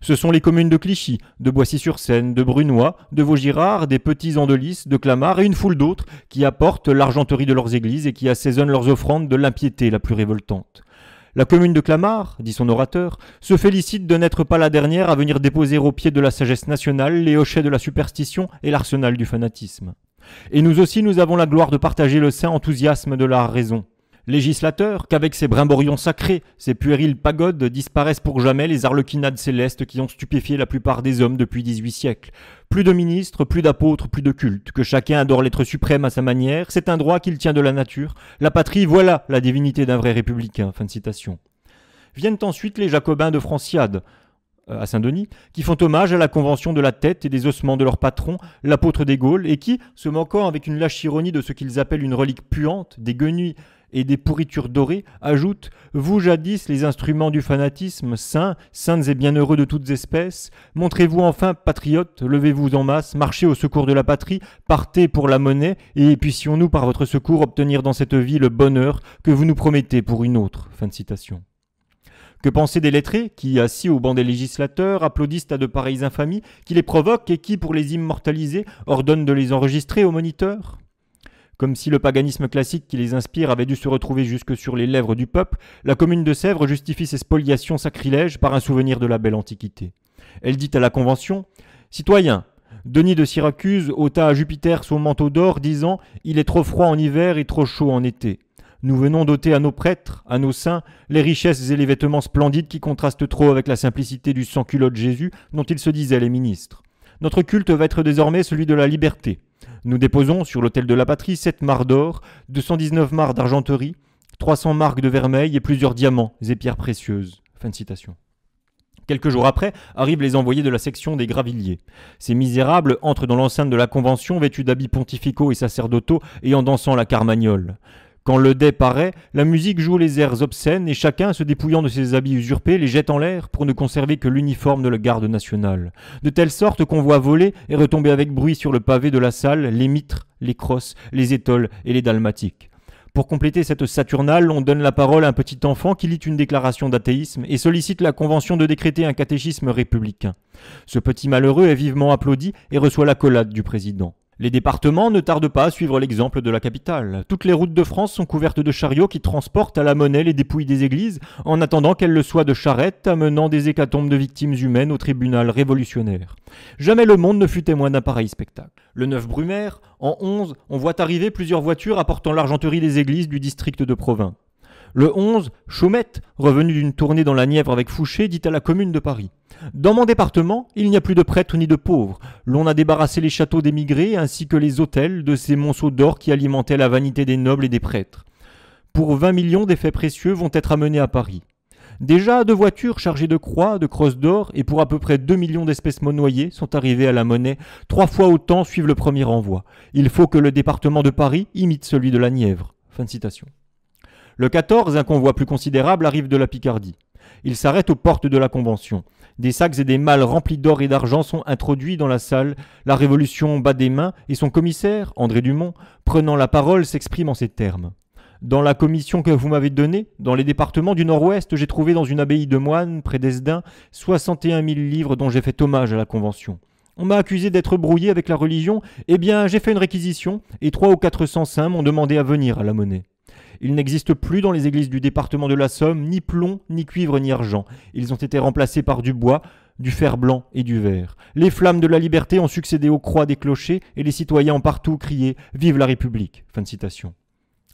A: Ce sont les communes de Clichy, de Boissy-sur-Seine, de Brunois, de Vaugirard, des Petits Andelys, de Clamart et une foule d'autres qui apportent l'argenterie de leurs églises et qui assaisonnent leurs offrandes de l'impiété la plus révoltante. La commune de Clamart, dit son orateur, se félicite de n'être pas la dernière à venir déposer au pied de la sagesse nationale les hochets de la superstition et l'arsenal du fanatisme. Et nous aussi nous avons la gloire de partager le saint enthousiasme de la raison. Législateurs, qu'avec ces brimborions sacrés, ces puériles pagodes disparaissent pour jamais les arlequinades célestes qui ont stupéfié la plupart des hommes depuis 18 siècles. Plus de ministres, plus d'apôtres, plus de cultes, que chacun adore l'être suprême à sa manière, c'est un droit qu'il tient de la nature. La patrie, voilà la divinité d'un vrai républicain. Fin de citation. Viennent ensuite les jacobins de Franciade, euh, à Saint-Denis, qui font hommage à la convention de la tête et des ossements de leur patron, l'apôtre des Gaules, et qui, se moquant avec une lâche ironie de ce qu'ils appellent une relique puante, des guenilles et des pourritures dorées, ajoute Vous jadis les instruments du fanatisme, saints, saintes et bienheureux de toutes espèces, montrez-vous enfin patriotes, levez-vous en masse, marchez au secours de la patrie, partez pour la monnaie, et puissions-nous par votre secours obtenir dans cette vie le bonheur que vous nous promettez pour une autre. Fin de citation. Que penser des lettrés qui, assis au banc des législateurs, applaudissent à de pareilles infamies, qui les provoquent et qui, pour les immortaliser, ordonnent de les enregistrer au moniteur comme si le paganisme classique qui les inspire avait dû se retrouver jusque sur les lèvres du peuple, la commune de Sèvres justifie ses spoliations sacrilèges par un souvenir de la belle Antiquité. Elle dit à la Convention Citoyens, Denis de Syracuse ôta à Jupiter son manteau d'or, disant Il est trop froid en hiver et trop chaud en été. Nous venons doter à nos prêtres, à nos saints, les richesses et les vêtements splendides qui contrastent trop avec la simplicité du sans culotte Jésus dont ils se disaient les ministres. Notre culte va être désormais celui de la liberté. Nous déposons sur l'autel de la patrie sept marres d'or, 219 mares d'argenterie, 300 marques de vermeil et plusieurs diamants et pierres précieuses. citation. Quelques jours après, arrivent les envoyés de la section des Gravilliers. Ces misérables entrent dans l'enceinte de la Convention vêtus d'habits pontificaux et sacerdotaux et en dansant la carmagnole. Quand le dé paraît, la musique joue les airs obscènes et chacun, se dépouillant de ses habits usurpés, les jette en l'air pour ne conserver que l'uniforme de la garde nationale. De telle sorte qu'on voit voler et retomber avec bruit sur le pavé de la salle les mitres, les crosses, les étoles et les dalmatiques. Pour compléter cette saturnale, on donne la parole à un petit enfant qui lit une déclaration d'athéisme et sollicite la Convention de décréter un catéchisme républicain. Ce petit malheureux est vivement applaudi et reçoit l'accolade du président. Les départements ne tardent pas à suivre l'exemple de la capitale. Toutes les routes de France sont couvertes de chariots qui transportent à la monnaie les dépouilles des églises, en attendant qu'elles le soient de charrettes, amenant des hécatombes de victimes humaines au tribunal révolutionnaire. Jamais le monde ne fut témoin d'un pareil spectacle. Le 9 Brumaire, en 11, on voit arriver plusieurs voitures apportant l'argenterie des églises du district de Provins. Le 11, Chaumette, revenu d'une tournée dans la Nièvre avec Fouché, dit à la commune de Paris dans mon département, il n'y a plus de prêtres ni de pauvres. L'on a débarrassé les châteaux d'émigrés ainsi que les hôtels de ces monceaux d'or qui alimentaient la vanité des nobles et des prêtres. Pour 20 millions d'effets précieux vont être amenés à Paris. Déjà, deux voitures chargées de croix, de crosses d'or et pour à peu près 2 millions d'espèces monnoyées sont arrivées à la monnaie. Trois fois autant suivent le premier envoi. Il faut que le département de Paris imite celui de la Nièvre. Fin citation. Le 14, un convoi plus considérable arrive de la Picardie. Il s'arrête aux portes de la Convention. Des sacs et des malles remplis d'or et d'argent sont introduits dans la salle. La Révolution bat des mains et son commissaire, André Dumont, prenant la parole, s'exprime en ces termes. Dans la commission que vous m'avez donnée, dans les départements du Nord-Ouest, j'ai trouvé dans une abbaye de moines, près d'Esdin, 61 mille livres dont j'ai fait hommage à la Convention. On m'a accusé d'être brouillé avec la religion. Eh bien, j'ai fait une réquisition et trois ou quatre cents saints m'ont demandé à venir à la monnaie. Il n'existe plus dans les églises du département de la Somme ni plomb, ni cuivre, ni argent. Ils ont été remplacés par du bois, du fer blanc et du verre. Les flammes de la liberté ont succédé aux croix des clochers et les citoyens ont partout crié Vive la République.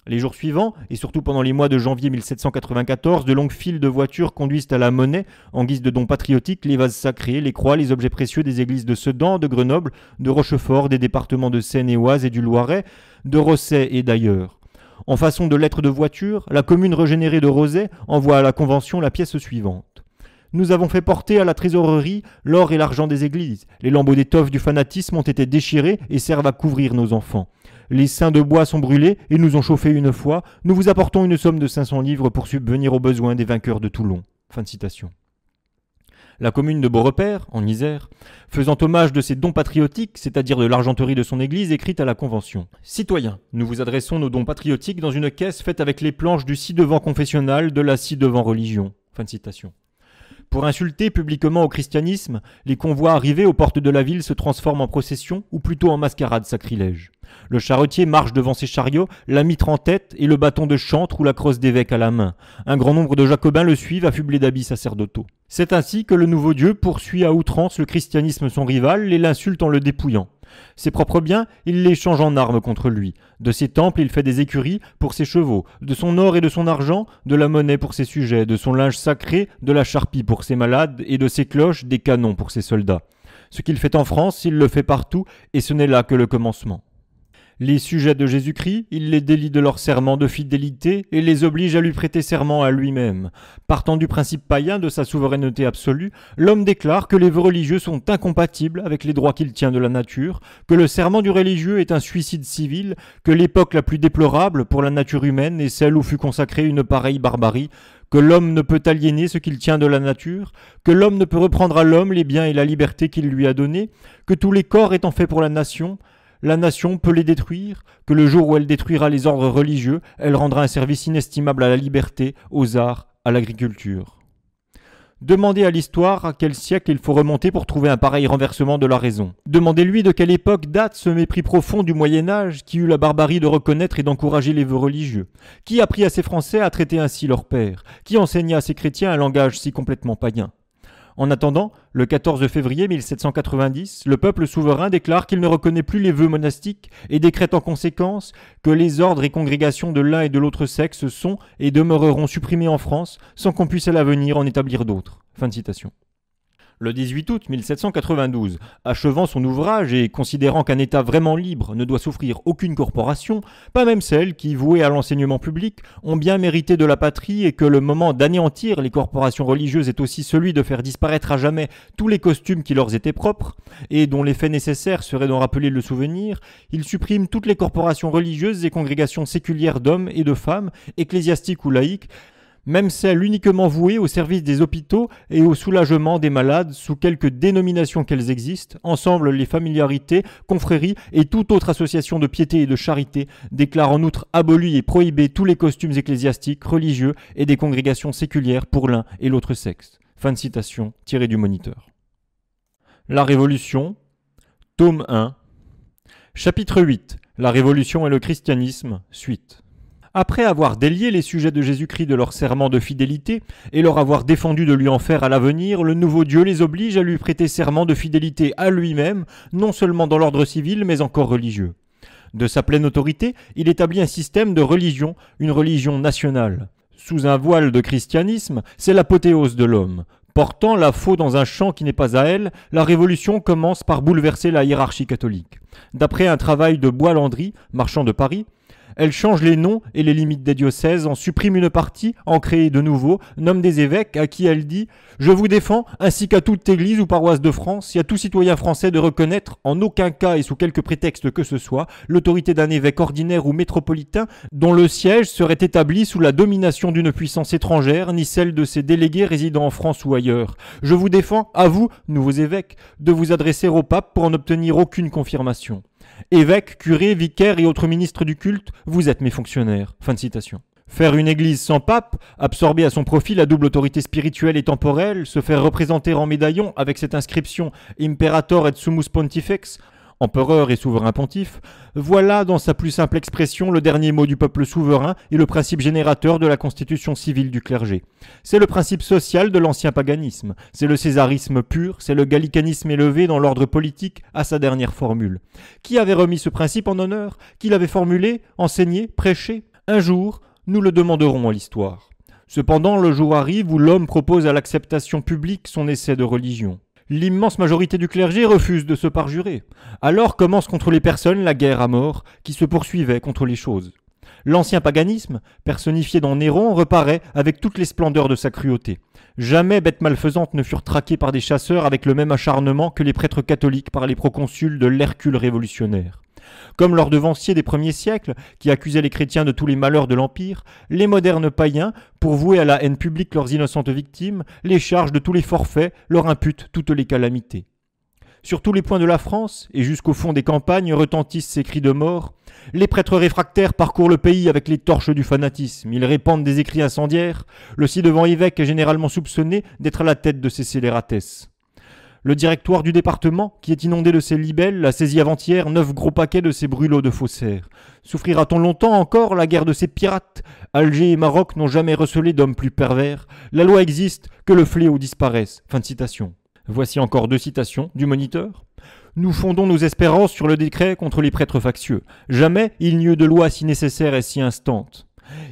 A: Les jours suivants, et surtout pendant les mois de janvier 1794, de longues files de voitures conduisent à la monnaie, en guise de dons patriotiques, les vases sacrés, les croix, les objets précieux des églises de Sedan, de Grenoble, de Rochefort, des départements de Seine-et-Oise et du Loiret, de Rosset et d'ailleurs. En façon de lettre de voiture, la commune régénérée de Roset envoie à la Convention la pièce suivante. Nous avons fait porter à la trésorerie l'or et l'argent des églises. Les lambeaux d'étoffe du fanatisme ont été déchirés et servent à couvrir nos enfants. Les seins de bois sont brûlés et nous ont chauffés une fois. Nous vous apportons une somme de 500 livres pour subvenir aux besoins des vainqueurs de Toulon. Fin de citation la commune de Beaurepaire, en Isère, faisant hommage de ses dons patriotiques, c'est-à-dire de l'argenterie de son église écrite à la Convention. Citoyens, nous vous adressons nos dons patriotiques dans une caisse faite avec les planches du ci-devant confessionnal de la ci-devant religion. Fin de citation. Pour insulter publiquement au christianisme, les convois arrivés aux portes de la ville se transforment en procession ou plutôt en mascarade sacrilège. Le charretier marche devant ses chariots, la mitre en tête et le bâton de chantre ou la crosse d'évêque à la main. Un grand nombre de jacobins le suivent affublés d'habits sacerdotaux. C'est ainsi que le nouveau dieu poursuit à outrance le christianisme son rival et l'insulte en le dépouillant. Ses propres biens, il les change en armes contre lui. De ses temples, il fait des écuries pour ses chevaux. De son or et de son argent, de la monnaie pour ses sujets. De son linge sacré, de la charpie pour ses malades. Et de ses cloches, des canons pour ses soldats. Ce qu'il fait en France, il le fait partout, et ce n'est là que le commencement les sujets de Jésus-Christ, il les délie de leur serment de fidélité et les oblige à lui prêter serment à lui-même. Partant du principe païen de sa souveraineté absolue, l'homme déclare que les vœux religieux sont incompatibles avec les droits qu'il tient de la nature, que le serment du religieux est un suicide civil, que l'époque la plus déplorable pour la nature humaine est celle où fut consacrée une pareille barbarie, que l'homme ne peut aliéner ce qu'il tient de la nature, que l'homme ne peut reprendre à l'homme les biens et la liberté qu'il lui a donnés, que tous les corps étant faits pour la nation, la nation peut les détruire, que le jour où elle détruira les ordres religieux, elle rendra un service inestimable à la liberté, aux arts, à l'agriculture. Demandez à l'histoire à quel siècle il faut remonter pour trouver un pareil renversement de la raison. Demandez-lui de quelle époque date ce mépris profond du Moyen Âge qui eut la barbarie de reconnaître et d'encourager les vœux religieux. Qui apprit à ces Français à traiter ainsi leur père Qui enseigna à ces chrétiens un langage si complètement païen en attendant, le 14 février 1790, le peuple souverain déclare qu'il ne reconnaît plus les vœux monastiques et décrète en conséquence que les ordres et congrégations de l'un et de l'autre sexe sont et demeureront supprimés en France sans qu'on puisse à l'avenir en établir d'autres. Fin de citation le 18 août 1792, achevant son ouvrage et considérant qu'un État vraiment libre ne doit souffrir aucune corporation, pas même celles qui, vouées à l'enseignement public, ont bien mérité de la patrie et que le moment d'anéantir les corporations religieuses est aussi celui de faire disparaître à jamais tous les costumes qui leur étaient propres, et dont l'effet nécessaire serait d'en rappeler le souvenir, il supprime toutes les corporations religieuses et congrégations séculières d'hommes et de femmes, ecclésiastiques ou laïques, même celles uniquement vouées au service des hôpitaux et au soulagement des malades sous quelques dénominations qu'elles existent, ensemble les familiarités, confréries et toute autre association de piété et de charité déclarent en outre abolir et prohibé tous les costumes ecclésiastiques, religieux et des congrégations séculières pour l'un et l'autre sexe. Fin de citation tirée du moniteur. La Révolution, tome 1, chapitre 8. La Révolution et le christianisme, suite après avoir délié les sujets de Jésus-Christ de leur serment de fidélité, et leur avoir défendu de lui en faire à l'avenir, le nouveau Dieu les oblige à lui prêter serment de fidélité à lui-même, non seulement dans l'ordre civil, mais encore religieux. De sa pleine autorité, il établit un système de religion, une religion nationale. Sous un voile de christianisme, c'est l'apothéose de l'homme. Portant la faux dans un champ qui n'est pas à elle, la Révolution commence par bouleverser la hiérarchie catholique. D'après un travail de bois marchand de Paris, elle change les noms et les limites des diocèses, en supprime une partie, en crée de nouveaux, nomme des évêques à qui elle dit Je vous défends, ainsi qu'à toute église ou paroisse de France, et à tout citoyen français de reconnaître, en aucun cas et sous quelque prétexte que ce soit, l'autorité d'un évêque ordinaire ou métropolitain dont le siège serait établi sous la domination d'une puissance étrangère, ni celle de ses délégués résidant en France ou ailleurs. Je vous défends, à vous, nouveaux évêques, de vous adresser au pape pour en obtenir aucune confirmation. Évêques, curés, vicaires et autres ministres du culte, vous êtes mes fonctionnaires. Fin de citation. Faire une église sans pape, absorber à son profit la double autorité spirituelle et temporelle, se faire représenter en médaillon avec cette inscription Imperator et Sumus Pontifex, empereur et souverain pontife, voilà dans sa plus simple expression le dernier mot du peuple souverain et le principe générateur de la constitution civile du clergé. C'est le principe social de l'ancien paganisme, c'est le césarisme pur, c'est le gallicanisme élevé dans l'ordre politique à sa dernière formule. Qui avait remis ce principe en honneur Qui l'avait formulé, enseigné, prêché Un jour, nous le demanderons à l'histoire. Cependant, le jour arrive où l'homme propose à l'acceptation publique son essai de religion. L'immense majorité du clergé refuse de se parjurer. Alors commence contre les personnes la guerre à mort qui se poursuivait contre les choses. L'ancien paganisme, personnifié dans Néron, reparaît avec toutes les splendeurs de sa cruauté. Jamais bêtes malfaisantes ne furent traquées par des chasseurs avec le même acharnement que les prêtres catholiques par les proconsuls de l'Hercule révolutionnaire. Comme leurs devanciers des premiers siècles, qui accusaient les chrétiens de tous les malheurs de l'Empire, les modernes païens, pour vouer à la haine publique leurs innocentes victimes, les chargent de tous les forfaits, leur imputent toutes les calamités. Sur tous les points de la France, et jusqu'au fond des campagnes, retentissent ces cris de mort. Les prêtres réfractaires parcourent le pays avec les torches du fanatisme. Ils répandent des écrits incendiaires. Le ci-devant évêque est généralement soupçonné d'être à la tête de ces scélératesses. Le directoire du département, qui est inondé de ces libelles, a saisi avant-hier neuf gros paquets de ces brûlots de faussaires. Souffrira-t-on longtemps encore la guerre de ces pirates Alger et Maroc n'ont jamais recelé d'hommes plus pervers. La loi existe, que le fléau disparaisse. Fin de citation. Voici encore deux citations du moniteur. Nous fondons nos espérances sur le décret contre les prêtres factieux. Jamais il n'y eut de loi si nécessaire et si instante.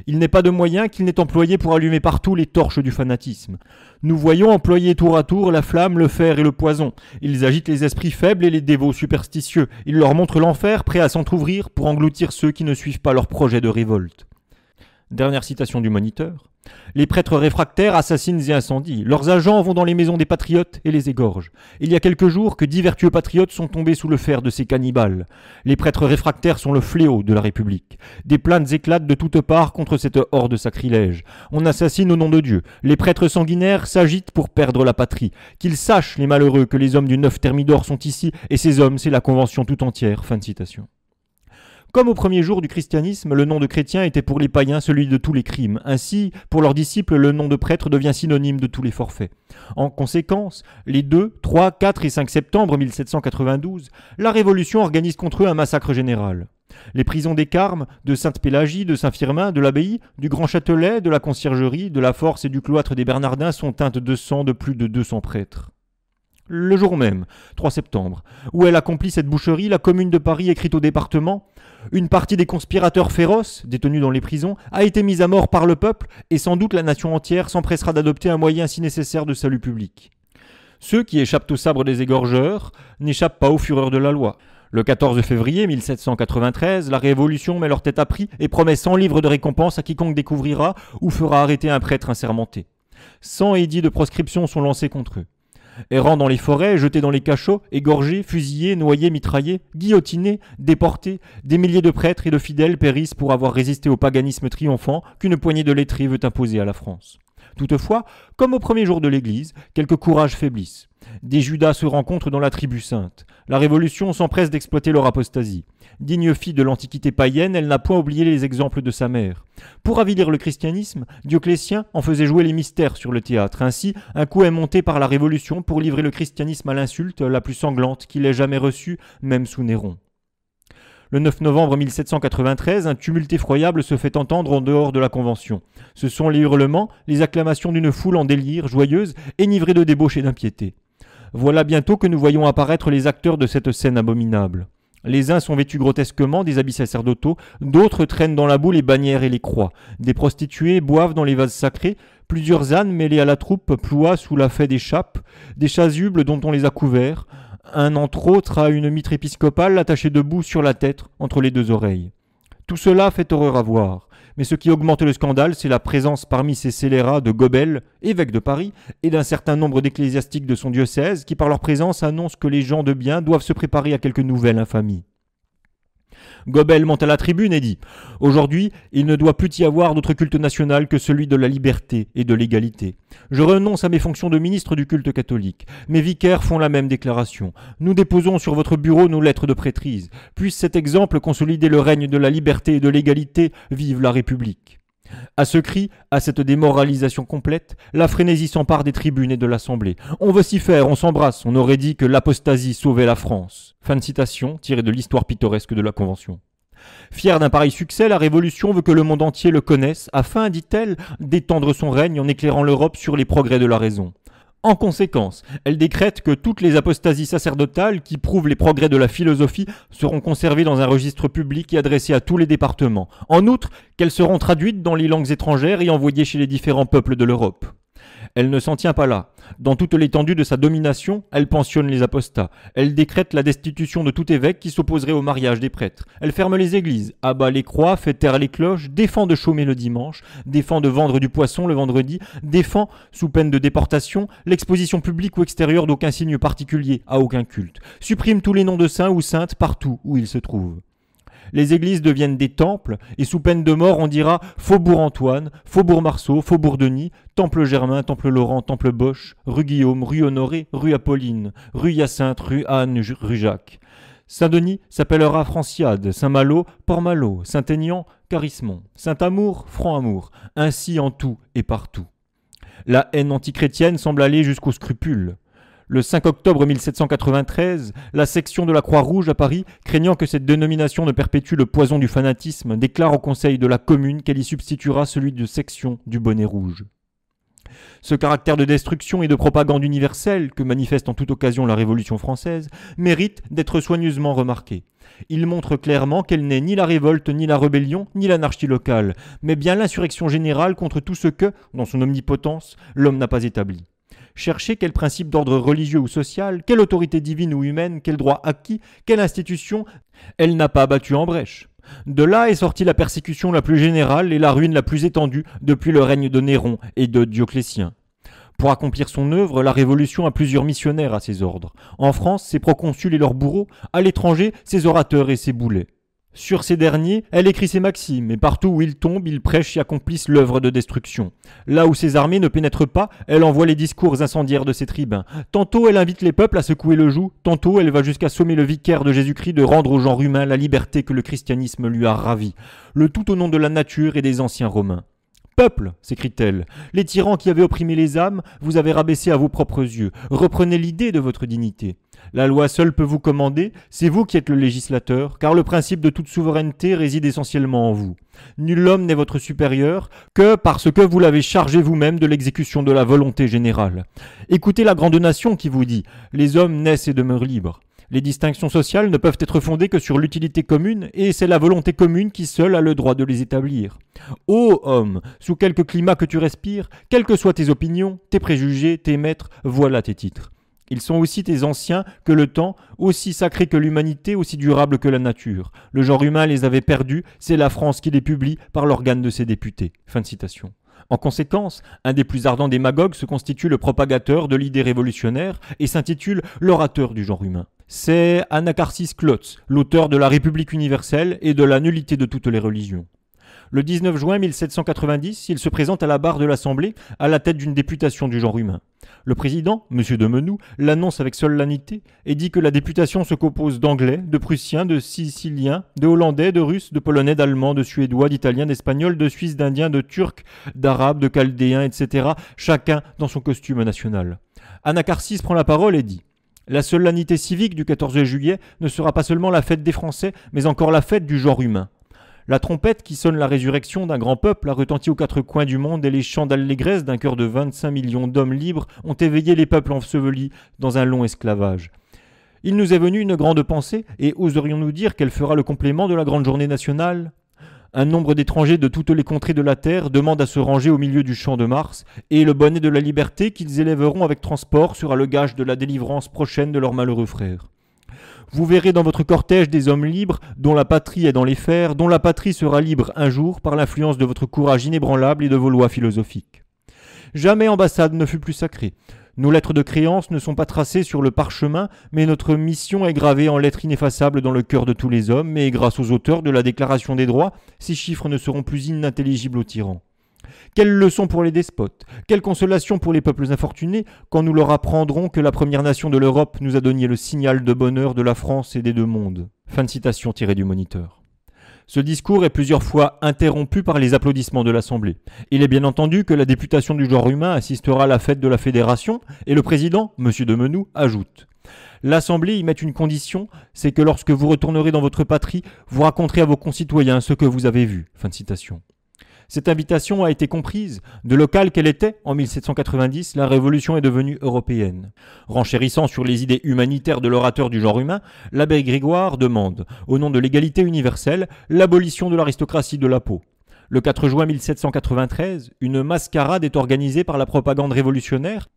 A: Il n'est pas de moyen qu'il n'ait employé pour allumer partout les torches du fanatisme. Nous voyons employer tour à tour la flamme, le fer et le poison. Ils agitent les esprits faibles et les dévots superstitieux. Ils leur montrent l'enfer, prêt à s'entr'ouvrir pour engloutir ceux qui ne suivent pas leurs projets de révolte. Dernière citation du moniteur. Les prêtres réfractaires assassinent et incendient. Leurs agents vont dans les maisons des patriotes et les égorgent. Il y a quelques jours que dix vertueux patriotes sont tombés sous le fer de ces cannibales. Les prêtres réfractaires sont le fléau de la République. Des plaintes éclatent de toutes parts contre cette horde sacrilège. On assassine au nom de Dieu. Les prêtres sanguinaires s'agitent pour perdre la patrie. Qu'ils sachent, les malheureux, que les hommes du neuf Thermidor sont ici, et ces hommes, c'est la Convention tout entière. Fin de citation. Comme au premier jour du christianisme, le nom de chrétien était pour les païens celui de tous les crimes. Ainsi, pour leurs disciples, le nom de prêtre devient synonyme de tous les forfaits. En conséquence, les 2, 3, 4 et 5 septembre 1792, la Révolution organise contre eux un massacre général. Les prisons des Carmes, de Sainte-Pélagie, de Saint-Firmin, de l'abbaye, du Grand Châtelet, de la Conciergerie, de la Force et du cloître des Bernardins sont teintes de sang de plus de 200 prêtres le jour même, 3 septembre, où elle accomplit cette boucherie, la commune de Paris écrit au département, une partie des conspirateurs féroces, détenus dans les prisons, a été mise à mort par le peuple, et sans doute la nation entière s'empressera d'adopter un moyen si nécessaire de salut public. Ceux qui échappent au sabre des égorgeurs n'échappent pas aux fureurs de la loi. Le 14 février 1793, la Révolution met leur tête à prix et promet 100 livres de récompense à quiconque découvrira ou fera arrêter un prêtre insermenté. 100 édits de proscription sont lancés contre eux errant dans les forêts, jetés dans les cachots, égorgés, fusillés, noyés, mitraillés, guillotinés, déportés, des milliers de prêtres et de fidèles périssent pour avoir résisté au paganisme triomphant qu'une poignée de lettrés veut imposer à la France. Toutefois, comme au premier jour de l'Église, quelques courages faiblissent. Des Judas se rencontrent dans la tribu sainte. La Révolution s'empresse d'exploiter leur apostasie. Digne fille de l'Antiquité païenne, elle n'a point oublié les exemples de sa mère. Pour avilir le christianisme, Dioclétien en faisait jouer les mystères sur le théâtre. Ainsi, un coup est monté par la Révolution pour livrer le christianisme à l'insulte la plus sanglante qu'il ait jamais reçue, même sous Néron. Le 9 novembre 1793, un tumulte effroyable se fait entendre en dehors de la Convention. Ce sont les hurlements, les acclamations d'une foule en délire, joyeuse, énivrée de débauche et d'impiété. Voilà bientôt que nous voyons apparaître les acteurs de cette scène abominable. Les uns sont vêtus grotesquement des habits sacerdotaux, d'autres traînent dans la boue les bannières et les croix. Des prostituées boivent dans les vases sacrés, plusieurs ânes mêlés à la troupe ploient sous la fête des chapes, des chasubles dont on les a couverts, un entre-autres a une mitre épiscopale attachée debout sur la tête, entre les deux oreilles. Tout cela fait horreur à voir, mais ce qui augmente le scandale, c'est la présence parmi ces scélérats de Gobel, évêque de Paris, et d'un certain nombre d'ecclésiastiques de son diocèse, qui par leur présence annoncent que les gens de bien doivent se préparer à quelque nouvelle infamie. Gobel monte à la tribune et dit Aujourd'hui, il ne doit plus y avoir d'autre culte national que celui de la liberté et de l'égalité. Je renonce à mes fonctions de ministre du culte catholique. Mes vicaires font la même déclaration. Nous déposons sur votre bureau nos lettres de prêtrise. Puisse cet exemple consolider le règne de la liberté et de l'égalité. Vive la République. À ce cri, à cette démoralisation complète, la frénésie s'empare des tribunes et de l'Assemblée. On veut s'y faire, on s'embrasse, on aurait dit que l'apostasie sauvait la France. Fin de citation, tirée de l'histoire pittoresque de la Convention. Fier d'un pareil succès, la Révolution veut que le monde entier le connaisse, afin, dit-elle, d'étendre son règne en éclairant l'Europe sur les progrès de la raison. En conséquence, elle décrète que toutes les apostasies sacerdotales qui prouvent les progrès de la philosophie seront conservées dans un registre public et adressées à tous les départements. En outre, qu'elles seront traduites dans les langues étrangères et envoyées chez les différents peuples de l'Europe. Elle ne s'en tient pas là. Dans toute l'étendue de sa domination, elle pensionne les apostats. Elle décrète la destitution de tout évêque qui s'opposerait au mariage des prêtres. Elle ferme les églises, abat les croix, fait taire les cloches, défend de chômer le dimanche, défend de vendre du poisson le vendredi, défend, sous peine de déportation, l'exposition publique ou extérieure d'aucun signe particulier à aucun culte. Supprime tous les noms de saints ou saintes partout où ils se trouvent les églises deviennent des temples, et sous peine de mort, on dira Faubourg Antoine, Faubourg Marceau, Faubourg Denis, Temple Germain, Temple Laurent, Temple Boche, rue Guillaume, rue Honoré, rue Apolline, rue Hyacinthe, rue Anne, rue Jacques. Saint-Denis s'appellera Franciade, Saint-Malo, Port-Malo, Saint-Aignan, Carismon, Saint-Amour, Franc-Amour, ainsi en tout et partout. La haine antichrétienne semble aller jusqu'au scrupule. Le 5 octobre 1793, la section de la Croix-Rouge à Paris, craignant que cette dénomination ne perpétue le poison du fanatisme, déclare au Conseil de la Commune qu'elle y substituera celui de section du bonnet rouge. Ce caractère de destruction et de propagande universelle que manifeste en toute occasion la Révolution française mérite d'être soigneusement remarqué. Il montre clairement qu'elle n'est ni la révolte, ni la rébellion, ni l'anarchie locale, mais bien l'insurrection générale contre tout ce que, dans son omnipotence, l'homme n'a pas établi chercher quel principe d'ordre religieux ou social, quelle autorité divine ou humaine, quel droit acquis, quelle institution elle n'a pas battu en brèche. De là est sortie la persécution la plus générale et la ruine la plus étendue depuis le règne de Néron et de Dioclétien. Pour accomplir son œuvre, la Révolution a plusieurs missionnaires à ses ordres. En France, ses proconsuls et leurs bourreaux, à l'étranger, ses orateurs et ses boulets. Sur ces derniers, elle écrit ses maximes, et partout où ils tombent, ils prêchent et accomplissent l'œuvre de destruction. Là où ses armées ne pénètrent pas, elle envoie les discours incendiaires de ses tribuns. Tantôt elle invite les peuples à secouer le joug, tantôt elle va jusqu'à sommer le vicaire de Jésus-Christ de rendre au genre humain la liberté que le christianisme lui a ravie, le tout au nom de la nature et des anciens romains. Peuple, sécrie elle les tyrans qui avaient opprimé les âmes, vous avez rabaissé à vos propres yeux. Reprenez l'idée de votre dignité. La loi seule peut vous commander, c'est vous qui êtes le législateur, car le principe de toute souveraineté réside essentiellement en vous. Nul homme n'est votre supérieur que parce que vous l'avez chargé vous-même de l'exécution de la volonté générale. Écoutez la grande nation qui vous dit Les hommes naissent et demeurent libres. Les distinctions sociales ne peuvent être fondées que sur l'utilité commune, et c'est la volonté commune qui seule a le droit de les établir. Ô homme, sous quelque climat que tu respires, quelles que soient tes opinions, tes préjugés, tes maîtres, voilà tes titres. Ils sont aussi tes anciens que le temps, aussi sacrés que l'humanité, aussi durables que la nature. Le genre humain les avait perdus, c'est la France qui les publie par l'organe de ses députés. Fin de citation. En conséquence, un des plus ardents démagogues se constitue le propagateur de l'idée révolutionnaire et s'intitule l'orateur du genre humain c'est Anacarsis Klotz, l'auteur de La République universelle et de la nullité de toutes les religions. Le 19 juin 1790, il se présente à la barre de l'Assemblée à la tête d'une députation du genre humain. Le président, M. de Menou, l'annonce avec solennité et dit que la députation se compose d'Anglais, de Prussiens, de Siciliens, de Hollandais, de Russes, de Polonais, d'Allemands, de Suédois, d'Italiens, d'Espagnols, de Suisses, d'Indiens, de Turcs, d'Arabes, de Chaldéens, etc., chacun dans son costume national. Anacarsis prend la parole et dit la solennité civique du 14 juillet ne sera pas seulement la fête des Français, mais encore la fête du genre humain. La trompette qui sonne la résurrection d'un grand peuple a retenti aux quatre coins du monde et les chants d'allégresse d'un cœur de 25 millions d'hommes libres ont éveillé les peuples ensevelis dans un long esclavage. Il nous est venu une grande pensée, et oserions-nous dire qu'elle fera le complément de la grande journée nationale un nombre d'étrangers de toutes les contrées de la Terre demandent à se ranger au milieu du champ de Mars, et le bonnet de la liberté qu'ils élèveront avec transport sera le gage de la délivrance prochaine de leurs malheureux frères. Vous verrez dans votre cortège des hommes libres, dont la patrie est dans les fers, dont la patrie sera libre un jour par l'influence de votre courage inébranlable et de vos lois philosophiques. Jamais ambassade ne fut plus sacrée. Nos lettres de créance ne sont pas tracées sur le parchemin, mais notre mission est gravée en lettres ineffaçables dans le cœur de tous les hommes, et grâce aux auteurs de la Déclaration des droits, ces chiffres ne seront plus inintelligibles aux tyrans. Quelle leçon pour les despotes, quelle consolation pour les peuples infortunés quand nous leur apprendrons que la première nation de l'Europe nous a donné le signal de bonheur de la France et des deux mondes. Fin de citation tirée du moniteur. Ce discours est plusieurs fois interrompu par les applaudissements de l'Assemblée. Il est bien entendu que la députation du genre humain assistera à la fête de la Fédération et le président, M. Menou, ajoute L'Assemblée y met une condition, c'est que lorsque vous retournerez dans votre patrie, vous raconterez à vos concitoyens ce que vous avez vu. Fin de citation. Cette invitation a été comprise. De locale qu'elle était, en 1790, la Révolution est devenue européenne. Renchérissant sur les idées humanitaires de l'orateur du genre humain, l'abbé Grégoire demande, au nom de l'égalité universelle, l'abolition de l'aristocratie de la peau. Le 4 juin 1793, une mascarade est organisée par la propagande révolutionnaire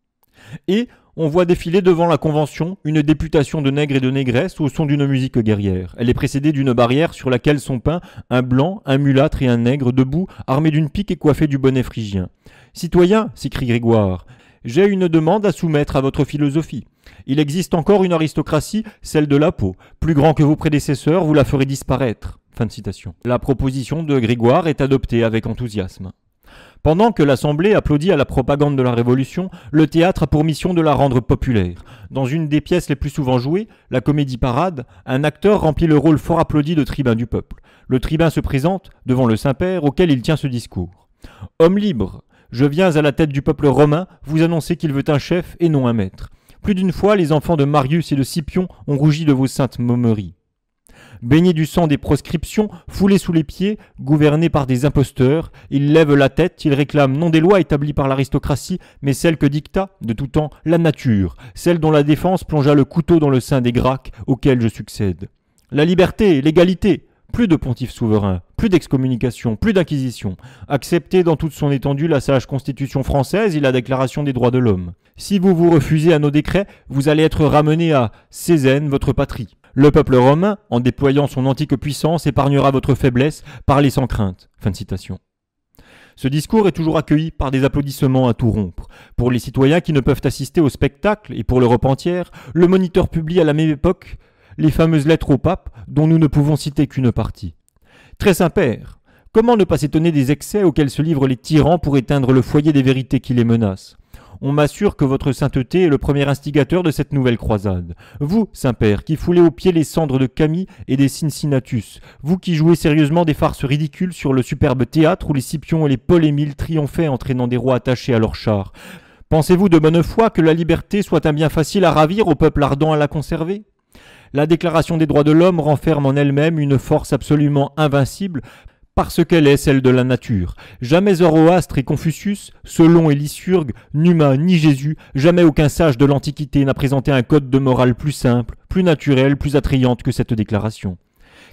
A: et on voit défiler devant la Convention une députation de nègres et de négresses au son d'une musique guerrière. Elle est précédée d'une barrière sur laquelle sont peints un blanc, un mulâtre et un nègre debout, armés d'une pique et coiffés du bonnet phrygien. Citoyens, s'écrie Grégoire, j'ai une demande à soumettre à votre philosophie. Il existe encore une aristocratie, celle de la peau. Plus grand que vos prédécesseurs, vous la ferez disparaître. Fin de citation. La proposition de Grégoire est adoptée avec enthousiasme. Pendant que l'Assemblée applaudit à la propagande de la Révolution, le théâtre a pour mission de la rendre populaire. Dans une des pièces les plus souvent jouées, la comédie parade, un acteur remplit le rôle fort applaudi de tribun du peuple. Le tribun se présente devant le Saint-Père auquel il tient ce discours. Homme libre, je viens à la tête du peuple romain vous annoncer qu'il veut un chef et non un maître. Plus d'une fois, les enfants de Marius et de Scipion ont rougi de vos saintes momeries. Baigné du sang des proscriptions, foulé sous les pieds, gouverné par des imposteurs, il lève la tête, il réclame non des lois établies par l'aristocratie, mais celles que dicta, de tout temps, la nature, celles dont la défense plongea le couteau dans le sein des Gracques auxquels je succède. La liberté, l'égalité, plus de pontife souverain, plus d'excommunication, plus d'inquisition. Acceptez dans toute son étendue la sage constitution française et la déclaration des droits de l'homme. Si vous vous refusez à nos décrets, vous allez être ramené à Cézanne, votre patrie. Le peuple romain, en déployant son antique puissance, épargnera votre faiblesse, parlez sans crainte. Ce discours est toujours accueilli par des applaudissements à tout rompre. Pour les citoyens qui ne peuvent assister au spectacle et pour l'Europe entière, le moniteur publie à la même époque les fameuses lettres au pape dont nous ne pouvons citer qu'une partie. Très Saint-Père, comment ne pas s'étonner des excès auxquels se livrent les tyrans pour éteindre le foyer des vérités qui les menacent on m'assure que votre sainteté est le premier instigateur de cette nouvelle croisade. Vous, Saint-Père, qui foulez aux pieds les cendres de Camille et des Cincinnatus, vous qui jouez sérieusement des farces ridicules sur le superbe théâtre où les Scipions et les Paul-Émile triomphaient entraînant des rois attachés à leurs chars, pensez-vous de bonne foi que la liberté soit un bien facile à ravir au peuple ardent à la conserver la Déclaration des droits de l'homme renferme en elle-même une force absolument invincible parce qu'elle est celle de la nature. Jamais Zoroastre et Confucius, selon et Lysurgue, Numa ni Jésus, jamais aucun sage de l'Antiquité n'a présenté un code de morale plus simple, plus naturel, plus attrayante que cette déclaration.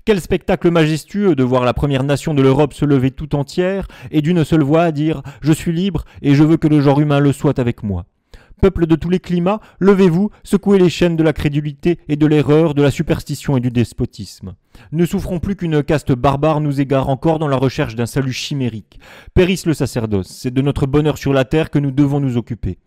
A: Quel spectacle majestueux de voir la première nation de l'Europe se lever tout entière et d'une seule voix dire ⁇ Je suis libre et je veux que le genre humain le soit avec moi ⁇ Peuple de tous les climats, levez-vous, secouez les chaînes de la crédulité et de l'erreur, de la superstition et du despotisme. Ne souffrons plus qu'une caste barbare nous égare encore dans la recherche d'un salut chimérique. Périsse le sacerdoce, c'est de notre bonheur sur la terre que nous devons nous occuper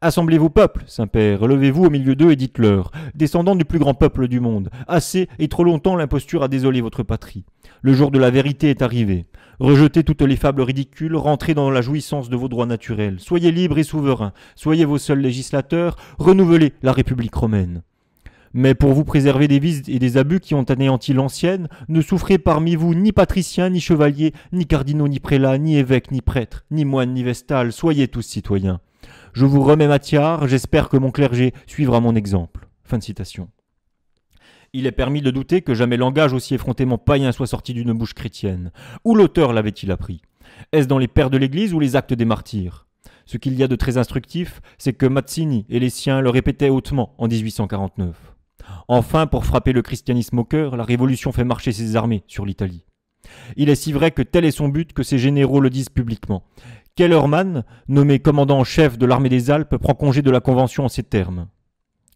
A: assemblez vos peuples, Saint-Père, levez vous au milieu d'eux et dites-leur, descendants du plus grand peuple du monde, assez et trop longtemps l'imposture a désolé votre patrie. Le jour de la vérité est arrivé. Rejetez toutes les fables ridicules, rentrez dans la jouissance de vos droits naturels, soyez libres et souverains, soyez vos seuls législateurs, renouvelez la République romaine. Mais pour vous préserver des vices et des abus qui ont anéanti l'ancienne, ne souffrez parmi vous ni patriciens, ni chevaliers, ni cardinaux, ni prélats, ni évêques, ni prêtres, ni moines, ni vestales, soyez tous citoyens. Je vous remets ma tiare, j'espère que mon clergé suivra mon exemple. Fin de citation. Il est permis de douter que jamais langage aussi effrontément païen soit sorti d'une bouche chrétienne. Où l'auteur l'avait-il appris Est-ce dans les pères de l'Église ou les actes des martyrs Ce qu'il y a de très instructif, c'est que Mazzini et les siens le répétaient hautement en 1849. Enfin, pour frapper le christianisme au cœur, la Révolution fait marcher ses armées sur l'Italie. Il est si vrai que tel est son but que ses généraux le disent publiquement. Kellerman, nommé commandant en chef de l'armée des Alpes, prend congé de la Convention en ces termes.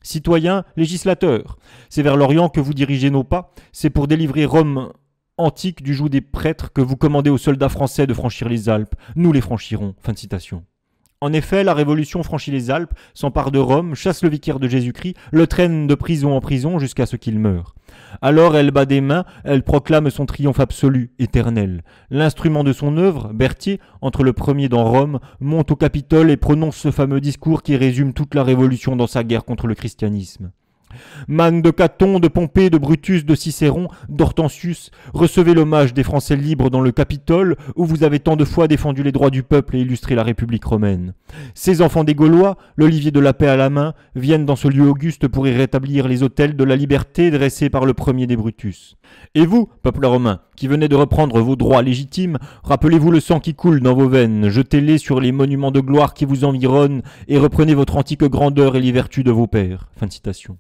A: Citoyens, législateurs, c'est vers l'Orient que vous dirigez nos pas, c'est pour délivrer Rome antique du joug des prêtres que vous commandez aux soldats français de franchir les Alpes. Nous les franchirons. Fin de citation. En effet, la Révolution franchit les Alpes, s'empare de Rome, chasse le vicaire de Jésus-Christ, le traîne de prison en prison jusqu'à ce qu'il meure. Alors elle bat des mains, elle proclame son triomphe absolu, éternel. L'instrument de son œuvre, Berthier, entre le premier dans Rome, monte au Capitole et prononce ce fameux discours qui résume toute la Révolution dans sa guerre contre le christianisme. Manne de Caton, de Pompée, de Brutus, de Cicéron, d'Hortensius, recevez l'hommage des Français libres dans le Capitole, où vous avez tant de fois défendu les droits du peuple et illustré la République romaine. Ces enfants des Gaulois, l'olivier de la paix à la main, viennent dans ce lieu auguste pour y rétablir les autels de la liberté dressés par le premier des Brutus. Et vous, peuple romain, qui venez de reprendre vos droits légitimes, rappelez-vous le sang qui coule dans vos veines, jetez-les sur les monuments de gloire qui vous environnent et reprenez votre antique grandeur et les vertus de vos pères. Fin de citation.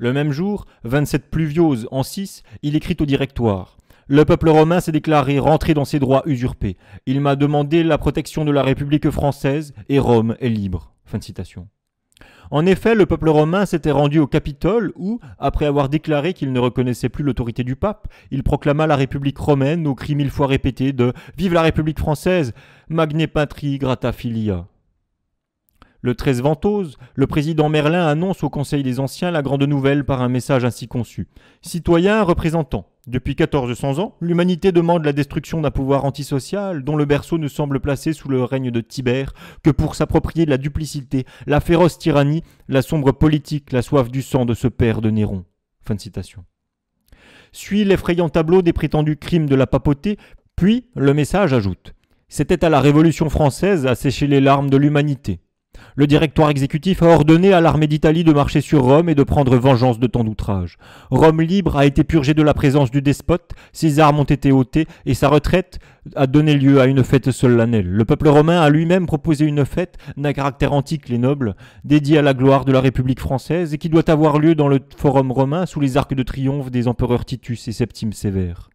A: Le même jour, 27 pluviose en 6, il écrit au directoire. Le peuple romain s'est déclaré rentré dans ses droits usurpés. Il m'a demandé la protection de la République française et Rome est libre. En effet, le peuple romain s'était rendu au Capitole où, après avoir déclaré qu'il ne reconnaissait plus l'autorité du pape, il proclama la République romaine au cri mille fois répété de Vive la République française, Magne Patria Grata Filia. Le 13 Ventose, le président Merlin annonce au Conseil des Anciens la grande nouvelle par un message ainsi conçu. Citoyens, représentants, depuis 1400 ans, l'humanité demande la destruction d'un pouvoir antisocial dont le berceau ne semble placé sous le règne de Tibère que pour s'approprier la duplicité, la féroce tyrannie, la sombre politique, la soif du sang de ce père de Néron. Fin de citation. Suit l'effrayant tableau des prétendus crimes de la papauté, puis le message ajoute C'était à la Révolution française à sécher les larmes de l'humanité le directoire exécutif a ordonné à l'armée d'Italie de marcher sur Rome et de prendre vengeance de tant d'outrages. Rome libre a été purgée de la présence du despote, ses armes ont été ôtées et sa retraite a donné lieu à une fête solennelle. Le peuple romain a lui-même proposé une fête d'un caractère antique les nobles, dédiée à la gloire de la République française et qui doit avoir lieu dans le Forum romain sous les arcs de triomphe des empereurs Titus et Septime Sévère.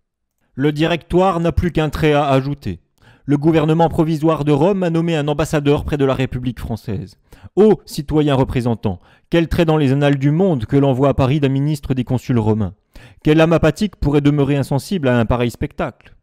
A: Le directoire n'a plus qu'un trait à ajouter. Le gouvernement provisoire de Rome a nommé un ambassadeur près de la République française. Ô citoyens représentants, quel trait dans les annales du monde que l'envoi à Paris d'un ministre des consuls romains Quelle âme apathique pourrait demeurer insensible à un pareil spectacle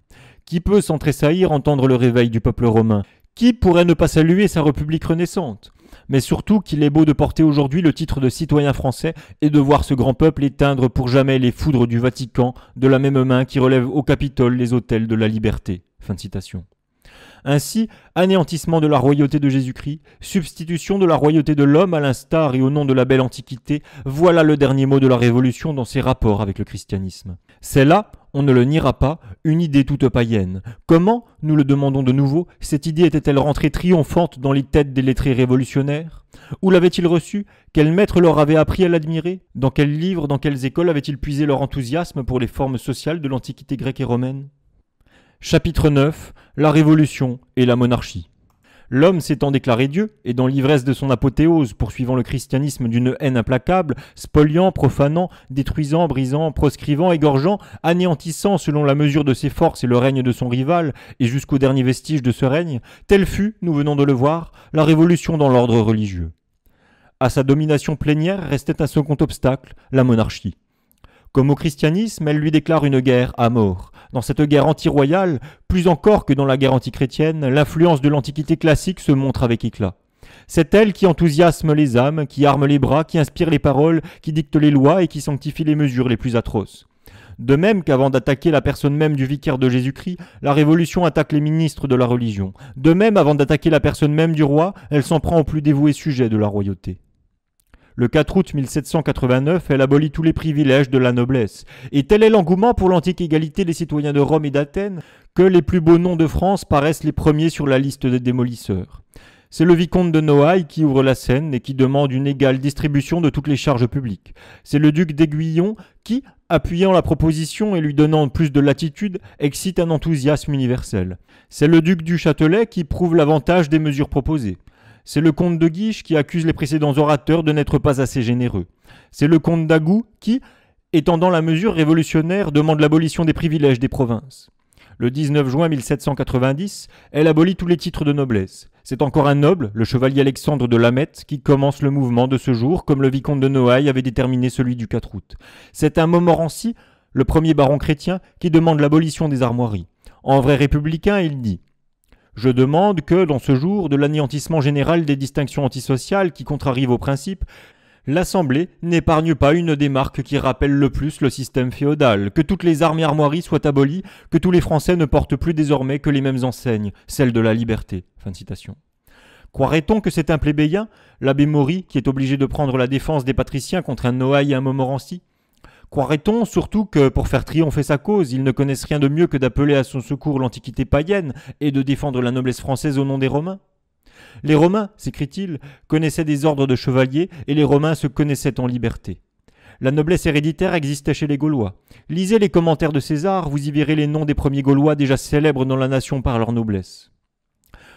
A: Qui peut sans tressaillir entendre le réveil du peuple romain Qui pourrait ne pas saluer sa République renaissante mais surtout qu'il est beau de porter aujourd'hui le titre de citoyen français et de voir ce grand peuple éteindre pour jamais les foudres du Vatican de la même main qui relève au Capitole les autels de la liberté. Fin citation. Ainsi, anéantissement de la royauté de Jésus-Christ, substitution de la royauté de l'homme à l'instar et au nom de la belle antiquité, voilà le dernier mot de la Révolution dans ses rapports avec le christianisme. C'est là, on ne le niera pas, une idée toute païenne. Comment, nous le demandons de nouveau, cette idée était-elle rentrée triomphante dans les têtes des lettrés révolutionnaires Où l'avait-il reçue Quel maître leur avait appris à l'admirer Dans quels livres, dans quelles écoles avaient-ils puisé leur enthousiasme pour les formes sociales de l'Antiquité grecque et romaine Chapitre 9 La Révolution et la Monarchie. L'homme s'étant déclaré Dieu, et dans l'ivresse de son apothéose, poursuivant le christianisme d'une haine implacable, spoliant, profanant, détruisant, brisant, proscrivant, égorgeant, anéantissant selon la mesure de ses forces et le règne de son rival, et jusqu'au dernier vestige de ce règne, telle fut, nous venons de le voir, la révolution dans l'ordre religieux. À sa domination plénière restait un second obstacle, la monarchie. Comme au christianisme, elle lui déclare une guerre à mort. Dans cette guerre anti-royale, plus encore que dans la guerre anti-chrétienne, l'influence de l'Antiquité classique se montre avec éclat. C'est elle qui enthousiasme les âmes, qui arme les bras, qui inspire les paroles, qui dicte les lois et qui sanctifie les mesures les plus atroces. De même qu'avant d'attaquer la personne même du vicaire de Jésus-Christ, la Révolution attaque les ministres de la religion. De même, avant d'attaquer la personne même du roi, elle s'en prend aux plus dévoué sujet de la royauté. Le 4 août 1789, elle abolit tous les privilèges de la noblesse. Et tel est l'engouement pour l'antique égalité des citoyens de Rome et d'Athènes que les plus beaux noms de France paraissent les premiers sur la liste des démolisseurs. C'est le vicomte de Noailles qui ouvre la scène et qui demande une égale distribution de toutes les charges publiques. C'est le duc d'Aiguillon qui, appuyant la proposition et lui donnant plus de latitude, excite un enthousiasme universel. C'est le duc du Châtelet qui prouve l'avantage des mesures proposées. C'est le comte de Guiche qui accuse les précédents orateurs de n'être pas assez généreux. C'est le comte d'Agou qui, étendant la mesure révolutionnaire, demande l'abolition des privilèges des provinces. Le 19 juin 1790, elle abolit tous les titres de noblesse. C'est encore un noble, le chevalier Alexandre de Lamette, qui commence le mouvement de ce jour, comme le vicomte de Noailles avait déterminé celui du 4 août. C'est un Montmorency, le premier baron chrétien, qui demande l'abolition des armoiries. En vrai républicain, il dit je demande que, dans ce jour de l'anéantissement général des distinctions antisociales qui contrarient vos principes, l'Assemblée n'épargne pas une des marques qui rappellent le plus le système féodal, que toutes les armes et armoiries soient abolies, que tous les Français ne portent plus désormais que les mêmes enseignes, celles de la liberté. Croirait-on que c'est un plébéien, l'abbé Maury, qui est obligé de prendre la défense des patriciens contre un Noailles et un Montmorency Croirait-on surtout que, pour faire triompher sa cause, ils ne connaissent rien de mieux que d'appeler à son secours l'Antiquité païenne et de défendre la noblesse française au nom des Romains Les Romains, s'écrit-il, connaissaient des ordres de chevaliers et les Romains se connaissaient en liberté. La noblesse héréditaire existait chez les Gaulois. Lisez les commentaires de César, vous y verrez les noms des premiers Gaulois déjà célèbres dans la nation par leur noblesse.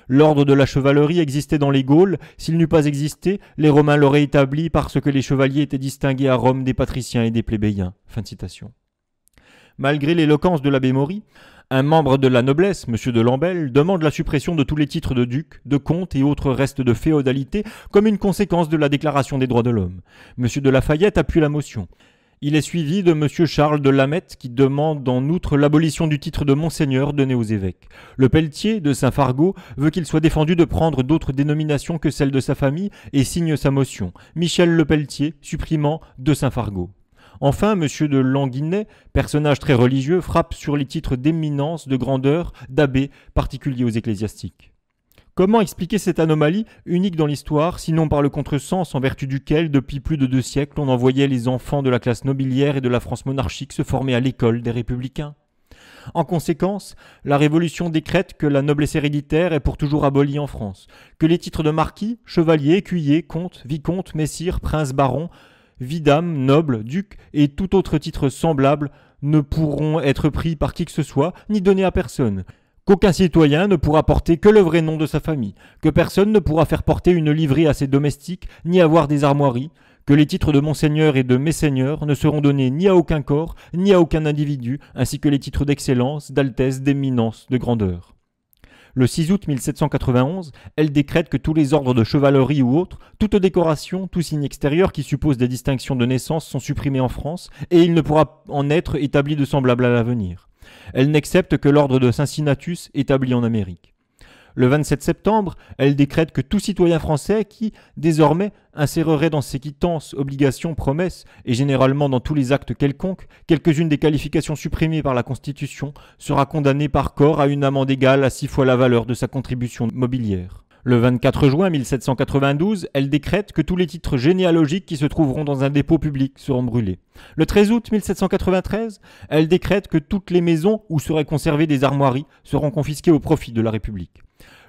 A: L'ordre de la chevalerie existait dans les Gaules, s'il n'eût pas existé, les Romains l'auraient établi parce que les chevaliers étaient distingués à Rome des patriciens et des plébéiens. citation. Malgré l'éloquence de l'abbé Maury, un membre de la noblesse, M. de Lambel, demande la suppression de tous les titres de duc, de comte et autres restes de féodalité comme une conséquence de la déclaration des droits de l'homme. M. de Lafayette appuie la motion. Il est suivi de M. Charles de Lamette qui demande en outre l'abolition du titre de Monseigneur donné aux évêques. Le Pelletier de Saint-Fargo veut qu'il soit défendu de prendre d'autres dénominations que celles de sa famille et signe sa motion. Michel Le Pelletier supprimant de Saint-Fargo. Enfin, M. de Languinet, personnage très religieux, frappe sur les titres d'éminence, de grandeur, d'abbé, particuliers aux ecclésiastiques. Comment expliquer cette anomalie unique dans l'histoire, sinon par le contresens en vertu duquel, depuis plus de deux siècles, on envoyait les enfants de la classe nobiliaire et de la France monarchique se former à l'école des républicains en conséquence, la Révolution décrète que la noblesse héréditaire est pour toujours abolie en France, que les titres de marquis, chevalier, écuyer, comte, vicomte, messire, prince, baron, vidame, noble, duc et tout autre titre semblable ne pourront être pris par qui que ce soit, ni donnés à personne, qu'aucun citoyen ne pourra porter que le vrai nom de sa famille, que personne ne pourra faire porter une livrée à ses domestiques, ni avoir des armoiries, que les titres de monseigneur et de messeigneur ne seront donnés ni à aucun corps, ni à aucun individu, ainsi que les titres d'excellence, d'altesse, d'éminence, de grandeur. Le 6 août 1791, elle décrète que tous les ordres de chevalerie ou autres, toute décoration, tout signe extérieur qui suppose des distinctions de naissance sont supprimés en France, et il ne pourra en être établi de semblables à l'avenir. Elle n'accepte que l'ordre de saint Cincinnatus établi en Amérique. Le 27 septembre, elle décrète que tout citoyen français qui, désormais, insérerait dans ses quittances, obligations, promesses, et généralement dans tous les actes quelconques, quelques-unes des qualifications supprimées par la Constitution, sera condamné par corps à une amende égale à six fois la valeur de sa contribution mobilière. Le 24 juin 1792, elle décrète que tous les titres généalogiques qui se trouveront dans un dépôt public seront brûlés. Le 13 août 1793, elle décrète que toutes les maisons où seraient conservées des armoiries seront confisquées au profit de la République.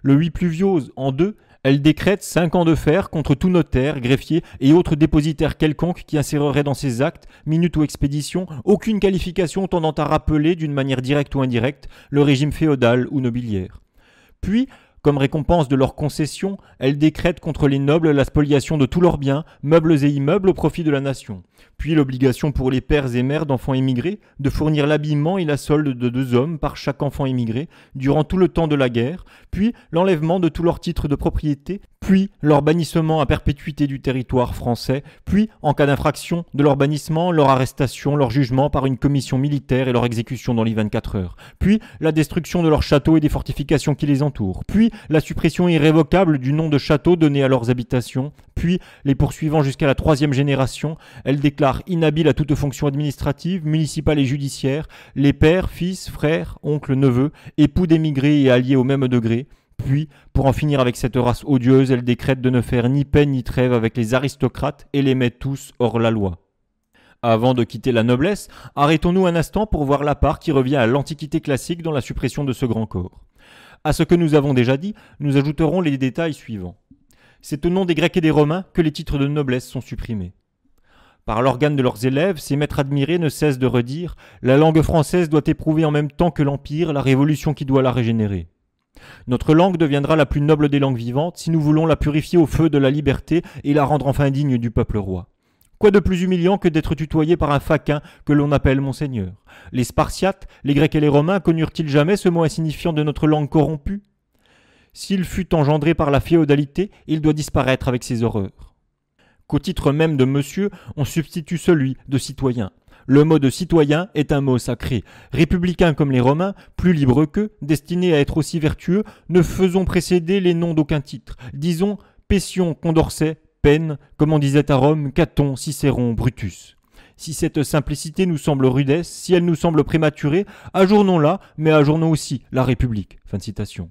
A: Le 8 pluviose, en deux, elle décrète 5 ans de fer contre tout notaire, greffier et autre dépositaire quelconque qui insérerait dans ses actes, minutes ou expéditions, aucune qualification tendant à rappeler, d'une manière directe ou indirecte, le régime féodal ou nobiliaire. Puis, comme récompense de leurs concessions, elle décrète contre les nobles la spoliation de tous leurs biens, meubles et immeubles au profit de la nation. Puis l'obligation pour les pères et mères d'enfants émigrés de fournir l'habillement et la solde de deux hommes par chaque enfant émigré durant tout le temps de la guerre, puis l'enlèvement de tous leurs titres de propriété puis leur bannissement à perpétuité du territoire français, puis, en cas d'infraction de leur bannissement, leur arrestation, leur jugement par une commission militaire et leur exécution dans les 24 heures, puis la destruction de leurs châteaux et des fortifications qui les entourent, puis la suppression irrévocable du nom de château donné à leurs habitations, puis, les poursuivant jusqu'à la troisième génération, elles déclarent inhabiles à toute fonction administrative, municipale et judiciaire, les pères, fils, frères, oncles, neveux, époux d'émigrés et alliés au même degré, puis, pour en finir avec cette race odieuse, elle décrète de ne faire ni peine ni trêve avec les aristocrates et les met tous hors la loi. Avant de quitter la noblesse, arrêtons-nous un instant pour voir la part qui revient à l'Antiquité classique dans la suppression de ce grand corps. À ce que nous avons déjà dit, nous ajouterons les détails suivants. C'est au nom des Grecs et des Romains que les titres de noblesse sont supprimés. Par l'organe de leurs élèves, ces maîtres admirés ne cessent de redire La langue française doit éprouver en même temps que l'Empire la révolution qui doit la régénérer. Notre langue deviendra la plus noble des langues vivantes si nous voulons la purifier au feu de la liberté et la rendre enfin digne du peuple roi. Quoi de plus humiliant que d'être tutoyé par un faquin que l'on appelle monseigneur Les Spartiates, les Grecs et les Romains connurent-ils jamais ce mot insignifiant de notre langue corrompue S'il fut engendré par la féodalité, il doit disparaître avec ses horreurs. Qu'au titre même de monsieur, on substitue celui de citoyen. Le mot de citoyen est un mot sacré. Républicains comme les Romains, plus libres qu'eux, destinés à être aussi vertueux, ne faisons précéder les noms d'aucun titre. Disons Pétion, Condorcet, Peine, comme on disait à Rome, Caton, Cicéron, Brutus. Si cette simplicité nous semble rudesse, si elle nous semble prématurée, ajournons-la, mais ajournons aussi la République. Fin de citation.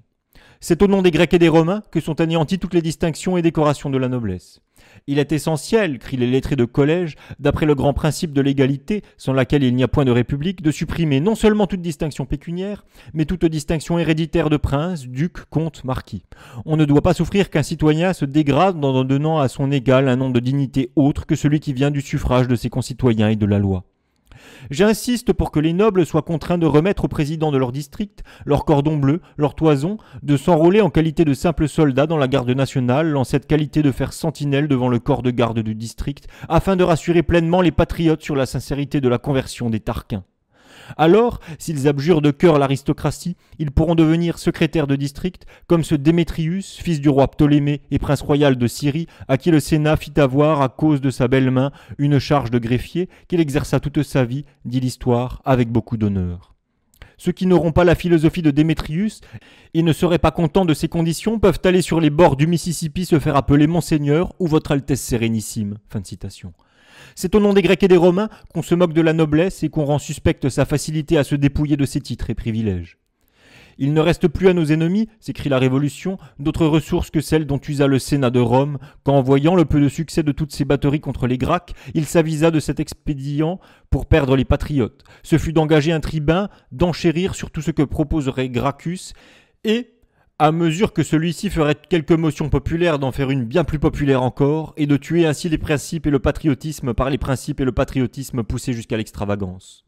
A: C'est au nom des Grecs et des Romains que sont anéanties toutes les distinctions et décorations de la noblesse. Il est essentiel, crient les lettrés de collège, d'après le grand principe de l'égalité, sans laquelle il n'y a point de république, de supprimer non seulement toute distinction pécuniaire, mais toute distinction héréditaire de prince, duc, comte, marquis. On ne doit pas souffrir qu'un citoyen se dégrade en donnant à son égal un nom de dignité autre que celui qui vient du suffrage de ses concitoyens et de la loi. J'insiste pour que les nobles soient contraints de remettre au président de leur district leur cordon bleu, leur toison, de s'enrôler en qualité de simples soldats dans la garde nationale, en cette qualité de faire sentinelle devant le corps de garde du district, afin de rassurer pleinement les patriotes sur la sincérité de la conversion des Tarquins. Alors, s'ils abjurent de cœur l'aristocratie, ils pourront devenir secrétaires de district, comme ce Démétrius, fils du roi Ptolémée et prince royal de Syrie, à qui le Sénat fit avoir, à cause de sa belle main, une charge de greffier qu'il exerça toute sa vie, dit l'histoire, avec beaucoup d'honneur. Ceux qui n'auront pas la philosophie de Démétrius et ne seraient pas contents de ces conditions peuvent aller sur les bords du Mississippi se faire appeler Monseigneur ou Votre Altesse Sérénissime. Fin de citation. C'est au nom des Grecs et des Romains qu'on se moque de la noblesse et qu'on rend suspecte sa facilité à se dépouiller de ses titres et privilèges. Il ne reste plus à nos ennemis, s'écrit la Révolution, d'autres ressources que celles dont usa le Sénat de Rome, quand, voyant le peu de succès de toutes ses batteries contre les Gracques, il s'avisa de cet expédient pour perdre les patriotes. Ce fut d'engager un tribun, d'enchérir sur tout ce que proposerait Gracchus, et à mesure que celui-ci ferait quelques motions populaires d'en faire une bien plus populaire encore, et de tuer ainsi les principes et le patriotisme par les principes et le patriotisme poussés jusqu'à l'extravagance.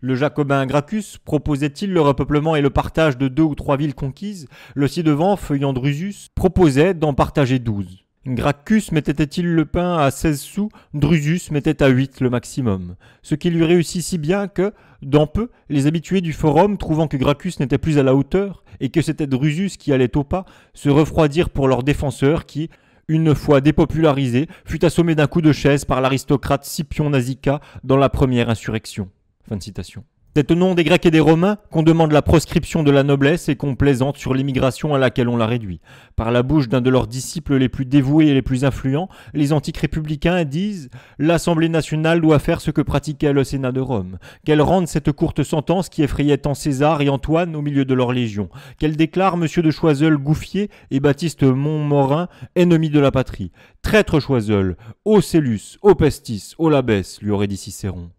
A: Le jacobin Gracchus proposait-il le repeuplement et le partage de deux ou trois villes conquises Le ci-devant, feuillant Drusus, proposait d'en partager douze. Gracchus mettait-il le pain à seize sous, Drusus mettait à huit le maximum. Ce qui lui réussit si bien que, dans peu, les habitués du forum, trouvant que Gracchus n'était plus à la hauteur et que c'était Drusus qui allait au pas, se refroidirent pour leur défenseur qui, une fois dépopularisé, fut assommé d'un coup de chaise par l'aristocrate Scipion Nazica dans la première insurrection. de citation. C'est au nom des Grecs et des Romains qu'on demande la proscription de la noblesse et qu'on plaisante sur l'immigration à laquelle on la réduit. Par la bouche d'un de leurs disciples les plus dévoués et les plus influents, les antiques républicains disent L'Assemblée nationale doit faire ce que pratiquait le Sénat de Rome, qu'elle rende cette courte sentence qui effrayait tant César et Antoine au milieu de leur légion, qu'elle déclare M. de Choiseul gouffier et Baptiste Montmorin ennemis de la patrie. Traître Choiseul, ô Célus, ô Pestis, ô Labès, lui aurait dit Cicéron.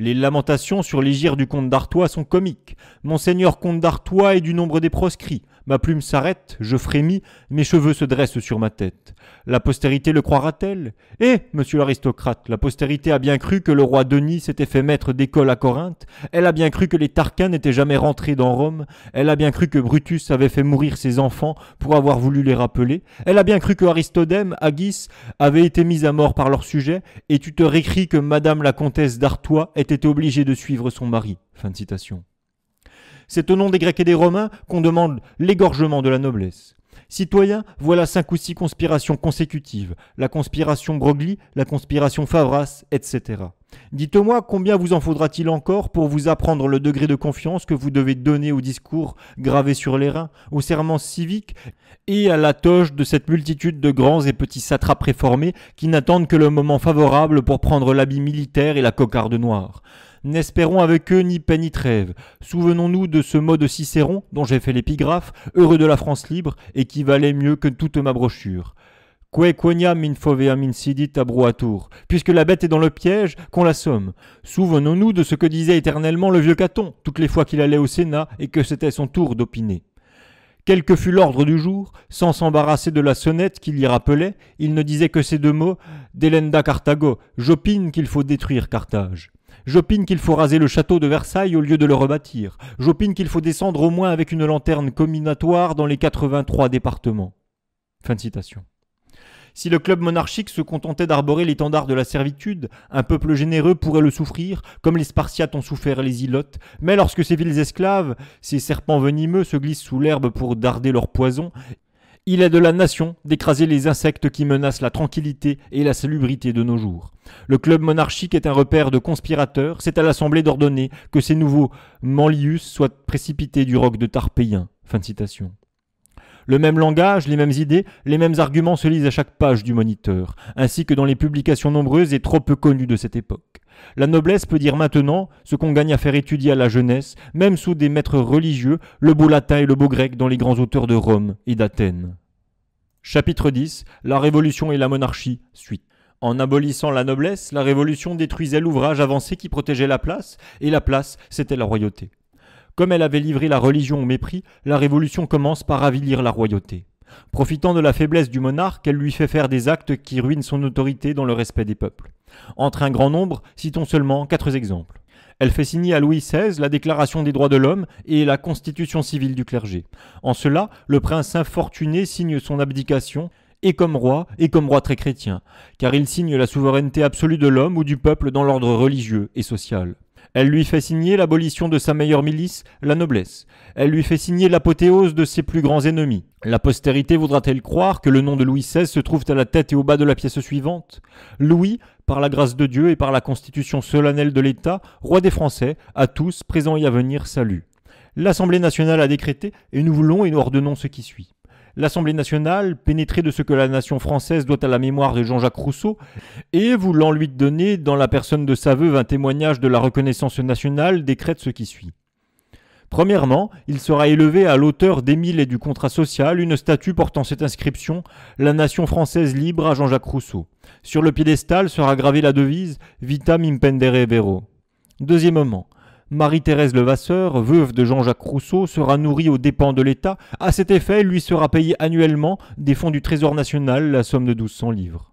A: Les lamentations sur l'égir du comte d'Artois sont comiques. Monseigneur comte d'Artois est du nombre des proscrits. Ma plume s'arrête, je frémis, mes cheveux se dressent sur ma tête. La postérité le croira-t-elle Eh, monsieur l'aristocrate, la postérité a bien cru que le roi Denis s'était fait maître d'école à Corinthe, elle a bien cru que les Tarquins n'étaient jamais rentrés dans Rome, elle a bien cru que Brutus avait fait mourir ses enfants pour avoir voulu les rappeler, elle a bien cru que Aristodème, Agis, avait été mis à mort par leur sujet, et tu te récris que madame la comtesse d'Artois était obligée de suivre son mari. Fin de citation. C'est au nom des Grecs et des Romains qu'on demande l'égorgement de la noblesse. Citoyens, voilà cinq ou six conspirations consécutives, la conspiration Broglie, la conspiration Favras, etc. Dites-moi combien vous en faudra-t-il encore pour vous apprendre le degré de confiance que vous devez donner au discours gravé sur les reins, au serment civique et à la toge de cette multitude de grands et petits satrapes réformés qui n'attendent que le moment favorable pour prendre l'habit militaire et la cocarde noire. N'espérons avec eux ni paix ni trêve. Souvenons-nous de ce mot de Cicéron dont j'ai fait l'épigraphe, heureux de la France libre et qui valait mieux que toute ma brochure. Que quoniam in foveam incidit abroatur. Puisque la bête est dans le piège, qu'on l'assomme. Souvenons-nous de ce que disait éternellement le vieux Caton, toutes les fois qu'il allait au Sénat et que c'était son tour d'opiner. Quel que fût l'ordre du jour, sans s'embarrasser de la sonnette qui l'y rappelait, il ne disait que ces deux mots d'Elenda Carthago, j'opine qu'il faut détruire Carthage. J'opine qu'il faut raser le château de Versailles au lieu de le rebâtir. J'opine qu'il faut descendre au moins avec une lanterne combinatoire dans les 83 départements. Fin de citation. Si le club monarchique se contentait d'arborer l'étendard de la servitude, un peuple généreux pourrait le souffrir, comme les Spartiates ont souffert les îlotes, mais lorsque ces villes esclaves, ces serpents venimeux se glissent sous l'herbe pour darder leur poison, il est de la nation d'écraser les insectes qui menacent la tranquillité et la salubrité de nos jours. Le club monarchique est un repère de conspirateurs. C'est à l'Assemblée d'ordonner que ces nouveaux Manlius soient précipités du roc de Tarpéien. Fin de citation. Le même langage, les mêmes idées, les mêmes arguments se lisent à chaque page du Moniteur, ainsi que dans les publications nombreuses et trop peu connues de cette époque. La noblesse peut dire maintenant ce qu'on gagne à faire étudier à la jeunesse, même sous des maîtres religieux, le beau latin et le beau grec dans les grands auteurs de Rome et d'Athènes. Chapitre 10 La Révolution et la Monarchie, suite. En abolissant la noblesse, la Révolution détruisait l'ouvrage avancé qui protégeait la place, et la place, c'était la royauté. Comme elle avait livré la religion au mépris, la Révolution commence par avilir la royauté. Profitant de la faiblesse du monarque, elle lui fait faire des actes qui ruinent son autorité dans le respect des peuples. Entre un grand nombre, citons seulement quatre exemples. Elle fait signer à Louis XVI la Déclaration des droits de l'homme et la Constitution civile du clergé. En cela, le prince infortuné signe son abdication, et comme roi, et comme roi très chrétien, car il signe la souveraineté absolue de l'homme ou du peuple dans l'ordre religieux et social. Elle lui fait signer l'abolition de sa meilleure milice, la noblesse. Elle lui fait signer l'apothéose de ses plus grands ennemis. La postérité voudra-t-elle croire que le nom de Louis XVI se trouve à la tête et au bas de la pièce suivante Louis, par la grâce de Dieu et par la constitution solennelle de l'État, roi des Français, à tous, présents et à venir, salut. L'Assemblée nationale a décrété, et nous voulons et nous ordonnons ce qui suit l'Assemblée nationale, pénétrée de ce que la nation française doit à la mémoire de Jean-Jacques Rousseau, et voulant lui donner, dans la personne de sa veuve, un témoignage de la reconnaissance nationale, décrète ce qui suit. Premièrement, il sera élevé à l'auteur d'Émile et du contrat social une statue portant cette inscription La nation française libre à Jean-Jacques Rousseau. Sur le piédestal sera gravée la devise Vitam impendere vero. Deuxièmement, Marie-Thérèse Levasseur, veuve de Jean-Jacques Rousseau, sera nourrie aux dépens de l'État. À cet effet, lui sera payée annuellement des fonds du Trésor national la somme de 1200 livres.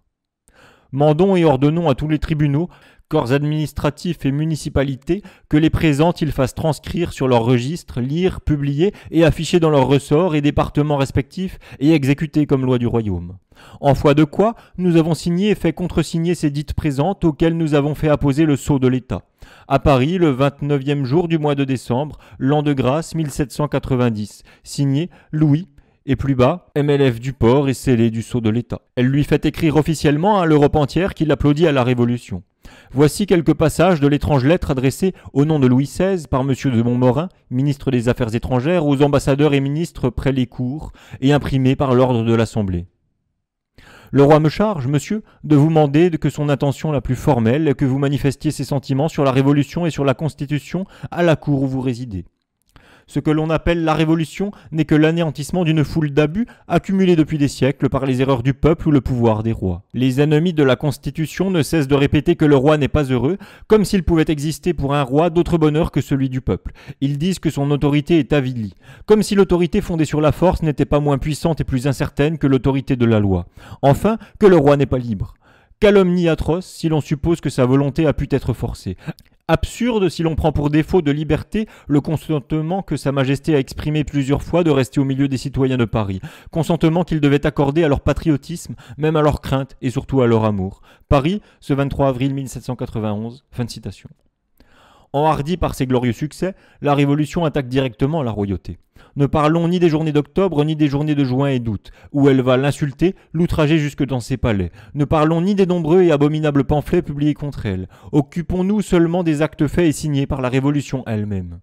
A: Mandons et ordonnons à tous les tribunaux corps administratifs et municipalités, que les présentes ils fassent transcrire sur leur registre, lire, publier et afficher dans leurs ressorts et départements respectifs et exécuter comme loi du royaume. En foi de quoi, nous avons signé et fait contresigner ces dites présentes auxquelles nous avons fait apposer le sceau de l'État. À Paris, le 29e jour du mois de décembre, l'an de grâce 1790. Signé Louis et plus bas, MLF du port et scellé du sceau de l'État. Elle lui fait écrire officiellement à l'Europe entière qu'il applaudit à la Révolution. Voici quelques passages de l'étrange lettre adressée au nom de Louis XVI par M. de Montmorin, ministre des Affaires étrangères, aux ambassadeurs et ministres près les cours, et imprimée par l'ordre de l'Assemblée. Le roi me charge, monsieur, de vous demander que son intention la plus formelle, est que vous manifestiez ses sentiments sur la Révolution et sur la Constitution à la cour où vous résidez. Ce que l'on appelle la révolution n'est que l'anéantissement d'une foule d'abus accumulés depuis des siècles par les erreurs du peuple ou le pouvoir des rois. Les ennemis de la Constitution ne cessent de répéter que le roi n'est pas heureux, comme s'il pouvait exister pour un roi d'autre bonheur que celui du peuple. Ils disent que son autorité est avilie, comme si l'autorité fondée sur la force n'était pas moins puissante et plus incertaine que l'autorité de la loi. Enfin, que le roi n'est pas libre calomnie atroce si l'on suppose que sa volonté a pu être forcée absurde si l'on prend pour défaut de liberté le consentement que Sa Majesté a exprimé plusieurs fois de rester au milieu des citoyens de Paris, consentement qu'il devait accorder à leur patriotisme, même à leur crainte et surtout à leur amour. Paris, ce 23 avril 1791. Fin de citation. Enhardie par ses glorieux succès, la Révolution attaque directement la royauté. Ne parlons ni des journées d'octobre, ni des journées de juin et d'août, où elle va l'insulter, l'outrager jusque dans ses palais. Ne parlons ni des nombreux et abominables pamphlets publiés contre elle. Occupons-nous seulement des actes faits et signés par la Révolution elle-même.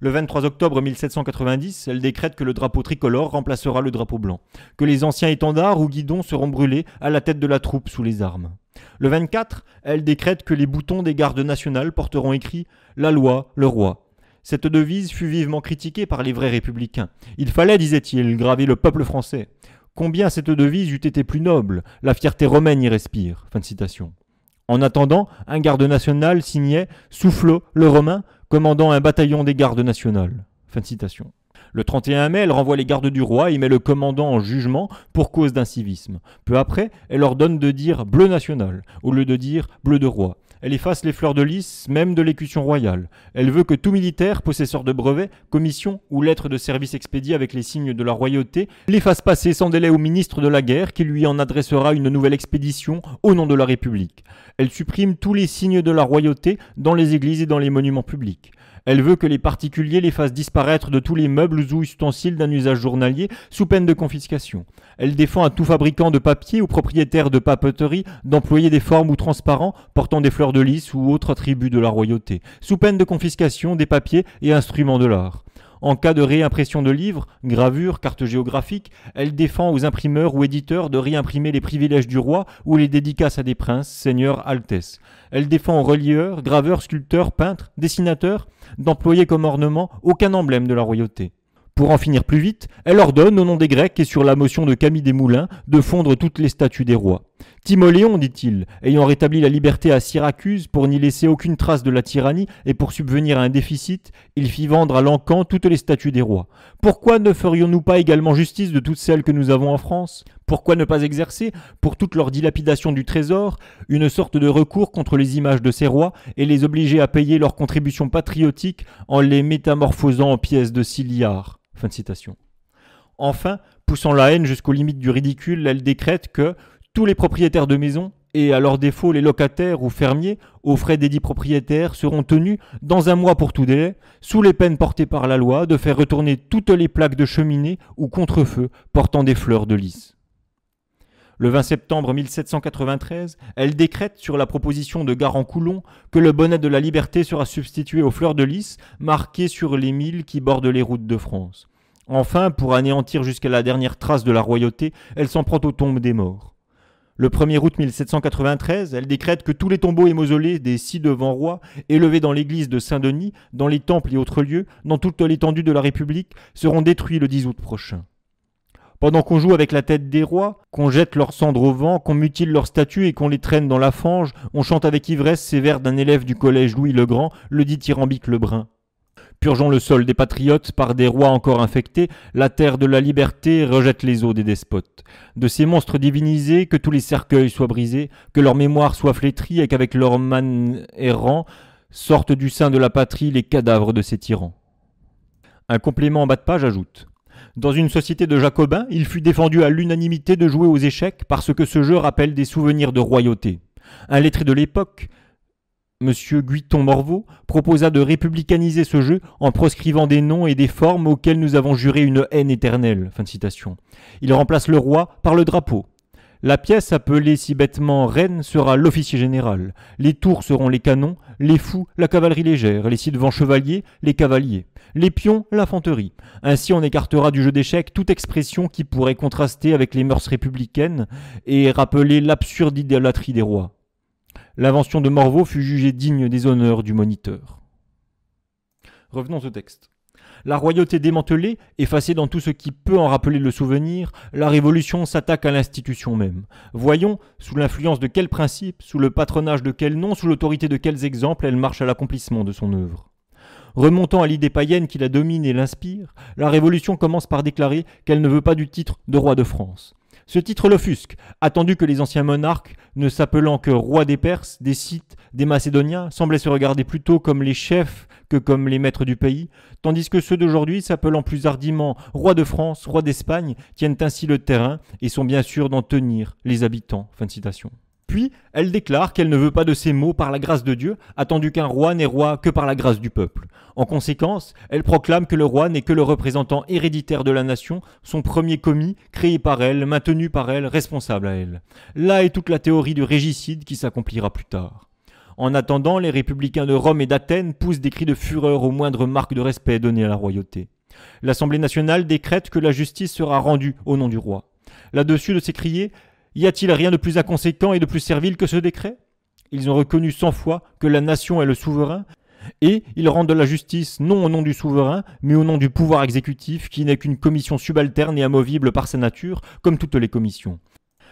A: Le 23 octobre 1790, elle décrète que le drapeau tricolore remplacera le drapeau blanc, que les anciens étendards ou guidons seront brûlés à la tête de la troupe sous les armes. Le 24, elle décrète que les boutons des gardes nationales porteront écrit La loi, le roi. Cette devise fut vivement critiquée par les vrais républicains. Il fallait, disait-il, graver le peuple français. Combien cette devise eût été plus noble, la fierté romaine y respire. de citation. En attendant, un garde national signait Soufflot le Romain, commandant un bataillon des gardes nationales. de citation. Le 31 mai, elle renvoie les gardes du roi et met le commandant en jugement pour cause civisme. Peu après, elle ordonne de dire bleu national au lieu de dire bleu de roi. Elle efface les fleurs de lys, même de l'écution royale. Elle veut que tout militaire, possesseur de brevets, commission ou lettre de service expédiée avec les signes de la royauté, les fasse passer sans délai au ministre de la guerre qui lui en adressera une nouvelle expédition au nom de la République. Elle supprime tous les signes de la royauté dans les églises et dans les monuments publics. Elle veut que les particuliers les fassent disparaître de tous les meubles ou ustensiles d'un usage journalier sous peine de confiscation. Elle défend à tout fabricant de papier ou propriétaire de papeterie d'employer des formes ou transparents portant des fleurs de lys ou autres attributs de la royauté, sous peine de confiscation des papiers et instruments de l'art. En cas de réimpression de livres, gravures, cartes géographiques, elle défend aux imprimeurs ou éditeurs de réimprimer les privilèges du roi ou les dédicaces à des princes, seigneurs, altesses. Elle défend aux relieurs, graveurs, sculpteurs, peintres, dessinateurs d'employer comme ornement aucun emblème de la royauté. Pour en finir plus vite, elle ordonne, au nom des Grecs et sur la motion de Camille Desmoulins, de fondre toutes les statues des rois. Timoléon, dit-il, ayant rétabli la liberté à Syracuse pour n'y laisser aucune trace de la tyrannie et pour subvenir à un déficit, il fit vendre à l'encan toutes les statues des rois. Pourquoi ne ferions-nous pas également justice de toutes celles que nous avons en France Pourquoi ne pas exercer, pour toute leur dilapidation du trésor, une sorte de recours contre les images de ces rois et les obliger à payer leurs contribution patriotiques en les métamorphosant en pièces de ciliards ?» de citation. Enfin, poussant la haine jusqu'aux limites du ridicule, elle décrète que tous les propriétaires de maisons et à leur défaut les locataires ou fermiers, aux frais des propriétaires, seront tenus, dans un mois pour tout délai, sous les peines portées par la loi, de faire retourner toutes les plaques de cheminée ou contrefeu portant des fleurs de lys. Le 20 septembre 1793, elle décrète, sur la proposition de Garant Coulon, que le bonnet de la liberté sera substitué aux fleurs de lys marquées sur les milles qui bordent les routes de France. Enfin, pour anéantir jusqu'à la dernière trace de la royauté, elle s'en prend aux tombes des morts. Le 1er août 1793, elle décrète que tous les tombeaux et mausolées des six devant rois, élevés dans l'église de Saint-Denis, dans les temples et autres lieux, dans toute l'étendue de la République, seront détruits le 10 août prochain. Pendant qu'on joue avec la tête des rois, qu'on jette leurs cendres au vent, qu'on mutile leurs statues et qu'on les traîne dans la fange, on chante avec ivresse ces vers d'un élève du collège Louis le Grand, le dit tyrambique Lebrun. Purgeons le sol des patriotes par des rois encore infectés, la terre de la liberté rejette les eaux des despotes. De ces monstres divinisés, que tous les cercueils soient brisés, que leur mémoire soit flétrie et qu'avec leur man errant sortent du sein de la patrie les cadavres de ces tyrans. Un complément en bas de page ajoute dans une société de jacobins, il fut défendu à l'unanimité de jouer aux échecs parce que ce jeu rappelle des souvenirs de royauté. Un lettré de l'époque Monsieur Guiton-Morveau proposa de républicaniser ce jeu en proscrivant des noms et des formes auxquels nous avons juré une haine éternelle. Il remplace le roi par le drapeau. La pièce appelée si bêtement reine sera l'officier général. Les tours seront les canons, les fous la cavalerie légère, les ci-devant chevaliers les cavaliers, les pions l'infanterie. Ainsi on écartera du jeu d'échecs toute expression qui pourrait contraster avec les mœurs républicaines et rappeler l'absurde idolâtrie des rois. L'invention de Morveau fut jugée digne des honneurs du moniteur. Revenons au texte. La royauté démantelée, effacée dans tout ce qui peut en rappeler le souvenir, la Révolution s'attaque à l'institution même. Voyons sous l'influence de quels principes, sous le patronage de quels noms, sous l'autorité de quels exemples elle marche à l'accomplissement de son œuvre. Remontant à l'idée païenne qui la domine et l'inspire, la Révolution commence par déclarer qu'elle ne veut pas du titre de roi de France. Ce titre l'offusque, attendu que les anciens monarques, ne s'appelant que rois des Perses, des Scythes, des Macédoniens, semblaient se regarder plutôt comme les chefs que comme les maîtres du pays, tandis que ceux d'aujourd'hui, s'appelant plus hardiment rois de France, rois d'Espagne, tiennent ainsi le terrain et sont bien sûrs d'en tenir les habitants. Fin citation. Puis, elle déclare qu'elle ne veut pas de ces mots par la grâce de Dieu, attendu qu'un roi n'est roi que par la grâce du peuple. En conséquence, elle proclame que le roi n'est que le représentant héréditaire de la nation, son premier commis, créé par elle, maintenu par elle, responsable à elle. Là est toute la théorie du régicide qui s'accomplira plus tard. En attendant, les républicains de Rome et d'Athènes poussent des cris de fureur aux moindres marques de respect données à la royauté. L'Assemblée nationale décrète que la justice sera rendue au nom du roi. Là-dessus de ces y a-t-il rien de plus inconséquent et de plus servile que ce décret Ils ont reconnu cent fois que la nation est le souverain, et ils rendent la justice non au nom du souverain, mais au nom du pouvoir exécutif, qui n'est qu'une commission subalterne et amovible par sa nature, comme toutes les commissions.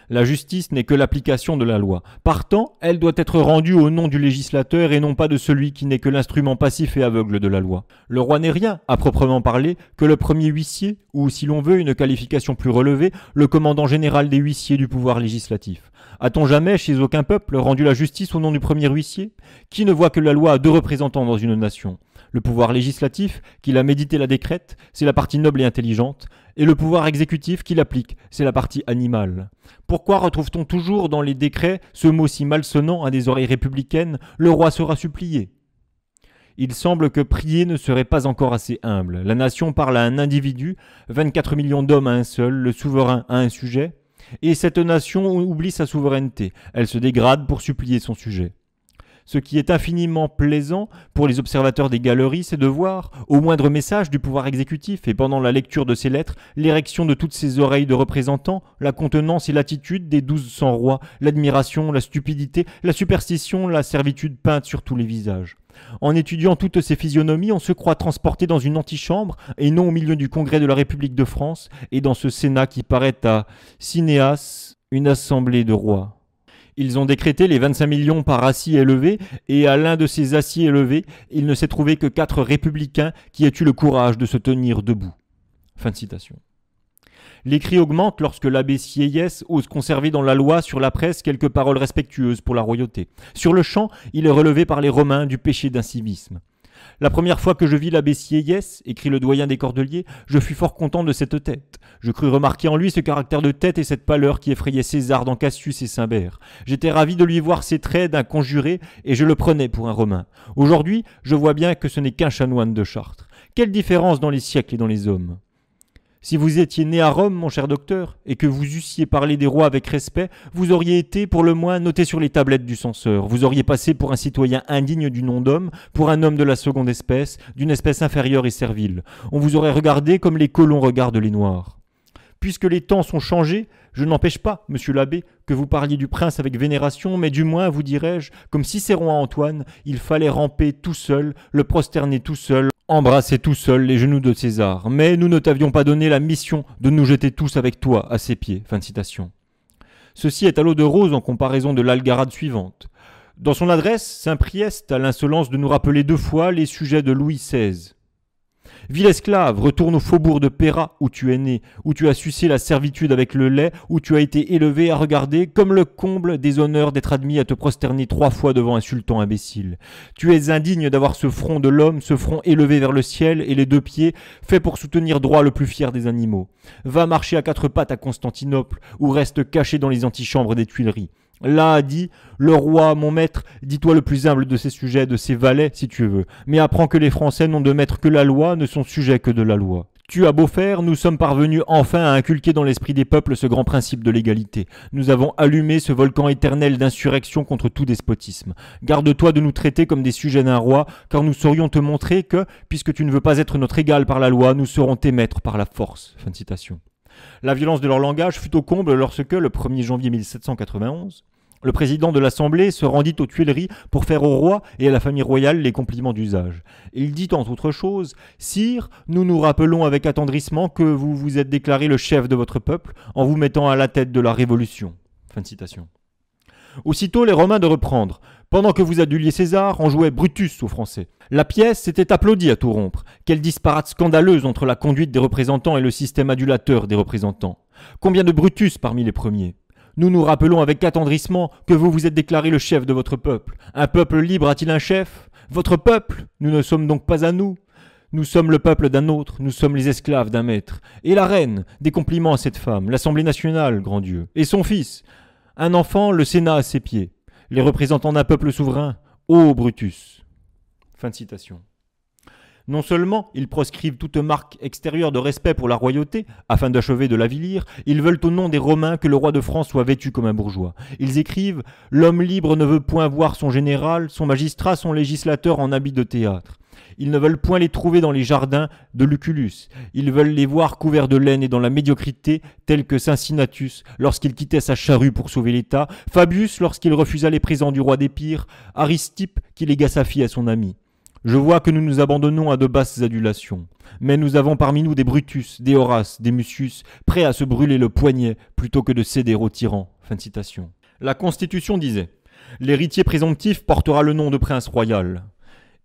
A: La justice n'est que l'application de la loi. Partant, elle doit être rendue au nom du législateur et non pas de celui qui n'est que l'instrument passif et aveugle de la loi. Le roi n'est rien, à proprement parler, que le premier huissier, ou si l'on veut une qualification plus relevée, le commandant général des huissiers du pouvoir législatif. A-t-on jamais, chez aucun peuple, rendu la justice au nom du premier huissier Qui ne voit que la loi a deux représentants dans une nation Le pouvoir législatif, qui a médité la décrète, c'est la partie noble et intelligente, et le pouvoir exécutif qui l'applique. C'est la partie animale. Pourquoi retrouve-t-on toujours dans les décrets ce mot si malsonnant à des oreilles républicaines Le roi sera supplié il semble que prier ne serait pas encore assez humble. La nation parle à un individu, 24 millions d'hommes à un seul, le souverain à un sujet, et cette nation oublie sa souveraineté. Elle se dégrade pour supplier son sujet. Ce qui est infiniment plaisant pour les observateurs des galeries, c'est de voir, au moindre message du pouvoir exécutif et pendant la lecture de ces lettres, l'érection de toutes ces oreilles de représentants, la contenance et l'attitude des douze cents rois, l'admiration, la stupidité, la superstition, la servitude peinte sur tous les visages. En étudiant toutes ces physionomies, on se croit transporté dans une antichambre et non au milieu du Congrès de la République de France et dans ce Sénat qui paraît à Cinéas une assemblée de rois. Ils ont décrété les 25 millions par assis élevé, et à l'un de ces assis élevés, il ne s'est trouvé que quatre républicains qui aient eu le courage de se tenir debout. Fin de citation. Les cris augmentent lorsque l'abbé Sieyès ose conserver dans la loi sur la presse quelques paroles respectueuses pour la royauté. Sur le champ, il est relevé par les Romains du péché d'incivisme. La première fois que je vis l'abbé Sieyès, écrit le doyen des Cordeliers, je fus fort content de cette tête. Je crus remarquer en lui ce caractère de tête et cette pâleur qui effrayait César dans Cassius et Simbert. J'étais ravi de lui voir ses traits d'un conjuré et je le prenais pour un Romain. Aujourd'hui, je vois bien que ce n'est qu'un chanoine de Chartres. Quelle différence dans les siècles et dans les hommes si vous étiez né à Rome, mon cher docteur, et que vous eussiez parlé des rois avec respect, vous auriez été, pour le moins, noté sur les tablettes du censeur. Vous auriez passé pour un citoyen indigne du nom d'homme, pour un homme de la seconde espèce, d'une espèce inférieure et servile. On vous aurait regardé comme les colons regardent les noirs. Puisque les temps sont changés, je n'empêche pas, monsieur l'abbé, que vous parliez du prince avec vénération, mais du moins, vous dirais-je, comme Cicéron à Antoine, il fallait ramper tout seul, le prosterner tout seul, embrasser tout seul les genoux de César, mais nous ne t'avions pas donné la mission de nous jeter tous avec toi à ses pieds. Fin de citation. Ceci est à l'eau de rose en comparaison de l'algarade suivante. Dans son adresse, Saint-Priest a l'insolence de nous rappeler deux fois les sujets de Louis XVI. Ville esclave, retourne au faubourg de Péra où tu es né, où tu as sucé la servitude avec le lait, où tu as été élevé à regarder comme le comble des honneurs d'être admis à te prosterner trois fois devant un sultan imbécile. Tu es indigne d'avoir ce front de l'homme, ce front élevé vers le ciel et les deux pieds, faits pour soutenir droit le plus fier des animaux. Va marcher à quatre pattes à Constantinople, ou reste caché dans les antichambres des Tuileries. Là a dit Le roi, mon maître, dis-toi le plus humble de ses sujets, de ses valets, si tu veux, mais apprends que les Français n'ont de maître que la loi, ne sont sujets que de la loi. Tu as beau faire, nous sommes parvenus enfin à inculquer dans l'esprit des peuples ce grand principe de l'égalité. Nous avons allumé ce volcan éternel d'insurrection contre tout despotisme. Garde-toi de nous traiter comme des sujets d'un roi, car nous saurions te montrer que, puisque tu ne veux pas être notre égal par la loi, nous serons tes maîtres par la force. citation. La violence de leur langage fut au comble lorsque, le 1er janvier 1791, le président de l'Assemblée se rendit aux Tuileries pour faire au roi et à la famille royale les compliments d'usage. Il dit entre autres choses Sire, nous nous rappelons avec attendrissement que vous vous êtes déclaré le chef de votre peuple en vous mettant à la tête de la Révolution. Aussitôt, les Romains de reprendre. Pendant que vous aduliez César, on jouait Brutus aux Français. La pièce s'était applaudie à tout rompre. Quelle disparate scandaleuse entre la conduite des représentants et le système adulateur des représentants. Combien de Brutus parmi les premiers Nous nous rappelons avec attendrissement que vous vous êtes déclaré le chef de votre peuple. Un peuple libre a-t-il un chef Votre peuple Nous ne sommes donc pas à nous. Nous sommes le peuple d'un autre, nous sommes les esclaves d'un maître. Et la reine, des compliments à cette femme, l'Assemblée nationale, grand Dieu, et son fils. Un enfant, le Sénat à ses pieds les représentants d'un peuple souverain, ô Brutus. Fin de citation. Non seulement ils proscrivent toute marque extérieure de respect pour la royauté, afin d'achever de l'avilir, ils veulent au nom des Romains que le roi de France soit vêtu comme un bourgeois. Ils écrivent L'homme libre ne veut point voir son général, son magistrat, son législateur en habit de théâtre. Ils ne veulent point les trouver dans les jardins de Lucullus. Ils veulent les voir couverts de laine et dans la médiocrité, tels que Cincinnatus lorsqu'il quittait sa charrue pour sauver l'État, Fabius lorsqu'il refusa les présents du roi des pires, Aristippe qui légua sa fille à son ami. Je vois que nous nous abandonnons à de basses adulations. Mais nous avons parmi nous des Brutus, des Horaces, des Mucius, prêts à se brûler le poignet plutôt que de céder aux tyrans. Fin de citation. La Constitution disait L'héritier présomptif portera le nom de prince royal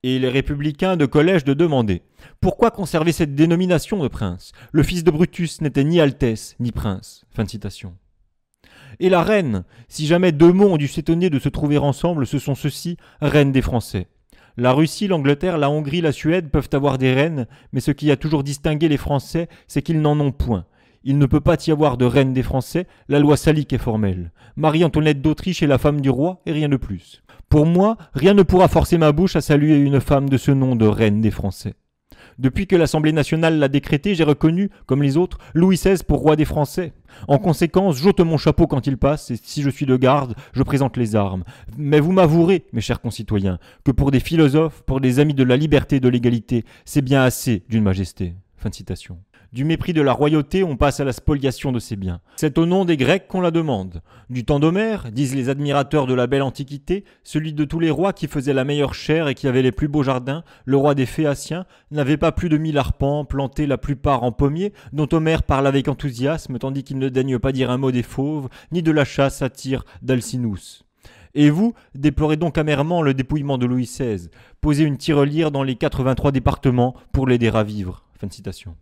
A: et les républicains de collège de demander Pourquoi conserver cette dénomination de prince Le fils de Brutus n'était ni altesse ni prince. citation. Et la reine, si jamais deux mots ont dû s'étonner de se trouver ensemble, ce sont ceux-ci, reine des Français. La Russie, l'Angleterre, la Hongrie, la Suède peuvent avoir des reines, mais ce qui a toujours distingué les Français, c'est qu'ils n'en ont point. Il ne peut pas y avoir de reine des Français, la loi salique est formelle. Marie-Antoinette d'Autriche est la femme du roi, et rien de plus. Pour moi, rien ne pourra forcer ma bouche à saluer une femme de ce nom de reine des Français. Depuis que l'Assemblée nationale l'a décrété, j'ai reconnu, comme les autres, Louis XVI pour roi des Français. En conséquence, j'ôte mon chapeau quand il passe, et si je suis de garde, je présente les armes. Mais vous m'avouerez, mes chers concitoyens, que pour des philosophes, pour des amis de la liberté et de l'égalité, c'est bien assez d'une majesté. Fin de citation. Du mépris de la royauté, on passe à la spoliation de ses biens. C'est au nom des Grecs qu'on la demande. Du temps d'Homère, disent les admirateurs de la belle antiquité, celui de tous les rois qui faisaient la meilleure chair et qui avait les plus beaux jardins, le roi des Phéaciens, n'avait pas plus de mille arpents, plantés la plupart en pommiers, dont Homère parle avec enthousiasme, tandis qu'il ne daigne pas dire un mot des fauves, ni de la chasse à tir d'Alcinous. Et vous, déplorez donc amèrement le dépouillement de Louis XVI. Posez une tirelire dans les 83 départements pour l'aider à vivre. Fin de citation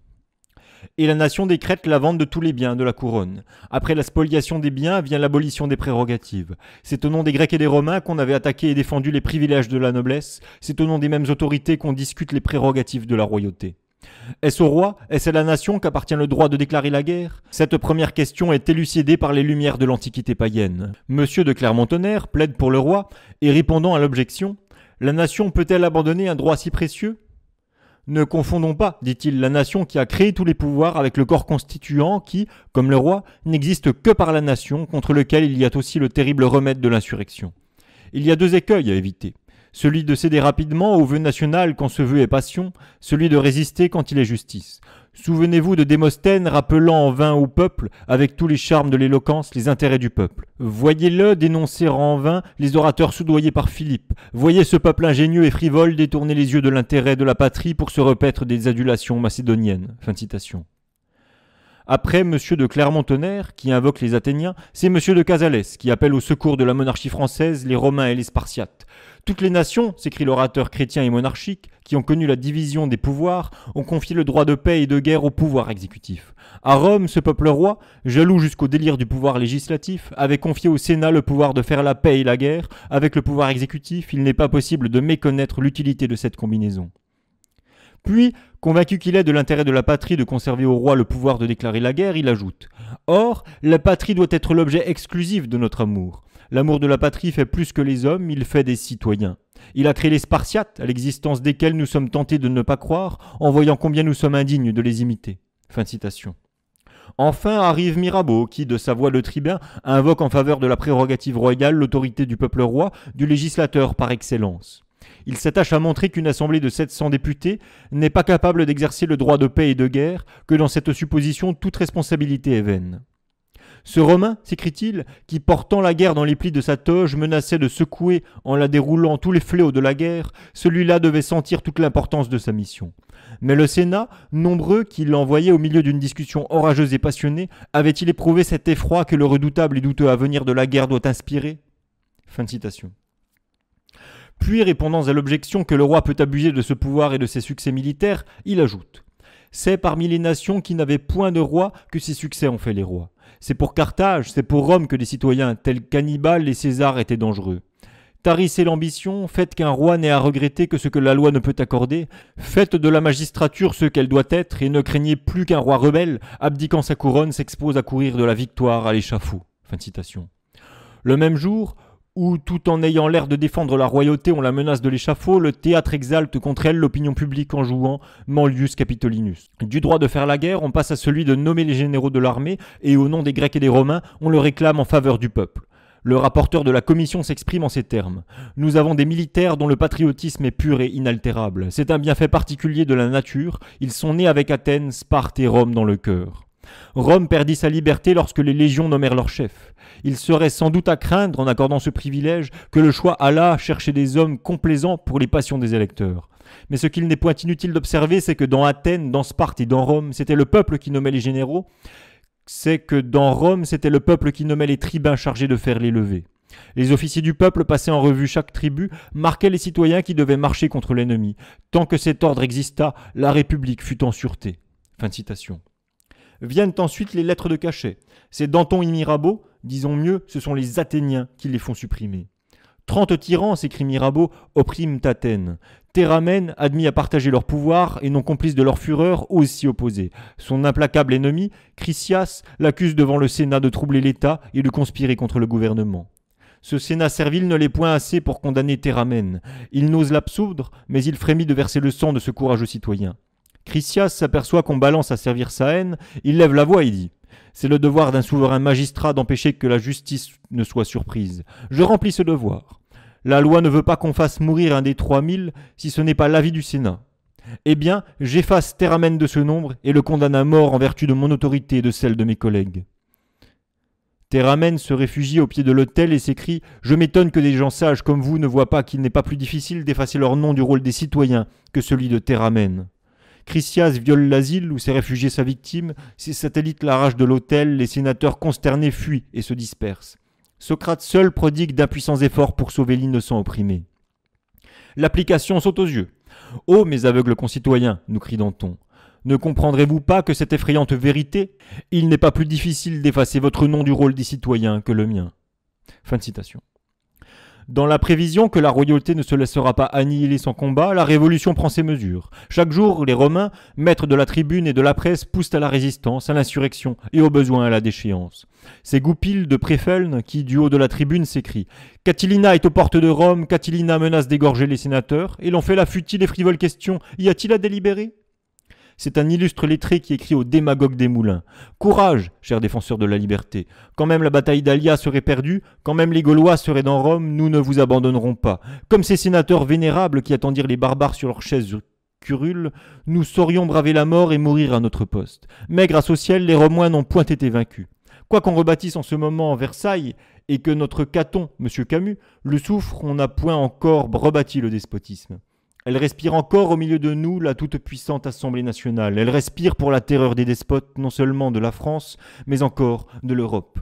A: et la nation décrète la vente de tous les biens de la couronne. Après la spoliation des biens vient l'abolition des prérogatives. C'est au nom des Grecs et des Romains qu'on avait attaqué et défendu les privilèges de la noblesse, c'est au nom des mêmes autorités qu'on discute les prérogatives de la royauté. Est-ce au roi Est-ce à la nation qu'appartient le droit de déclarer la guerre Cette première question est élucidée par les lumières de l'Antiquité païenne. Monsieur de Clermont-Tonnerre plaide pour le roi et répondant à l'objection La nation peut-elle abandonner un droit si précieux ne confondons pas, dit-il, la nation qui a créé tous les pouvoirs avec le corps constituant qui, comme le roi, n'existe que par la nation, contre lequel il y a aussi le terrible remède de l'insurrection. Il y a deux écueils à éviter. Celui de céder rapidement au vœu national quand ce vœu est passion, celui de résister quand il est justice. Souvenez-vous de Démosthène rappelant en vain au peuple, avec tous les charmes de l'éloquence, les intérêts du peuple. Voyez-le dénoncer en vain les orateurs soudoyés par Philippe. Voyez ce peuple ingénieux et frivole détourner les yeux de l'intérêt de la patrie pour se repaître des adulations macédoniennes. Après M. de Clermont-Tonnerre, qui invoque les Athéniens, c'est M. de Casales qui appelle au secours de la monarchie française les Romains et les Spartiates. Toutes les nations, s'écrit l'orateur chrétien et monarchique, qui ont connu la division des pouvoirs, ont confié le droit de paix et de guerre au pouvoir exécutif. À Rome, ce peuple roi, jaloux jusqu'au délire du pouvoir législatif, avait confié au Sénat le pouvoir de faire la paix et la guerre. Avec le pouvoir exécutif, il n'est pas possible de méconnaître l'utilité de cette combinaison. Puis, convaincu qu'il est de l'intérêt de la patrie de conserver au roi le pouvoir de déclarer la guerre, il ajoute Or, la patrie doit être l'objet exclusif de notre amour. L'amour de la patrie fait plus que les hommes, il fait des citoyens. Il a créé les Spartiates, à l'existence desquels nous sommes tentés de ne pas croire, en voyant combien nous sommes indignes de les imiter. Fin citation. Enfin arrive Mirabeau, qui, de sa voix de tribun, invoque en faveur de la prérogative royale l'autorité du peuple roi, du législateur par excellence. Il s'attache à montrer qu'une assemblée de 700 députés n'est pas capable d'exercer le droit de paix et de guerre, que dans cette supposition toute responsabilité est vaine. Ce Romain, sécrit il qui portant la guerre dans les plis de sa toge menaçait de secouer en la déroulant tous les fléaux de la guerre, celui-là devait sentir toute l'importance de sa mission. Mais le Sénat, nombreux qui l'envoyait au milieu d'une discussion orageuse et passionnée, avait-il éprouvé cet effroi que le redoutable et douteux avenir de la guerre doit inspirer Fin de citation. Puis, répondant à l'objection que le roi peut abuser de ce pouvoir et de ses succès militaires, il ajoute C'est parmi les nations qui n'avaient point de roi que ces succès ont fait les rois. C'est pour Carthage, c'est pour Rome que des citoyens tels Cannibal et César étaient dangereux. Tarissez l'ambition, faites qu'un roi n'ait à regretter que ce que la loi ne peut accorder, faites de la magistrature ce qu'elle doit être, et ne craignez plus qu'un roi rebelle, abdiquant sa couronne, s'expose à courir de la victoire à l'échafaud. citation. Le même jour, où, tout en ayant l'air de défendre la royauté, on la menace de l'échafaud, le théâtre exalte contre elle l'opinion publique en jouant Manlius Capitolinus. Du droit de faire la guerre, on passe à celui de nommer les généraux de l'armée, et au nom des Grecs et des Romains, on le réclame en faveur du peuple. Le rapporteur de la commission s'exprime en ces termes. Nous avons des militaires dont le patriotisme est pur et inaltérable. C'est un bienfait particulier de la nature. Ils sont nés avec Athènes, Sparte et Rome dans le cœur. Rome perdit sa liberté lorsque les légions nommèrent leurs chefs. Il serait sans doute à craindre, en accordant ce privilège, que le choix alla chercher des hommes complaisants pour les passions des électeurs. Mais ce qu'il n'est point inutile d'observer, c'est que dans Athènes, dans Sparte et dans Rome, c'était le peuple qui nommait les généraux, c'est que dans Rome, c'était le peuple qui nommait les tribuns chargés de faire les levées. Les officiers du peuple passaient en revue chaque tribu, marquaient les citoyens qui devaient marcher contre l'ennemi. Tant que cet ordre exista, la République fut en sûreté. Fin de citation. Viennent ensuite les lettres de cachet. C'est Danton et Mirabeau, disons mieux, ce sont les Athéniens qui les font supprimer. Trente tyrans, s'écrit Mirabeau, oppriment Athènes. Théramène, admis à partager leur pouvoir et non complice de leur fureur, s'y opposer. Son implacable ennemi, Chrysias l'accuse devant le Sénat de troubler l'État et de conspirer contre le gouvernement. Ce Sénat servile ne l'est point assez pour condamner Théramène. Il n'ose l'absoudre, mais il frémit de verser le sang de ce courageux citoyen. Christias s'aperçoit qu'on balance à servir sa haine, il lève la voix et dit c'est le devoir d'un souverain magistrat d'empêcher que la justice ne soit surprise. Je remplis ce devoir. La loi ne veut pas qu'on fasse mourir un des trois mille si ce n'est pas l'avis du Sénat. Eh bien, j'efface Théramène de ce nombre et le condamne à mort en vertu de mon autorité et de celle de mes collègues. Théramène se réfugie au pied de l'autel et s'écrie Je m'étonne que des gens sages comme vous ne voient pas qu'il n'est pas plus difficile d'effacer leur nom du rôle des citoyens que celui de Théramène. Chrysias viole l'asile où s'est réfugiée sa victime, ses satellites l'arrachent de l'autel, les sénateurs consternés fuient et se dispersent. Socrate seul prodigue d'impuissants efforts pour sauver l'innocent opprimé. L'application saute aux yeux. Ô oh, mes aveugles concitoyens, nous crie Danton, ne comprendrez-vous pas que cette effrayante vérité, il n'est pas plus difficile d'effacer votre nom du rôle des citoyens que le mien Fin de citation. Dans la prévision que la royauté ne se laissera pas annihiler sans combat, la révolution prend ses mesures. Chaque jour, les Romains, maîtres de la tribune et de la presse, poussent à la résistance, à l'insurrection et au besoin à la déchéance. C'est Goupil de Préfeln qui, du haut de la tribune, s'écrit « Catilina est aux portes de Rome, Catilina menace d'égorger les sénateurs, et l'on fait la futile et frivole question, y a-t-il à délibérer ?» C'est un illustre lettré qui écrit au démagogue des moulins. Courage, chers défenseurs de la liberté. Quand même la bataille d'Alia serait perdue, quand même les Gaulois seraient dans Rome, nous ne vous abandonnerons pas. Comme ces sénateurs vénérables qui attendirent les barbares sur leurs chaises curules, nous saurions braver la mort et mourir à notre poste. Mais grâce au ciel, les Romains n'ont point été vaincus. Quoi qu'on rebâtisse en ce moment Versailles, et que notre Caton, M. Camus, le souffre, on n'a point encore rebâti le despotisme. Elle respire encore au milieu de nous la toute-puissante Assemblée nationale. Elle respire pour la terreur des despotes, non seulement de la France, mais encore de l'Europe.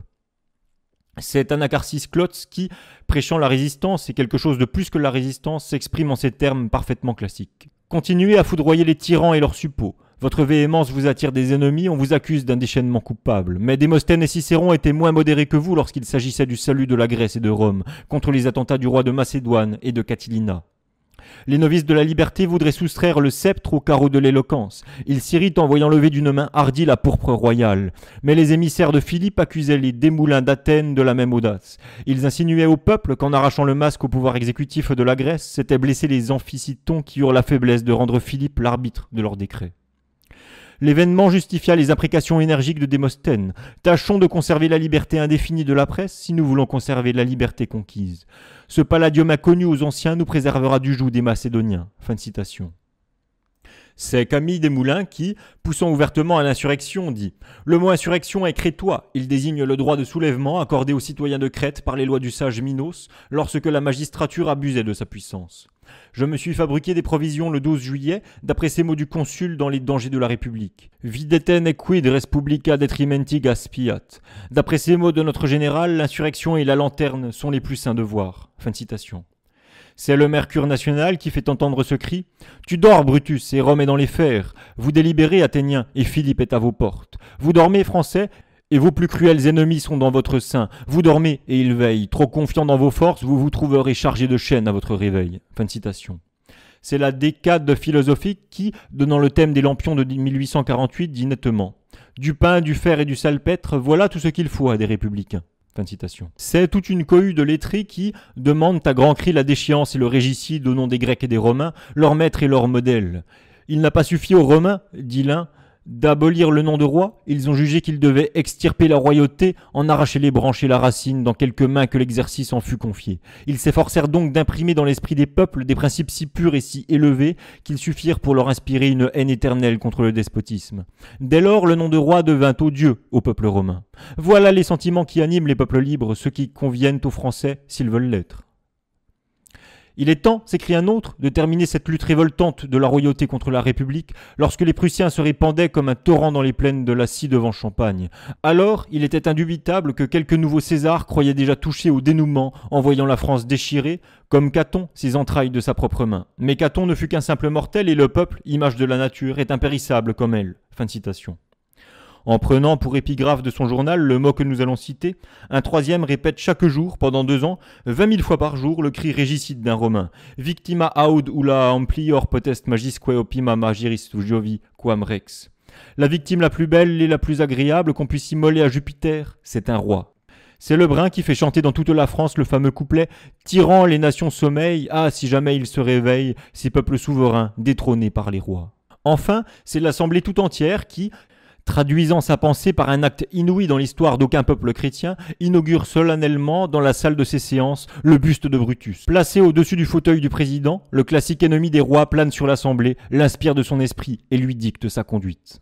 A: C'est Anacharsis Klotz qui, prêchant la résistance et quelque chose de plus que la résistance, s'exprime en ces termes parfaitement classiques. Continuez à foudroyer les tyrans et leurs suppôts. Votre véhémence vous attire des ennemis, on vous accuse d'un déchaînement coupable. Mais Démosthène et Cicéron étaient moins modérés que vous lorsqu'il s'agissait du salut de la Grèce et de Rome, contre les attentats du roi de Macédoine et de Catilina. Les novices de la liberté voudraient soustraire le sceptre au carreau de l'éloquence. Ils s'irritent en voyant lever d'une main hardie la pourpre royale. Mais les émissaires de Philippe accusaient les démoulins d'Athènes de la même audace. Ils insinuaient au peuple qu'en arrachant le masque au pouvoir exécutif de la Grèce, c'était blesser les amphicitons qui eurent la faiblesse de rendre Philippe l'arbitre de leurs décrets. L'événement justifia les imprécations énergiques de Démosthène. Tâchons de conserver la liberté indéfinie de la presse si nous voulons conserver la liberté conquise. Ce palladium inconnu aux anciens nous préservera du joug des Macédoniens. Fin citation. C'est Camille Desmoulins qui, poussant ouvertement à l'insurrection, dit Le mot insurrection est crétois. Il désigne le droit de soulèvement accordé aux citoyens de Crète par les lois du sage Minos lorsque la magistrature abusait de sa puissance. Je me suis fabriqué des provisions le 12 juillet, d'après ces mots du consul dans Les dangers de la République. Videten et quid res publica detrimenti gaspiat. D'après ces mots de notre général, l'insurrection et la lanterne sont les plus saints devoirs. citation. C'est le Mercure national qui fait entendre ce cri. Tu dors, Brutus, et Rome est dans les fers. Vous délibérez, Athéniens, et Philippe est à vos portes. Vous dormez, Français, et vos plus cruels ennemis sont dans votre sein. Vous dormez et ils veillent. Trop confiant dans vos forces, vous vous trouverez chargé de chaînes à votre réveil. Fin citation. C'est la décade philosophique qui, donnant le thème des lampions de 1848, dit nettement Du pain, du fer et du salpêtre, voilà tout ce qu'il faut à des républicains. C'est toute une cohue de lettrés qui demandent à grands cris la déchéance et le régicide au nom des Grecs et des Romains, leurs maîtres et leurs modèles. Il n'a pas suffi aux Romains, dit l'un, d'abolir le nom de roi, ils ont jugé qu'ils devaient extirper la royauté, en arracher les branches et la racine dans quelques mains que l'exercice en fut confié. Ils s'efforcèrent donc d'imprimer dans l'esprit des peuples des principes si purs et si élevés qu'ils suffirent pour leur inspirer une haine éternelle contre le despotisme. Dès lors, le nom de roi devint odieux au peuple romain. Voilà les sentiments qui animent les peuples libres, ceux qui conviennent aux Français s'ils veulent l'être. Il est temps, s'écrit un autre, de terminer cette lutte révoltante de la royauté contre la République, lorsque les Prussiens se répandaient comme un torrent dans les plaines de la Scie devant Champagne. Alors, il était indubitable que quelques nouveaux César croyaient déjà touché au dénouement en voyant la France déchirée, comme Caton ses entrailles de sa propre main. Mais Caton ne fut qu'un simple mortel et le peuple, image de la nature, est impérissable comme elle. Fin de citation en prenant pour épigraphe de son journal le mot que nous allons citer. Un troisième répète chaque jour, pendant deux ans, vingt mille fois par jour, le cri régicide d'un Romain. Victima aud ulla amplior potest magisque opima magiris jovi quam rex. La victime la plus belle et la plus agréable qu'on puisse immoler à Jupiter, c'est un roi. C'est le brin qui fait chanter dans toute la France le fameux couplet Tirant les nations sommeil, ah si jamais ils se réveillent, ces peuples souverains détrônés par les rois. Enfin, c'est l'Assemblée tout entière qui, traduisant sa pensée par un acte inouï dans l'histoire d'aucun peuple chrétien, inaugure solennellement dans la salle de ses séances le buste de Brutus. Placé au-dessus du fauteuil du président, le classique ennemi des rois plane sur l'Assemblée, l'inspire de son esprit et lui dicte sa conduite.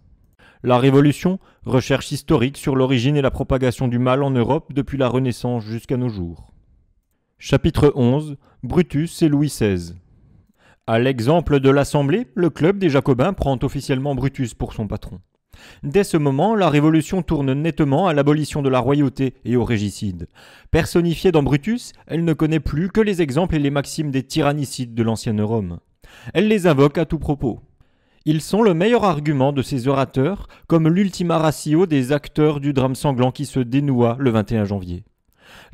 A: La Révolution, recherche historique sur l'origine et la propagation du mal en Europe depuis la Renaissance jusqu'à nos jours. Chapitre 11 Brutus et Louis XVI. À l'exemple de l'Assemblée, le club des Jacobins prend officiellement Brutus pour son patron. Dès ce moment, la Révolution tourne nettement à l'abolition de la royauté et au régicide. Personnifiée dans Brutus, elle ne connaît plus que les exemples et les maximes des tyrannicides de l'ancienne Rome. Elle les invoque à tout propos. Ils sont le meilleur argument de ces orateurs, comme l'ultima ratio des acteurs du drame sanglant qui se dénoua le 21 janvier.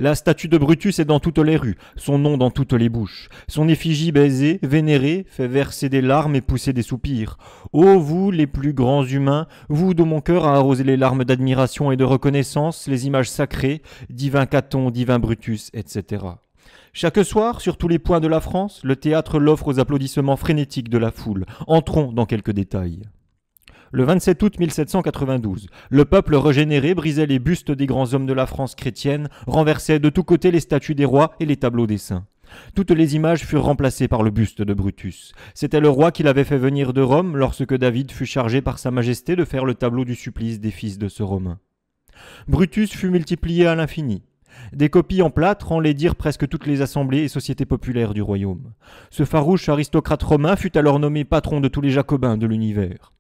A: La statue de Brutus est dans toutes les rues, son nom dans toutes les bouches. Son effigie baisée, vénérée, fait verser des larmes et pousser des soupirs. Ô vous, les plus grands humains, vous dont mon cœur a arrosé les larmes d'admiration et de reconnaissance, les images sacrées, divin Caton, divin Brutus, etc. Chaque soir, sur tous les points de la France, le théâtre l'offre aux applaudissements frénétiques de la foule. Entrons dans quelques détails. Le 27 août 1792, le peuple régénéré brisait les bustes des grands hommes de la France chrétienne, renversait de tous côtés les statues des rois et les tableaux des saints. Toutes les images furent remplacées par le buste de Brutus. C'était le roi qui l'avait fait venir de Rome lorsque David fut chargé par Sa Majesté de faire le tableau du supplice des fils de ce Romain. Brutus fut multiplié à l'infini. Des copies en plâtre enlaidirent presque toutes les assemblées et sociétés populaires du royaume. Ce farouche aristocrate romain fut alors nommé patron de tous les jacobins de l'univers.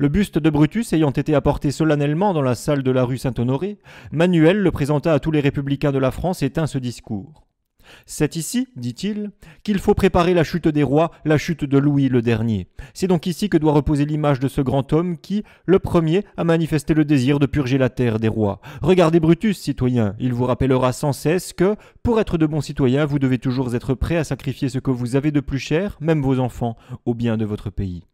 A: Le buste de Brutus ayant été apporté solennellement dans la salle de la rue Saint-Honoré, Manuel le présenta à tous les républicains de la France et tint ce discours. C'est ici, dit-il, qu'il faut préparer la chute des rois, la chute de Louis le dernier. C'est donc ici que doit reposer l'image de ce grand homme qui, le premier, a manifesté le désir de purger la terre des rois. Regardez Brutus, citoyen, il vous rappellera sans cesse que, pour être de bons citoyens, vous devez toujours être prêt à sacrifier ce que vous avez de plus cher, même vos enfants, au bien de votre pays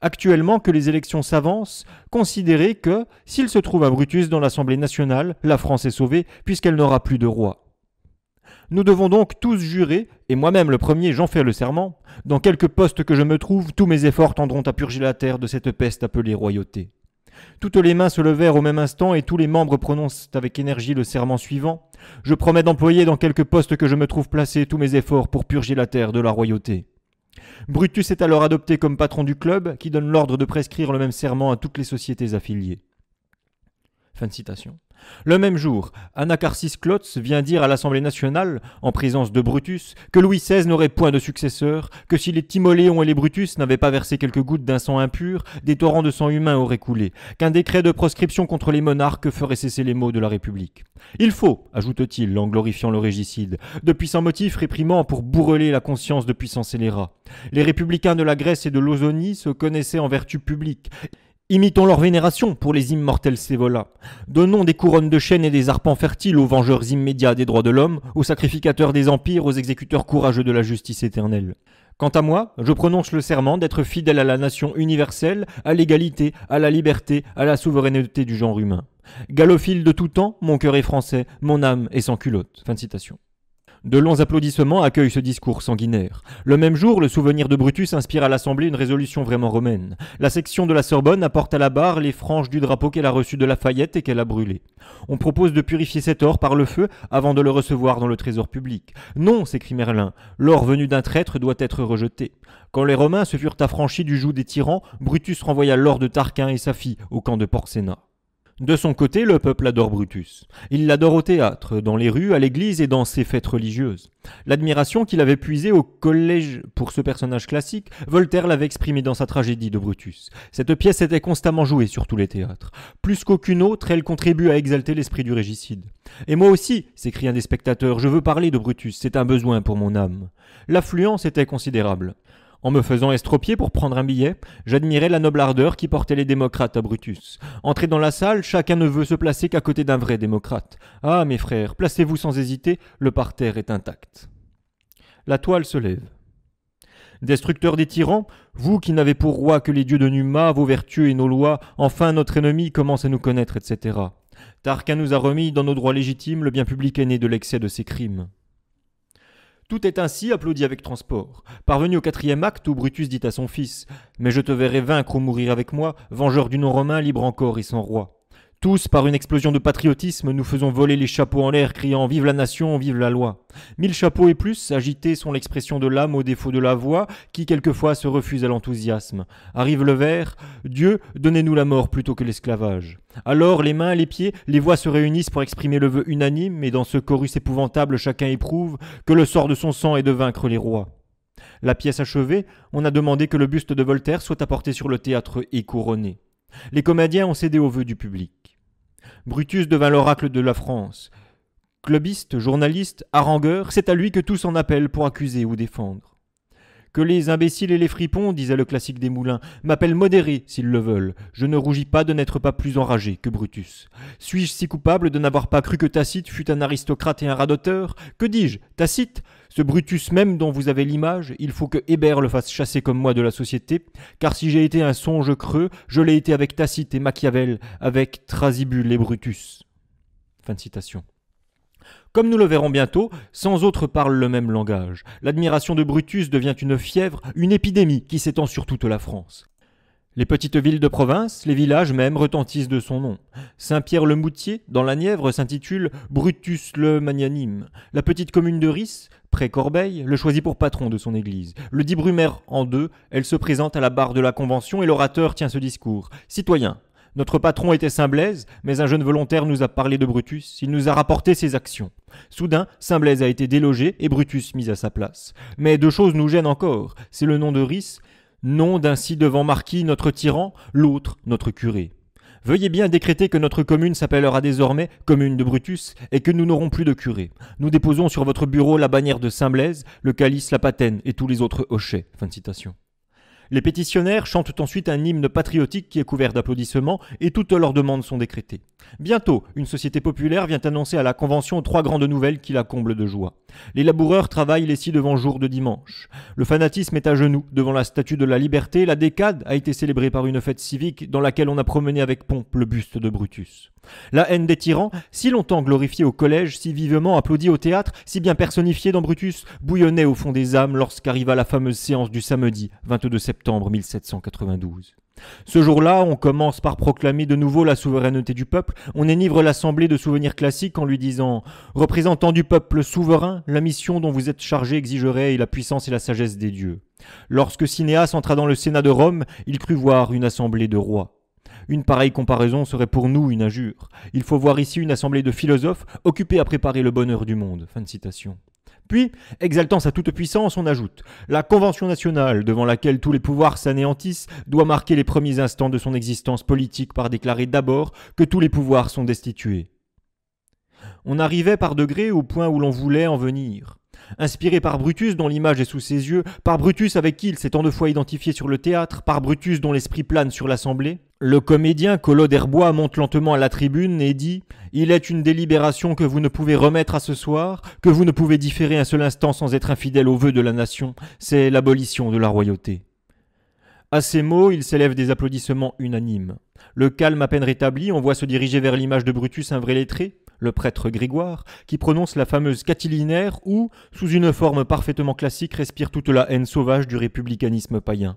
A: actuellement que les élections s'avancent, considérez que, s'il se trouve un Brutus dans l'Assemblée nationale, la France est sauvée puisqu'elle n'aura plus de roi. Nous devons donc tous jurer, et moi-même le premier, j'en fais le serment, dans quelque poste que je me trouve, tous mes efforts tendront à purger la terre de cette peste appelée royauté. Toutes les mains se levèrent au même instant et tous les membres prononcent avec énergie le serment suivant. Je promets d'employer dans quelque poste que je me trouve placé tous mes efforts pour purger la terre de la royauté. Brutus est alors adopté comme patron du club, qui donne l'ordre de prescrire le même serment à toutes les sociétés affiliées. Fin de citation. Le même jour, Anacharsis Klotz vient dire à l'Assemblée nationale, en présence de Brutus, que Louis XVI n'aurait point de successeur, que si les Timoléons et les Brutus n'avaient pas versé quelques gouttes d'un sang impur, des torrents de sang humain auraient coulé, qu'un décret de proscription contre les monarques ferait cesser les maux de la République. Il faut, ajoute-t-il en glorifiant le régicide, de puissants motifs réprimant pour bourreler la conscience de puissants scélérats. Les républicains de la Grèce et de l'Ozonie se connaissaient en vertu publique, Imitons leur vénération pour les immortels sévolats. Donnons des couronnes de chêne et des arpents fertiles aux vengeurs immédiats des droits de l'homme, aux sacrificateurs des empires, aux exécuteurs courageux de la justice éternelle. Quant à moi, je prononce le serment d'être fidèle à la nation universelle, à l'égalité, à la liberté, à la souveraineté du genre humain. Galophile de tout temps, mon cœur est français, mon âme est sans culotte. Fin de citation. De longs applaudissements accueillent ce discours sanguinaire. Le même jour, le souvenir de Brutus inspire à l'Assemblée une résolution vraiment romaine. La section de la Sorbonne apporte à la barre les franges du drapeau qu'elle a reçu de Lafayette et qu'elle a brûlé. On propose de purifier cet or par le feu avant de le recevoir dans le trésor public. Non, s'écrie Merlin, l'or venu d'un traître doit être rejeté. Quand les Romains se furent affranchis du joug des tyrans, Brutus renvoya l'or de Tarquin et sa fille au camp de Porcena. De son côté, le peuple adore Brutus. Il l'adore au théâtre, dans les rues, à l'église et dans ses fêtes religieuses. L'admiration qu'il avait puisée au collège pour ce personnage classique, Voltaire l'avait exprimée dans sa tragédie de Brutus. Cette pièce était constamment jouée sur tous les théâtres. Plus qu'aucune autre, elle contribue à exalter l'esprit du régicide. Et moi aussi, s'écria un des spectateurs, je veux parler de Brutus, c'est un besoin pour mon âme. L'affluence était considérable. En me faisant estropier pour prendre un billet, j'admirais la noble ardeur qui portait les démocrates à Brutus. Entré dans la salle, chacun ne veut se placer qu'à côté d'un vrai démocrate. Ah, mes frères, placez-vous sans hésiter, le parterre est intact. La toile se lève. Destructeur des tyrans, vous qui n'avez pour roi que les dieux de Numa, vos vertus et nos lois, enfin notre ennemi commence à nous connaître, etc. Tarquin nous a remis dans nos droits légitimes le bien public aîné de l'excès de ses crimes. Tout est ainsi applaudi avec transport. Parvenu au quatrième acte où Brutus dit à son fils Mais je te verrai vaincre ou mourir avec moi, vengeur du nom romain, libre encore et sans roi. Tous, par une explosion de patriotisme, nous faisons voler les chapeaux en l'air, criant Vive la nation, vive la loi. Mille chapeaux et plus, agités sont l'expression de l'âme au défaut de la voix, qui quelquefois se refuse à l'enthousiasme. Arrive le verre, « Dieu, donnez-nous la mort plutôt que l'esclavage. Alors, les mains, les pieds, les voix se réunissent pour exprimer le vœu unanime, et dans ce chorus épouvantable, chacun éprouve que le sort de son sang est de vaincre les rois. La pièce achevée, on a demandé que le buste de Voltaire soit apporté sur le théâtre et couronné. Les comédiens ont cédé au vœu du public. Brutus devint l'oracle de la France. Clubiste, journaliste, harangueur, c'est à lui que tous s'en appellent pour accuser ou défendre. Que les imbéciles et les fripons, disait le classique des moulins, m'appellent modéré s'ils le veulent. Je ne rougis pas de n'être pas plus enragé que Brutus. Suis-je si coupable de n'avoir pas cru que Tacite fût un aristocrate et un radoteur Que dis-je Tacite Ce Brutus même dont vous avez l'image, il faut que Hébert le fasse chasser comme moi de la société, car si j'ai été un songe creux, je l'ai été avec Tacite et Machiavel, avec Trasibule et Brutus. Fin de citation comme nous le verrons bientôt, sans autres parlent le même langage. L'admiration de Brutus devient une fièvre, une épidémie qui s'étend sur toute la France. Les petites villes de province, les villages même retentissent de son nom. Saint-Pierre-le-Moutier, dans la Nièvre, s'intitule Brutus le Magnanime. La petite commune de Ris, près Corbeil, le choisit pour patron de son église. Le dit Brumaire en deux, elle se présente à la barre de la Convention et l'orateur tient ce discours. Citoyens, notre patron était Saint Blaise, mais un jeune volontaire nous a parlé de Brutus, il nous a rapporté ses actions. Soudain, Saint Blaise a été délogé et Brutus mis à sa place. Mais deux choses nous gênent encore, c'est le nom de Rhys, nom d'un si devant marquis, notre tyran, l'autre, notre curé. Veuillez bien décréter que notre commune s'appellera désormais commune de Brutus et que nous n'aurons plus de curé. Nous déposons sur votre bureau la bannière de Saint Blaise, le calice, la patène et tous les autres hochets. Fin de citation. Les pétitionnaires chantent ensuite un hymne patriotique qui est couvert d'applaudissements et toutes leurs demandes sont décrétées. Bientôt, une société populaire vient annoncer à la Convention trois grandes nouvelles qui la comblent de joie. Les laboureurs travaillent les six devant jour de dimanche. Le fanatisme est à genoux devant la statue de la liberté. La décade a été célébrée par une fête civique dans laquelle on a promené avec pompe le buste de Brutus. La haine des tyrans, si longtemps glorifiée au collège, si vivement applaudie au théâtre, si bien personnifiée dans Brutus, bouillonnait au fond des âmes lorsqu'arriva la fameuse séance du samedi 22 septembre 1792. Ce jour-là, on commence par proclamer de nouveau la souveraineté du peuple, on énivre l'Assemblée de souvenirs classiques en lui disant « Représentant du peuple souverain, la mission dont vous êtes chargé exigerait la puissance et la sagesse des dieux. » Lorsque Cinéas entra dans le Sénat de Rome, il crut voir une assemblée de rois. Une pareille comparaison serait pour nous une injure. Il faut voir ici une assemblée de philosophes occupés à préparer le bonheur du monde. Fin de citation. Puis, exaltant sa toute-puissance, on ajoute La Convention nationale, devant laquelle tous les pouvoirs s'anéantissent, doit marquer les premiers instants de son existence politique par déclarer d'abord que tous les pouvoirs sont destitués. On arrivait par degrés au point où l'on voulait en venir. Inspiré par Brutus dont l'image est sous ses yeux, par Brutus avec qui il s'est tant de fois identifié sur le théâtre, par Brutus dont l'esprit plane sur l'Assemblée, le comédien Collot d'Herbois monte lentement à la tribune et dit Il est une délibération que vous ne pouvez remettre à ce soir, que vous ne pouvez différer un seul instant sans être infidèle aux vœux de la nation, c'est l'abolition de la royauté. À ces mots, il s'élève des applaudissements unanimes. Le calme à peine rétabli, on voit se diriger vers l'image de Brutus un vrai lettré, le prêtre Grégoire, qui prononce la fameuse catilinaire où, sous une forme parfaitement classique, respire toute la haine sauvage du républicanisme païen.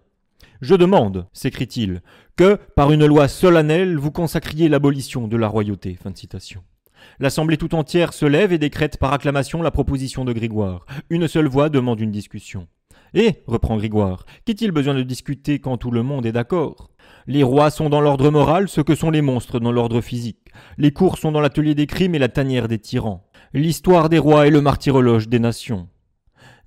A: Je demande, s'écrie-t-il, que, par une loi solennelle, vous consacriez l'abolition de la royauté. L'Assemblée tout entière se lève et décrète par acclamation la proposition de Grégoire. Une seule voix demande une discussion. Et, reprend Grégoire, qu'est-il besoin de discuter quand tout le monde est d'accord Les rois sont dans l'ordre moral ce que sont les monstres dans l'ordre physique. Les cours sont dans l'atelier des crimes et la tanière des tyrans. L'histoire des rois est le martyrologe des nations.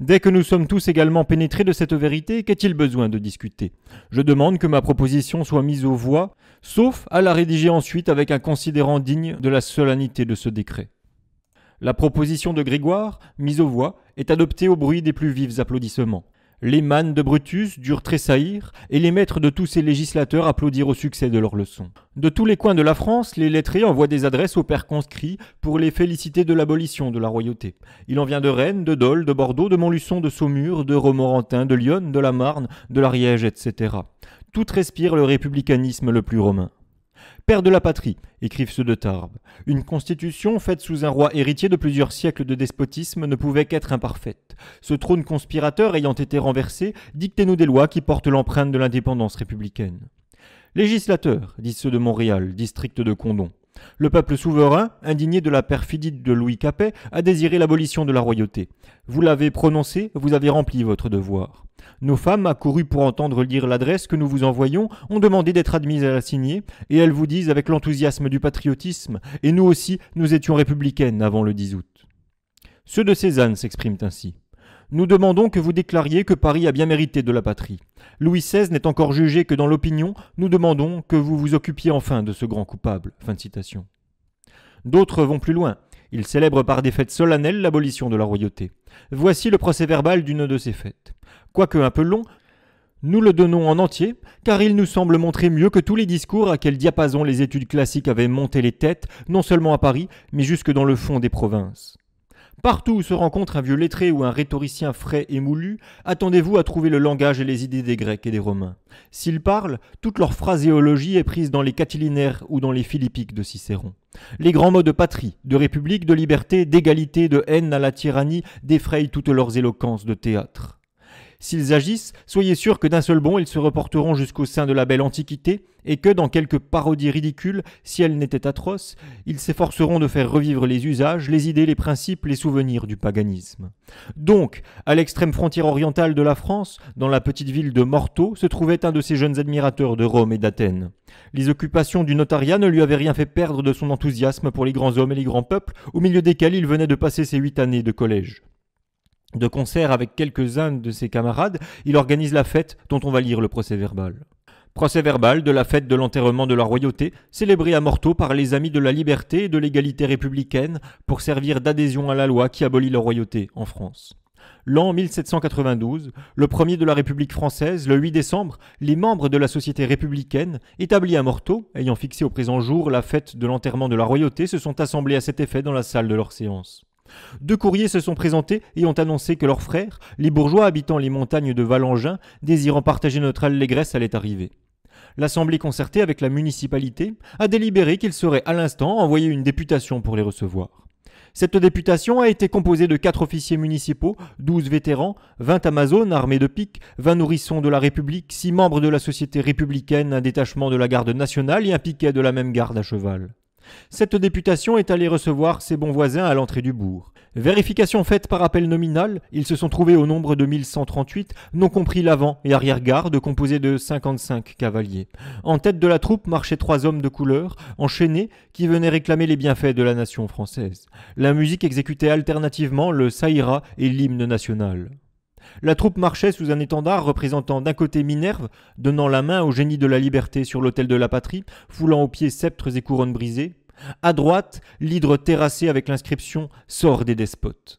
A: Dès que nous sommes tous également pénétrés de cette vérité, qu'est-il besoin de discuter Je demande que ma proposition soit mise aux voix, sauf à la rédiger ensuite avec un considérant digne de la solennité de ce décret. La proposition de Grégoire, mise aux voix, est adoptée au bruit des plus vifs applaudissements. Les mannes de Brutus durent tressaillir et les maîtres de tous ces législateurs applaudirent au succès de leur leçon. De tous les coins de la France, les lettrés envoient des adresses aux pères conscrits pour les féliciter de l'abolition de la royauté. Il en vient de Rennes, de Dole, de Bordeaux, de Montluçon, de Saumur, de Romorantin, de Lyon, de la Marne, de l'Ariège, etc. Tout respire le républicanisme le plus romain. Père de la patrie, écrivent ceux de Tarbes, une constitution faite sous un roi héritier de plusieurs siècles de despotisme ne pouvait qu'être imparfaite. Ce trône conspirateur ayant été renversé, dictez-nous des lois qui portent l'empreinte de l'indépendance républicaine. Législateurs, disent ceux de Montréal, district de Condon. Le peuple souverain, indigné de la perfidie de Louis Capet, a désiré l'abolition de la royauté. Vous l'avez prononcé, vous avez rempli votre devoir. Nos femmes, accourues pour entendre lire l'adresse que nous vous envoyons, ont demandé d'être admises à la signer, et elles vous disent avec l'enthousiasme du patriotisme, et nous aussi, nous étions républicaines avant le 10 août. Ceux de Cézanne s'expriment ainsi. Nous demandons que vous déclariez que Paris a bien mérité de la patrie. Louis XVI n'est encore jugé que dans l'opinion, nous demandons que vous vous occupiez enfin de ce grand coupable. D'autres vont plus loin. Ils célèbrent par des fêtes solennelles l'abolition de la royauté. Voici le procès verbal d'une de ces fêtes. Quoique un peu long, nous le donnons en entier, car il nous semble montrer mieux que tous les discours à quel diapason les études classiques avaient monté les têtes, non seulement à Paris, mais jusque dans le fond des provinces. Partout où se rencontre un vieux lettré ou un rhétoricien frais et moulu, attendez-vous à trouver le langage et les idées des Grecs et des Romains. S'ils parlent, toute leur phraséologie est prise dans les catilinaires ou dans les philippiques de Cicéron. Les grands mots de patrie, de république, de liberté, d'égalité, de haine à la tyrannie défrayent toutes leurs éloquences de théâtre. S'ils agissent, soyez sûr que d'un seul bond, ils se reporteront jusqu'au sein de la belle Antiquité, et que dans quelques parodies ridicules, si elles n'étaient atroces, ils s'efforceront de faire revivre les usages, les idées, les principes, les souvenirs du paganisme. Donc, à l'extrême frontière orientale de la France, dans la petite ville de Morteau, se trouvait un de ces jeunes admirateurs de Rome et d'Athènes. Les occupations du notariat ne lui avaient rien fait perdre de son enthousiasme pour les grands hommes et les grands peuples, au milieu desquels il venait de passer ses huit années de collège de concert avec quelques-uns de ses camarades, il organise la fête dont on va lire le procès verbal. Procès verbal de la fête de l'enterrement de la royauté, célébrée à Morteau par les amis de la liberté et de l'égalité républicaine pour servir d'adhésion à la loi qui abolit la royauté en France. L'an 1792, le 1er de la République française, le 8 décembre, les membres de la Société républicaine, établis à Morteau, ayant fixé au présent jour la fête de l'enterrement de la royauté, se sont assemblés à cet effet dans la salle de leur séance. Deux courriers se sont présentés et ont annoncé que leurs frères, les bourgeois habitant les montagnes de Valengin, désirant partager notre allégresse, allaient arriver. L'Assemblée concertée avec la municipalité a délibéré qu'il serait à l'instant envoyé une députation pour les recevoir. Cette députation a été composée de quatre officiers municipaux, douze vétérans, vingt Amazones armés de piques, vingt nourrissons de la République, six membres de la Société républicaine, un détachement de la garde nationale et un piquet de la même garde à cheval. Cette députation est allée recevoir ses bons voisins à l'entrée du bourg. Vérification faite par appel nominal, ils se sont trouvés au nombre de 1138, non compris l'avant et arrière-garde composés de 55 cavaliers. En tête de la troupe marchaient trois hommes de couleur, enchaînés, qui venaient réclamer les bienfaits de la nation française. La musique exécutait alternativement le saïra et l'hymne national la troupe marchait sous un étendard représentant d'un côté Minerve, donnant la main au génie de la liberté sur l'autel de la patrie, foulant aux pieds sceptres et couronnes brisées. À droite, l'hydre terrassé avec l'inscription Sort des despotes.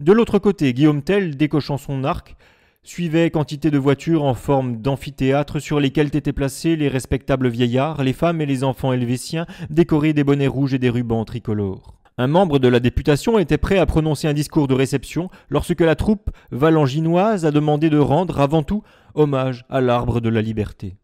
A: De l'autre côté, Guillaume Tell, décochant son arc, suivait quantité de voitures en forme d'amphithéâtre sur lesquelles étaient placés les respectables vieillards, les femmes et les enfants helvétiens, décorés des bonnets rouges et des rubans tricolores. Un membre de la députation était prêt à prononcer un discours de réception lorsque la troupe valanginoise a demandé de rendre avant tout hommage à l'arbre de la liberté.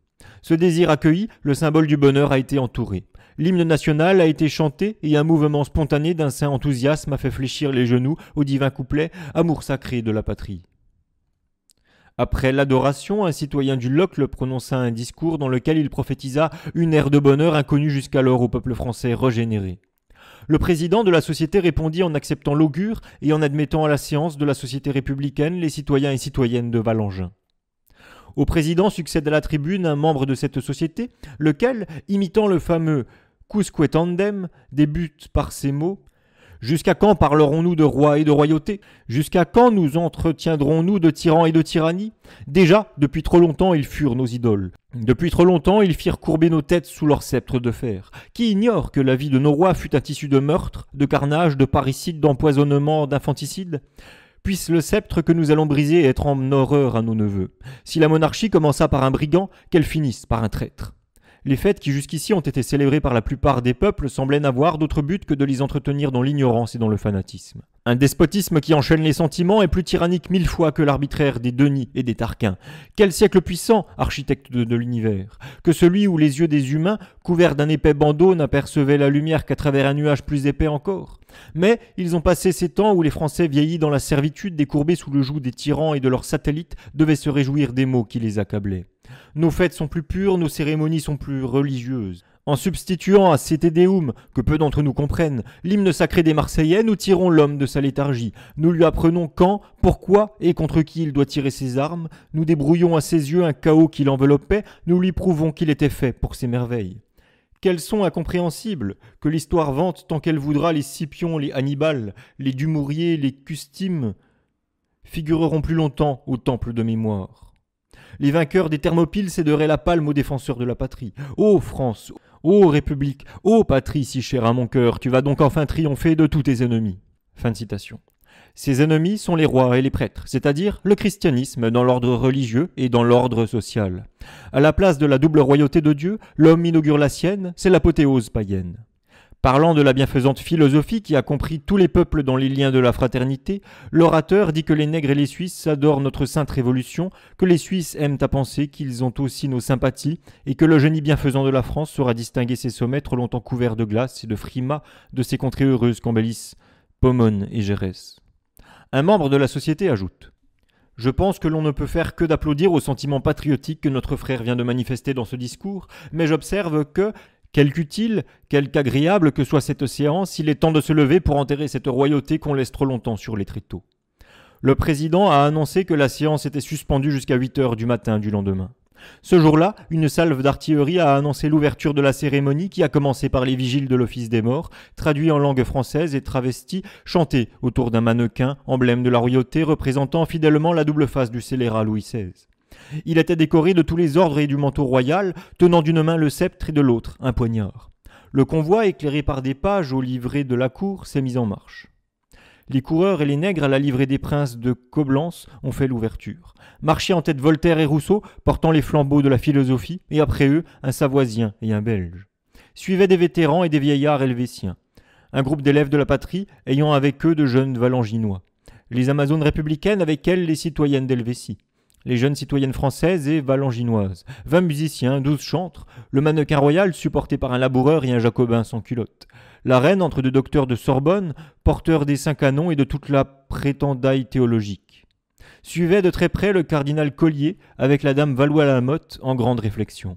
A: Ce désir accueilli, le symbole du bonheur a été entouré. L'hymne national a été chanté et un mouvement spontané d'un saint enthousiasme a fait fléchir les genoux au divin couplet Amour sacré de la patrie. Après l'adoration, un citoyen du Locle prononça un discours dans lequel il prophétisa une ère de bonheur inconnue jusqu'alors au peuple français régénéré le président de la société répondit en acceptant l'augure et en admettant à la séance de la société républicaine les citoyens et citoyennes de Valangin. Au président succède à la tribune un membre de cette société, lequel, imitant le fameux cusquetandem, débute par ces mots Jusqu'à quand parlerons-nous de roi et de royauté Jusqu'à quand nous entretiendrons-nous de tyrans et de tyrannie Déjà, depuis trop longtemps, ils furent nos idoles. Depuis trop longtemps, ils firent courber nos têtes sous leur sceptre de fer. Qui ignore que la vie de nos rois fut un tissu de meurtres, de carnage, de parricides, d'empoisonnements, d'infanticides Puisse le sceptre que nous allons briser être en horreur à nos neveux. Si la monarchie commença par un brigand, qu'elle finisse par un traître. Les fêtes qui jusqu'ici ont été célébrées par la plupart des peuples semblaient n'avoir d'autre but que de les entretenir dans l'ignorance et dans le fanatisme. Un despotisme qui enchaîne les sentiments est plus tyrannique mille fois que l'arbitraire des Denis et des Tarquins. Quel siècle puissant, architecte de, l'univers, que celui où les yeux des humains, couverts d'un épais bandeau, n'apercevaient la lumière qu'à travers un nuage plus épais encore. Mais ils ont passé ces temps où les Français vieillis dans la servitude, décourbés sous le joug des tyrans et de leurs satellites, devaient se réjouir des maux qui les accablaient. Nos fêtes sont plus pures, nos cérémonies sont plus religieuses. En substituant à cet Deum, que peu d'entre nous comprennent, l'hymne sacré des Marseillais, nous tirons l'homme de sa léthargie. Nous lui apprenons quand, pourquoi et contre qui il doit tirer ses armes. Nous débrouillons à ses yeux un chaos qui l'enveloppait. Nous lui prouvons qu'il était fait pour ses merveilles. Quels sont incompréhensibles, que l'histoire vante tant qu'elle voudra les Scipions, les Hannibales, les Dumouriers, les Custimes, figureront plus longtemps au temple de mémoire. Les vainqueurs des Thermopyles céderaient la palme aux défenseurs de la patrie. Ô France, ô République, ô patrie si chère à mon cœur, tu vas donc enfin triompher de tous tes ennemis. Ces ennemis sont les rois et les prêtres, c'est-à-dire le christianisme dans l'ordre religieux et dans l'ordre social. À la place de la double royauté de Dieu, l'homme inaugure la sienne, c'est l'apothéose païenne. Parlant de la bienfaisante philosophie qui a compris tous les peuples dans les liens de la fraternité, l'orateur dit que les nègres et les Suisses adorent notre sainte révolution, que les Suisses aiment à penser qu'ils ont aussi nos sympathies, et que le génie bienfaisant de la France saura distinguer ses sommets trop longtemps couverts de glace et de frimas de ces contrées heureuses qu'embellissent Pomone et Gérès. Un membre de la société ajoute je pense que l'on ne peut faire que d'applaudir au sentiment patriotique que notre frère vient de manifester dans ce discours, mais j'observe que Quelque utile, quelque agréable que soit cette séance, il est temps de se lever pour enterrer cette royauté qu'on laisse trop longtemps sur les tréteaux. Le président a annoncé que la séance était suspendue jusqu'à 8 heures du matin du lendemain. Ce jour-là, une salve d'artillerie a annoncé l'ouverture de la cérémonie qui a commencé par les vigiles de l'Office des morts, traduits en langue française et travestis, chantés autour d'un mannequin, emblème de la royauté représentant fidèlement la double face du scélérat Louis XVI. Il était décoré de tous les ordres et du manteau royal, tenant d'une main le sceptre et de l'autre un poignard. Le convoi, éclairé par des pages aux livrées de la cour, s'est mis en marche. Les coureurs et les nègres à la livrée des princes de Coblence ont fait l'ouverture. Marchaient en tête Voltaire et Rousseau, portant les flambeaux de la philosophie, et après eux, un Savoisien et un Belge. Suivaient des vétérans et des vieillards helvétiens. Un groupe d'élèves de la patrie, ayant avec eux de jeunes Valanginois. Les Amazones républicaines avec elles les citoyennes d'Helvétie les jeunes citoyennes françaises et valanginoises, vingt musiciens, douze chantres, le mannequin royal supporté par un laboureur et un jacobin sans culotte, la reine entre deux docteurs de Sorbonne, porteur des cinq canons et de toute la prétendaille théologique. Suivait de très près le cardinal Collier avec la dame Valois-Lamotte en grande réflexion.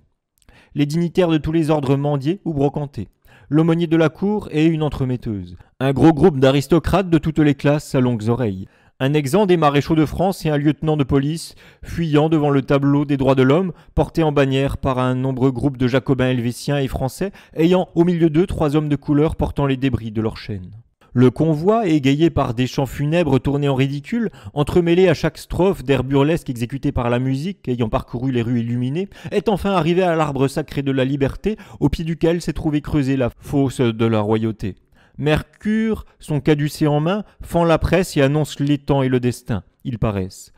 A: Les dignitaires de tous les ordres mendiés ou brocantés, l'aumônier de la cour et une entremetteuse, un gros groupe d'aristocrates de toutes les classes à longues oreilles, un exempt des maréchaux de France et un lieutenant de police, fuyant devant le tableau des droits de l'homme, porté en bannière par un nombreux groupe de jacobins helvétiens et français, ayant au milieu d'eux trois hommes de couleur portant les débris de leur chaîne. Le convoi, égayé par des chants funèbres tournés en ridicule, entremêlé à chaque strophe d'air burlesque exécuté par la musique, ayant parcouru les rues illuminées, est enfin arrivé à l'arbre sacré de la liberté, au pied duquel s'est trouvée creusée la fosse de la royauté. Mercure, son caducé en main, fend la presse et annonce les temps et le destin, ils paraissent.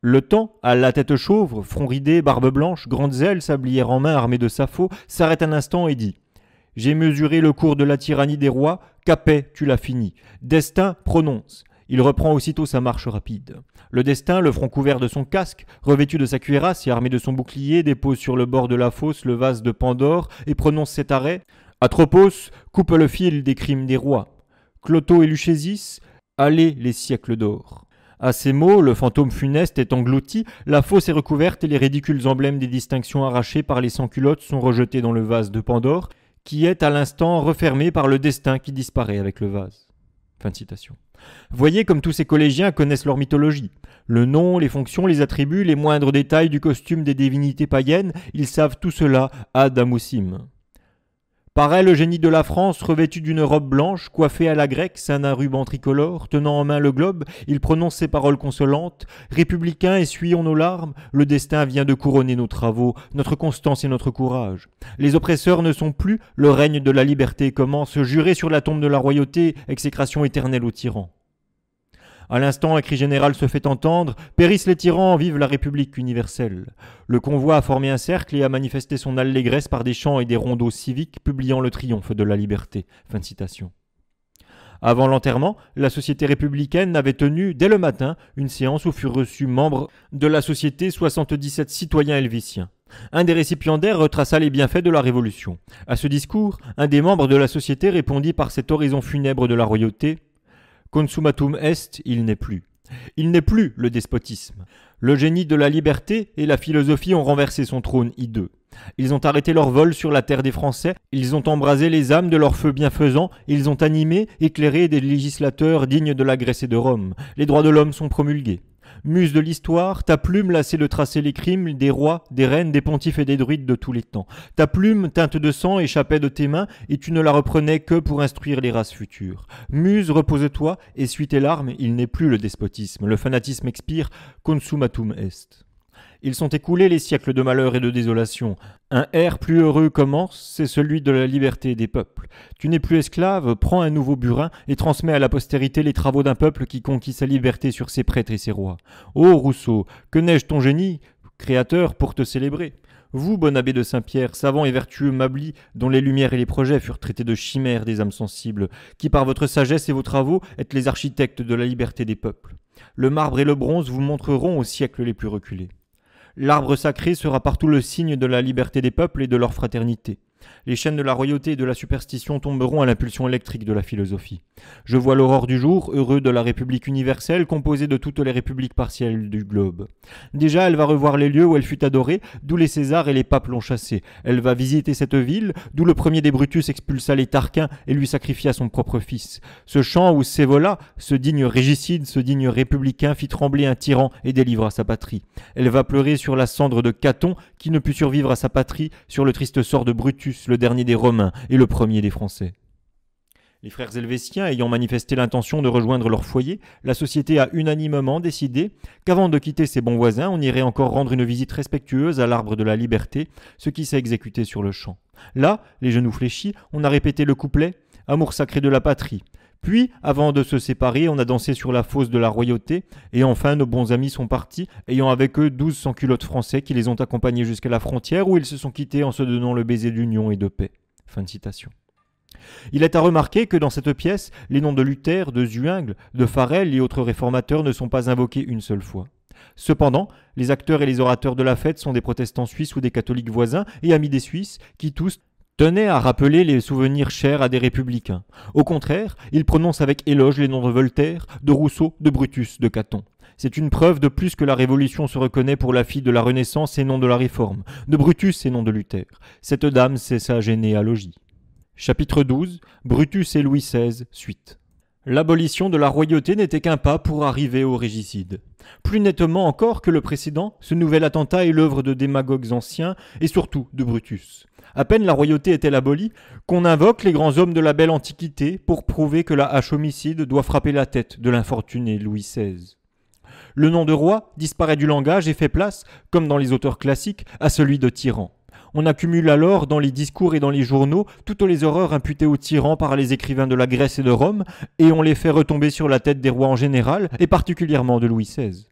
A: Le temps, à la tête chauve, front ridé, barbe blanche, grandes ailes, sablière en main armée de sa faux, s'arrête un instant et dit J'ai mesuré le cours de la tyrannie des rois, capet, tu l'as fini. Destin, prononce. Il reprend aussitôt sa marche rapide. Le destin, le front couvert de son casque, revêtu de sa cuirasse et armé de son bouclier, dépose sur le bord de la fosse le vase de Pandore et prononce cet arrêt Atropos coupe le fil des crimes des rois. Clotho et Luchésis, allez les siècles d'or. À ces mots, le fantôme funeste est englouti, la fosse est recouverte et les ridicules emblèmes des distinctions arrachées par les sans-culottes sont rejetés dans le vase de Pandore, qui est à l'instant refermé par le destin qui disparaît avec le vase. Fin citation. Voyez comme tous ces collégiens connaissent leur mythologie. Le nom, les fonctions, les attributs, les moindres détails du costume des divinités païennes, ils savent tout cela à Damoussim. » Paraît le génie de la France revêtu d'une robe blanche, coiffé à la grecque, ceint d'un ruban tricolore, tenant en main le globe, il prononce ces paroles consolantes. Républicains, essuyons nos larmes, le destin vient de couronner nos travaux, notre constance et notre courage. Les oppresseurs ne sont plus, le règne de la liberté commence, juré sur la tombe de la royauté, exécration éternelle aux tyrans. À l'instant, un cri général se fait entendre. Périssent les tyrans, vive la République universelle. Le convoi a formé un cercle et a manifesté son allégresse par des chants et des rondeaux civiques publiant le triomphe de la liberté. citation. Avant l'enterrement, la Société républicaine avait tenu, dès le matin, une séance où furent reçus membres de la Société 77 citoyens helvétiens. Un des récipiendaires retraça les bienfaits de la Révolution. À ce discours, un des membres de la Société répondit par cet horizon funèbre de la royauté Consumatum est, il n'est plus. Il n'est plus le despotisme. Le génie de la liberté et la philosophie ont renversé son trône hideux. Ils ont arrêté leur vol sur la terre des Français, ils ont embrasé les âmes de leur feu bienfaisant, ils ont animé, éclairé des législateurs dignes de la de Rome. Les droits de l'homme sont promulgués. Muse de l'histoire, ta plume lassée de tracer les crimes des rois, des reines, des pontifes et des druides de tous les temps. Ta plume, teinte de sang, échappait de tes mains et tu ne la reprenais que pour instruire les races futures. Muse, repose-toi, et suis tes larmes, il n'est plus le despotisme, le fanatisme expire, consumatum est. Ils sont écoulés les siècles de malheur et de désolation. Un air plus heureux commence, c'est celui de la liberté des peuples. Tu n'es plus esclave, prends un nouveau burin et transmets à la postérité les travaux d'un peuple qui conquit sa liberté sur ses prêtres et ses rois. Ô Rousseau, que neige ton génie, créateur, pour te célébrer vous, bon abbé de Saint-Pierre, savant et vertueux Mabli, dont les lumières et les projets furent traités de chimères des âmes sensibles, qui par votre sagesse et vos travaux êtes les architectes de la liberté des peuples. Le marbre et le bronze vous montreront aux siècles les plus reculés. L'arbre sacré sera partout le signe de la liberté des peuples et de leur fraternité. Les chaînes de la royauté et de la superstition tomberont à l'impulsion électrique de la philosophie. Je vois l'aurore du jour, heureux de la République universelle composée de toutes les républiques partielles du globe. Déjà, elle va revoir les lieux où elle fut adorée, d'où les Césars et les papes l'ont chassée. Elle va visiter cette ville, d'où le premier des Brutus expulsa les Tarquins et lui sacrifia son propre fils. Ce champ où Sévola, ce digne régicide, ce digne républicain, fit trembler un tyran et délivra sa patrie. Elle va pleurer sur la cendre de Caton, qui ne put survivre à sa patrie, sur le triste sort de Brutus le dernier des Romains et le premier des Français. Les frères helvétiens ayant manifesté l'intention de rejoindre leur foyer, la société a unanimement décidé qu'avant de quitter ses bons voisins, on irait encore rendre une visite respectueuse à l'arbre de la liberté, ce qui s'est exécuté sur le champ. Là, les genoux fléchis, on a répété le couplet Amour sacré de la patrie, puis, avant de se séparer, on a dansé sur la fosse de la royauté, et enfin nos bons amis sont partis, ayant avec eux douze culottes français qui les ont accompagnés jusqu'à la frontière où ils se sont quittés en se donnant le baiser d'union et de paix. Fin de citation. Il est à remarquer que dans cette pièce, les noms de Luther, de Zuingle, de Farel et autres réformateurs ne sont pas invoqués une seule fois. Cependant, les acteurs et les orateurs de la fête sont des protestants suisses ou des catholiques voisins et amis des Suisses qui tous tenait à rappeler les souvenirs chers à des républicains. Au contraire, il prononce avec éloge les noms de Voltaire, de Rousseau, de Brutus, de Caton. C'est une preuve de plus que la Révolution se reconnaît pour la fille de la Renaissance et non de la Réforme, de Brutus et non de Luther. Cette dame, c'est sa généalogie. Chapitre 12 Brutus et Louis XVI, suite. L'abolition de la royauté n'était qu'un pas pour arriver au régicide. Plus nettement encore que le précédent, ce nouvel attentat est l'œuvre de démagogues anciens et surtout de Brutus à peine la royauté est-elle abolie, qu'on invoque les grands hommes de la belle Antiquité pour prouver que la hache homicide doit frapper la tête de l'infortuné Louis XVI. Le nom de roi disparaît du langage et fait place, comme dans les auteurs classiques, à celui de tyran. On accumule alors dans les discours et dans les journaux toutes les horreurs imputées aux tyrans par les écrivains de la Grèce et de Rome, et on les fait retomber sur la tête des rois en général, et particulièrement de Louis XVI.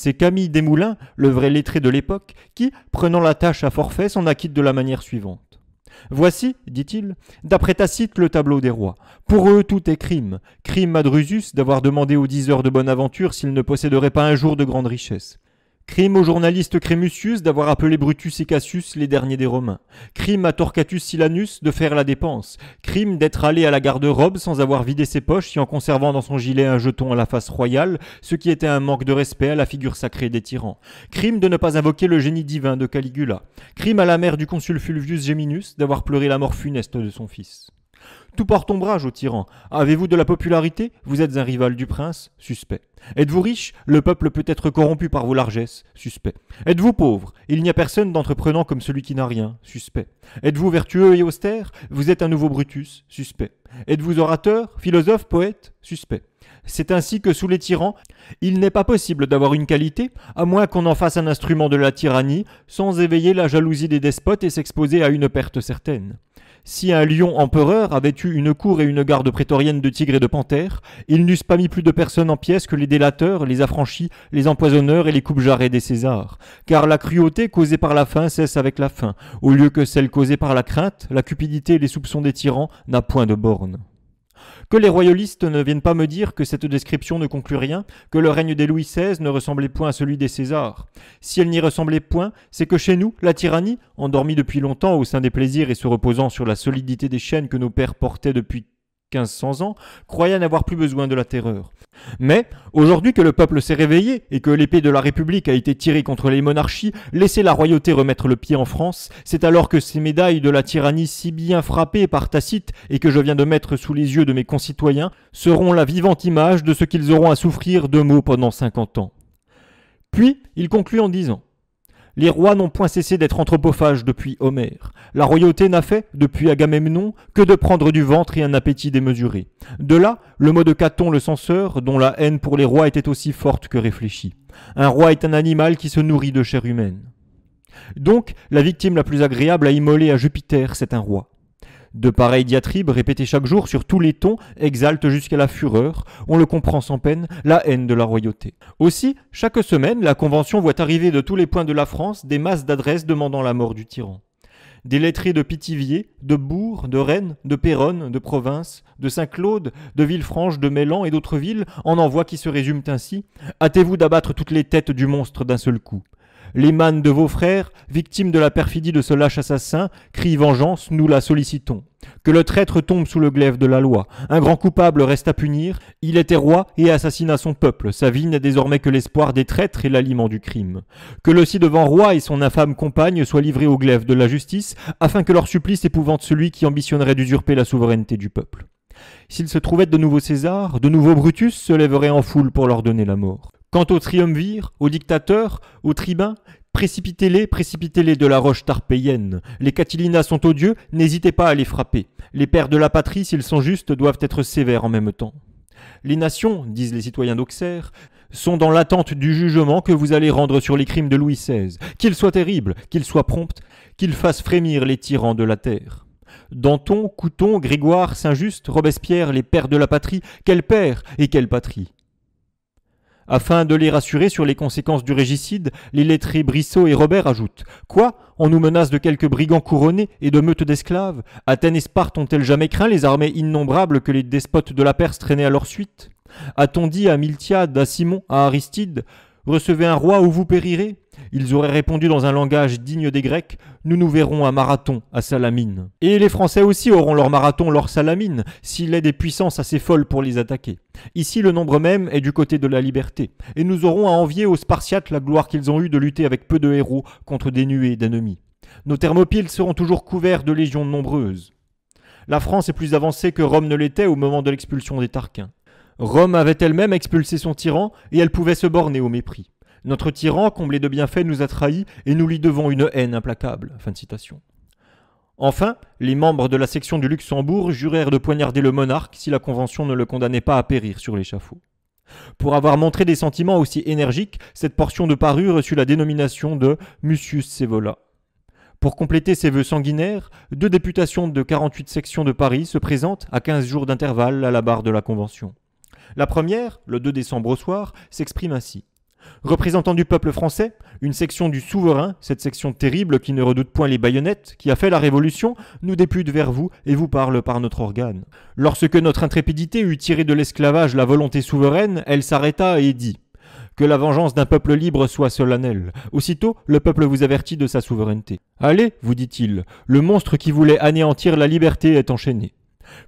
A: C'est Camille Desmoulins, le vrai lettré de l'époque, qui, prenant la tâche à forfait, s'en acquitte de la manière suivante. Voici, dit-il, d'après Tacite, le tableau des rois. Pour eux, tout est crime. Crime à Drusus d'avoir demandé aux diseurs de bonne aventure s'ils ne posséderaient pas un jour de grande richesse. Crime au journaliste Crémusius d'avoir appelé Brutus et Cassius les derniers des Romains. Crime à Torcatus Silanus de faire la dépense. Crime d'être allé à la garde-robe sans avoir vidé ses poches si en conservant dans son gilet un jeton à la face royale, ce qui était un manque de respect à la figure sacrée des tyrans. Crime de ne pas invoquer le génie divin de Caligula. Crime à la mère du consul Fulvius Geminus d'avoir pleuré la mort funeste de son fils. Tout porte ombrage au tyran. Avez-vous de la popularité Vous êtes un rival du prince Suspect. Êtes-vous riche Le peuple peut être corrompu par vos largesses Suspect. Êtes-vous pauvre Il n'y a personne d'entreprenant comme celui qui n'a rien Suspect. Êtes-vous vertueux et austère Vous êtes un nouveau Brutus Suspect. Êtes-vous orateur, philosophe, poète Suspect. C'est ainsi que sous les tyrans, il n'est pas possible d'avoir une qualité, à moins qu'on en fasse un instrument de la tyrannie, sans éveiller la jalousie des despotes et s'exposer à une perte certaine. Si un lion empereur avait eu une cour et une garde prétorienne de tigres et de panthères, ils n'eussent pas mis plus de personnes en pièces que les délateurs, les affranchis, les empoisonneurs et les coupe-jarrets des Césars. Car la cruauté causée par la faim cesse avec la faim, au lieu que celle causée par la crainte, la cupidité et les soupçons des tyrans n'a point de borne. Que les royalistes ne viennent pas me dire que cette description ne conclut rien, que le règne des Louis XVI ne ressemblait point à celui des Césars. Si elle n'y ressemblait point, c'est que chez nous, la tyrannie, endormie depuis longtemps au sein des plaisirs et se reposant sur la solidité des chaînes que nos pères portaient depuis 1500 ans, croyaient n'avoir plus besoin de la terreur. Mais, aujourd'hui que le peuple s'est réveillé et que l'épée de la République a été tirée contre les monarchies, laisser la royauté remettre le pied en France, c'est alors que ces médailles de la tyrannie si bien frappées par Tacite et que je viens de mettre sous les yeux de mes concitoyens seront la vivante image de ce qu'ils auront à souffrir de mots pendant 50 ans. Puis, il conclut en disant les rois n'ont point cessé d'être anthropophages depuis Homère. La royauté n'a fait, depuis Agamemnon, que de prendre du ventre et un appétit démesuré. De là, le mot de Caton le censeur, dont la haine pour les rois était aussi forte que réfléchie. Un roi est un animal qui se nourrit de chair humaine. Donc, la victime la plus agréable à immoler à Jupiter, c'est un roi. De pareilles diatribes répétées chaque jour sur tous les tons exaltent jusqu'à la fureur, on le comprend sans peine, la haine de la royauté. Aussi, chaque semaine, la Convention voit arriver de tous les points de la France des masses d'adresses demandant la mort du tyran. Des lettrés de Pithiviers, de Bourg, de Rennes, de Péronne, de Province, de Saint-Claude, de Villefranche, de Mélan et d'autres villes en envoient qui se résument ainsi Hâtez-vous d'abattre toutes les têtes du monstre d'un seul coup. Les mannes de vos frères, victimes de la perfidie de ce lâche assassin, crient vengeance, nous la sollicitons. Que le traître tombe sous le glaive de la loi. Un grand coupable reste à punir. Il était roi et assassina son peuple. Sa vie n'est désormais que l'espoir des traîtres et l'aliment du crime. Que le ci-devant roi et son infâme compagne soient livrés au glaive de la justice, afin que leur supplice épouvante celui qui ambitionnerait d'usurper la souveraineté du peuple. S'il se trouvait de nouveau César, de nouveau Brutus se lèverait en foule pour leur donner la mort. Quant aux triumvirs, aux dictateurs, aux tribuns, précipitez-les, précipitez-les de la roche tarpéienne. Les Catilina sont odieux, n'hésitez pas à les frapper. Les pères de la patrie, s'ils sont justes, doivent être sévères en même temps. Les nations, disent les citoyens d'Auxerre, sont dans l'attente du jugement que vous allez rendre sur les crimes de Louis XVI. Qu'il soit terrible, qu'il soit prompt, qu'il fasse frémir les tyrans de la terre. Danton, Couton, Grégoire, Saint-Just, Robespierre, les pères de la patrie, quel père et quelle patrie afin de les rassurer sur les conséquences du régicide, les lettrés Brissot et Robert ajoutent Quoi On nous menace de quelques brigands couronnés et de meutes d'esclaves Athènes et Sparte ont-elles jamais craint les armées innombrables que les despotes de la Perse traînaient à leur suite A-t-on dit à Miltiade, à Simon, à Aristide Recevez un roi ou vous périrez Ils auraient répondu dans un langage digne des Grecs Nous nous verrons à Marathon, à Salamine. Et les Français aussi auront leur Marathon, leur Salamine, s'il est des puissances assez folles pour les attaquer. Ici, le nombre même est du côté de la liberté, et nous aurons à envier aux Spartiates la gloire qu'ils ont eue de lutter avec peu de héros contre des nuées d'ennemis. Nos thermopiles seront toujours couverts de légions nombreuses. La France est plus avancée que Rome ne l'était au moment de l'expulsion des Tarquins. Rome avait elle-même expulsé son tyran, et elle pouvait se borner au mépris. Notre tyran, comblé de bienfaits, nous a trahis, et nous lui devons une haine implacable. Fin de citation. Enfin, les membres de la section du Luxembourg jurèrent de poignarder le monarque si la Convention ne le condamnait pas à périr sur l'échafaud. Pour avoir montré des sentiments aussi énergiques, cette portion de paru reçut la dénomination de Mucius Sévola. Pour compléter ces vœux sanguinaires, deux députations de 48 sections de Paris se présentent à 15 jours d'intervalle à la barre de la Convention. La première, le 2 décembre au soir, s'exprime ainsi. Représentant du peuple français, une section du souverain, cette section terrible qui ne redoute point les baïonnettes, qui a fait la révolution, nous députe vers vous et vous parle par notre organe. Lorsque notre intrépidité eut tiré de l'esclavage la volonté souveraine, elle s'arrêta et dit que la vengeance d'un peuple libre soit solennelle. Aussitôt, le peuple vous avertit de sa souveraineté. Allez, vous dit-il, le monstre qui voulait anéantir la liberté est enchaîné.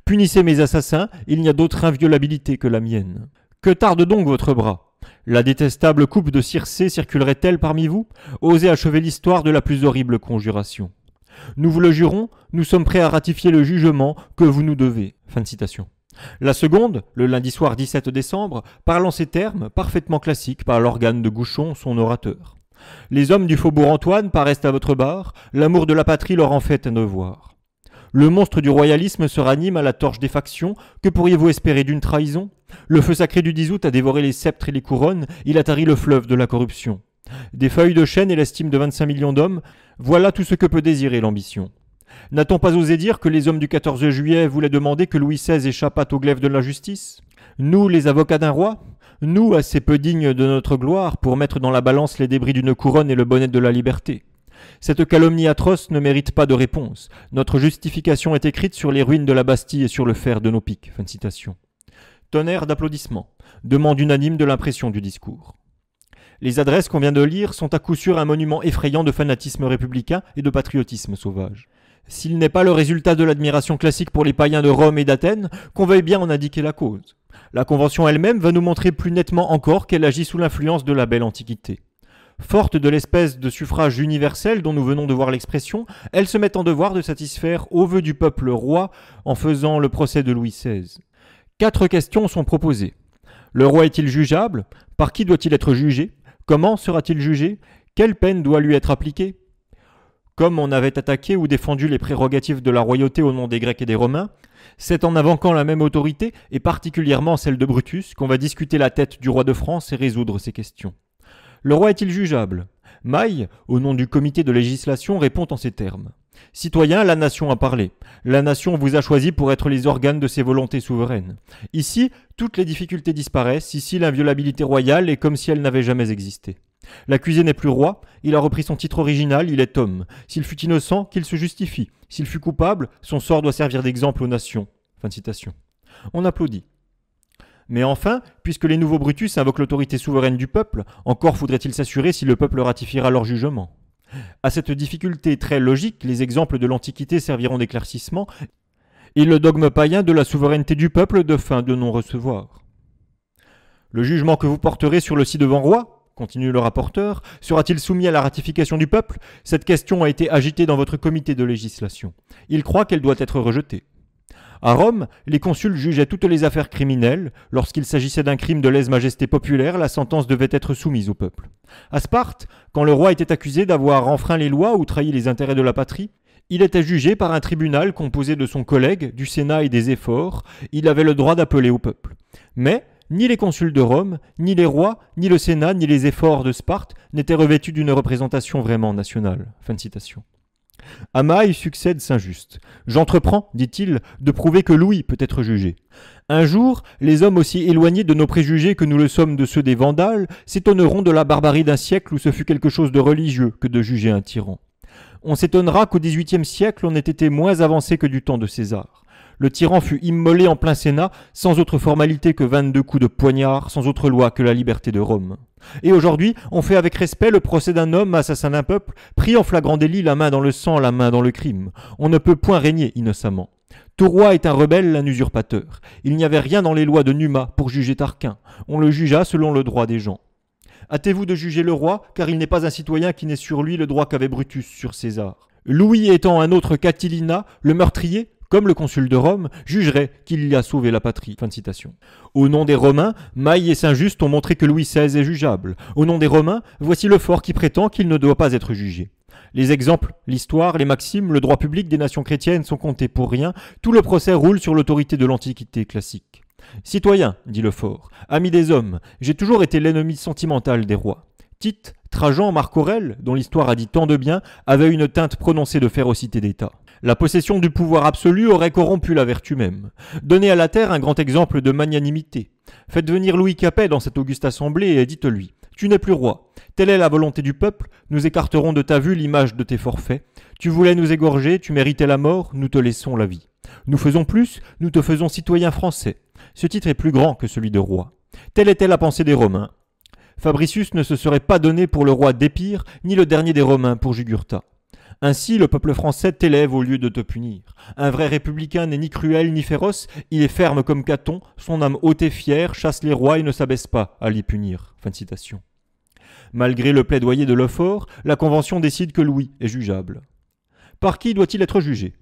A: Punissez mes assassins, il n'y a d'autre inviolabilité que la mienne. Que tarde donc votre bras la détestable coupe de Circé circulerait-elle parmi vous Osez achever l'histoire de la plus horrible conjuration. Nous vous le jurons, nous sommes prêts à ratifier le jugement que vous nous devez. de citation. La seconde, le lundi soir 17 décembre, parle en ces termes, parfaitement classiques par l'organe de Gouchon, son orateur. Les hommes du faubourg Antoine paraissent à votre bar, l'amour de la patrie leur en fait un devoir. Le monstre du royalisme se ranime à la torche des factions. Que pourriez-vous espérer d'une trahison Le feu sacré du 10 août a dévoré les sceptres et les couronnes. Il a tari le fleuve de la corruption. Des feuilles de chêne et l'estime de 25 millions d'hommes, voilà tout ce que peut désirer l'ambition. N'a-t-on pas osé dire que les hommes du 14 juillet voulaient demander que Louis XVI échappât au glaive de la justice Nous, les avocats d'un roi Nous, assez peu dignes de notre gloire pour mettre dans la balance les débris d'une couronne et le bonnet de la liberté cette calomnie atroce ne mérite pas de réponse. Notre justification est écrite sur les ruines de la Bastille et sur le fer de nos pics. » Fin citation. Tonnerre d'applaudissements. Demande unanime de l'impression du discours. Les adresses qu'on vient de lire sont à coup sûr un monument effrayant de fanatisme républicain et de patriotisme sauvage. S'il n'est pas le résultat de l'admiration classique pour les païens de Rome et d'Athènes, qu'on veuille bien en indiquer la cause. La Convention elle-même va nous montrer plus nettement encore qu'elle agit sous l'influence de la belle Antiquité. Forte de l'espèce de suffrage universel dont nous venons de voir l'expression, elle se met en devoir de satisfaire aux voeux du peuple roi en faisant le procès de Louis XVI. Quatre questions sont proposées. Le roi est-il jugeable Par qui doit-il être jugé Comment sera-t-il jugé Quelle peine doit lui être appliquée Comme on avait attaqué ou défendu les prérogatives de la royauté au nom des Grecs et des Romains, c'est en invoquant la même autorité, et particulièrement celle de Brutus, qu'on va discuter la tête du roi de France et résoudre ces questions. Le roi est-il jugeable Maille, au nom du comité de législation, répond en ces termes. Citoyens, la nation a parlé. La nation vous a choisi pour être les organes de ses volontés souveraines. Ici, toutes les difficultés disparaissent, ici l'inviolabilité royale est comme si elle n'avait jamais existé. L'accusé n'est plus roi, il a repris son titre original, il est homme. S'il fut innocent, qu'il se justifie. S'il fut coupable, son sort doit servir d'exemple aux nations. Fin de citation. On applaudit. Mais enfin, puisque les nouveaux Brutus invoquent l'autorité souveraine du peuple, encore faudrait-il s'assurer si le peuple ratifiera leur jugement. À cette difficulté très logique, les exemples de l'Antiquité serviront d'éclaircissement, et le dogme païen de la souveraineté du peuple de fin de non-recevoir. Le jugement que vous porterez sur le ci-devant roi, continue le rapporteur, sera-t-il soumis à la ratification du peuple Cette question a été agitée dans votre comité de législation. Il croit qu'elle doit être rejetée. À Rome, les consuls jugeaient toutes les affaires criminelles. Lorsqu'il s'agissait d'un crime de lèse-majesté populaire, la sentence devait être soumise au peuple. À Sparte, quand le roi était accusé d'avoir enfreint les lois ou trahi les intérêts de la patrie, il était jugé par un tribunal composé de son collègue, du Sénat et des efforts. Il avait le droit d'appeler au peuple. Mais ni les consuls de Rome, ni les rois, ni le Sénat, ni les efforts de Sparte n'étaient revêtus d'une représentation vraiment nationale. Fin de citation. Amaï succède Saint-Just. J'entreprends, dit-il, de prouver que Louis peut être jugé. Un jour, les hommes aussi éloignés de nos préjugés que nous le sommes de ceux des Vandales s'étonneront de la barbarie d'un siècle où ce fut quelque chose de religieux que de juger un tyran. On s'étonnera qu'au XVIIIe siècle, on ait été moins avancé que du temps de César. Le tyran fut immolé en plein Sénat, sans autre formalité que 22 coups de poignard, sans autre loi que la liberté de Rome. Et aujourd'hui, on fait avec respect le procès d'un homme assassin d'un peuple, pris en flagrant délit, la main dans le sang, la main dans le crime. On ne peut point régner innocemment. Tout roi est un rebelle, un usurpateur. Il n'y avait rien dans les lois de Numa pour juger Tarquin. On le jugea selon le droit des gens. Hâtez-vous de juger le roi, car il n'est pas un citoyen qui n'ait sur lui le droit qu'avait Brutus sur César. Louis étant un autre Catilina, le meurtrier, comme le consul de Rome, jugerait qu'il y a sauvé la patrie. Au nom des Romains, Maille et Saint-Just ont montré que Louis XVI est jugeable. Au nom des Romains, voici le fort qui prétend qu'il ne doit pas être jugé. Les exemples, l'histoire, les maximes, le droit public des nations chrétiennes sont comptés pour rien, tout le procès roule sur l'autorité de l'Antiquité classique. Citoyen, dit le fort, ami des hommes, j'ai toujours été l'ennemi sentimental des rois. Tite, Trajan, Marc aurel dont l'histoire a dit tant de bien, avait une teinte prononcée de férocité d'État. La possession du pouvoir absolu aurait corrompu la vertu même. Donnez à la terre un grand exemple de magnanimité. Faites venir Louis Capet dans cette auguste assemblée et dites-lui Tu n'es plus roi. Telle est la volonté du peuple. Nous écarterons de ta vue l'image de tes forfaits. Tu voulais nous égorger, tu méritais la mort, nous te laissons la vie. Nous faisons plus, nous te faisons citoyen français. Ce titre est plus grand que celui de roi. Telle était la pensée des Romains. Fabricius ne se serait pas donné pour le roi d'Épire, ni le dernier des Romains pour Jugurtha. Ainsi, le peuple français t'élève au lieu de te punir. Un vrai républicain n'est ni cruel ni féroce, il est ferme comme Caton, son âme haute et fière chasse les rois et ne s'abaisse pas à l'y punir. Malgré le plaidoyer de Lefort, la Convention décide que Louis est jugeable. Par qui doit-il être jugé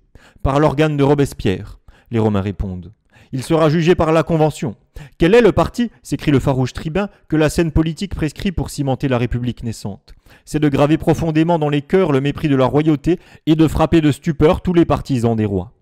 A: Par l'organe de Robespierre, les Romains répondent. Il sera jugé par la Convention. Quel est le parti s'écrit le farouche tribun que la scène politique prescrit pour cimenter la République naissante. C'est de graver profondément dans les cœurs le mépris de la royauté et de frapper de stupeur tous les partisans des rois.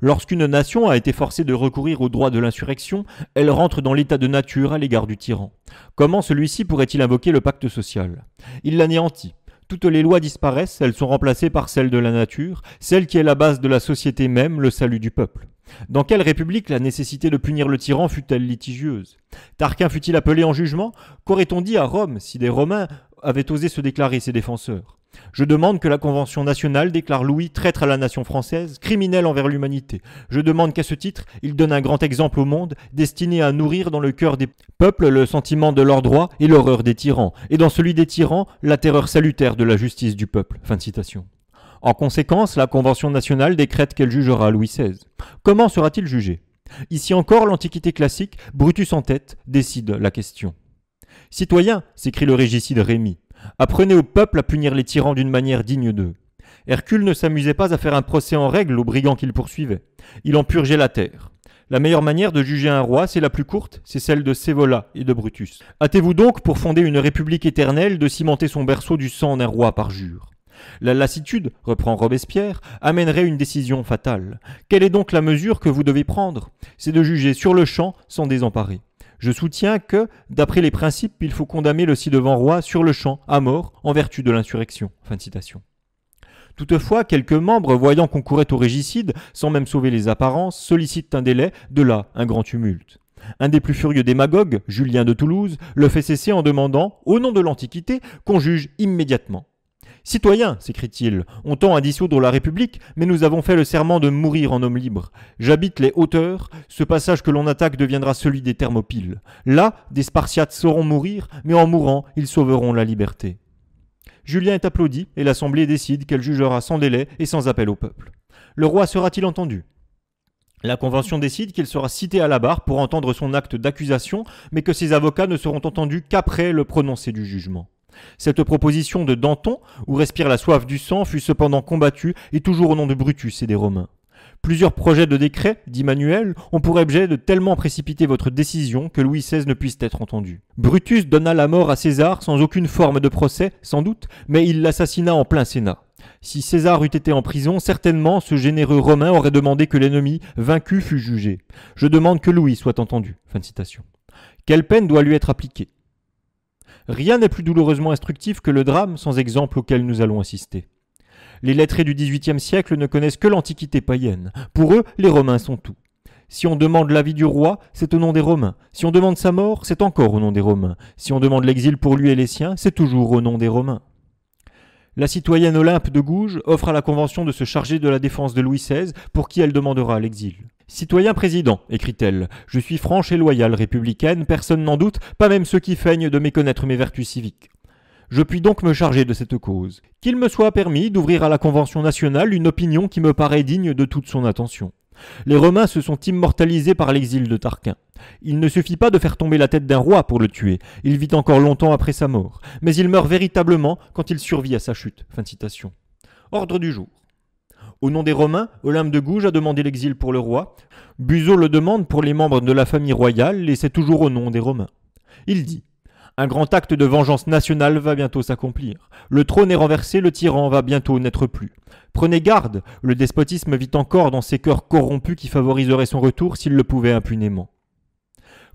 A: Lorsqu'une nation a été forcée de recourir au droit de l'insurrection, elle rentre dans l'état de nature à l'égard du tyran. Comment celui-ci pourrait-il invoquer le pacte social Il l'anéantit. Toutes les lois disparaissent, elles sont remplacées par celles de la nature, celle qui est la base de la société même, le salut du peuple. Dans quelle république la nécessité de punir le tyran fut-elle litigieuse Tarquin fut-il appelé en jugement Qu'aurait-on dit à Rome si des Romains avaient osé se déclarer ses défenseurs je demande que la Convention nationale déclare Louis traître à la nation française, criminel envers l'humanité. Je demande qu'à ce titre, il donne un grand exemple au monde, destiné à nourrir dans le cœur des peuples le sentiment de leurs droits et l'horreur des tyrans, et dans celui des tyrans, la terreur salutaire de la justice du peuple. citation. En conséquence, la Convention nationale décrète qu'elle jugera Louis XVI. Comment sera-t-il jugé Ici encore, l'Antiquité classique, Brutus en tête, décide la question. Citoyens, s'écrit le régicide Rémy, apprenez au peuple à punir les tyrans d'une manière digne d'eux. Hercule ne s'amusait pas à faire un procès en règle aux brigands qu'il poursuivait. Il en purgeait la terre. La meilleure manière de juger un roi, c'est la plus courte, c'est celle de Sévola et de Brutus. Hâtez-vous donc pour fonder une république éternelle de cimenter son berceau du sang d'un roi par jure. La lassitude, reprend Robespierre, amènerait une décision fatale. Quelle est donc la mesure que vous devez prendre C'est de juger sur le champ sans désemparer. Je soutiens que, d'après les principes, il faut condamner le ci-devant roi sur le champ à mort en vertu de l'insurrection. citation. Toutefois, quelques membres, voyant qu'on courait au régicide, sans même sauver les apparences, sollicitent un délai, de là un grand tumulte. Un des plus furieux démagogues, Julien de Toulouse, le fait cesser en demandant, au nom de l'Antiquité, qu'on juge immédiatement. Citoyens, s'écrie-t-il, on tend à dissoudre la République, mais nous avons fait le serment de mourir en homme libre. J'habite les hauteurs, ce passage que l'on attaque deviendra celui des Thermopyles. Là, des Spartiates sauront mourir, mais en mourant, ils sauveront la liberté. Julien est applaudi, et l'Assemblée décide qu'elle jugera sans délai et sans appel au peuple. Le roi sera-t-il entendu la Convention décide qu'il sera cité à la barre pour entendre son acte d'accusation, mais que ses avocats ne seront entendus qu'après le prononcé du jugement. Cette proposition de Danton, où respire la soif du sang, fut cependant combattue, et toujours au nom de Brutus et des Romains. Plusieurs projets de décret, dit Manuel, ont pour objet de tellement précipiter votre décision que Louis XVI ne puisse être entendu. Brutus donna la mort à César sans aucune forme de procès, sans doute, mais il l'assassina en plein Sénat. Si César eût été en prison, certainement ce généreux Romain aurait demandé que l'ennemi vaincu fût jugé. Je demande que Louis soit entendu. Fin de citation. Quelle peine doit lui être appliquée Rien n'est plus douloureusement instructif que le drame sans exemple auquel nous allons assister. Les lettrés du XVIIIe siècle ne connaissent que l'Antiquité païenne. Pour eux, les Romains sont tout. Si on demande l'avis du roi, c'est au nom des Romains. Si on demande sa mort, c'est encore au nom des Romains. Si on demande l'exil pour lui et les siens, c'est toujours au nom des Romains. La citoyenne Olympe de Gouges offre à la Convention de se charger de la défense de Louis XVI, pour qui elle demandera l'exil. Citoyen président, écrit-elle, je suis franche et loyale républicaine, personne n'en doute, pas même ceux qui feignent de méconnaître mes vertus civiques. Je puis donc me charger de cette cause. Qu'il me soit permis d'ouvrir à la Convention nationale une opinion qui me paraît digne de toute son attention. Les Romains se sont immortalisés par l'exil de Tarquin. Il ne suffit pas de faire tomber la tête d'un roi pour le tuer, il vit encore longtemps après sa mort, mais il meurt véritablement quand il survit à sa chute. Fin citation. Ordre du jour. Au nom des Romains, Olympe de Gouges a demandé l'exil pour le roi. Buzot le demande pour les membres de la famille royale, et c'est toujours au nom des Romains. Il dit un grand acte de vengeance nationale va bientôt s'accomplir. Le trône est renversé, le tyran va bientôt n'être plus. Prenez garde, le despotisme vit encore dans ces cœurs corrompus qui favoriseraient son retour s'il le pouvait impunément.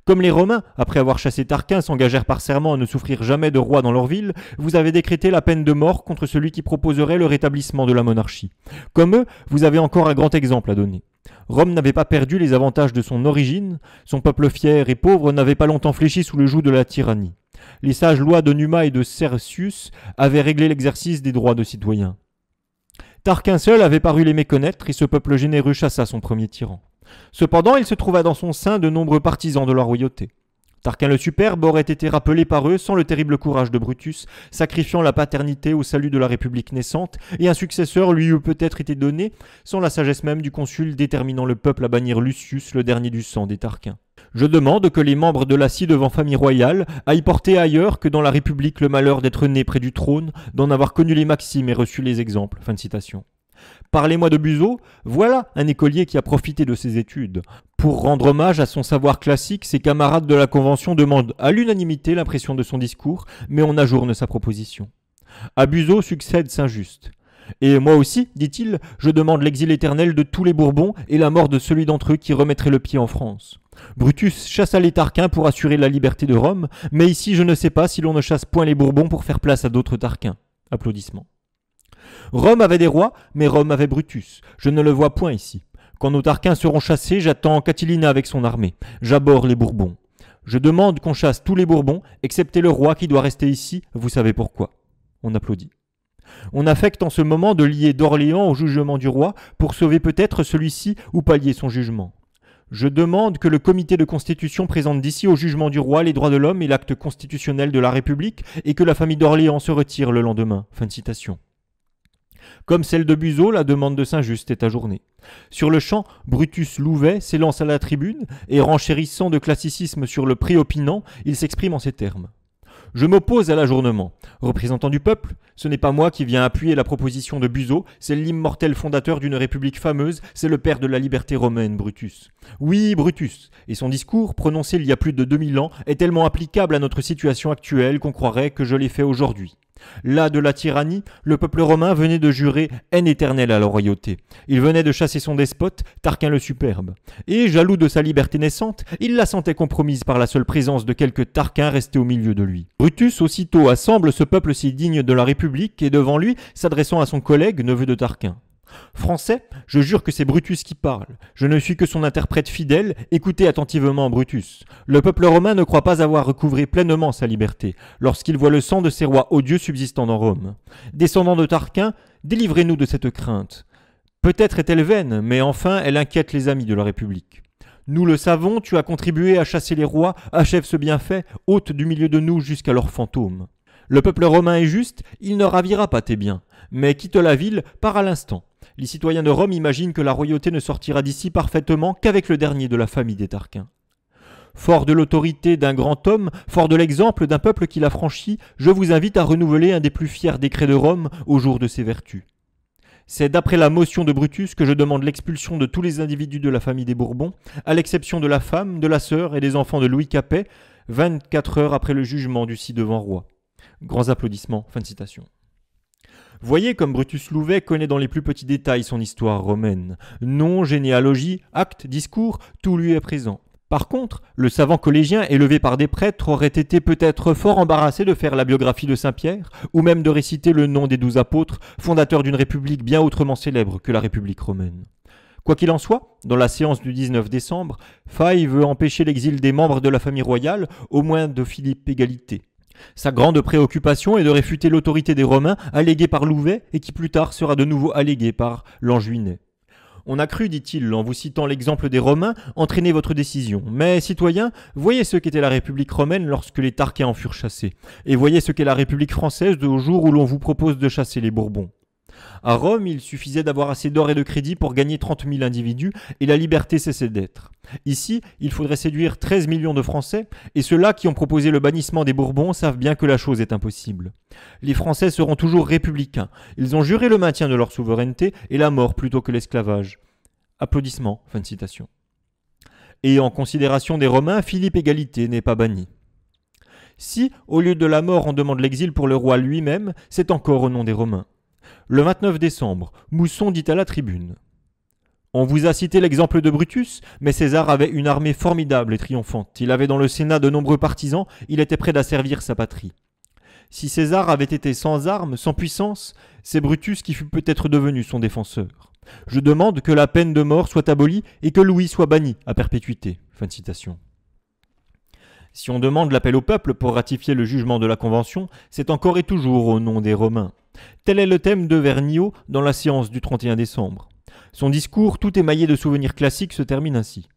A: Comme les Romains, après avoir chassé Tarquin, s'engagèrent par serment à ne souffrir jamais de roi dans leur ville, vous avez décrété la peine de mort contre celui qui proposerait le rétablissement de la monarchie. Comme eux, vous avez encore un grand exemple à donner. Rome n'avait pas perdu les avantages de son origine, son peuple fier et pauvre n'avait pas longtemps fléchi sous le joug de la tyrannie. Les sages lois de Numa et de Certius avaient réglé l'exercice des droits de citoyens. Tarquin seul avait paru les méconnaître et ce peuple généreux chassa son premier tyran. Cependant, il se trouva dans son sein de nombreux partisans de la royauté. Tarquin le Superbe aurait été rappelé par eux sans le terrible courage de Brutus, sacrifiant la paternité au salut de la République naissante, et un successeur lui eût peut-être été donné, sans la sagesse même du consul déterminant le peuple à bannir Lucius, le dernier du sang des Tarquins. Je demande que les membres de la devant famille royale aillent porter ailleurs que dans la République le malheur d'être né près du trône, d'en avoir connu les maximes et reçu les exemples. Fin de citation. Parlez-moi de Buzot, voilà un écolier qui a profité de ses études. Pour rendre hommage à son savoir classique, ses camarades de la Convention demandent à l'unanimité l'impression de son discours, mais on ajourne sa proposition. À Buzot succède Saint-Just. Et moi aussi, dit-il, je demande l'exil éternel de tous les Bourbons et la mort de celui d'entre eux qui remettrait le pied en France. Brutus chassa les Tarquins pour assurer la liberté de Rome, mais ici je ne sais pas si l'on ne chasse point les Bourbons pour faire place à d'autres Tarquins. Applaudissements. Rome avait des rois, mais Rome avait Brutus. Je ne le vois point ici. Quand nos Tarquins seront chassés, j'attends Catilina avec son armée. J'aborde les Bourbons. Je demande qu'on chasse tous les Bourbons, excepté le roi qui doit rester ici, vous savez pourquoi. On applaudit. On affecte en ce moment de lier d'Orléans au jugement du roi pour sauver peut-être celui-ci ou pallier son jugement. Je demande que le comité de constitution présente d'ici au jugement du roi les droits de l'homme et l'acte constitutionnel de la République et que la famille d'Orléans se retire le lendemain. Fin de citation. Comme celle de Buzot, la demande de Saint-Just est ajournée. Sur le champ, Brutus Louvet s'élance à la tribune et renchérissant de classicisme sur le prix opinant, il s'exprime en ces termes. Je m'oppose à l'ajournement. Représentant du peuple, ce n'est pas moi qui viens appuyer la proposition de Buzot, c'est l'immortel fondateur d'une république fameuse, c'est le père de la liberté romaine, Brutus. Oui, Brutus, et son discours, prononcé il y a plus de 2000 ans, est tellement applicable à notre situation actuelle qu'on croirait que je l'ai fait aujourd'hui. Là de la tyrannie, le peuple romain venait de jurer haine éternelle à la royauté. Il venait de chasser son despote, Tarquin le Superbe. Et, jaloux de sa liberté naissante, il la sentait compromise par la seule présence de quelques Tarquins restés au milieu de lui. Brutus aussitôt assemble ce peuple si digne de la République et devant lui, s'adressant à son collègue, neveu de Tarquin. Français, je jure que c'est Brutus qui parle. Je ne suis que son interprète fidèle, écoutez attentivement Brutus. Le peuple romain ne croit pas avoir recouvré pleinement sa liberté, lorsqu'il voit le sang de ces rois odieux subsistant dans Rome. Descendant de Tarquin, délivrez-nous de cette crainte. Peut-être est-elle vaine, mais enfin elle inquiète les amis de la République. Nous le savons, tu as contribué à chasser les rois, achève ce bienfait, ôte du milieu de nous jusqu'à leurs fantômes. Le peuple romain est juste, il ne ravira pas tes biens, mais quitte la ville, pars à l'instant. Les citoyens de Rome imaginent que la royauté ne sortira d'ici parfaitement qu'avec le dernier de la famille des Tarquins. Fort de l'autorité d'un grand homme, fort de l'exemple d'un peuple qui l'a franchi, je vous invite à renouveler un des plus fiers décrets de Rome au jour de ses vertus. C'est d'après la motion de Brutus que je demande l'expulsion de tous les individus de la famille des Bourbons, à l'exception de la femme, de la sœur et des enfants de Louis Capet, 24 heures après le jugement du ci-devant roi. Grands applaudissements. Fin de citation. Voyez comme Brutus Louvet connaît dans les plus petits détails son histoire romaine. Nom, généalogie, acte, discours, tout lui est présent. Par contre, le savant collégien élevé par des prêtres aurait été peut-être fort embarrassé de faire la biographie de Saint Pierre, ou même de réciter le nom des douze apôtres, fondateurs d'une république bien autrement célèbre que la République romaine. Quoi qu'il en soit, dans la séance du 19 décembre, faille veut empêcher l'exil des membres de la famille royale, au moins de Philippe Égalité. Sa grande préoccupation est de réfuter l'autorité des Romains alléguée par Louvet et qui plus tard sera de nouveau alléguée par Langevinet. « On a cru, dit-il, en vous citant l'exemple des Romains, entraîner votre décision. Mais, citoyens, voyez ce qu'était la République romaine lorsque les Tarquins en furent chassés, et voyez ce qu'est la République française au jour où l'on vous propose de chasser les Bourbons. À Rome, il suffisait d'avoir assez d'or et de crédit pour gagner trente 000 individus et la liberté cessait d'être. Ici, il faudrait séduire 13 millions de Français et ceux-là qui ont proposé le bannissement des Bourbons savent bien que la chose est impossible. Les Français seront toujours républicains. Ils ont juré le maintien de leur souveraineté et la mort plutôt que l'esclavage. Applaudissements. Fin de citation. Et en considération des Romains, Philippe Égalité n'est pas banni. Si, au lieu de la mort, on demande l'exil pour le roi lui-même, c'est encore au nom des Romains. Le 29 décembre, Mousson dit à la tribune on vous a cité l'exemple de Brutus, mais César avait une armée formidable et triomphante. Il avait dans le Sénat de nombreux partisans, il était prêt à servir sa patrie. Si César avait été sans armes, sans puissance, c'est Brutus qui fut peut-être devenu son défenseur. Je demande que la peine de mort soit abolie et que Louis soit banni à perpétuité. Si on demande l'appel au peuple pour ratifier le jugement de la Convention, c'est encore et toujours au nom des Romains. Tel est le thème de Vernio dans la séance du 31 décembre. Son discours, tout émaillé de souvenirs classiques, se termine ainsi.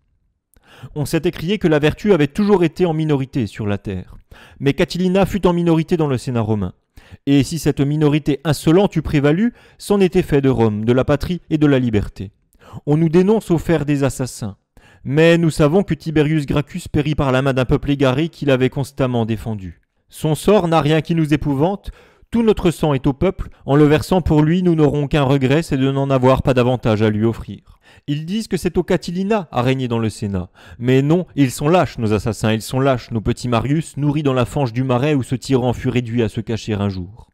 A: On s'était crié que la vertu avait toujours été en minorité sur la terre. Mais Catilina fut en minorité dans le Sénat romain. Et si cette minorité insolente eût prévalu, c'en était fait de Rome, de la patrie et de la liberté. On nous dénonce au fer des assassins. Mais nous savons que Tiberius Gracchus périt par la main d'un peuple égaré qu'il avait constamment défendu. Son sort n'a rien qui nous épouvante, tout notre sang est au peuple, en le versant pour lui, nous n'aurons qu'un regret, c'est de n'en avoir pas davantage à lui offrir. Ils disent que c'est au Catilina à régner dans le Sénat. Mais non, ils sont lâches, nos assassins, ils sont lâches, nos petits Marius, nourris dans la fange du marais où ce tyran fut réduit à se cacher un jour.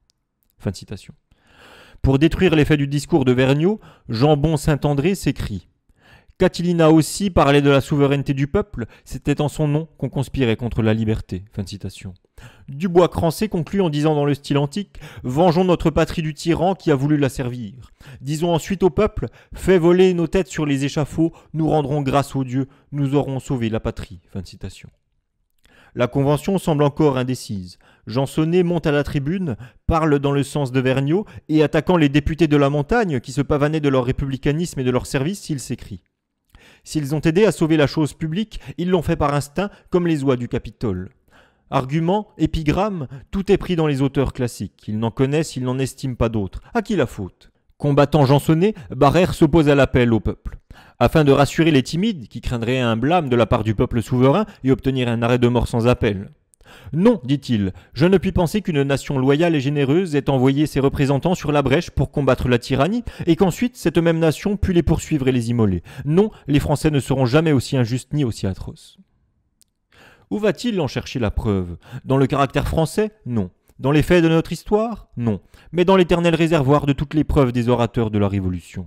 A: Fin de citation. Pour détruire l'effet du discours de Vergniaud, Jean-Bon Saint-André s'écrit Catilina aussi parlait de la souveraineté du peuple, c'était en son nom qu'on conspirait contre la liberté. Fin de citation. Dubois Crancé conclut en disant dans le style antique Vengeons notre patrie du tyran qui a voulu la servir. Disons ensuite au peuple Fais voler nos têtes sur les échafauds, nous rendrons grâce aux dieux, nous aurons sauvé la patrie. La convention semble encore indécise. Jean monte à la tribune, parle dans le sens de Vergniaud et attaquant les députés de la montagne qui se pavanaient de leur républicanisme et de leur service, il s'écrit S'ils ont aidé à sauver la chose publique, ils l'ont fait par instinct, comme les oies du Capitole. Arguments, épigrammes, tout est pris dans les auteurs classiques. Ils n'en connaissent, ils n'en estiment pas d'autres. À qui la faute Combattant jansonnet, Barère s'oppose à l'appel au peuple. Afin de rassurer les timides, qui craindraient un blâme de la part du peuple souverain et obtenir un arrêt de mort sans appel. Non, dit-il, je ne puis penser qu'une nation loyale et généreuse ait envoyé ses représentants sur la brèche pour combattre la tyrannie, et qu'ensuite cette même nation pût les poursuivre et les immoler. Non, les Français ne seront jamais aussi injustes ni aussi atroces. Où va-t-il en chercher la preuve Dans le caractère français Non. Dans les faits de notre histoire Non. Mais dans l'éternel réservoir de toutes les preuves des orateurs de la Révolution.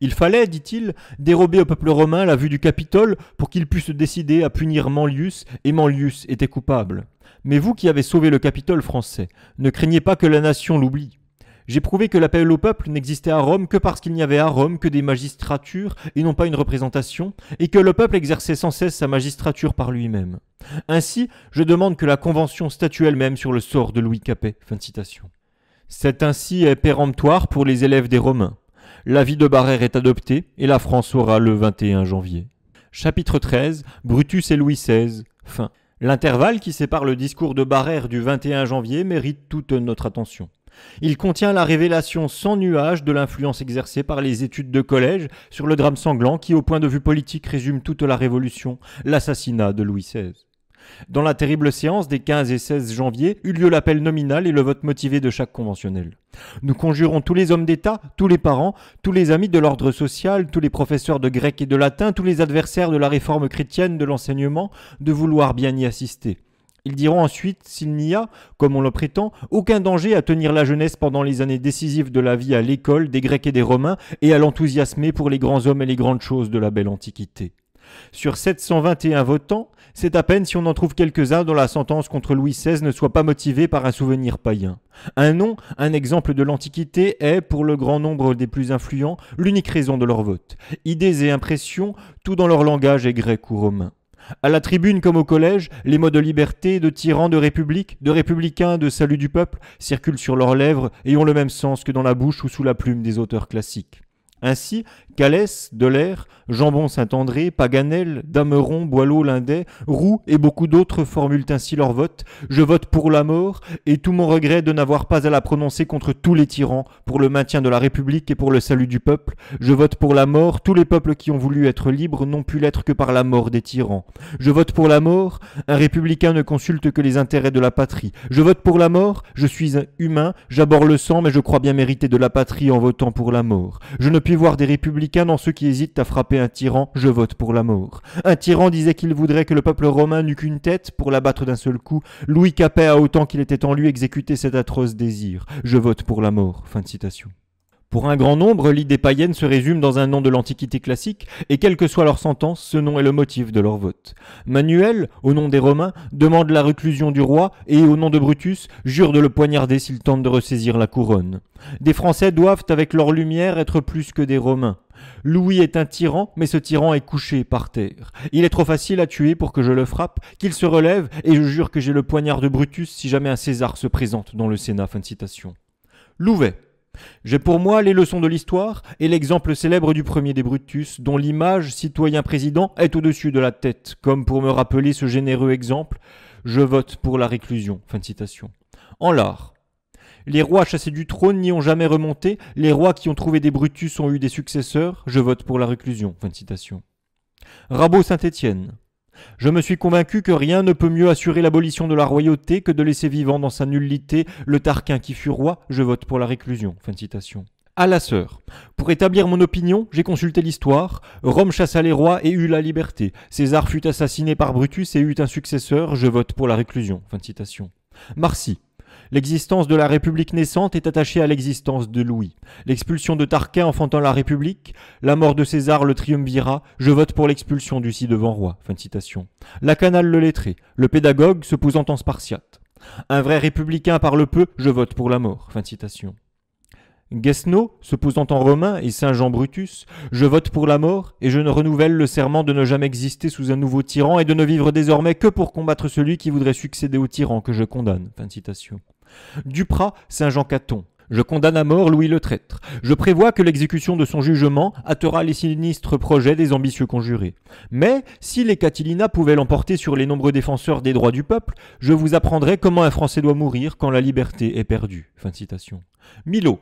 A: Il fallait, dit-il, dérober au peuple romain la vue du Capitole pour qu'il puisse décider à punir Manlius, et Manlius était coupable. Mais vous qui avez sauvé le Capitole français, ne craignez pas que la nation l'oublie. J'ai prouvé que l'appel au peuple n'existait à Rome que parce qu'il n'y avait à Rome que des magistratures et non pas une représentation, et que le peuple exerçait sans cesse sa magistrature par lui-même. Ainsi, je demande que la Convention statue elle-même sur le sort de Louis Capet. Fin Cet ainsi est péremptoire pour les élèves des Romains. L'avis de Barère est adopté et la France aura le 21 janvier. Chapitre 13 Brutus et Louis XVI. Fin. L'intervalle qui sépare le discours de Barère du 21 janvier mérite toute notre attention. Il contient la révélation sans nuage de l'influence exercée par les études de collège sur le drame sanglant qui, au point de vue politique, résume toute la Révolution, l'assassinat de Louis XVI. Dans la terrible séance des 15 et 16 janvier eut lieu l'appel nominal et le vote motivé de chaque conventionnel. Nous conjurons tous les hommes d'État, tous les parents, tous les amis de l'ordre social, tous les professeurs de grec et de latin, tous les adversaires de la réforme chrétienne de l'enseignement, de vouloir bien y assister. Ils diront ensuite s'il n'y a, comme on le prétend, aucun danger à tenir la jeunesse pendant les années décisives de la vie à l'école des Grecs et des Romains et à l'enthousiasmer pour les grands hommes et les grandes choses de la belle Antiquité. Sur 721 votants, c'est à peine si on en trouve quelques-uns dont la sentence contre Louis XVI ne soit pas motivée par un souvenir païen. Un nom, un exemple de l'Antiquité, est, pour le grand nombre des plus influents, l'unique raison de leur vote. Idées et impressions, tout dans leur langage est grec ou romain. À la tribune comme au collège, les mots de liberté, de tyran, de république, de républicain, de salut du peuple circulent sur leurs lèvres et ont le même sens que dans la bouche ou sous la plume des auteurs classiques. Ainsi, Calès, Delair, Jambon Saint-André, Paganel, Dameron, Boileau, Lindet, Roux et beaucoup d'autres formulent ainsi leur vote. Je vote pour la mort et tout mon regret de n'avoir pas à la prononcer contre tous les tyrans, pour le maintien de la République et pour le salut du peuple. Je vote pour la mort, tous les peuples qui ont voulu être libres n'ont pu l'être que par la mort des tyrans. Je vote pour la mort, un républicain ne consulte que les intérêts de la patrie. Je vote pour la mort, je suis un humain, j'aborde le sang mais je crois bien mériter de la patrie en votant pour la mort. Je ne puis voir des républicains dans ceux qui hésitent à frapper un tyran, je vote pour la mort. Un tyran disait qu'il voudrait que le peuple romain n'eût qu'une tête pour l'abattre d'un seul coup. Louis Capet a autant qu'il était en lui exécuté cet atroce désir. Je vote pour la mort. Fin citation. Pour un grand nombre, l'idée païenne se résume dans un nom de l'Antiquité classique, et quelle que soit leur sentence, ce nom est le motif de leur vote. Manuel, au nom des Romains, demande la reclusion du roi, et au nom de Brutus, jure de le poignarder s'il tente de ressaisir la couronne. Des Français doivent, avec leur lumière, être plus que des Romains. Louis est un tyran, mais ce tyran est couché par terre. Il est trop facile à tuer pour que je le frappe, qu'il se relève, et je jure que j'ai le poignard de Brutus si jamais un César se présente dans le Sénat. Fin citation. Louvet. J'ai pour moi les leçons de l'histoire et l'exemple célèbre du premier des Brutus, dont l'image citoyen-président est au-dessus de la tête, comme pour me rappeler ce généreux exemple, je vote pour la réclusion. citation. En l'art, les rois chassés du trône n'y ont jamais remonté, les rois qui ont trouvé des Brutus ont eu des successeurs, je vote pour la réclusion. citation. Rabot Saint-Étienne. Je me suis convaincu que rien ne peut mieux assurer l'abolition de la royauté que de laisser vivant dans sa nullité le Tarquin qui fut roi, je vote pour la réclusion. Fin de citation à la sœur. Pour établir mon opinion, j'ai consulté l'histoire. Rome chassa les rois et eut la liberté. César fut assassiné par Brutus et eut un successeur. Je vote pour la réclusion. Fin de citation. Marcy. L'existence de la République naissante est attachée à l'existence de Louis. L'expulsion de Tarquin enfantant la République, la mort de César le triumvirat, je vote pour l'expulsion du ci-devant roi. Fin de citation. canale le lettré, le pédagogue se posant en spartiate. Un vrai républicain parle peu, je vote pour la mort. Fin citation. Guesno, se posant en romain, et Saint Jean Brutus, je vote pour la mort, et je ne renouvelle le serment de ne jamais exister sous un nouveau tyran et de ne vivre désormais que pour combattre celui qui voudrait succéder au tyran que je condamne. Fin de citation. Duprat, Saint-Jean-Caton. Je condamne à mort Louis le Traître. Je prévois que l'exécution de son jugement hâtera les sinistres projets des ambitieux conjurés. Mais, si les Catilina pouvaient l'emporter sur les nombreux défenseurs des droits du peuple, je vous apprendrai comment un Français doit mourir quand la liberté est perdue. Fin citation. Milo.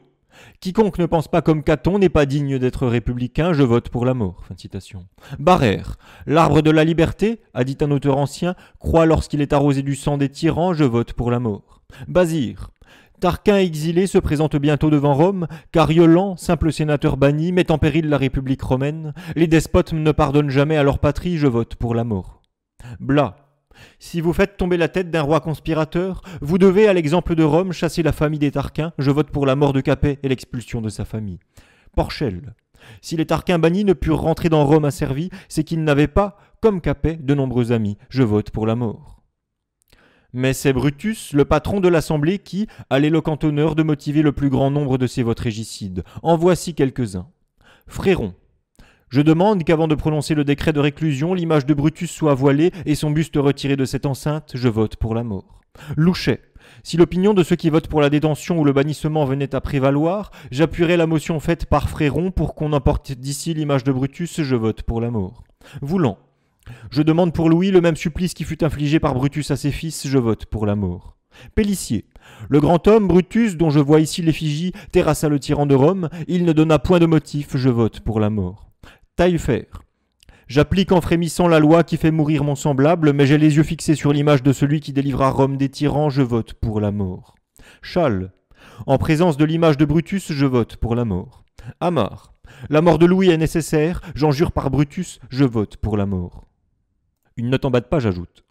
A: Quiconque ne pense pas comme Caton n'est pas digne d'être républicain, je vote pour la mort. citation. Barère. L'arbre de la liberté, a dit un auteur ancien, croit lorsqu'il est arrosé du sang des tyrans, je vote pour la mort. Basir, Tarquin exilé se présente bientôt devant Rome, car Cariolan, simple sénateur banni, met en péril la République romaine. Les despotes ne pardonnent jamais à leur patrie, je vote pour la mort. Blas. Si vous faites tomber la tête d'un roi conspirateur, vous devez, à l'exemple de Rome, chasser la famille des Tarquins, je vote pour la mort de Capet et l'expulsion de sa famille. Porchel. Si les Tarquins bannis ne purent rentrer dans Rome asservis, c'est qu'ils n'avaient pas, comme Capet, de nombreux amis, je vote pour la mort mais c'est Brutus, le patron de l'Assemblée, qui a l'éloquent honneur de motiver le plus grand nombre de ces votes régicides. En voici quelques-uns. Fréron. Je demande qu'avant de prononcer le décret de réclusion, l'image de Brutus soit voilée et son buste retiré de cette enceinte, je vote pour la mort. Louchet. Si l'opinion de ceux qui votent pour la détention ou le bannissement venait à prévaloir, j'appuierai la motion faite par Fréron pour qu'on emporte d'ici l'image de Brutus, je vote pour la mort. Voulant. Je demande pour Louis le même supplice qui fut infligé par Brutus à ses fils, je vote pour la mort. Pélissier. Le grand homme, Brutus, dont je vois ici l'effigie, terrassa le tyran de Rome, il ne donna point de motif, je vote pour la mort. Taillefer. J'applique en frémissant la loi qui fait mourir mon semblable, mais j'ai les yeux fixés sur l'image de celui qui délivra Rome des tyrans, je vote pour la mort. Châle. En présence de l'image de Brutus, je vote pour la mort. Amar. La mort de Louis est nécessaire, j'en jure par Brutus, je vote pour la mort. Une note en bas de page ajoute.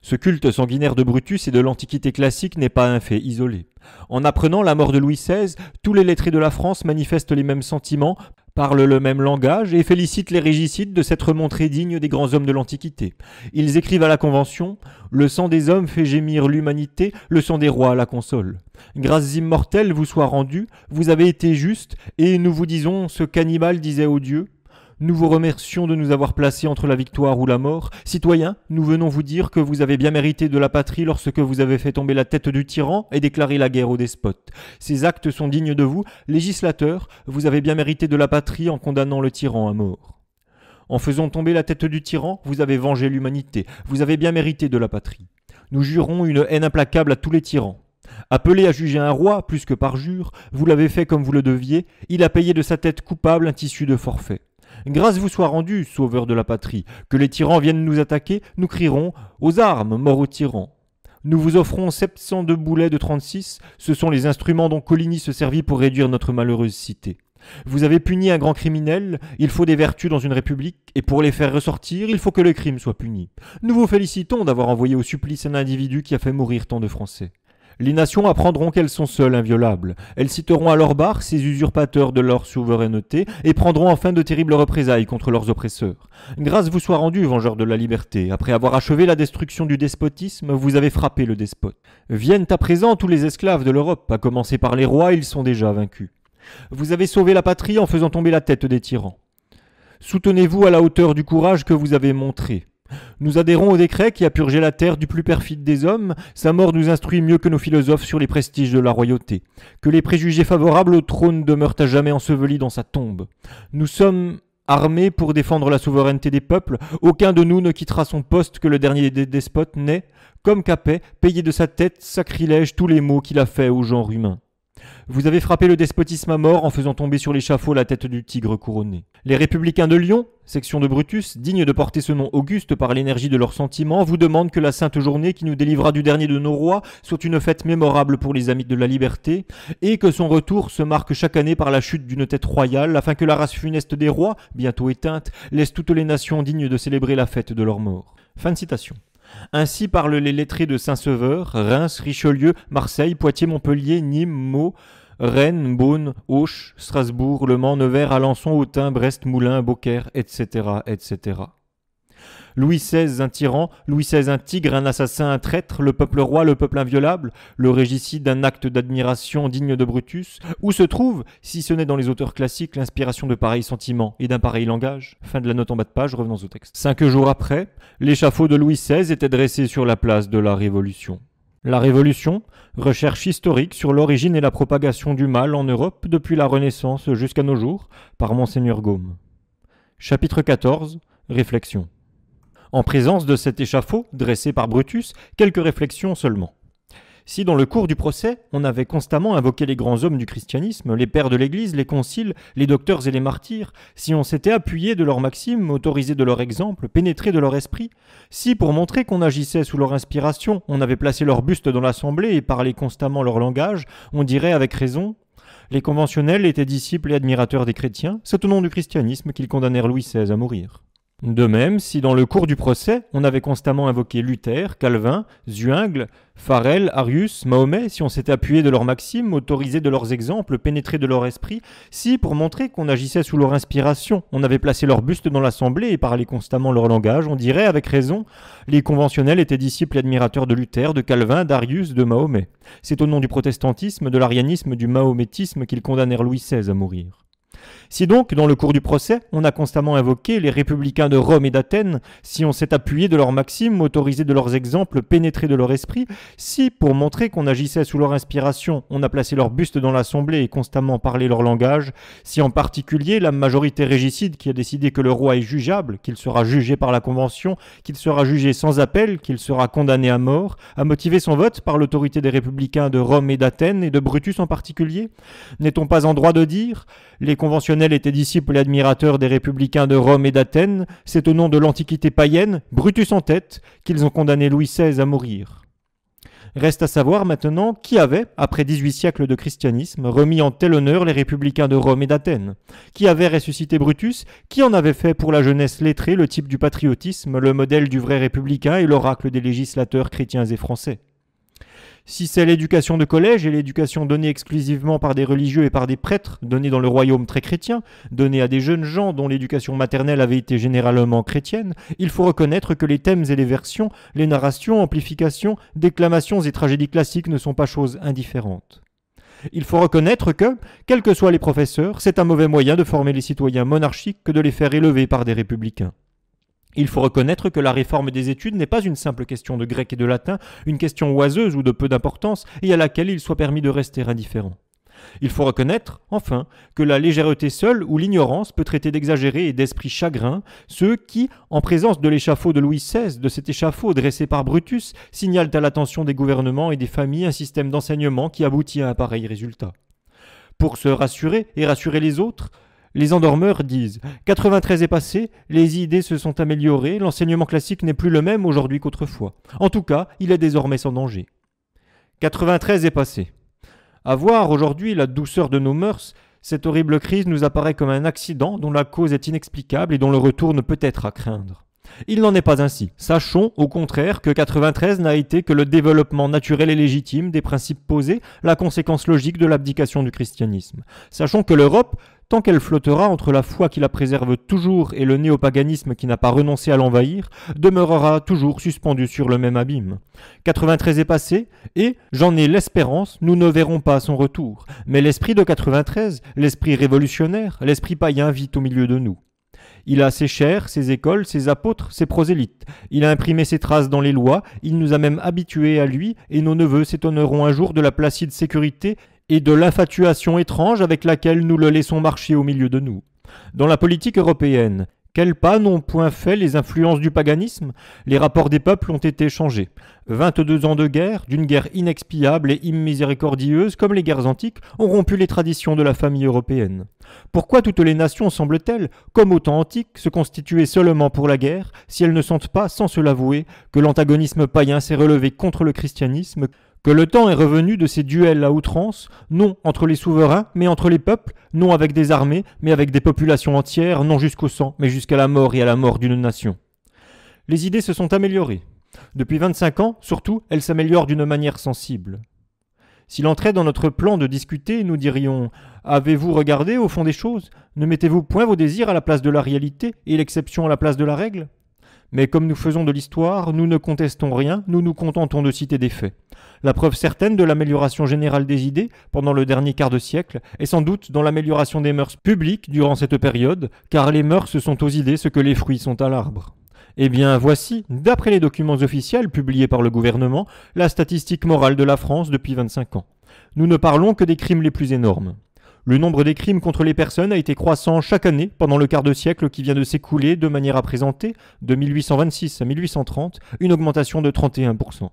A: Ce culte sanguinaire de Brutus et de l'Antiquité classique n'est pas un fait isolé. En apprenant la mort de Louis XVI, tous les lettrés de la France manifestent les mêmes sentiments, parlent le même langage et félicitent les régicides de s'être montrés dignes des grands hommes de l'Antiquité. Ils écrivent à la Convention Le sang des hommes fait gémir l'humanité, le sang des rois la console. Grâces immortelles vous soient rendues, vous avez été justes, et nous vous disons ce qu'Hannibal disait aux dieux nous vous remercions de nous avoir placés entre la victoire ou la mort. Citoyens, nous venons vous dire que vous avez bien mérité de la patrie lorsque vous avez fait tomber la tête du tyran et déclaré la guerre aux despotes. Ces actes sont dignes de vous. Législateurs, vous avez bien mérité de la patrie en condamnant le tyran à mort. En faisant tomber la tête du tyran, vous avez vengé l'humanité. Vous avez bien mérité de la patrie. Nous jurons une haine implacable à tous les tyrans. Appelé à juger un roi, plus que par jure, vous l'avez fait comme vous le deviez, il a payé de sa tête coupable un tissu de forfait. Grâce vous soit rendue, sauveur de la patrie. Que les tyrans viennent nous attaquer, nous crierons aux armes, mort aux tyrans. Nous vous offrons 702 boulets de 36, ce sont les instruments dont Coligny se servit pour réduire notre malheureuse cité. Vous avez puni un grand criminel, il faut des vertus dans une république, et pour les faire ressortir, il faut que le crime soit puni. Nous vous félicitons d'avoir envoyé au supplice un individu qui a fait mourir tant de Français. Les nations apprendront qu'elles sont seules inviolables. Elles citeront à leur barre ces usurpateurs de leur souveraineté et prendront enfin de terribles représailles contre leurs oppresseurs. Grâce vous soit rendue, vengeurs de la liberté. Après avoir achevé la destruction du despotisme, vous avez frappé le despote. Viennent à présent tous les esclaves de l'Europe, à commencer par les rois, ils sont déjà vaincus. Vous avez sauvé la patrie en faisant tomber la tête des tyrans. Soutenez-vous à la hauteur du courage que vous avez montré. Nous adhérons au décret qui a purgé la terre du plus perfide des hommes, sa mort nous instruit mieux que nos philosophes sur les prestiges de la royauté, que les préjugés favorables au trône demeurent à jamais ensevelis dans sa tombe. Nous sommes armés pour défendre la souveraineté des peuples, aucun de nous ne quittera son poste que le dernier des despotes n'ait, comme Capet, payé de sa tête, sacrilège tous les maux qu'il a faits au genre humain. Vous avez frappé le despotisme à mort en faisant tomber sur l'échafaud la tête du tigre couronné. Les républicains de Lyon, section de Brutus, dignes de porter ce nom auguste par l'énergie de leurs sentiments, vous demandent que la sainte journée qui nous délivra du dernier de nos rois soit une fête mémorable pour les amis de la liberté, et que son retour se marque chaque année par la chute d'une tête royale, afin que la race funeste des rois, bientôt éteinte, laisse toutes les nations dignes de célébrer la fête de leur mort. Fin de citation. Ainsi parlent les lettrés de Saint-Sever, Reims, Richelieu, Marseille, Poitiers, Montpellier, Nîmes, Meaux, Rennes, Beaune, Auch, Strasbourg, Le Mans, Nevers, Alençon, Autun, Brest, Moulins, Beaucaire, etc., etc. Louis XVI un tyran, Louis XVI un tigre, un assassin, un traître, le peuple roi, le peuple inviolable, le régicide d'un acte d'admiration digne de Brutus Où se trouve, si ce n'est dans les auteurs classiques, l'inspiration de pareils sentiments et d'un pareil langage Fin de la note en bas de page, revenons au texte. Cinq jours après, l'échafaud de Louis XVI était dressé sur la place de la Révolution. La Révolution, recherche historique sur l'origine et la propagation du mal en Europe depuis la Renaissance jusqu'à nos jours, par Monseigneur Gaume. Chapitre 14 Réflexion. En présence de cet échafaud, dressé par Brutus, quelques réflexions seulement. Si dans le cours du procès, on avait constamment invoqué les grands hommes du christianisme, les pères de l'Église, les conciles, les docteurs et les martyrs, si on s'était appuyé de leurs maximes, autorisé de leur exemple, pénétré de leur esprit, si pour montrer qu'on agissait sous leur inspiration, on avait placé leur buste dans l'assemblée et parlé constamment leur langage, on dirait avec raison les conventionnels étaient disciples et admirateurs des chrétiens, c'est au nom du christianisme qu'ils condamnèrent Louis XVI à mourir. De même, si dans le cours du procès, on avait constamment invoqué Luther, Calvin, Zuingle, Farel, Arius, Mahomet, si on s'était appuyé de leurs maximes, autorisé de leurs exemples, pénétré de leur esprit, si, pour montrer qu'on agissait sous leur inspiration, on avait placé leur buste dans l'assemblée et parlé constamment leur langage, on dirait, avec raison, les conventionnels étaient disciples et admirateurs de Luther, de Calvin, d'Arius, de Mahomet. C'est au nom du protestantisme, de l'arianisme, du mahométisme qu'ils condamnèrent Louis XVI à mourir. Si donc, dans le cours du procès, on a constamment invoqué les républicains de Rome et d'Athènes, si on s'est appuyé de leurs maximes, autorisé de leurs exemples, pénétré de leur esprit, si, pour montrer qu'on agissait sous leur inspiration, on a placé leur buste dans l'assemblée et constamment parlé leur langage, si en particulier la majorité régicide qui a décidé que le roi est jugeable, qu'il sera jugé par la Convention, qu'il sera jugé sans appel, qu'il sera condamné à mort, a motivé son vote par l'autorité des républicains de Rome et d'Athènes et de Brutus en particulier N'est-on pas en droit de dire les conventions étaient était et admirateurs des républicains de Rome et d'Athènes, c'est au nom de l'Antiquité païenne, Brutus en tête, qu'ils ont condamné Louis XVI à mourir. Reste à savoir maintenant qui avait, après 18 siècles de christianisme, remis en tel honneur les républicains de Rome et d'Athènes, qui avait ressuscité Brutus, qui en avait fait pour la jeunesse lettrée le type du patriotisme, le modèle du vrai républicain et l'oracle des législateurs chrétiens et français. Si c'est l'éducation de collège et l'éducation donnée exclusivement par des religieux et par des prêtres, donnée dans le royaume très chrétien, donnée à des jeunes gens dont l'éducation maternelle avait été généralement chrétienne, il faut reconnaître que les thèmes et les versions, les narrations, amplifications, déclamations et tragédies classiques ne sont pas choses indifférentes. Il faut reconnaître que, quels que soient les professeurs, c'est un mauvais moyen de former les citoyens monarchiques que de les faire élever par des républicains. Il faut reconnaître que la réforme des études n'est pas une simple question de grec et de latin, une question oiseuse ou de peu d'importance, et à laquelle il soit permis de rester indifférent. Il faut reconnaître, enfin, que la légèreté seule ou l'ignorance peut traiter d'exagérés et d'esprit chagrin ceux qui, en présence de l'échafaud de Louis XVI, de cet échafaud dressé par Brutus, signalent à l'attention des gouvernements et des familles un système d'enseignement qui aboutit à un pareil résultat. Pour se rassurer et rassurer les autres, les endormeurs disent 93 est passé, les idées se sont améliorées, l'enseignement classique n'est plus le même aujourd'hui qu'autrefois. En tout cas, il est désormais sans danger. 93 est passé. À voir aujourd'hui la douceur de nos mœurs, cette horrible crise nous apparaît comme un accident dont la cause est inexplicable et dont le retour ne peut être à craindre. Il n'en est pas ainsi. Sachons, au contraire, que 93 n'a été que le développement naturel et légitime des principes posés, la conséquence logique de l'abdication du christianisme. Sachons que l'Europe, tant qu'elle flottera entre la foi qui la préserve toujours et le néopaganisme qui n'a pas renoncé à l'envahir, demeurera toujours suspendue sur le même abîme. 93 est passé, et, j'en ai l'espérance, nous ne verrons pas son retour, mais l'esprit de 93, l'esprit révolutionnaire, l'esprit païen vit au milieu de nous. Il a ses chairs, ses écoles, ses apôtres, ses prosélytes. Il a imprimé ses traces dans les lois, il nous a même habitués à lui, et nos neveux s'étonneront un jour de la placide sécurité et de l'infatuation étrange avec laquelle nous le laissons marcher au milieu de nous. Dans la politique européenne, quels pas n'ont point fait les influences du paganisme Les rapports des peuples ont été changés. 22 ans de guerre, d'une guerre inexpiable et immiséricordieuse comme les guerres antiques, ont rompu les traditions de la famille européenne. Pourquoi toutes les nations semblent-elles, comme au temps antique, se constituer seulement pour la guerre, si elles ne sentent pas, sans se l'avouer, que l'antagonisme païen s'est relevé contre le christianisme que le temps est revenu de ces duels à outrance, non entre les souverains, mais entre les peuples, non avec des armées, mais avec des populations entières, non jusqu'au sang, mais jusqu'à la mort et à la mort d'une nation. Les idées se sont améliorées. Depuis 25 ans, surtout, elles s'améliorent d'une manière sensible. S'il entrait dans notre plan de discuter, nous dirions Avez-vous regardé au fond des choses Ne mettez-vous point vos désirs à la place de la réalité et l'exception à la place de la règle mais comme nous faisons de l'histoire, nous ne contestons rien, nous nous contentons de citer des faits. La preuve certaine de l'amélioration générale des idées pendant le dernier quart de siècle est sans doute dans l'amélioration des mœurs publiques durant cette période, car les mœurs sont aux idées ce que les fruits sont à l'arbre. Eh bien voici, d'après les documents officiels publiés par le gouvernement, la statistique morale de la France depuis 25 ans. Nous ne parlons que des crimes les plus énormes. Le nombre des crimes contre les personnes a été croissant chaque année pendant le quart de siècle qui vient de s'écouler de manière à présenter, de 1826 à 1830, une augmentation de 31%.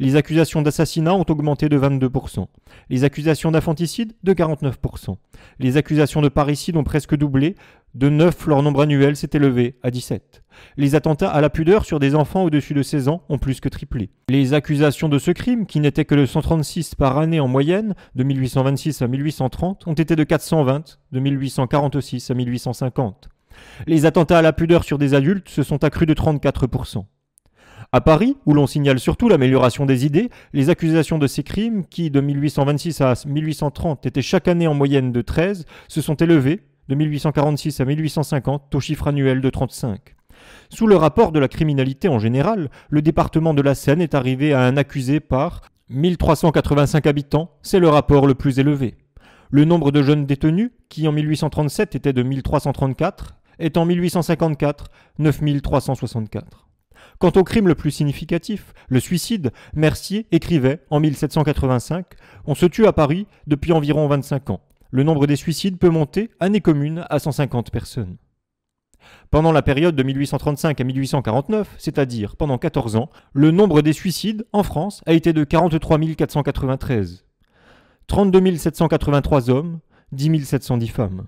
A: Les accusations d'assassinat ont augmenté de 22%. Les accusations d'infanticide de 49%. Les accusations de parricide ont presque doublé, de 9, leur nombre annuel s'est élevé à 17. Les attentats à la pudeur sur des enfants au-dessus de 16 ans ont plus que triplé. Les accusations de ce crime, qui n'étaient que de 136 par année en moyenne, de 1826 à 1830, ont été de 420, de 1846 à 1850. Les attentats à la pudeur sur des adultes se sont accrus de 34%. À Paris, où l'on signale surtout l'amélioration des idées, les accusations de ces crimes, qui de 1826 à 1830 étaient chaque année en moyenne de 13, se sont élevées de 1846 à 1850 au chiffre annuel de 35. Sous le rapport de la criminalité en général, le département de la Seine est arrivé à un accusé par 1385 habitants, c'est le rapport le plus élevé. Le nombre de jeunes détenus, qui en 1837 était de 1334, est en 1854 9364. Quant au crime le plus significatif, le suicide, Mercier écrivait en 1785 On se tue à Paris depuis environ 25 ans le nombre des suicides peut monter, année commune, à 150 personnes. Pendant la période de 1835 à 1849, c'est-à-dire pendant 14 ans, le nombre des suicides en France a été de 43 493. 32 783 hommes, 10 710 femmes.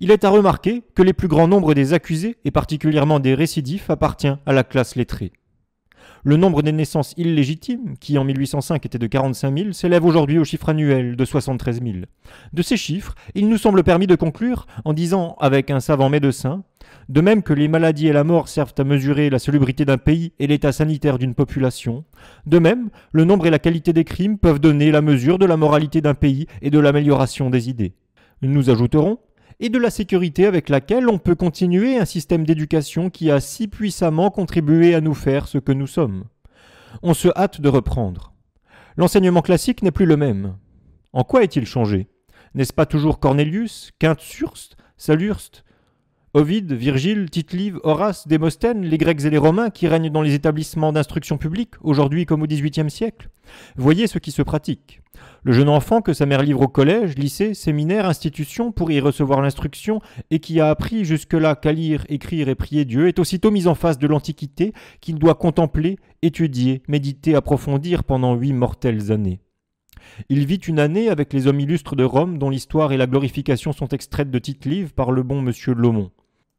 A: Il est à remarquer que les plus grands nombres des accusés, et particulièrement des récidifs, appartient à la classe lettrée. Le nombre des naissances illégitimes, qui en 1805 était de 45 000, s'élève aujourd'hui au chiffre annuel de 73 000. De ces chiffres, il nous semble permis de conclure en disant avec un savant médecin, de même que les maladies et la mort servent à mesurer la salubrité d'un pays et l'état sanitaire d'une population, de même, le nombre et la qualité des crimes peuvent donner la mesure de la moralité d'un pays et de l'amélioration des idées. Nous ajouterons et de la sécurité avec laquelle on peut continuer un système d'éducation qui a si puissamment contribué à nous faire ce que nous sommes. On se hâte de reprendre. L'enseignement classique n'est plus le même. En quoi est-il changé N'est-ce pas toujours Cornelius, Quint-surst, Salurst, Ovide, Virgile, Tite-Live, Horace, Démosthène, les Grecs et les Romains qui règnent dans les établissements d'instruction publique, aujourd'hui comme au XVIIIe siècle. Voyez ce qui se pratique. Le jeune enfant que sa mère livre au collège, lycée, séminaire, institution pour y recevoir l'instruction et qui a appris jusque-là qu'à lire, écrire et prier Dieu est aussitôt mis en face de l'Antiquité qu'il doit contempler, étudier, méditer, approfondir pendant huit mortelles années. Il vit une année avec les hommes illustres de Rome dont l'histoire et la glorification sont extraites de tite Live par le bon monsieur Lomont.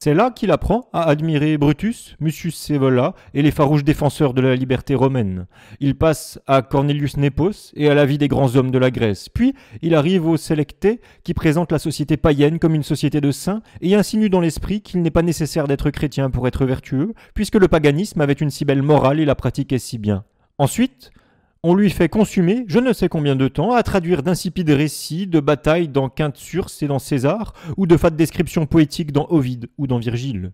A: C'est là qu'il apprend à admirer Brutus, Mucius Sévola et les farouches défenseurs de la liberté romaine. Il passe à Cornelius Nepos et à la vie des grands hommes de la Grèce. Puis il arrive au sélectés qui présente la société païenne comme une société de saints et insinue dans l'esprit qu'il n'est pas nécessaire d'être chrétien pour être vertueux, puisque le paganisme avait une si belle morale et la pratiquait si bien. Ensuite, on lui fait consumer je ne sais combien de temps à traduire d'insipides récits de batailles dans Quinte-Surce et dans César, ou de fades descriptions poétiques dans Ovide ou dans Virgile.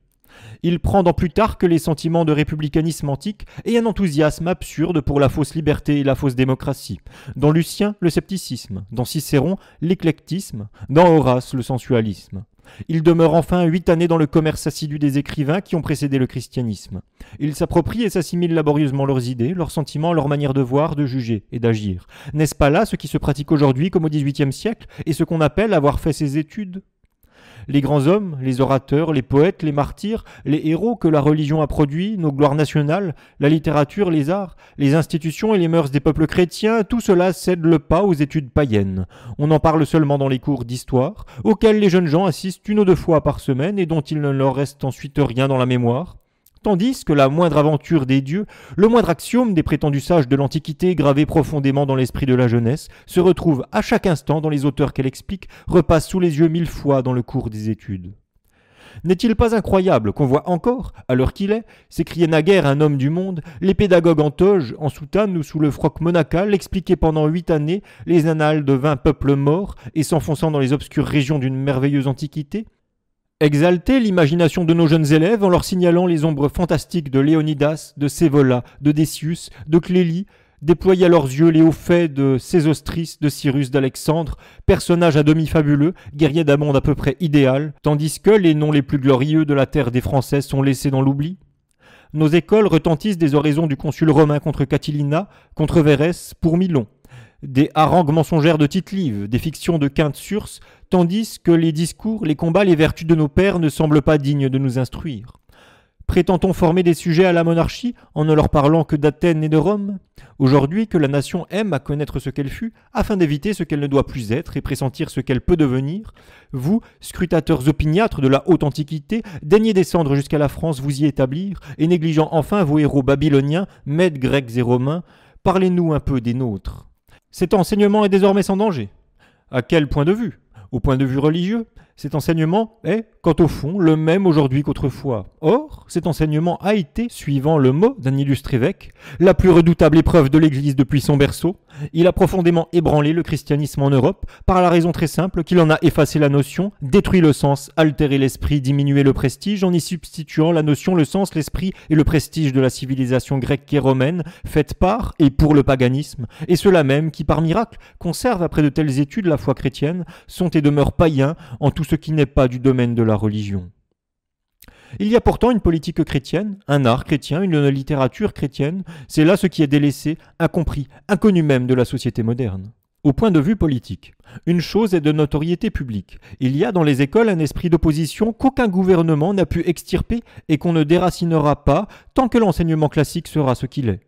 A: Il prend dans Plutarque les sentiments de républicanisme antique et un enthousiasme absurde pour la fausse liberté et la fausse démocratie. Dans Lucien, le scepticisme. Dans Cicéron, l'éclectisme. Dans Horace, le sensualisme. Il demeure enfin huit années dans le commerce assidu des écrivains qui ont précédé le christianisme. Il s'approprie et s'assimile laborieusement leurs idées, leurs sentiments, leur manière de voir, de juger et d'agir. N'est-ce pas là ce qui se pratique aujourd'hui comme au XVIIIe siècle et ce qu'on appelle avoir fait ses études les grands hommes, les orateurs, les poètes, les martyrs, les héros que la religion a produits, nos gloires nationales, la littérature, les arts, les institutions et les mœurs des peuples chrétiens, tout cela cède le pas aux études païennes. On en parle seulement dans les cours d'histoire, auxquels les jeunes gens assistent une ou deux fois par semaine et dont il ne leur reste ensuite rien dans la mémoire tandis que la moindre aventure des dieux, le moindre axiome des prétendus sages de l'Antiquité gravé profondément dans l'esprit de la jeunesse, se retrouve à chaque instant dans les auteurs qu'elle explique, repasse sous les yeux mille fois dans le cours des études. N'est-il pas incroyable qu'on voit encore, à l'heure qu'il est, s'écriait naguère un homme du monde, les pédagogues en toge, en soutane ou sous le froc monacal expliquer pendant huit années les annales de vingt peuples morts et s'enfonçant dans les obscures régions d'une merveilleuse antiquité Exalter l'imagination de nos jeunes élèves en leur signalant les ombres fantastiques de Léonidas, de Sévola, de Décius, de Clélie, déployer à leurs yeux les hauts faits de Sésostris, de Cyrus d'Alexandre, personnages à demi fabuleux, guerriers d'un monde à peu près idéal, tandis que les noms les plus glorieux de la terre des Français sont laissés dans l'oubli Nos écoles retentissent des oraisons du consul romain contre Catilina, contre Verès, pour Milon des harangues mensongères de Tite-Live, des fictions de Quinte-Surce, tandis que les discours, les combats, les vertus de nos pères ne semblent pas dignes de nous instruire. Prétend-on former des sujets à la monarchie en ne leur parlant que d'Athènes et de Rome Aujourd'hui que la nation aime à connaître ce qu'elle fut, afin d'éviter ce qu'elle ne doit plus être et pressentir ce qu'elle peut devenir, vous, scrutateurs opiniâtres de la haute antiquité, daignez descendre jusqu'à la France vous y établir, et négligeant enfin vos héros babyloniens, mèdes grecs et romains, parlez-nous un peu des nôtres. Cet enseignement est désormais sans danger. À quel point de vue au point de vue religieux, cet enseignement est, quant au fond, le même aujourd'hui qu'autrefois. Or, cet enseignement a été, suivant le mot d'un illustre évêque, la plus redoutable épreuve de l'Église depuis son berceau. Il a profondément ébranlé le christianisme en Europe par la raison très simple qu'il en a effacé la notion, détruit le sens, altéré l'esprit, diminué le prestige, en y substituant la notion, le sens, l'esprit et le prestige de la civilisation grecque et romaine, faite par et pour le paganisme, et ceux-là même qui, par miracle, conserve, après de telles études la foi chrétienne, sont et demeurent païens en tout ce qui n'est pas du domaine de la religion. Il y a pourtant une politique chrétienne, un art chrétien, une littérature chrétienne, c'est là ce qui est délaissé, incompris, inconnu même de la société moderne. Au point de vue politique, une chose est de notoriété publique. Il y a dans les écoles un esprit d'opposition qu'aucun gouvernement n'a pu extirper et qu'on ne déracinera pas tant que l'enseignement classique sera ce qu'il est.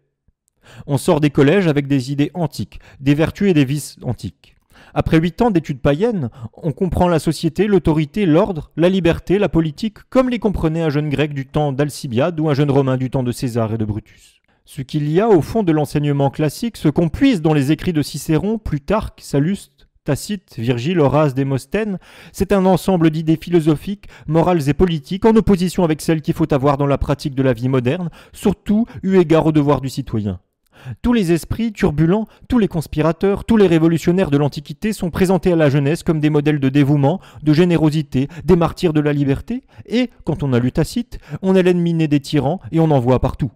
A: On sort des collèges avec des idées antiques, des vertus et des vices antiques. Après huit ans d'études païennes, on comprend la société, l'autorité, l'ordre, la liberté, la politique, comme les comprenait un jeune grec du temps d'Alcibiade ou un jeune romain du temps de César et de Brutus. Ce qu'il y a au fond de l'enseignement classique, ce qu'on puise dans les écrits de Cicéron, Plutarque, Salluste, Tacite, Virgile, Horace, Démosthène, c'est un ensemble d'idées philosophiques, morales et politiques en opposition avec celles qu'il faut avoir dans la pratique de la vie moderne, surtout eu égard au devoir du citoyen. Tous les esprits turbulents, tous les conspirateurs, tous les révolutionnaires de l'Antiquité sont présentés à la jeunesse comme des modèles de dévouement, de générosité, des martyrs de la liberté, et, quand on a lu Tacite, on est l'ennemi des tyrans et on en voit partout.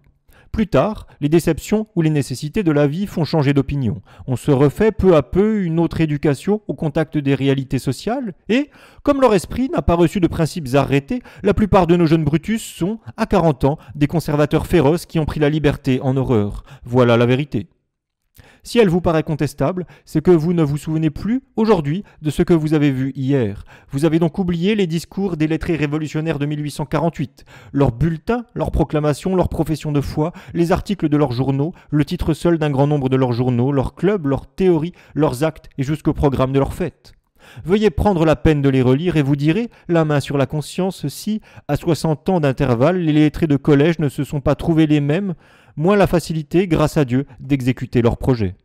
A: Plus tard, les déceptions ou les nécessités de la vie font changer d'opinion. On se refait peu à peu une autre éducation au contact des réalités sociales et, comme leur esprit n'a pas reçu de principes arrêtés, la plupart de nos jeunes Brutus sont, à 40 ans, des conservateurs féroces qui ont pris la liberté en horreur. Voilà la vérité. Si elle vous paraît contestable, c'est que vous ne vous souvenez plus aujourd'hui de ce que vous avez vu hier. Vous avez donc oublié les discours des lettrés révolutionnaires de 1848, leurs bulletins, leurs proclamations, leurs professions de foi, les articles de leurs journaux, le titre seul d'un grand nombre de leurs journaux, leurs clubs, leurs théories, leurs actes et jusqu'au programme de leurs fêtes. Veuillez prendre la peine de les relire et vous direz, la main sur la conscience, si, à 60 ans d'intervalle, les lettrés de collège ne se sont pas trouvés les mêmes moins la facilité, grâce à Dieu, d'exécuter leurs projets.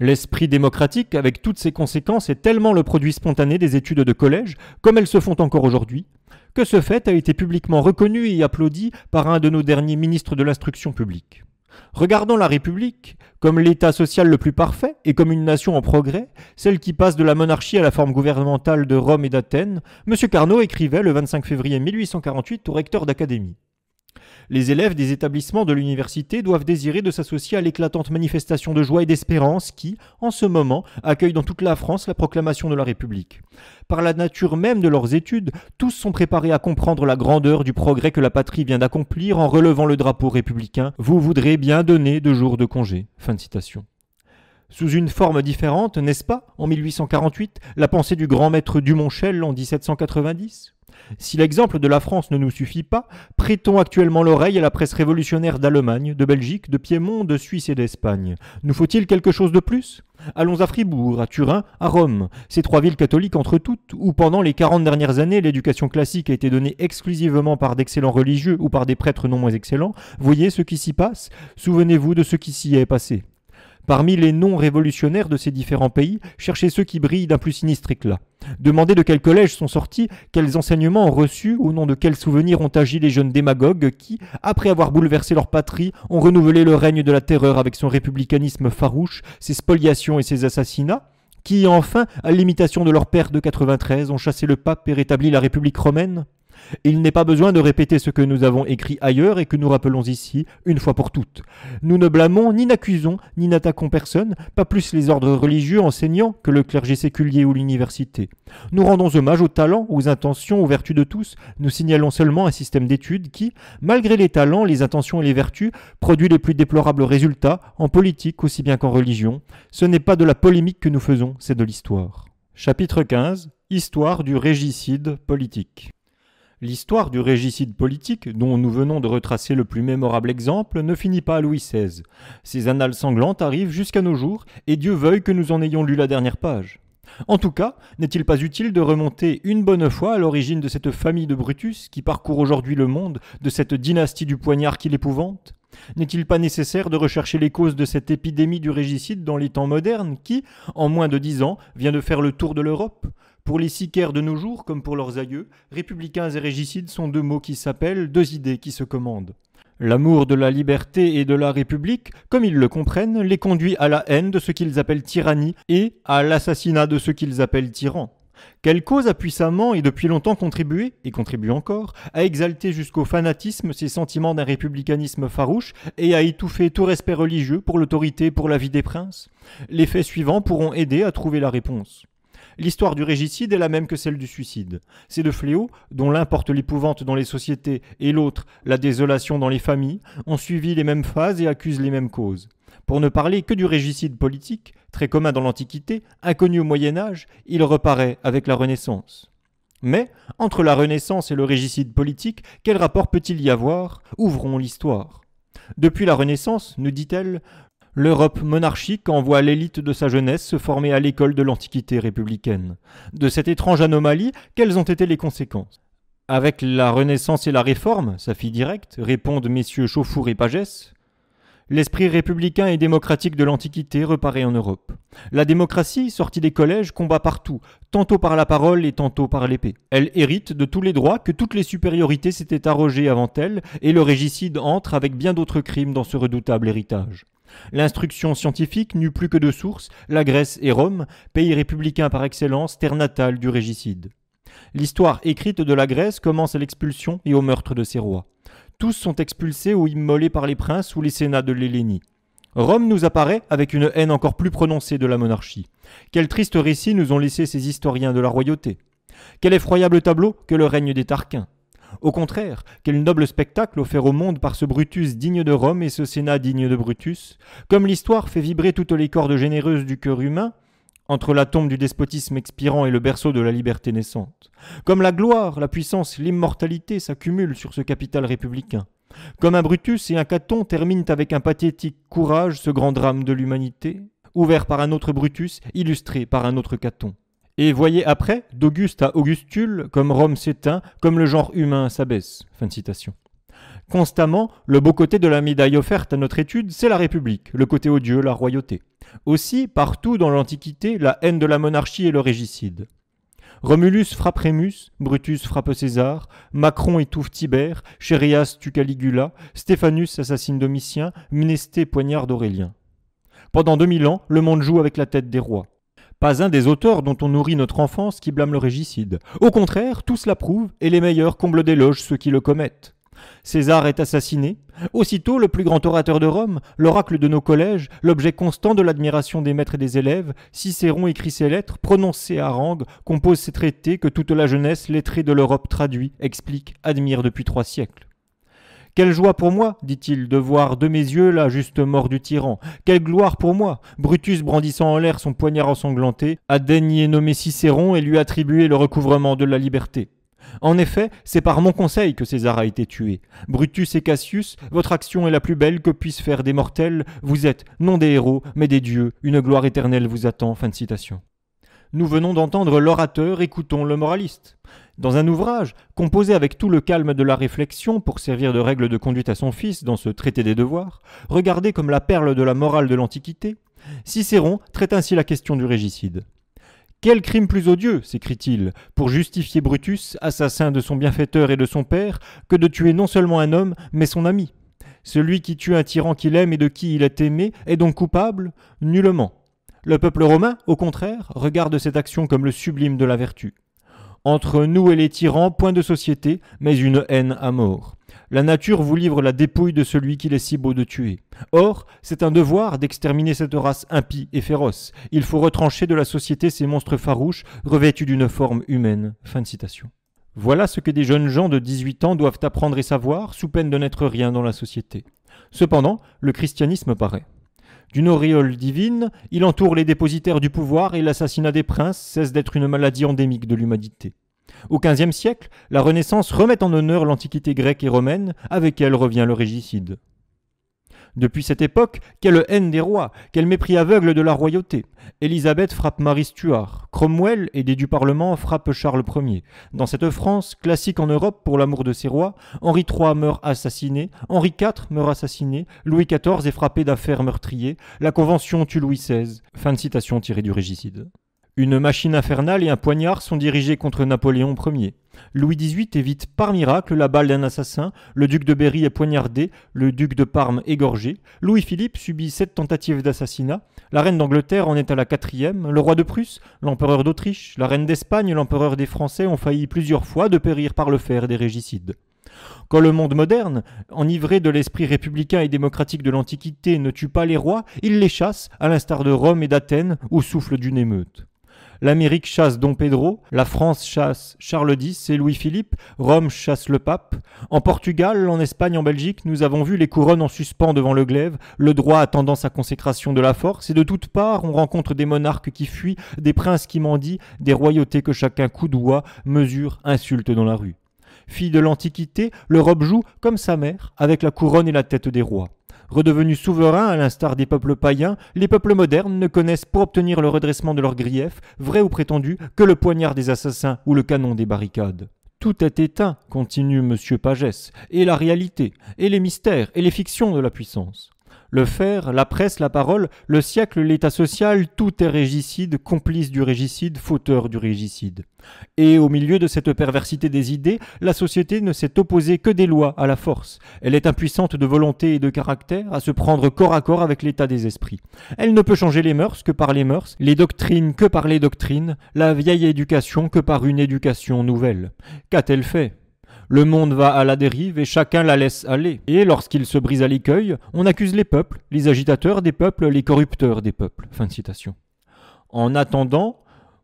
A: L'esprit démocratique, avec toutes ses conséquences, est tellement le produit spontané des études de collège, comme elles se font encore aujourd'hui, que ce fait a été publiquement reconnu et applaudi par un de nos derniers ministres de l'instruction publique. Regardant la République comme l'État social le plus parfait et comme une nation en progrès, celle qui passe de la monarchie à la forme gouvernementale de Rome et d'Athènes, M. Carnot écrivait le 25 février 1848 au recteur d'académie. Les élèves des établissements de l'université doivent désirer de s'associer à l'éclatante manifestation de joie et d'espérance qui, en ce moment, accueille dans toute la France la proclamation de la République. Par la nature même de leurs études, tous sont préparés à comprendre la grandeur du progrès que la patrie vient d'accomplir en relevant le drapeau républicain. Vous voudrez bien donner deux jours de congé. Sous une forme différente, n'est-ce pas, en 1848, la pensée du grand maître Dumontchel en 1790 si l'exemple de la France ne nous suffit pas, prêtons actuellement l'oreille à la presse révolutionnaire d'Allemagne, de Belgique, de Piémont, de Suisse et d'Espagne. Nous faut-il quelque chose de plus Allons à Fribourg, à Turin, à Rome, ces trois villes catholiques entre toutes, où pendant les quarante dernières années l'éducation classique a été donnée exclusivement par d'excellents religieux ou par des prêtres non moins excellents, voyez ce qui s'y passe, souvenez-vous de ce qui s'y est passé. Parmi les noms révolutionnaires de ces différents pays, cherchez ceux qui brillent d'un plus sinistre éclat. Demandez de quels collèges sont sortis, quels enseignements ont reçus, au nom de quels souvenirs ont agi les jeunes démagogues qui, après avoir bouleversé leur patrie, ont renouvelé le règne de la terreur avec son républicanisme farouche, ses spoliations et ses assassinats qui, enfin, à l'imitation de leur père de 93, ont chassé le pape et rétabli la République romaine il n'est pas besoin de répéter ce que nous avons écrit ailleurs et que nous rappelons ici, une fois pour toutes. Nous ne blâmons, ni n'accusons, ni n'attaquons personne, pas plus les ordres religieux enseignants que le clergé séculier ou l'université. Nous rendons hommage aux talents, aux intentions, aux vertus de tous, nous signalons seulement un système d'études qui, malgré les talents, les intentions et les vertus, produit les plus déplorables résultats, en politique aussi bien qu'en religion. Ce n'est pas de la polémique que nous faisons, c'est de l'histoire. Chapitre 15 Histoire du régicide politique. L'histoire du régicide politique, dont nous venons de retracer le plus mémorable exemple, ne finit pas à Louis XVI. Ces annales sanglantes arrivent jusqu'à nos jours, et Dieu veuille que nous en ayons lu la dernière page. En tout cas, n'est-il pas utile de remonter une bonne fois à l'origine de cette famille de Brutus qui parcourt aujourd'hui le monde, de cette dynastie du poignard qui l'épouvante n'est-il pas nécessaire de rechercher les causes de cette épidémie du régicide dans les temps modernes qui, en moins de dix ans, vient de faire le tour de l'Europe pour les sicaires de nos jours, comme pour leurs aïeux, républicains et régicides sont deux mots qui s'appellent, deux idées qui se commandent. L'amour de la liberté et de la République, comme ils le comprennent, les conduit à la haine de ce qu'ils appellent tyrannie et à l'assassinat de ce qu'ils appellent tyrans. Quelle cause a puissamment et depuis longtemps contribué, et contribue encore, à exalter jusqu'au fanatisme ces sentiments d'un républicanisme farouche et à étouffer tout respect religieux pour l'autorité pour la vie des princes Les faits suivants pourront aider à trouver la réponse l'histoire du régicide est la même que celle du suicide. Ces deux fléaux, dont l'un porte l'épouvante dans les sociétés et l'autre la désolation dans les familles, ont suivi les mêmes phases et accusent les mêmes causes. Pour ne parler que du régicide politique, très commun dans l'Antiquité, inconnu au Moyen Âge, il reparaît avec la Renaissance. Mais, entre la Renaissance et le régicide politique, quel rapport peut-il y avoir Ouvrons l'histoire. Depuis la Renaissance, nous dit-elle, L'Europe monarchique envoie l'élite de sa jeunesse se former à l'école de l'Antiquité républicaine. De cette étrange anomalie, quelles ont été les conséquences Avec la Renaissance et la Réforme, sa fille directe, répondent messieurs Chauffour et Pagès, l'esprit républicain et démocratique de l'Antiquité reparaît en Europe. La démocratie, sortie des collèges, combat partout, tantôt par la parole et tantôt par l'épée. Elle hérite de tous les droits que toutes les supériorités s'étaient arrogées avant elle, et le régicide entre avec bien d'autres crimes dans ce redoutable héritage. L'instruction scientifique n'eut plus que deux sources, la Grèce et Rome, pays républicain par excellence, terre natale du régicide. L'histoire écrite de la Grèce commence à l'expulsion et au meurtre de ses rois. Tous sont expulsés ou immolés par les princes ou les sénats de l'Hélénie. Rome nous apparaît avec une haine encore plus prononcée de la monarchie. Quels triste récits nous ont laissé ces historiens de la royauté. Quel effroyable tableau que le règne des Tarquins. Au contraire, quel noble spectacle offert au monde par ce Brutus digne de Rome et ce Sénat digne de Brutus. Comme l'histoire fait vibrer toutes les cordes généreuses du cœur humain, entre la tombe du despotisme expirant et le berceau de la liberté naissante. Comme la gloire, la puissance, l'immortalité s'accumulent sur ce capital républicain. Comme un Brutus et un Caton terminent avec un pathétique courage ce grand drame de l'humanité, ouvert par un autre Brutus, illustré par un autre Caton. Et voyez après, d'Auguste à Augustule, comme Rome s'éteint, comme le genre humain s'abaisse. Constamment, le beau côté de la médaille offerte à notre étude, c'est la République, le côté odieux, la royauté. Aussi, partout dans l'Antiquité, la haine de la monarchie et le régicide. Romulus frappe Rémus, Brutus frappe César, Macron étouffe Tibère, Chérias tue Caligula, Stéphanus assassine Domitien, Mnesté poignarde Aurélien. Pendant 2000 ans, le monde joue avec la tête des rois. Pas un des auteurs dont on nourrit notre enfance qui blâme le régicide. Au contraire, tous l'approuvent et les meilleurs comblent d'éloges ceux qui le commettent. César est assassiné. Aussitôt, le plus grand orateur de Rome, l'oracle de nos collèges, l'objet constant de l'admiration des maîtres et des élèves, Cicéron écrit ses lettres, prononce ses harangues, compose ses traités que toute la jeunesse lettrée de l'Europe traduit, explique, admire depuis trois siècles. Quelle joie pour moi, dit-il, de voir de mes yeux la juste mort du tyran. Quelle gloire pour moi. Brutus, brandissant en l'air son poignard ensanglanté, a daigné nommer Cicéron et lui attribuer le recouvrement de la liberté. En effet, c'est par mon conseil que César a été tué. Brutus et Cassius, votre action est la plus belle que puissent faire des mortels. Vous êtes, non des héros, mais des dieux. Une gloire éternelle vous attend. Fin de citation. Nous venons d'entendre l'orateur, écoutons le moraliste. Dans un ouvrage, composé avec tout le calme de la réflexion pour servir de règle de conduite à son fils dans ce traité des devoirs, regardé comme la perle de la morale de l'Antiquité, Cicéron traite ainsi la question du régicide. Quel crime plus odieux, sécrie il pour justifier Brutus, assassin de son bienfaiteur et de son père, que de tuer non seulement un homme, mais son ami Celui qui tue un tyran qu'il aime et de qui il est aimé est donc coupable Nullement. Le peuple romain, au contraire, regarde cette action comme le sublime de la vertu. Entre nous et les tyrans, point de société, mais une haine à mort. La nature vous livre la dépouille de celui qu'il est si beau de tuer. Or, c'est un devoir d'exterminer cette race impie et féroce. Il faut retrancher de la société ces monstres farouches, revêtus d'une forme humaine. Fin de citation. Voilà ce que des jeunes gens de 18 ans doivent apprendre et savoir, sous peine de n'être rien dans la société. Cependant, le christianisme paraît. D'une auréole divine, il entoure les dépositaires du pouvoir et l'assassinat des princes cesse d'être une maladie endémique de l'humanité. Au XVe siècle, la Renaissance remet en honneur l'Antiquité grecque et romaine, avec elle revient le régicide. Depuis cette époque, quelle haine des rois, quel mépris aveugle de la royauté. Élisabeth frappe Marie Stuart, Cromwell, aidé du Parlement, frappe Charles Ier. Dans cette France, classique en Europe pour l'amour de ses rois, Henri III meurt assassiné, Henri IV meurt assassiné, Louis XIV est frappé d'affaires meurtriers, la Convention tue Louis XVI. Fin de citation tirée du Régicide. Une machine infernale et un poignard sont dirigés contre Napoléon Ier. Louis XVIII évite par miracle la balle d'un assassin, le duc de Berry est poignardé, le duc de Parme égorgé, Louis-Philippe subit sept tentatives d'assassinat, la reine d'Angleterre en est à la quatrième, le roi de Prusse, l'empereur d'Autriche, la reine d'Espagne, l'empereur des Français ont failli plusieurs fois de périr par le fer des régicides. Quand le monde moderne, enivré de l'esprit républicain et démocratique de l'Antiquité, ne tue pas les rois, il les chasse, à l'instar de Rome et d'Athènes, au souffle d'une émeute. L'Amérique chasse Don Pedro, la France chasse Charles X et Louis-Philippe, Rome chasse le pape. En Portugal, en Espagne, en Belgique, nous avons vu les couronnes en suspens devant le glaive, le droit attendant sa consécration de la force, et de toutes parts on rencontre des monarques qui fuient, des princes qui mendient, des royautés que chacun coup coudoie, mesure, insulte dans la rue. Fille de l'Antiquité, l'Europe joue, comme sa mère, avec la couronne et la tête des rois. Redevenus souverains à l'instar des peuples païens, les peuples modernes ne connaissent pour obtenir le redressement de leurs griefs, vrai ou prétendu, que le poignard des assassins ou le canon des barricades. Tout est éteint, continue M. Pagès, et la réalité, et les mystères, et les fictions de la puissance. Le fer, la presse, la parole, le siècle, l'état social, tout est régicide, complice du régicide, fauteur du régicide. Et au milieu de cette perversité des idées, la société ne s'est opposée que des lois à la force. Elle est impuissante de volonté et de caractère à se prendre corps à corps avec l'état des esprits. Elle ne peut changer les mœurs que par les mœurs, les doctrines que par les doctrines, la vieille éducation que par une éducation nouvelle. Qu'a-t-elle fait le monde va à la dérive et chacun la laisse aller. Et lorsqu'il se brise à l'écueil, on accuse les peuples, les agitateurs des peuples, les corrupteurs des peuples. En attendant,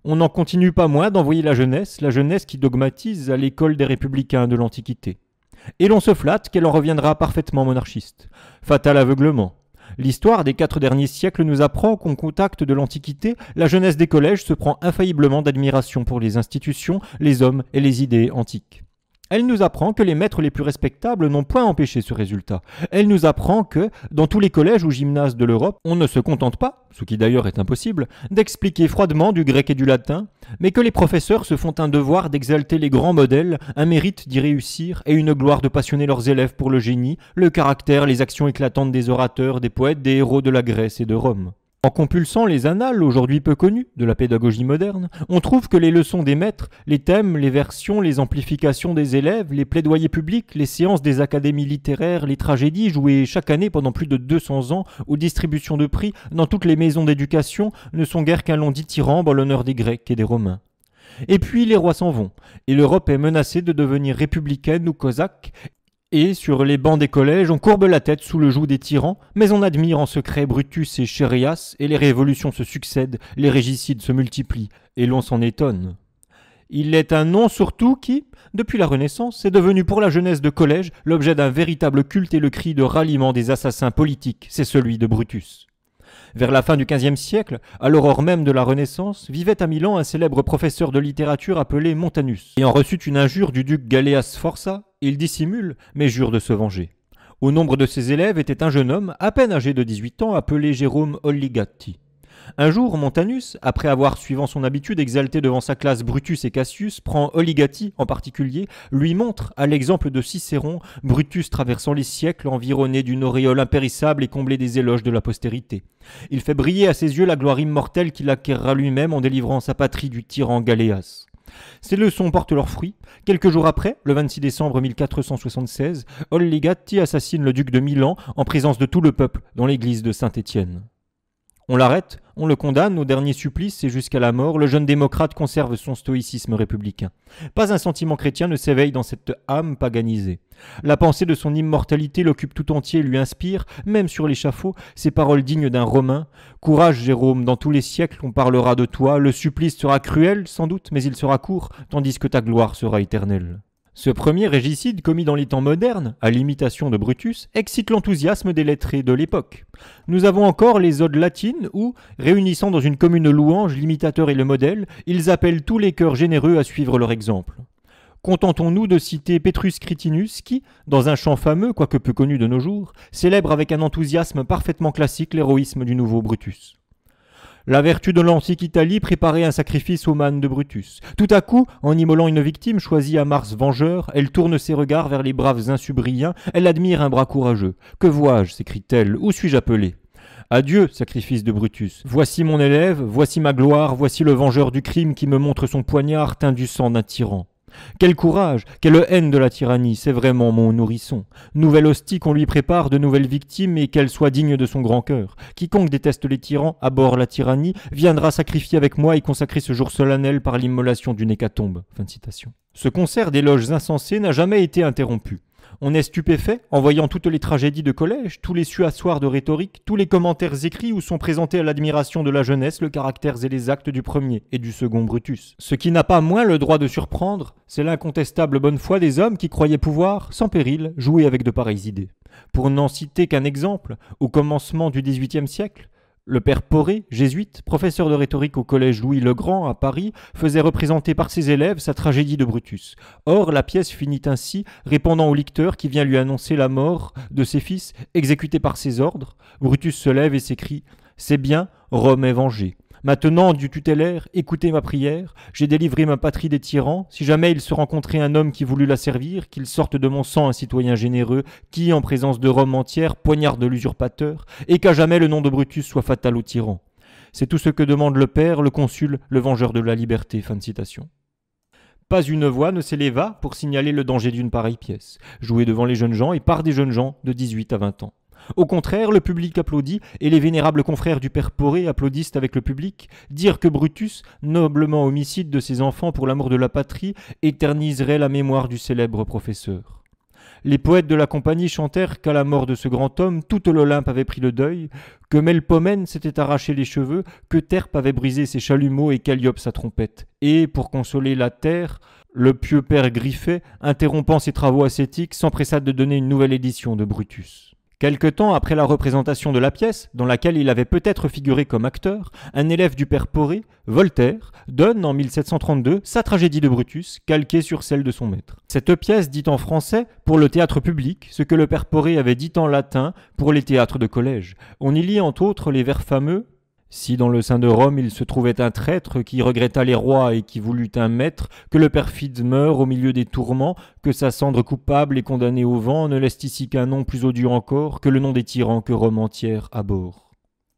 A: on n'en continue pas moins d'envoyer la jeunesse, la jeunesse qui dogmatise à l'école des républicains de l'Antiquité. Et l'on se flatte qu'elle en reviendra parfaitement monarchiste. Fatal aveuglement. L'histoire des quatre derniers siècles nous apprend qu'en contact de l'Antiquité, la jeunesse des collèges se prend infailliblement d'admiration pour les institutions, les hommes et les idées antiques. Elle nous apprend que les maîtres les plus respectables n'ont point empêché ce résultat. Elle nous apprend que, dans tous les collèges ou gymnases de l'Europe, on ne se contente pas, ce qui d'ailleurs est impossible, d'expliquer froidement du grec et du latin, mais que les professeurs se font un devoir d'exalter les grands modèles, un mérite d'y réussir et une gloire de passionner leurs élèves pour le génie, le caractère, les actions éclatantes des orateurs, des poètes, des héros de la Grèce et de Rome. En compulsant les annales, aujourd'hui peu connues, de la pédagogie moderne, on trouve que les leçons des maîtres, les thèmes, les versions, les amplifications des élèves, les plaidoyers publics, les séances des académies littéraires, les tragédies jouées chaque année pendant plus de 200 ans aux distributions de prix dans toutes les maisons d'éducation ne sont guère qu'un long dithyrambe en l'honneur des Grecs et des Romains. Et puis les rois s'en vont, et l'Europe est menacée de devenir républicaine ou cosaque, et, sur les bancs des collèges, on courbe la tête sous le joug des tyrans, mais on admire en secret Brutus et Chérias, et les révolutions se succèdent, les régicides se multiplient, et l'on s'en étonne. Il est un nom surtout qui, depuis la Renaissance, est devenu pour la jeunesse de collège l'objet d'un véritable culte et le cri de ralliement des assassins politiques, c'est celui de Brutus. Vers la fin du XVe siècle, à l'aurore même de la Renaissance, vivait à Milan un célèbre professeur de littérature appelé Montanus. Ayant reçu une injure du duc Galeas Sforza, il dissimule, mais jure de se venger. Au nombre de ses élèves était un jeune homme, à peine âgé de 18 ans, appelé Jérôme Olligatti. Un jour, Montanus, après avoir suivant son habitude exalté devant sa classe Brutus et Cassius, prend Oligati en particulier, lui montre, à l'exemple de Cicéron, Brutus traversant les siècles environné d'une auréole impérissable et comblé des éloges de la postérité. Il fait briller à ses yeux la gloire immortelle qu'il acquerra lui-même en délivrant sa patrie du tyran Galéas. Ces leçons portent leurs fruits. Quelques jours après, le 26 décembre 1476, Oligatti assassine le duc de Milan en présence de tout le peuple dans l'église de Saint-Étienne. On l'arrête, on le condamne au dernier supplice et jusqu'à la mort, le jeune démocrate conserve son stoïcisme républicain. Pas un sentiment chrétien ne s'éveille dans cette âme paganisée. La pensée de son immortalité l'occupe tout entier et lui inspire, même sur l'échafaud, ces paroles dignes d'un Romain. Courage, Jérôme, dans tous les siècles on parlera de toi, le supplice sera cruel, sans doute, mais il sera court, tandis que ta gloire sera éternelle. Ce premier régicide commis dans les temps modernes, à l'imitation de Brutus, excite l'enthousiasme des lettrés de l'époque. Nous avons encore les odes latines où, réunissant dans une commune louange l'imitateur et le modèle, ils appellent tous les cœurs généreux à suivre leur exemple. Contentons-nous de citer Petrus Critinus qui, dans un chant fameux, quoique peu connu de nos jours, célèbre avec un enthousiasme parfaitement classique l'héroïsme du nouveau Brutus. La vertu de l'antique Italie préparait un sacrifice aux mânes de Brutus. Tout à coup, en immolant une victime choisie à Mars vengeur, elle tourne ses regards vers les braves insubriens, elle admire un bras courageux. Que vois-je s'écrie-t-elle, où suis-je appelée Adieu, sacrifice de Brutus. Voici mon élève, voici ma gloire, voici le vengeur du crime qui me montre son poignard teint du sang d'un tyran. Quel courage, quelle haine de la tyrannie, c'est vraiment mon nourrisson. Nouvelle hostie qu'on lui prépare, de nouvelles victimes, et qu'elle soit digne de son grand cœur. Quiconque déteste les tyrans, abhorre la tyrannie, viendra sacrifier avec moi et consacrer ce jour solennel par l'immolation d'une hécatombe. Fin citation. Ce concert d'éloges insensés n'a jamais été interrompu. On est stupéfait en voyant toutes les tragédies de collège, tous les suassoirs de rhétorique, tous les commentaires écrits où sont présentés à l'admiration de la jeunesse le caractère et les actes du premier et du second Brutus. Ce qui n'a pas moins le droit de surprendre, c'est l'incontestable bonne foi des hommes qui croyaient pouvoir, sans péril, jouer avec de pareilles idées. Pour n'en citer qu'un exemple, au commencement du XVIIIe siècle, le père Poré, jésuite, professeur de rhétorique au collège Louis le Grand à Paris, faisait représenter par ses élèves sa tragédie de Brutus. Or, la pièce finit ainsi, répondant au lecteur qui vient lui annoncer la mort de ses fils, exécutés par ses ordres. Brutus se lève et s'écrie C'est bien, Rome est vengée. Maintenant, du tutélaire, écoutez ma prière, j'ai délivré ma patrie des tyrans, si jamais il se rencontrait un homme qui voulut la servir, qu'il sorte de mon sang un citoyen généreux, qui, en présence de Rome entière, poignarde l'usurpateur, et qu'à jamais le nom de Brutus soit fatal au tyran. C'est tout ce que demande le Père, le Consul, le Vengeur de la liberté. Fin de citation. Pas une voix ne s'éleva pour signaler le danger d'une pareille pièce, jouée devant les jeunes gens et par des jeunes gens de 18 à 20 ans. Au contraire, le public applaudit, et les vénérables confrères du père Poré applaudissent avec le public. Dire que Brutus, noblement homicide de ses enfants pour l'amour de la patrie, éterniserait la mémoire du célèbre professeur. Les poètes de la compagnie chantèrent qu'à la mort de ce grand homme, toute l'Olympe avait pris le deuil, que Melpomène s'était arraché les cheveux, que Terpe avait brisé ses chalumeaux et Calliope sa trompette. Et, pour consoler la terre, le pieux père Griffet, interrompant ses travaux ascétiques, s'empressa de donner une nouvelle édition de Brutus. Quelque temps après la représentation de la pièce, dans laquelle il avait peut-être figuré comme acteur, un élève du père Poré, Voltaire, donne en 1732 sa tragédie de Brutus, calquée sur celle de son maître. Cette pièce dit en français pour le théâtre public ce que le père Poré avait dit en latin pour les théâtres de collège. On y lit entre autres les vers fameux si dans le sein de Rome il se trouvait un traître qui regretta les rois et qui voulut un maître, que le perfide meure au milieu des tourments, que sa cendre coupable et condamnée au vent ne laisse ici qu'un nom plus odieux encore que le nom des tyrans que Rome entière abhorre.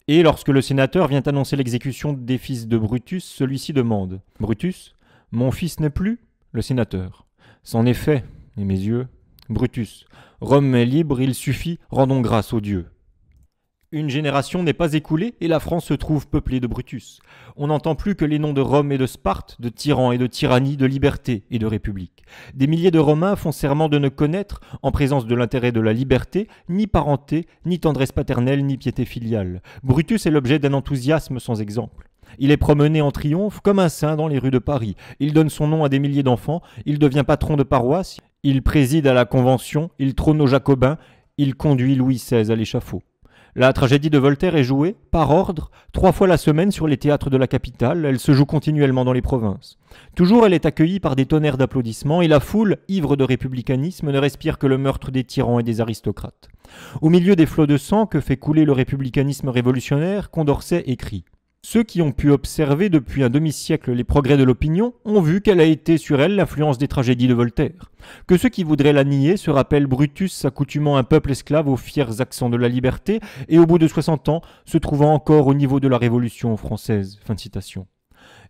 A: Et lorsque le sénateur vient annoncer l'exécution des fils de Brutus, celui-ci demande Brutus, mon fils n'est plus Le sénateur. C'en est fait, et mes yeux. Brutus, Rome est libre, il suffit, rendons grâce aux dieux. Une génération n'est pas écoulée et la France se trouve peuplée de Brutus. On n'entend plus que les noms de Rome et de Sparte, de tyrans et de tyrannie, de liberté et de république. Des milliers de Romains font serment de ne connaître, en présence de l'intérêt de la liberté, ni parenté, ni tendresse paternelle, ni piété filiale. Brutus est l'objet d'un enthousiasme sans exemple. Il est promené en triomphe comme un saint dans les rues de Paris. Il donne son nom à des milliers d'enfants, il devient patron de paroisse, il préside à la Convention, il trône aux Jacobins, il conduit Louis XVI à l'échafaud. La tragédie de Voltaire est jouée, par ordre, trois fois la semaine sur les théâtres de la capitale, elle se joue continuellement dans les provinces. Toujours elle est accueillie par des tonnerres d'applaudissements et la foule, ivre de républicanisme, ne respire que le meurtre des tyrans et des aristocrates. Au milieu des flots de sang que fait couler le républicanisme révolutionnaire, Condorcet écrit ceux qui ont pu observer depuis un demi-siècle les progrès de l'opinion ont vu quelle a été sur elle l'influence des tragédies de Voltaire. Que ceux qui voudraient la nier se rappellent Brutus s'accoutumant un peuple esclave aux fiers accents de la liberté et au bout de 60 ans se trouvant encore au niveau de la Révolution française. Fin citation.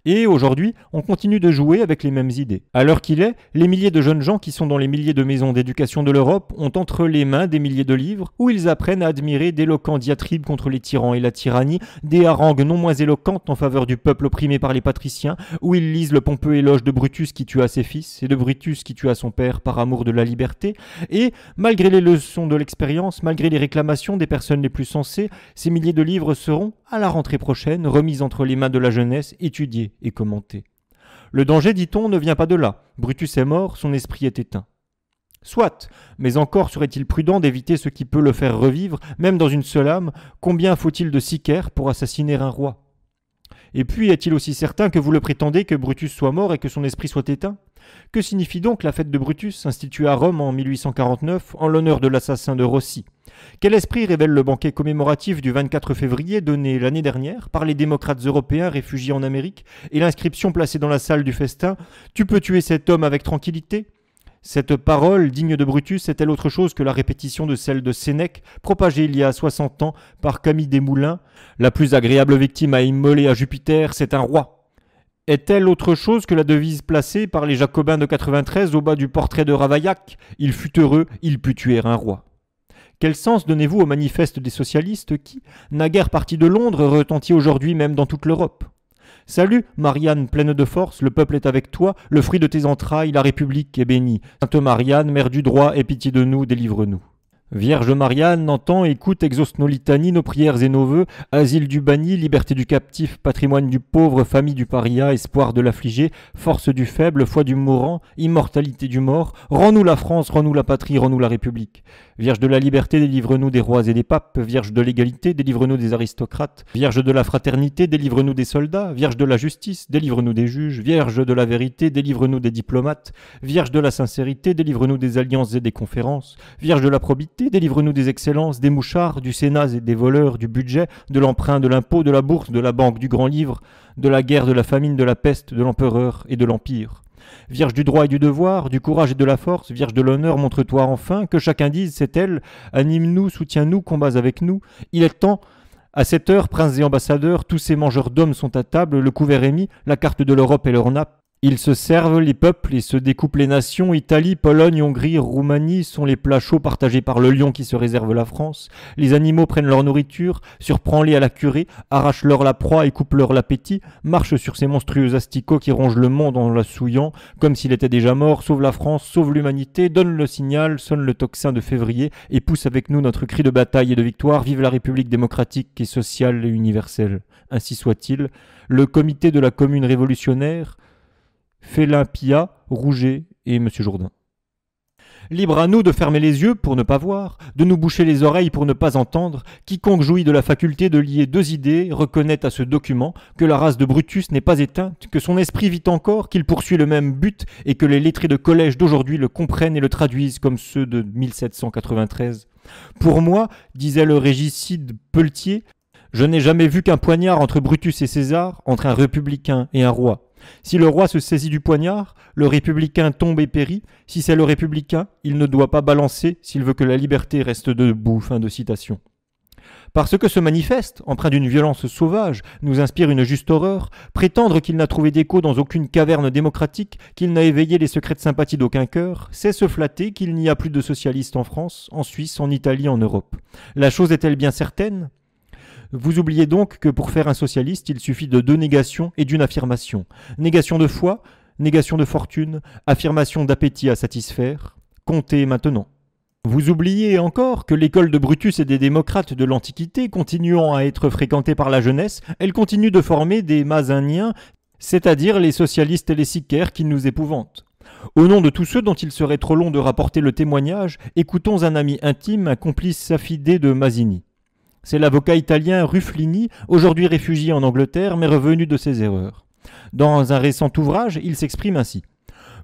A: Et aujourd'hui, on continue de jouer avec les mêmes idées. À l'heure qu'il est, les milliers de jeunes gens qui sont dans les milliers de maisons d'éducation de l'Europe ont entre les mains des milliers de livres où ils apprennent à admirer d'éloquents diatribes contre les tyrans et la tyrannie, des harangues non moins éloquentes en faveur du peuple opprimé par les patriciens, où ils lisent le pompeux éloge de Brutus qui tua ses fils et de Brutus qui tua son père par amour de la liberté, et, malgré les leçons de l'expérience, malgré les réclamations des personnes les plus sensées, ces milliers de livres seront, à la rentrée prochaine, remis entre les mains de la jeunesse, étudiés et commenter. Le danger, dit-on, ne vient pas de là. Brutus est mort, son esprit est éteint. Soit, mais encore serait-il prudent d'éviter ce qui peut le faire revivre, même dans une seule âme, combien faut-il de sicaires pour assassiner un roi Et puis, est-il aussi certain que vous le prétendez que Brutus soit mort et que son esprit soit éteint que signifie donc la fête de Brutus, instituée à Rome en 1849 en l'honneur de l'assassin de Rossi Quel esprit révèle le banquet commémoratif du 24 février donné l'année dernière par les démocrates européens réfugiés en Amérique et l'inscription placée dans la salle du festin Tu peux tuer cet homme avec tranquillité cette parole digne de Brutus est-elle autre chose que la répétition de celle de Sénèque, propagée il y a 60 ans par Camille Desmoulins La plus agréable victime à immoler à Jupiter, c'est un roi est-elle autre chose que la devise placée par les Jacobins de 93 au bas du portrait de Ravaillac Il fut heureux, il put tuer un roi. Quel sens donnez-vous au manifeste des socialistes qui, naguère parti de Londres, retentit aujourd'hui même dans toute l'Europe Salut, Marianne pleine de force, le peuple est avec toi, le fruit de tes entrailles, la République est bénie. Sainte Marianne, mère du droit, aie pitié de nous, délivre-nous. Vierge Marianne, entend, écoute, exauce nos litanies, nos prières et nos vœux, asile du banni, liberté du captif, patrimoine du pauvre, famille du paria, espoir de l'affligé, force du faible, foi du mourant, immortalité du mort, rends-nous la France, rends-nous la patrie, rends-nous la République. Vierge de la liberté, délivre-nous des rois et des papes, Vierge de l'égalité, délivre-nous des aristocrates, Vierge de la fraternité, délivre-nous des soldats, Vierge de la justice, délivre-nous des juges, Vierge de la vérité, délivre-nous des diplomates, Vierge de la sincérité, délivre-nous des alliances et des conférences, Vierge de la probité, délivre-nous des excellences, des mouchards, du Sénat et des voleurs, du budget, de l'emprunt, de l'impôt, de la bourse, de la banque, du grand livre, de la guerre, de la famine, de la peste, de l'empereur et de l'empire. Vierge du droit et du devoir, du courage et de la force, Vierge de l'honneur, montre-toi enfin, que chacun dise, c'est elle, anime-nous, soutiens-nous, combats avec nous. Il est temps, à cette heure, princes et ambassadeurs, tous ces mangeurs d'hommes sont à table, le couvert est mis, la carte de l'Europe et leur nappe, ils se servent les peuples et se découpent les nations. Italie, Pologne, Hongrie, Roumanie sont les plats chauds partagés par le lion qui se réserve la France. Les animaux prennent leur nourriture, surprend les à la curée, arrachent-leur la proie et coupent-leur l'appétit, marchent sur ces monstrueux asticots qui rongent le monde en la souillant, comme s'il était déjà mort, sauve la France, sauve l'humanité, donne le signal, sonne le tocsin de février et pousse avec nous notre cri de bataille et de victoire, vive la République démocratique et sociale et universelle. Ainsi soit-il, le comité de la commune révolutionnaire, Félin Pia, Rouget et M. Jourdain. Libre à nous de fermer les yeux pour ne pas voir, de nous boucher les oreilles pour ne pas entendre, quiconque jouit de la faculté de lier deux idées reconnaît à ce document que la race de Brutus n'est pas éteinte, que son esprit vit encore, qu'il poursuit le même but et que les lettrés de collège d'aujourd'hui le comprennent et le traduisent comme ceux de 1793. Pour moi, disait le régicide Pelletier, je n'ai jamais vu qu'un poignard entre Brutus et César, entre un républicain et un roi. Si le roi se saisit du poignard, le républicain tombe et périt. Si c'est le républicain, il ne doit pas balancer s'il veut que la liberté reste debout. Fin de citation. Parce que ce manifeste, empreint d'une violence sauvage, nous inspire une juste horreur, prétendre qu'il n'a trouvé d'écho dans aucune caverne démocratique, qu'il n'a éveillé les secrets de sympathie d'aucun cœur, c'est se flatter qu'il n'y a plus de socialistes en France, en Suisse, en Italie, en Europe. La chose est-elle bien certaine vous oubliez donc que pour faire un socialiste, il suffit de deux négations et d'une affirmation. Négation de foi, négation de fortune, affirmation d'appétit à satisfaire. Comptez maintenant. Vous oubliez encore que l'école de Brutus et des démocrates de l'Antiquité, continuant à être fréquentée par la jeunesse, elle continue de former des maziniens, c'est-à-dire les socialistes et les sicaires qui nous épouvantent. Au nom de tous ceux dont il serait trop long de rapporter le témoignage, écoutons un ami intime, un complice affidé de Mazini. C'est l'avocat italien Rufflini, aujourd'hui réfugié en Angleterre mais revenu de ses erreurs. Dans un récent ouvrage, il s'exprime ainsi.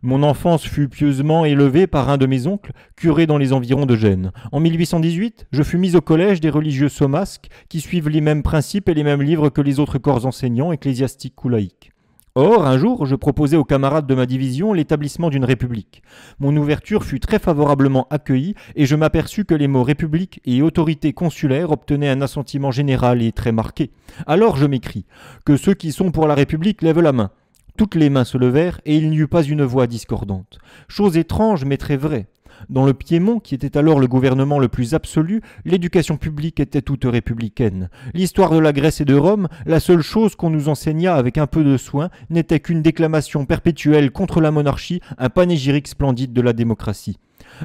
A: Mon enfance fut pieusement élevée par un de mes oncles, curé dans les environs de Gênes. En 1818, je fus mis au collège des religieux somasques qui suivent les mêmes principes et les mêmes livres que les autres corps enseignants ecclésiastiques ou laïques. Or, un jour, je proposais aux camarades de ma division l'établissement d'une république. Mon ouverture fut très favorablement accueillie et je m'aperçus que les mots république et autorité consulaire obtenaient un assentiment général et très marqué. Alors je m'écris Que ceux qui sont pour la république lèvent la main. Toutes les mains se levèrent et il n'y eut pas une voix discordante. Chose étrange mais très vraie. Dans le Piémont, qui était alors le gouvernement le plus absolu, l'éducation publique était toute républicaine. L'histoire de la Grèce et de Rome, la seule chose qu'on nous enseigna avec un peu de soin, n'était qu'une déclamation perpétuelle contre la monarchie, un panégyrique splendide de la démocratie.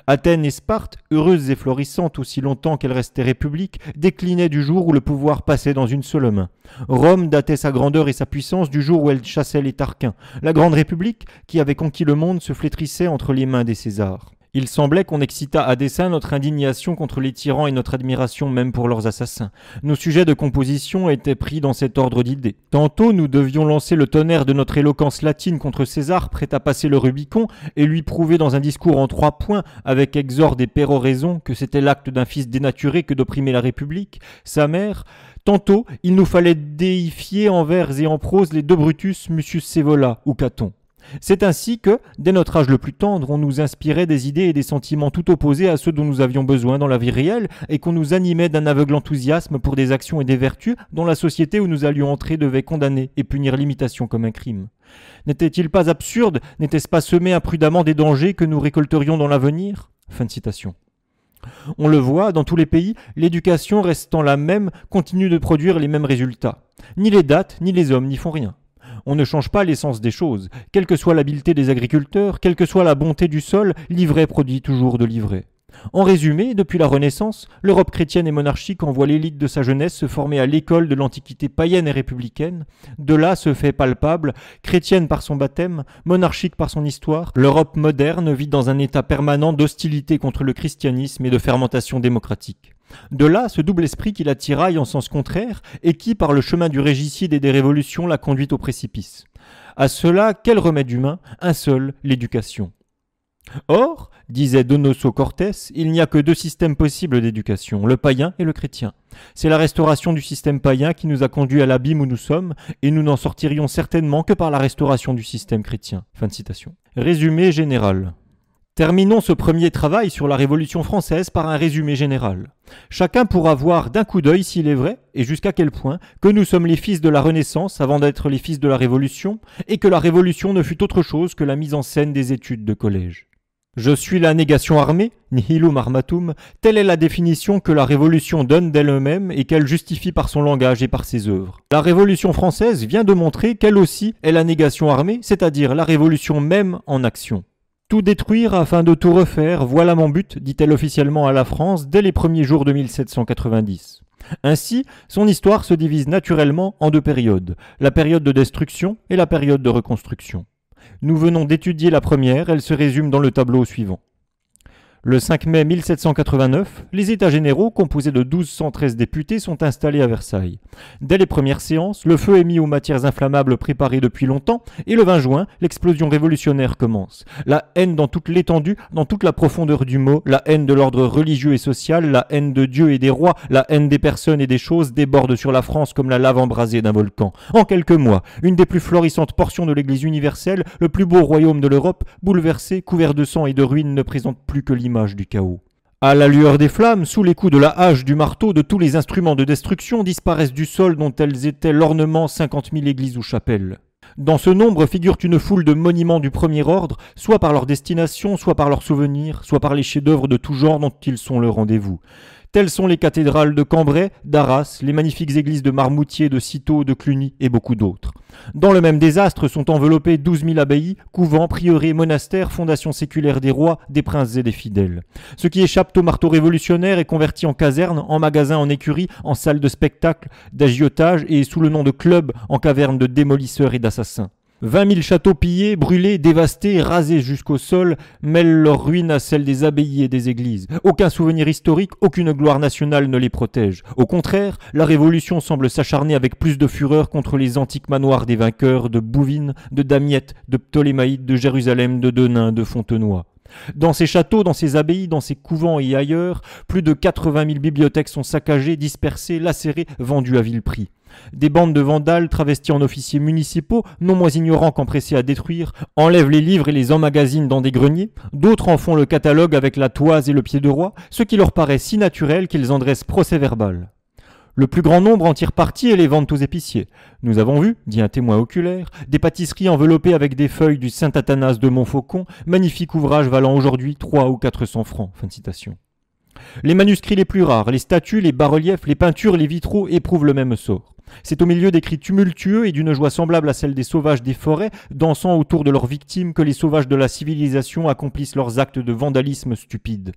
A: Athènes et Sparte, heureuses et florissantes aussi longtemps qu'elles restaient républiques, déclinaient du jour où le pouvoir passait dans une seule main. Rome datait sa grandeur et sa puissance du jour où elle chassait les Tarquins. La Grande République, qui avait conquis le monde, se flétrissait entre les mains des Césars. Il semblait qu'on excitât à dessein notre indignation contre les tyrans et notre admiration même pour leurs assassins. Nos sujets de composition étaient pris dans cet ordre d'idées. Tantôt nous devions lancer le tonnerre de notre éloquence latine contre César, prêt à passer le Rubicon, et lui prouver dans un discours en trois points, avec exorde et péroraison, que c'était l'acte d'un fils dénaturé que d'opprimer la République, sa mère. Tantôt il nous fallait déifier en vers et en prose les deux Brutus, Mucius Sévola ou Caton. C'est ainsi que, dès notre âge le plus tendre, on nous inspirait des idées et des sentiments tout opposés à ceux dont nous avions besoin dans la vie réelle, et qu'on nous animait d'un aveugle enthousiasme pour des actions et des vertus dont la société où nous allions entrer devait condamner et punir l'imitation comme un crime. N'était-il pas absurde, n'était-ce pas semé imprudemment des dangers que nous récolterions dans l'avenir Fin de citation. On le voit, dans tous les pays, l'éducation restant la même continue de produire les mêmes résultats. Ni les dates, ni les hommes n'y font rien on ne change pas l'essence des choses. Quelle que soit l'habileté des agriculteurs, quelle que soit la bonté du sol, l'ivraie produit toujours de l'ivraie. En résumé, depuis la Renaissance, l'Europe chrétienne et monarchique envoie l'élite de sa jeunesse se former à l'école de l'Antiquité païenne et républicaine. De là se fait palpable, chrétienne par son baptême, monarchique par son histoire, l'Europe moderne vit dans un état permanent d'hostilité contre le christianisme et de fermentation démocratique. De là ce double esprit qui la en sens contraire et qui, par le chemin du régicide et des révolutions, la conduit au précipice. À cela, quel remède humain Un seul, l'éducation. Or, disait Donoso Cortés, il n'y a que deux systèmes possibles d'éducation, le païen et le chrétien. C'est la restauration du système païen qui nous a conduits à l'abîme où nous sommes, et nous n'en sortirions certainement que par la restauration du système chrétien. Résumé général. Terminons ce premier travail sur la Révolution française par un résumé général. Chacun pourra voir d'un coup d'œil s'il est vrai, et jusqu'à quel point, que nous sommes les fils de la Renaissance avant d'être les fils de la Révolution, et que la Révolution ne fut autre chose que la mise en scène des études de collège. Je suis la négation armée, nihilum armatum, telle est la définition que la Révolution donne d'elle-même et qu'elle justifie par son langage et par ses œuvres. La Révolution française vient de montrer qu'elle aussi est la négation armée, c'est-à-dire la Révolution même en action. Tout détruire afin de tout refaire, voilà mon but, dit-elle officiellement à la France dès les premiers jours de 1790. Ainsi, son histoire se divise naturellement en deux périodes, la période de destruction et la période de reconstruction. Nous venons d'étudier la première, elle se résume dans le tableau suivant. Le 5 mai 1789, les États généraux, composés de 1213 députés, sont installés à Versailles. Dès les premières séances, le feu est mis aux matières inflammables préparées depuis longtemps, et le 20 juin, l'explosion révolutionnaire commence. La haine dans toute l'étendue, dans toute la profondeur du mot, la haine de l'ordre religieux et social, la haine de Dieu et des rois, la haine des personnes et des choses déborde sur la France comme la lave embrasée d'un volcan. En quelques mois, une des plus florissantes portions de l'Église universelle, le plus beau royaume de l'Europe, bouleversé, couvert de sang et de ruines, ne présente plus que du chaos. À la lueur des flammes, sous les coups de la hache, du marteau, de tous les instruments de destruction disparaissent du sol dont elles étaient l'ornement cinquante mille églises ou chapelles. Dans ce nombre figurent une foule de monuments du premier ordre, soit par leur destination, soit par leurs souvenirs, soit par les chefs-d'œuvre de tout genre dont ils sont le rendez-vous. Telles sont les cathédrales de Cambrai, d'Arras, les magnifiques églises de Marmoutier, de Citeaux, de Cluny et beaucoup d'autres. Dans le même désastre sont enveloppées 12 000 abbayes, couvents, prieurés, monastères, fondations séculaires des rois, des princes et des fidèles. Ce qui échappe au marteau révolutionnaire est converti en caserne, en magasin, en écurie, en salle de spectacle, d'agiotage et sous le nom de club, en caverne de démolisseurs et d'assassins. Vingt mille châteaux pillés, brûlés, dévastés, rasés jusqu'au sol, mêlent leurs ruines à celles des abbayes et des églises. Aucun souvenir historique, aucune gloire nationale ne les protège. Au contraire, la Révolution semble s'acharner avec plus de fureur contre les antiques manoirs des vainqueurs de Bouvines, de Damiette, de Ptolémaïde, de Jérusalem, de Denain, de Fontenoy. Dans ces châteaux, dans ces abbayes, dans ces couvents et ailleurs, plus de 80 000 bibliothèques sont saccagées, dispersées, lacérées, vendues à vil prix. Des bandes de vandales travestis en officiers municipaux, non moins ignorants qu'empressés à détruire, enlèvent les livres et les emmagasinent dans des greniers. D'autres en font le catalogue avec la toise et le pied de roi, ce qui leur paraît si naturel qu'ils en dressent procès verbal. Le plus grand nombre en tire parti et les vendent aux épiciers. Nous avons vu, dit un témoin oculaire, des pâtisseries enveloppées avec des feuilles du Saint Athanas de Montfaucon, magnifique ouvrage valant aujourd'hui trois ou quatre cents francs. Fin citation. Les manuscrits les plus rares, les statues, les bas-reliefs, les peintures, les vitraux éprouvent le même sort. C'est au milieu des cris tumultueux et d'une joie semblable à celle des sauvages des forêts, dansant autour de leurs victimes, que les sauvages de la civilisation accomplissent leurs actes de vandalisme stupide.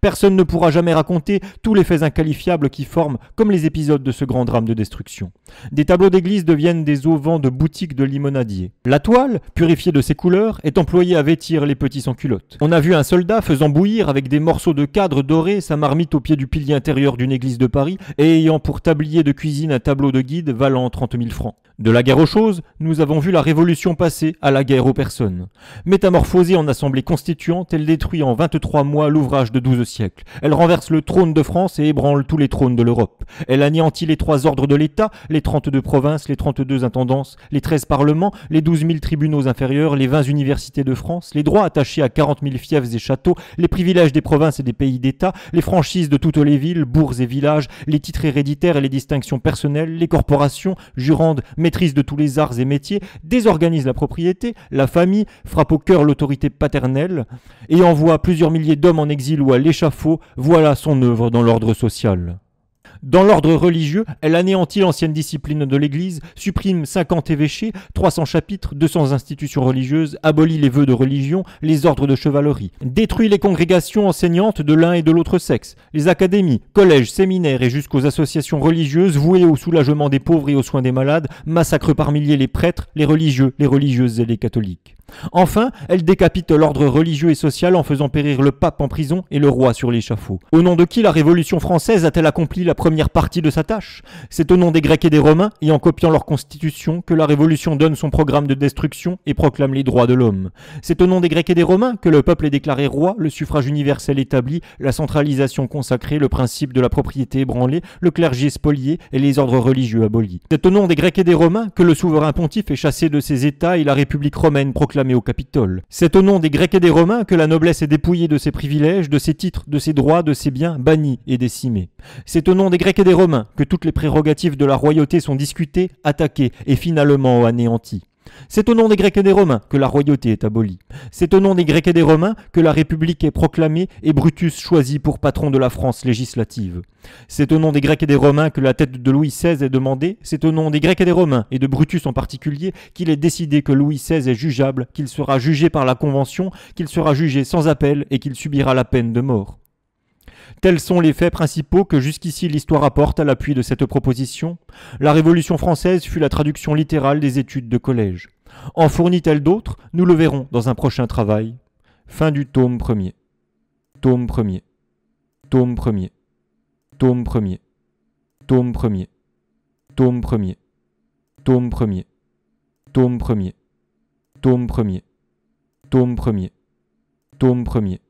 A: Personne ne pourra jamais raconter tous les faits inqualifiables qui forment, comme les épisodes de ce grand drame de destruction. Des tableaux d'église deviennent des auvents de boutiques de limonadiers. La toile, purifiée de ses couleurs, est employée à vêtir les petits sans culottes. On a vu un soldat faisant bouillir avec des morceaux de cadre dorés sa marmite au pied du pilier intérieur d'une église de Paris et ayant pour tablier de cuisine un tableau de guide valant 30 000 francs. De la guerre aux choses, nous avons vu la révolution passer à la guerre aux personnes. Métamorphosée en assemblée constituante, elle détruit en 23 mois l'ouvrage de siècle. Elle renverse le trône de France et ébranle tous les trônes de l'Europe. Elle anéantit les trois ordres de l'État, les 32 provinces, les 32 intendances, les 13 parlements, les 12 000 tribunaux inférieurs, les 20 universités de France, les droits attachés à 40 000 fiefs et châteaux, les privilèges des provinces et des pays d'État, les franchises de toutes les villes, bourgs et villages, les titres héréditaires et les distinctions personnelles, les corporations, jurandes, maîtrises de tous les arts et métiers, désorganise la propriété, la famille, frappe au cœur l'autorité paternelle et envoie plusieurs milliers d'hommes en exil ou l'échafaud, voilà son œuvre dans l'ordre social. Dans l'ordre religieux, elle anéantit l'ancienne discipline de l'Église, supprime 50 évêchés, 300 chapitres, 200 institutions religieuses, abolit les vœux de religion, les ordres de chevalerie, détruit les congrégations enseignantes de l'un et de l'autre sexe, les académies, collèges, séminaires et jusqu'aux associations religieuses vouées au soulagement des pauvres et aux soins des malades, massacre par milliers les prêtres, les religieux, les religieuses et les catholiques. Enfin, elle décapite l'ordre religieux et social en faisant périr le pape en prison et le roi sur l'échafaud. Au nom de qui la Révolution française a-t-elle accompli la première partie de sa tâche C'est au nom des Grecs et des Romains, et en copiant leur constitution, que la Révolution donne son programme de destruction et proclame les droits de l'homme. C'est au nom des Grecs et des Romains que le peuple est déclaré roi, le suffrage universel établi, la centralisation consacrée, le principe de la propriété ébranlé, le clergé spolié et les ordres religieux abolis. C'est au nom des Grecs et des Romains que le souverain pontife est chassé de ses États et la République romaine proclame au Capitole. C'est au nom des Grecs et des Romains que la noblesse est dépouillée de ses privilèges, de ses titres, de ses droits, de ses biens, bannis et décimés. C'est au nom des Grecs et des Romains que toutes les prérogatives de la royauté sont discutées, attaquées et finalement anéanties. C'est au nom des Grecs et des Romains que la royauté est abolie. C'est au nom des Grecs et des Romains que la République est proclamée et Brutus choisi pour patron de la France législative. C'est au nom des Grecs et des Romains que la tête de Louis XVI est demandée. C'est au nom des Grecs et des Romains, et de Brutus en particulier, qu'il est décidé que Louis XVI est jugeable, qu'il sera jugé par la Convention, qu'il sera jugé sans appel et qu'il subira la peine de mort. Tels sont les faits principaux que jusqu'ici l'histoire apporte à l'appui de cette proposition. La Révolution française fut la traduction littérale des études de collège. En fournit-elle d'autres Nous le verrons dans un prochain travail. Fin du tome premier. Tome premier. Tome premier. Tome premier. Tome premier. Tome premier. Tome premier. Tome premier. Tome premier. Tome premier. Tome premier.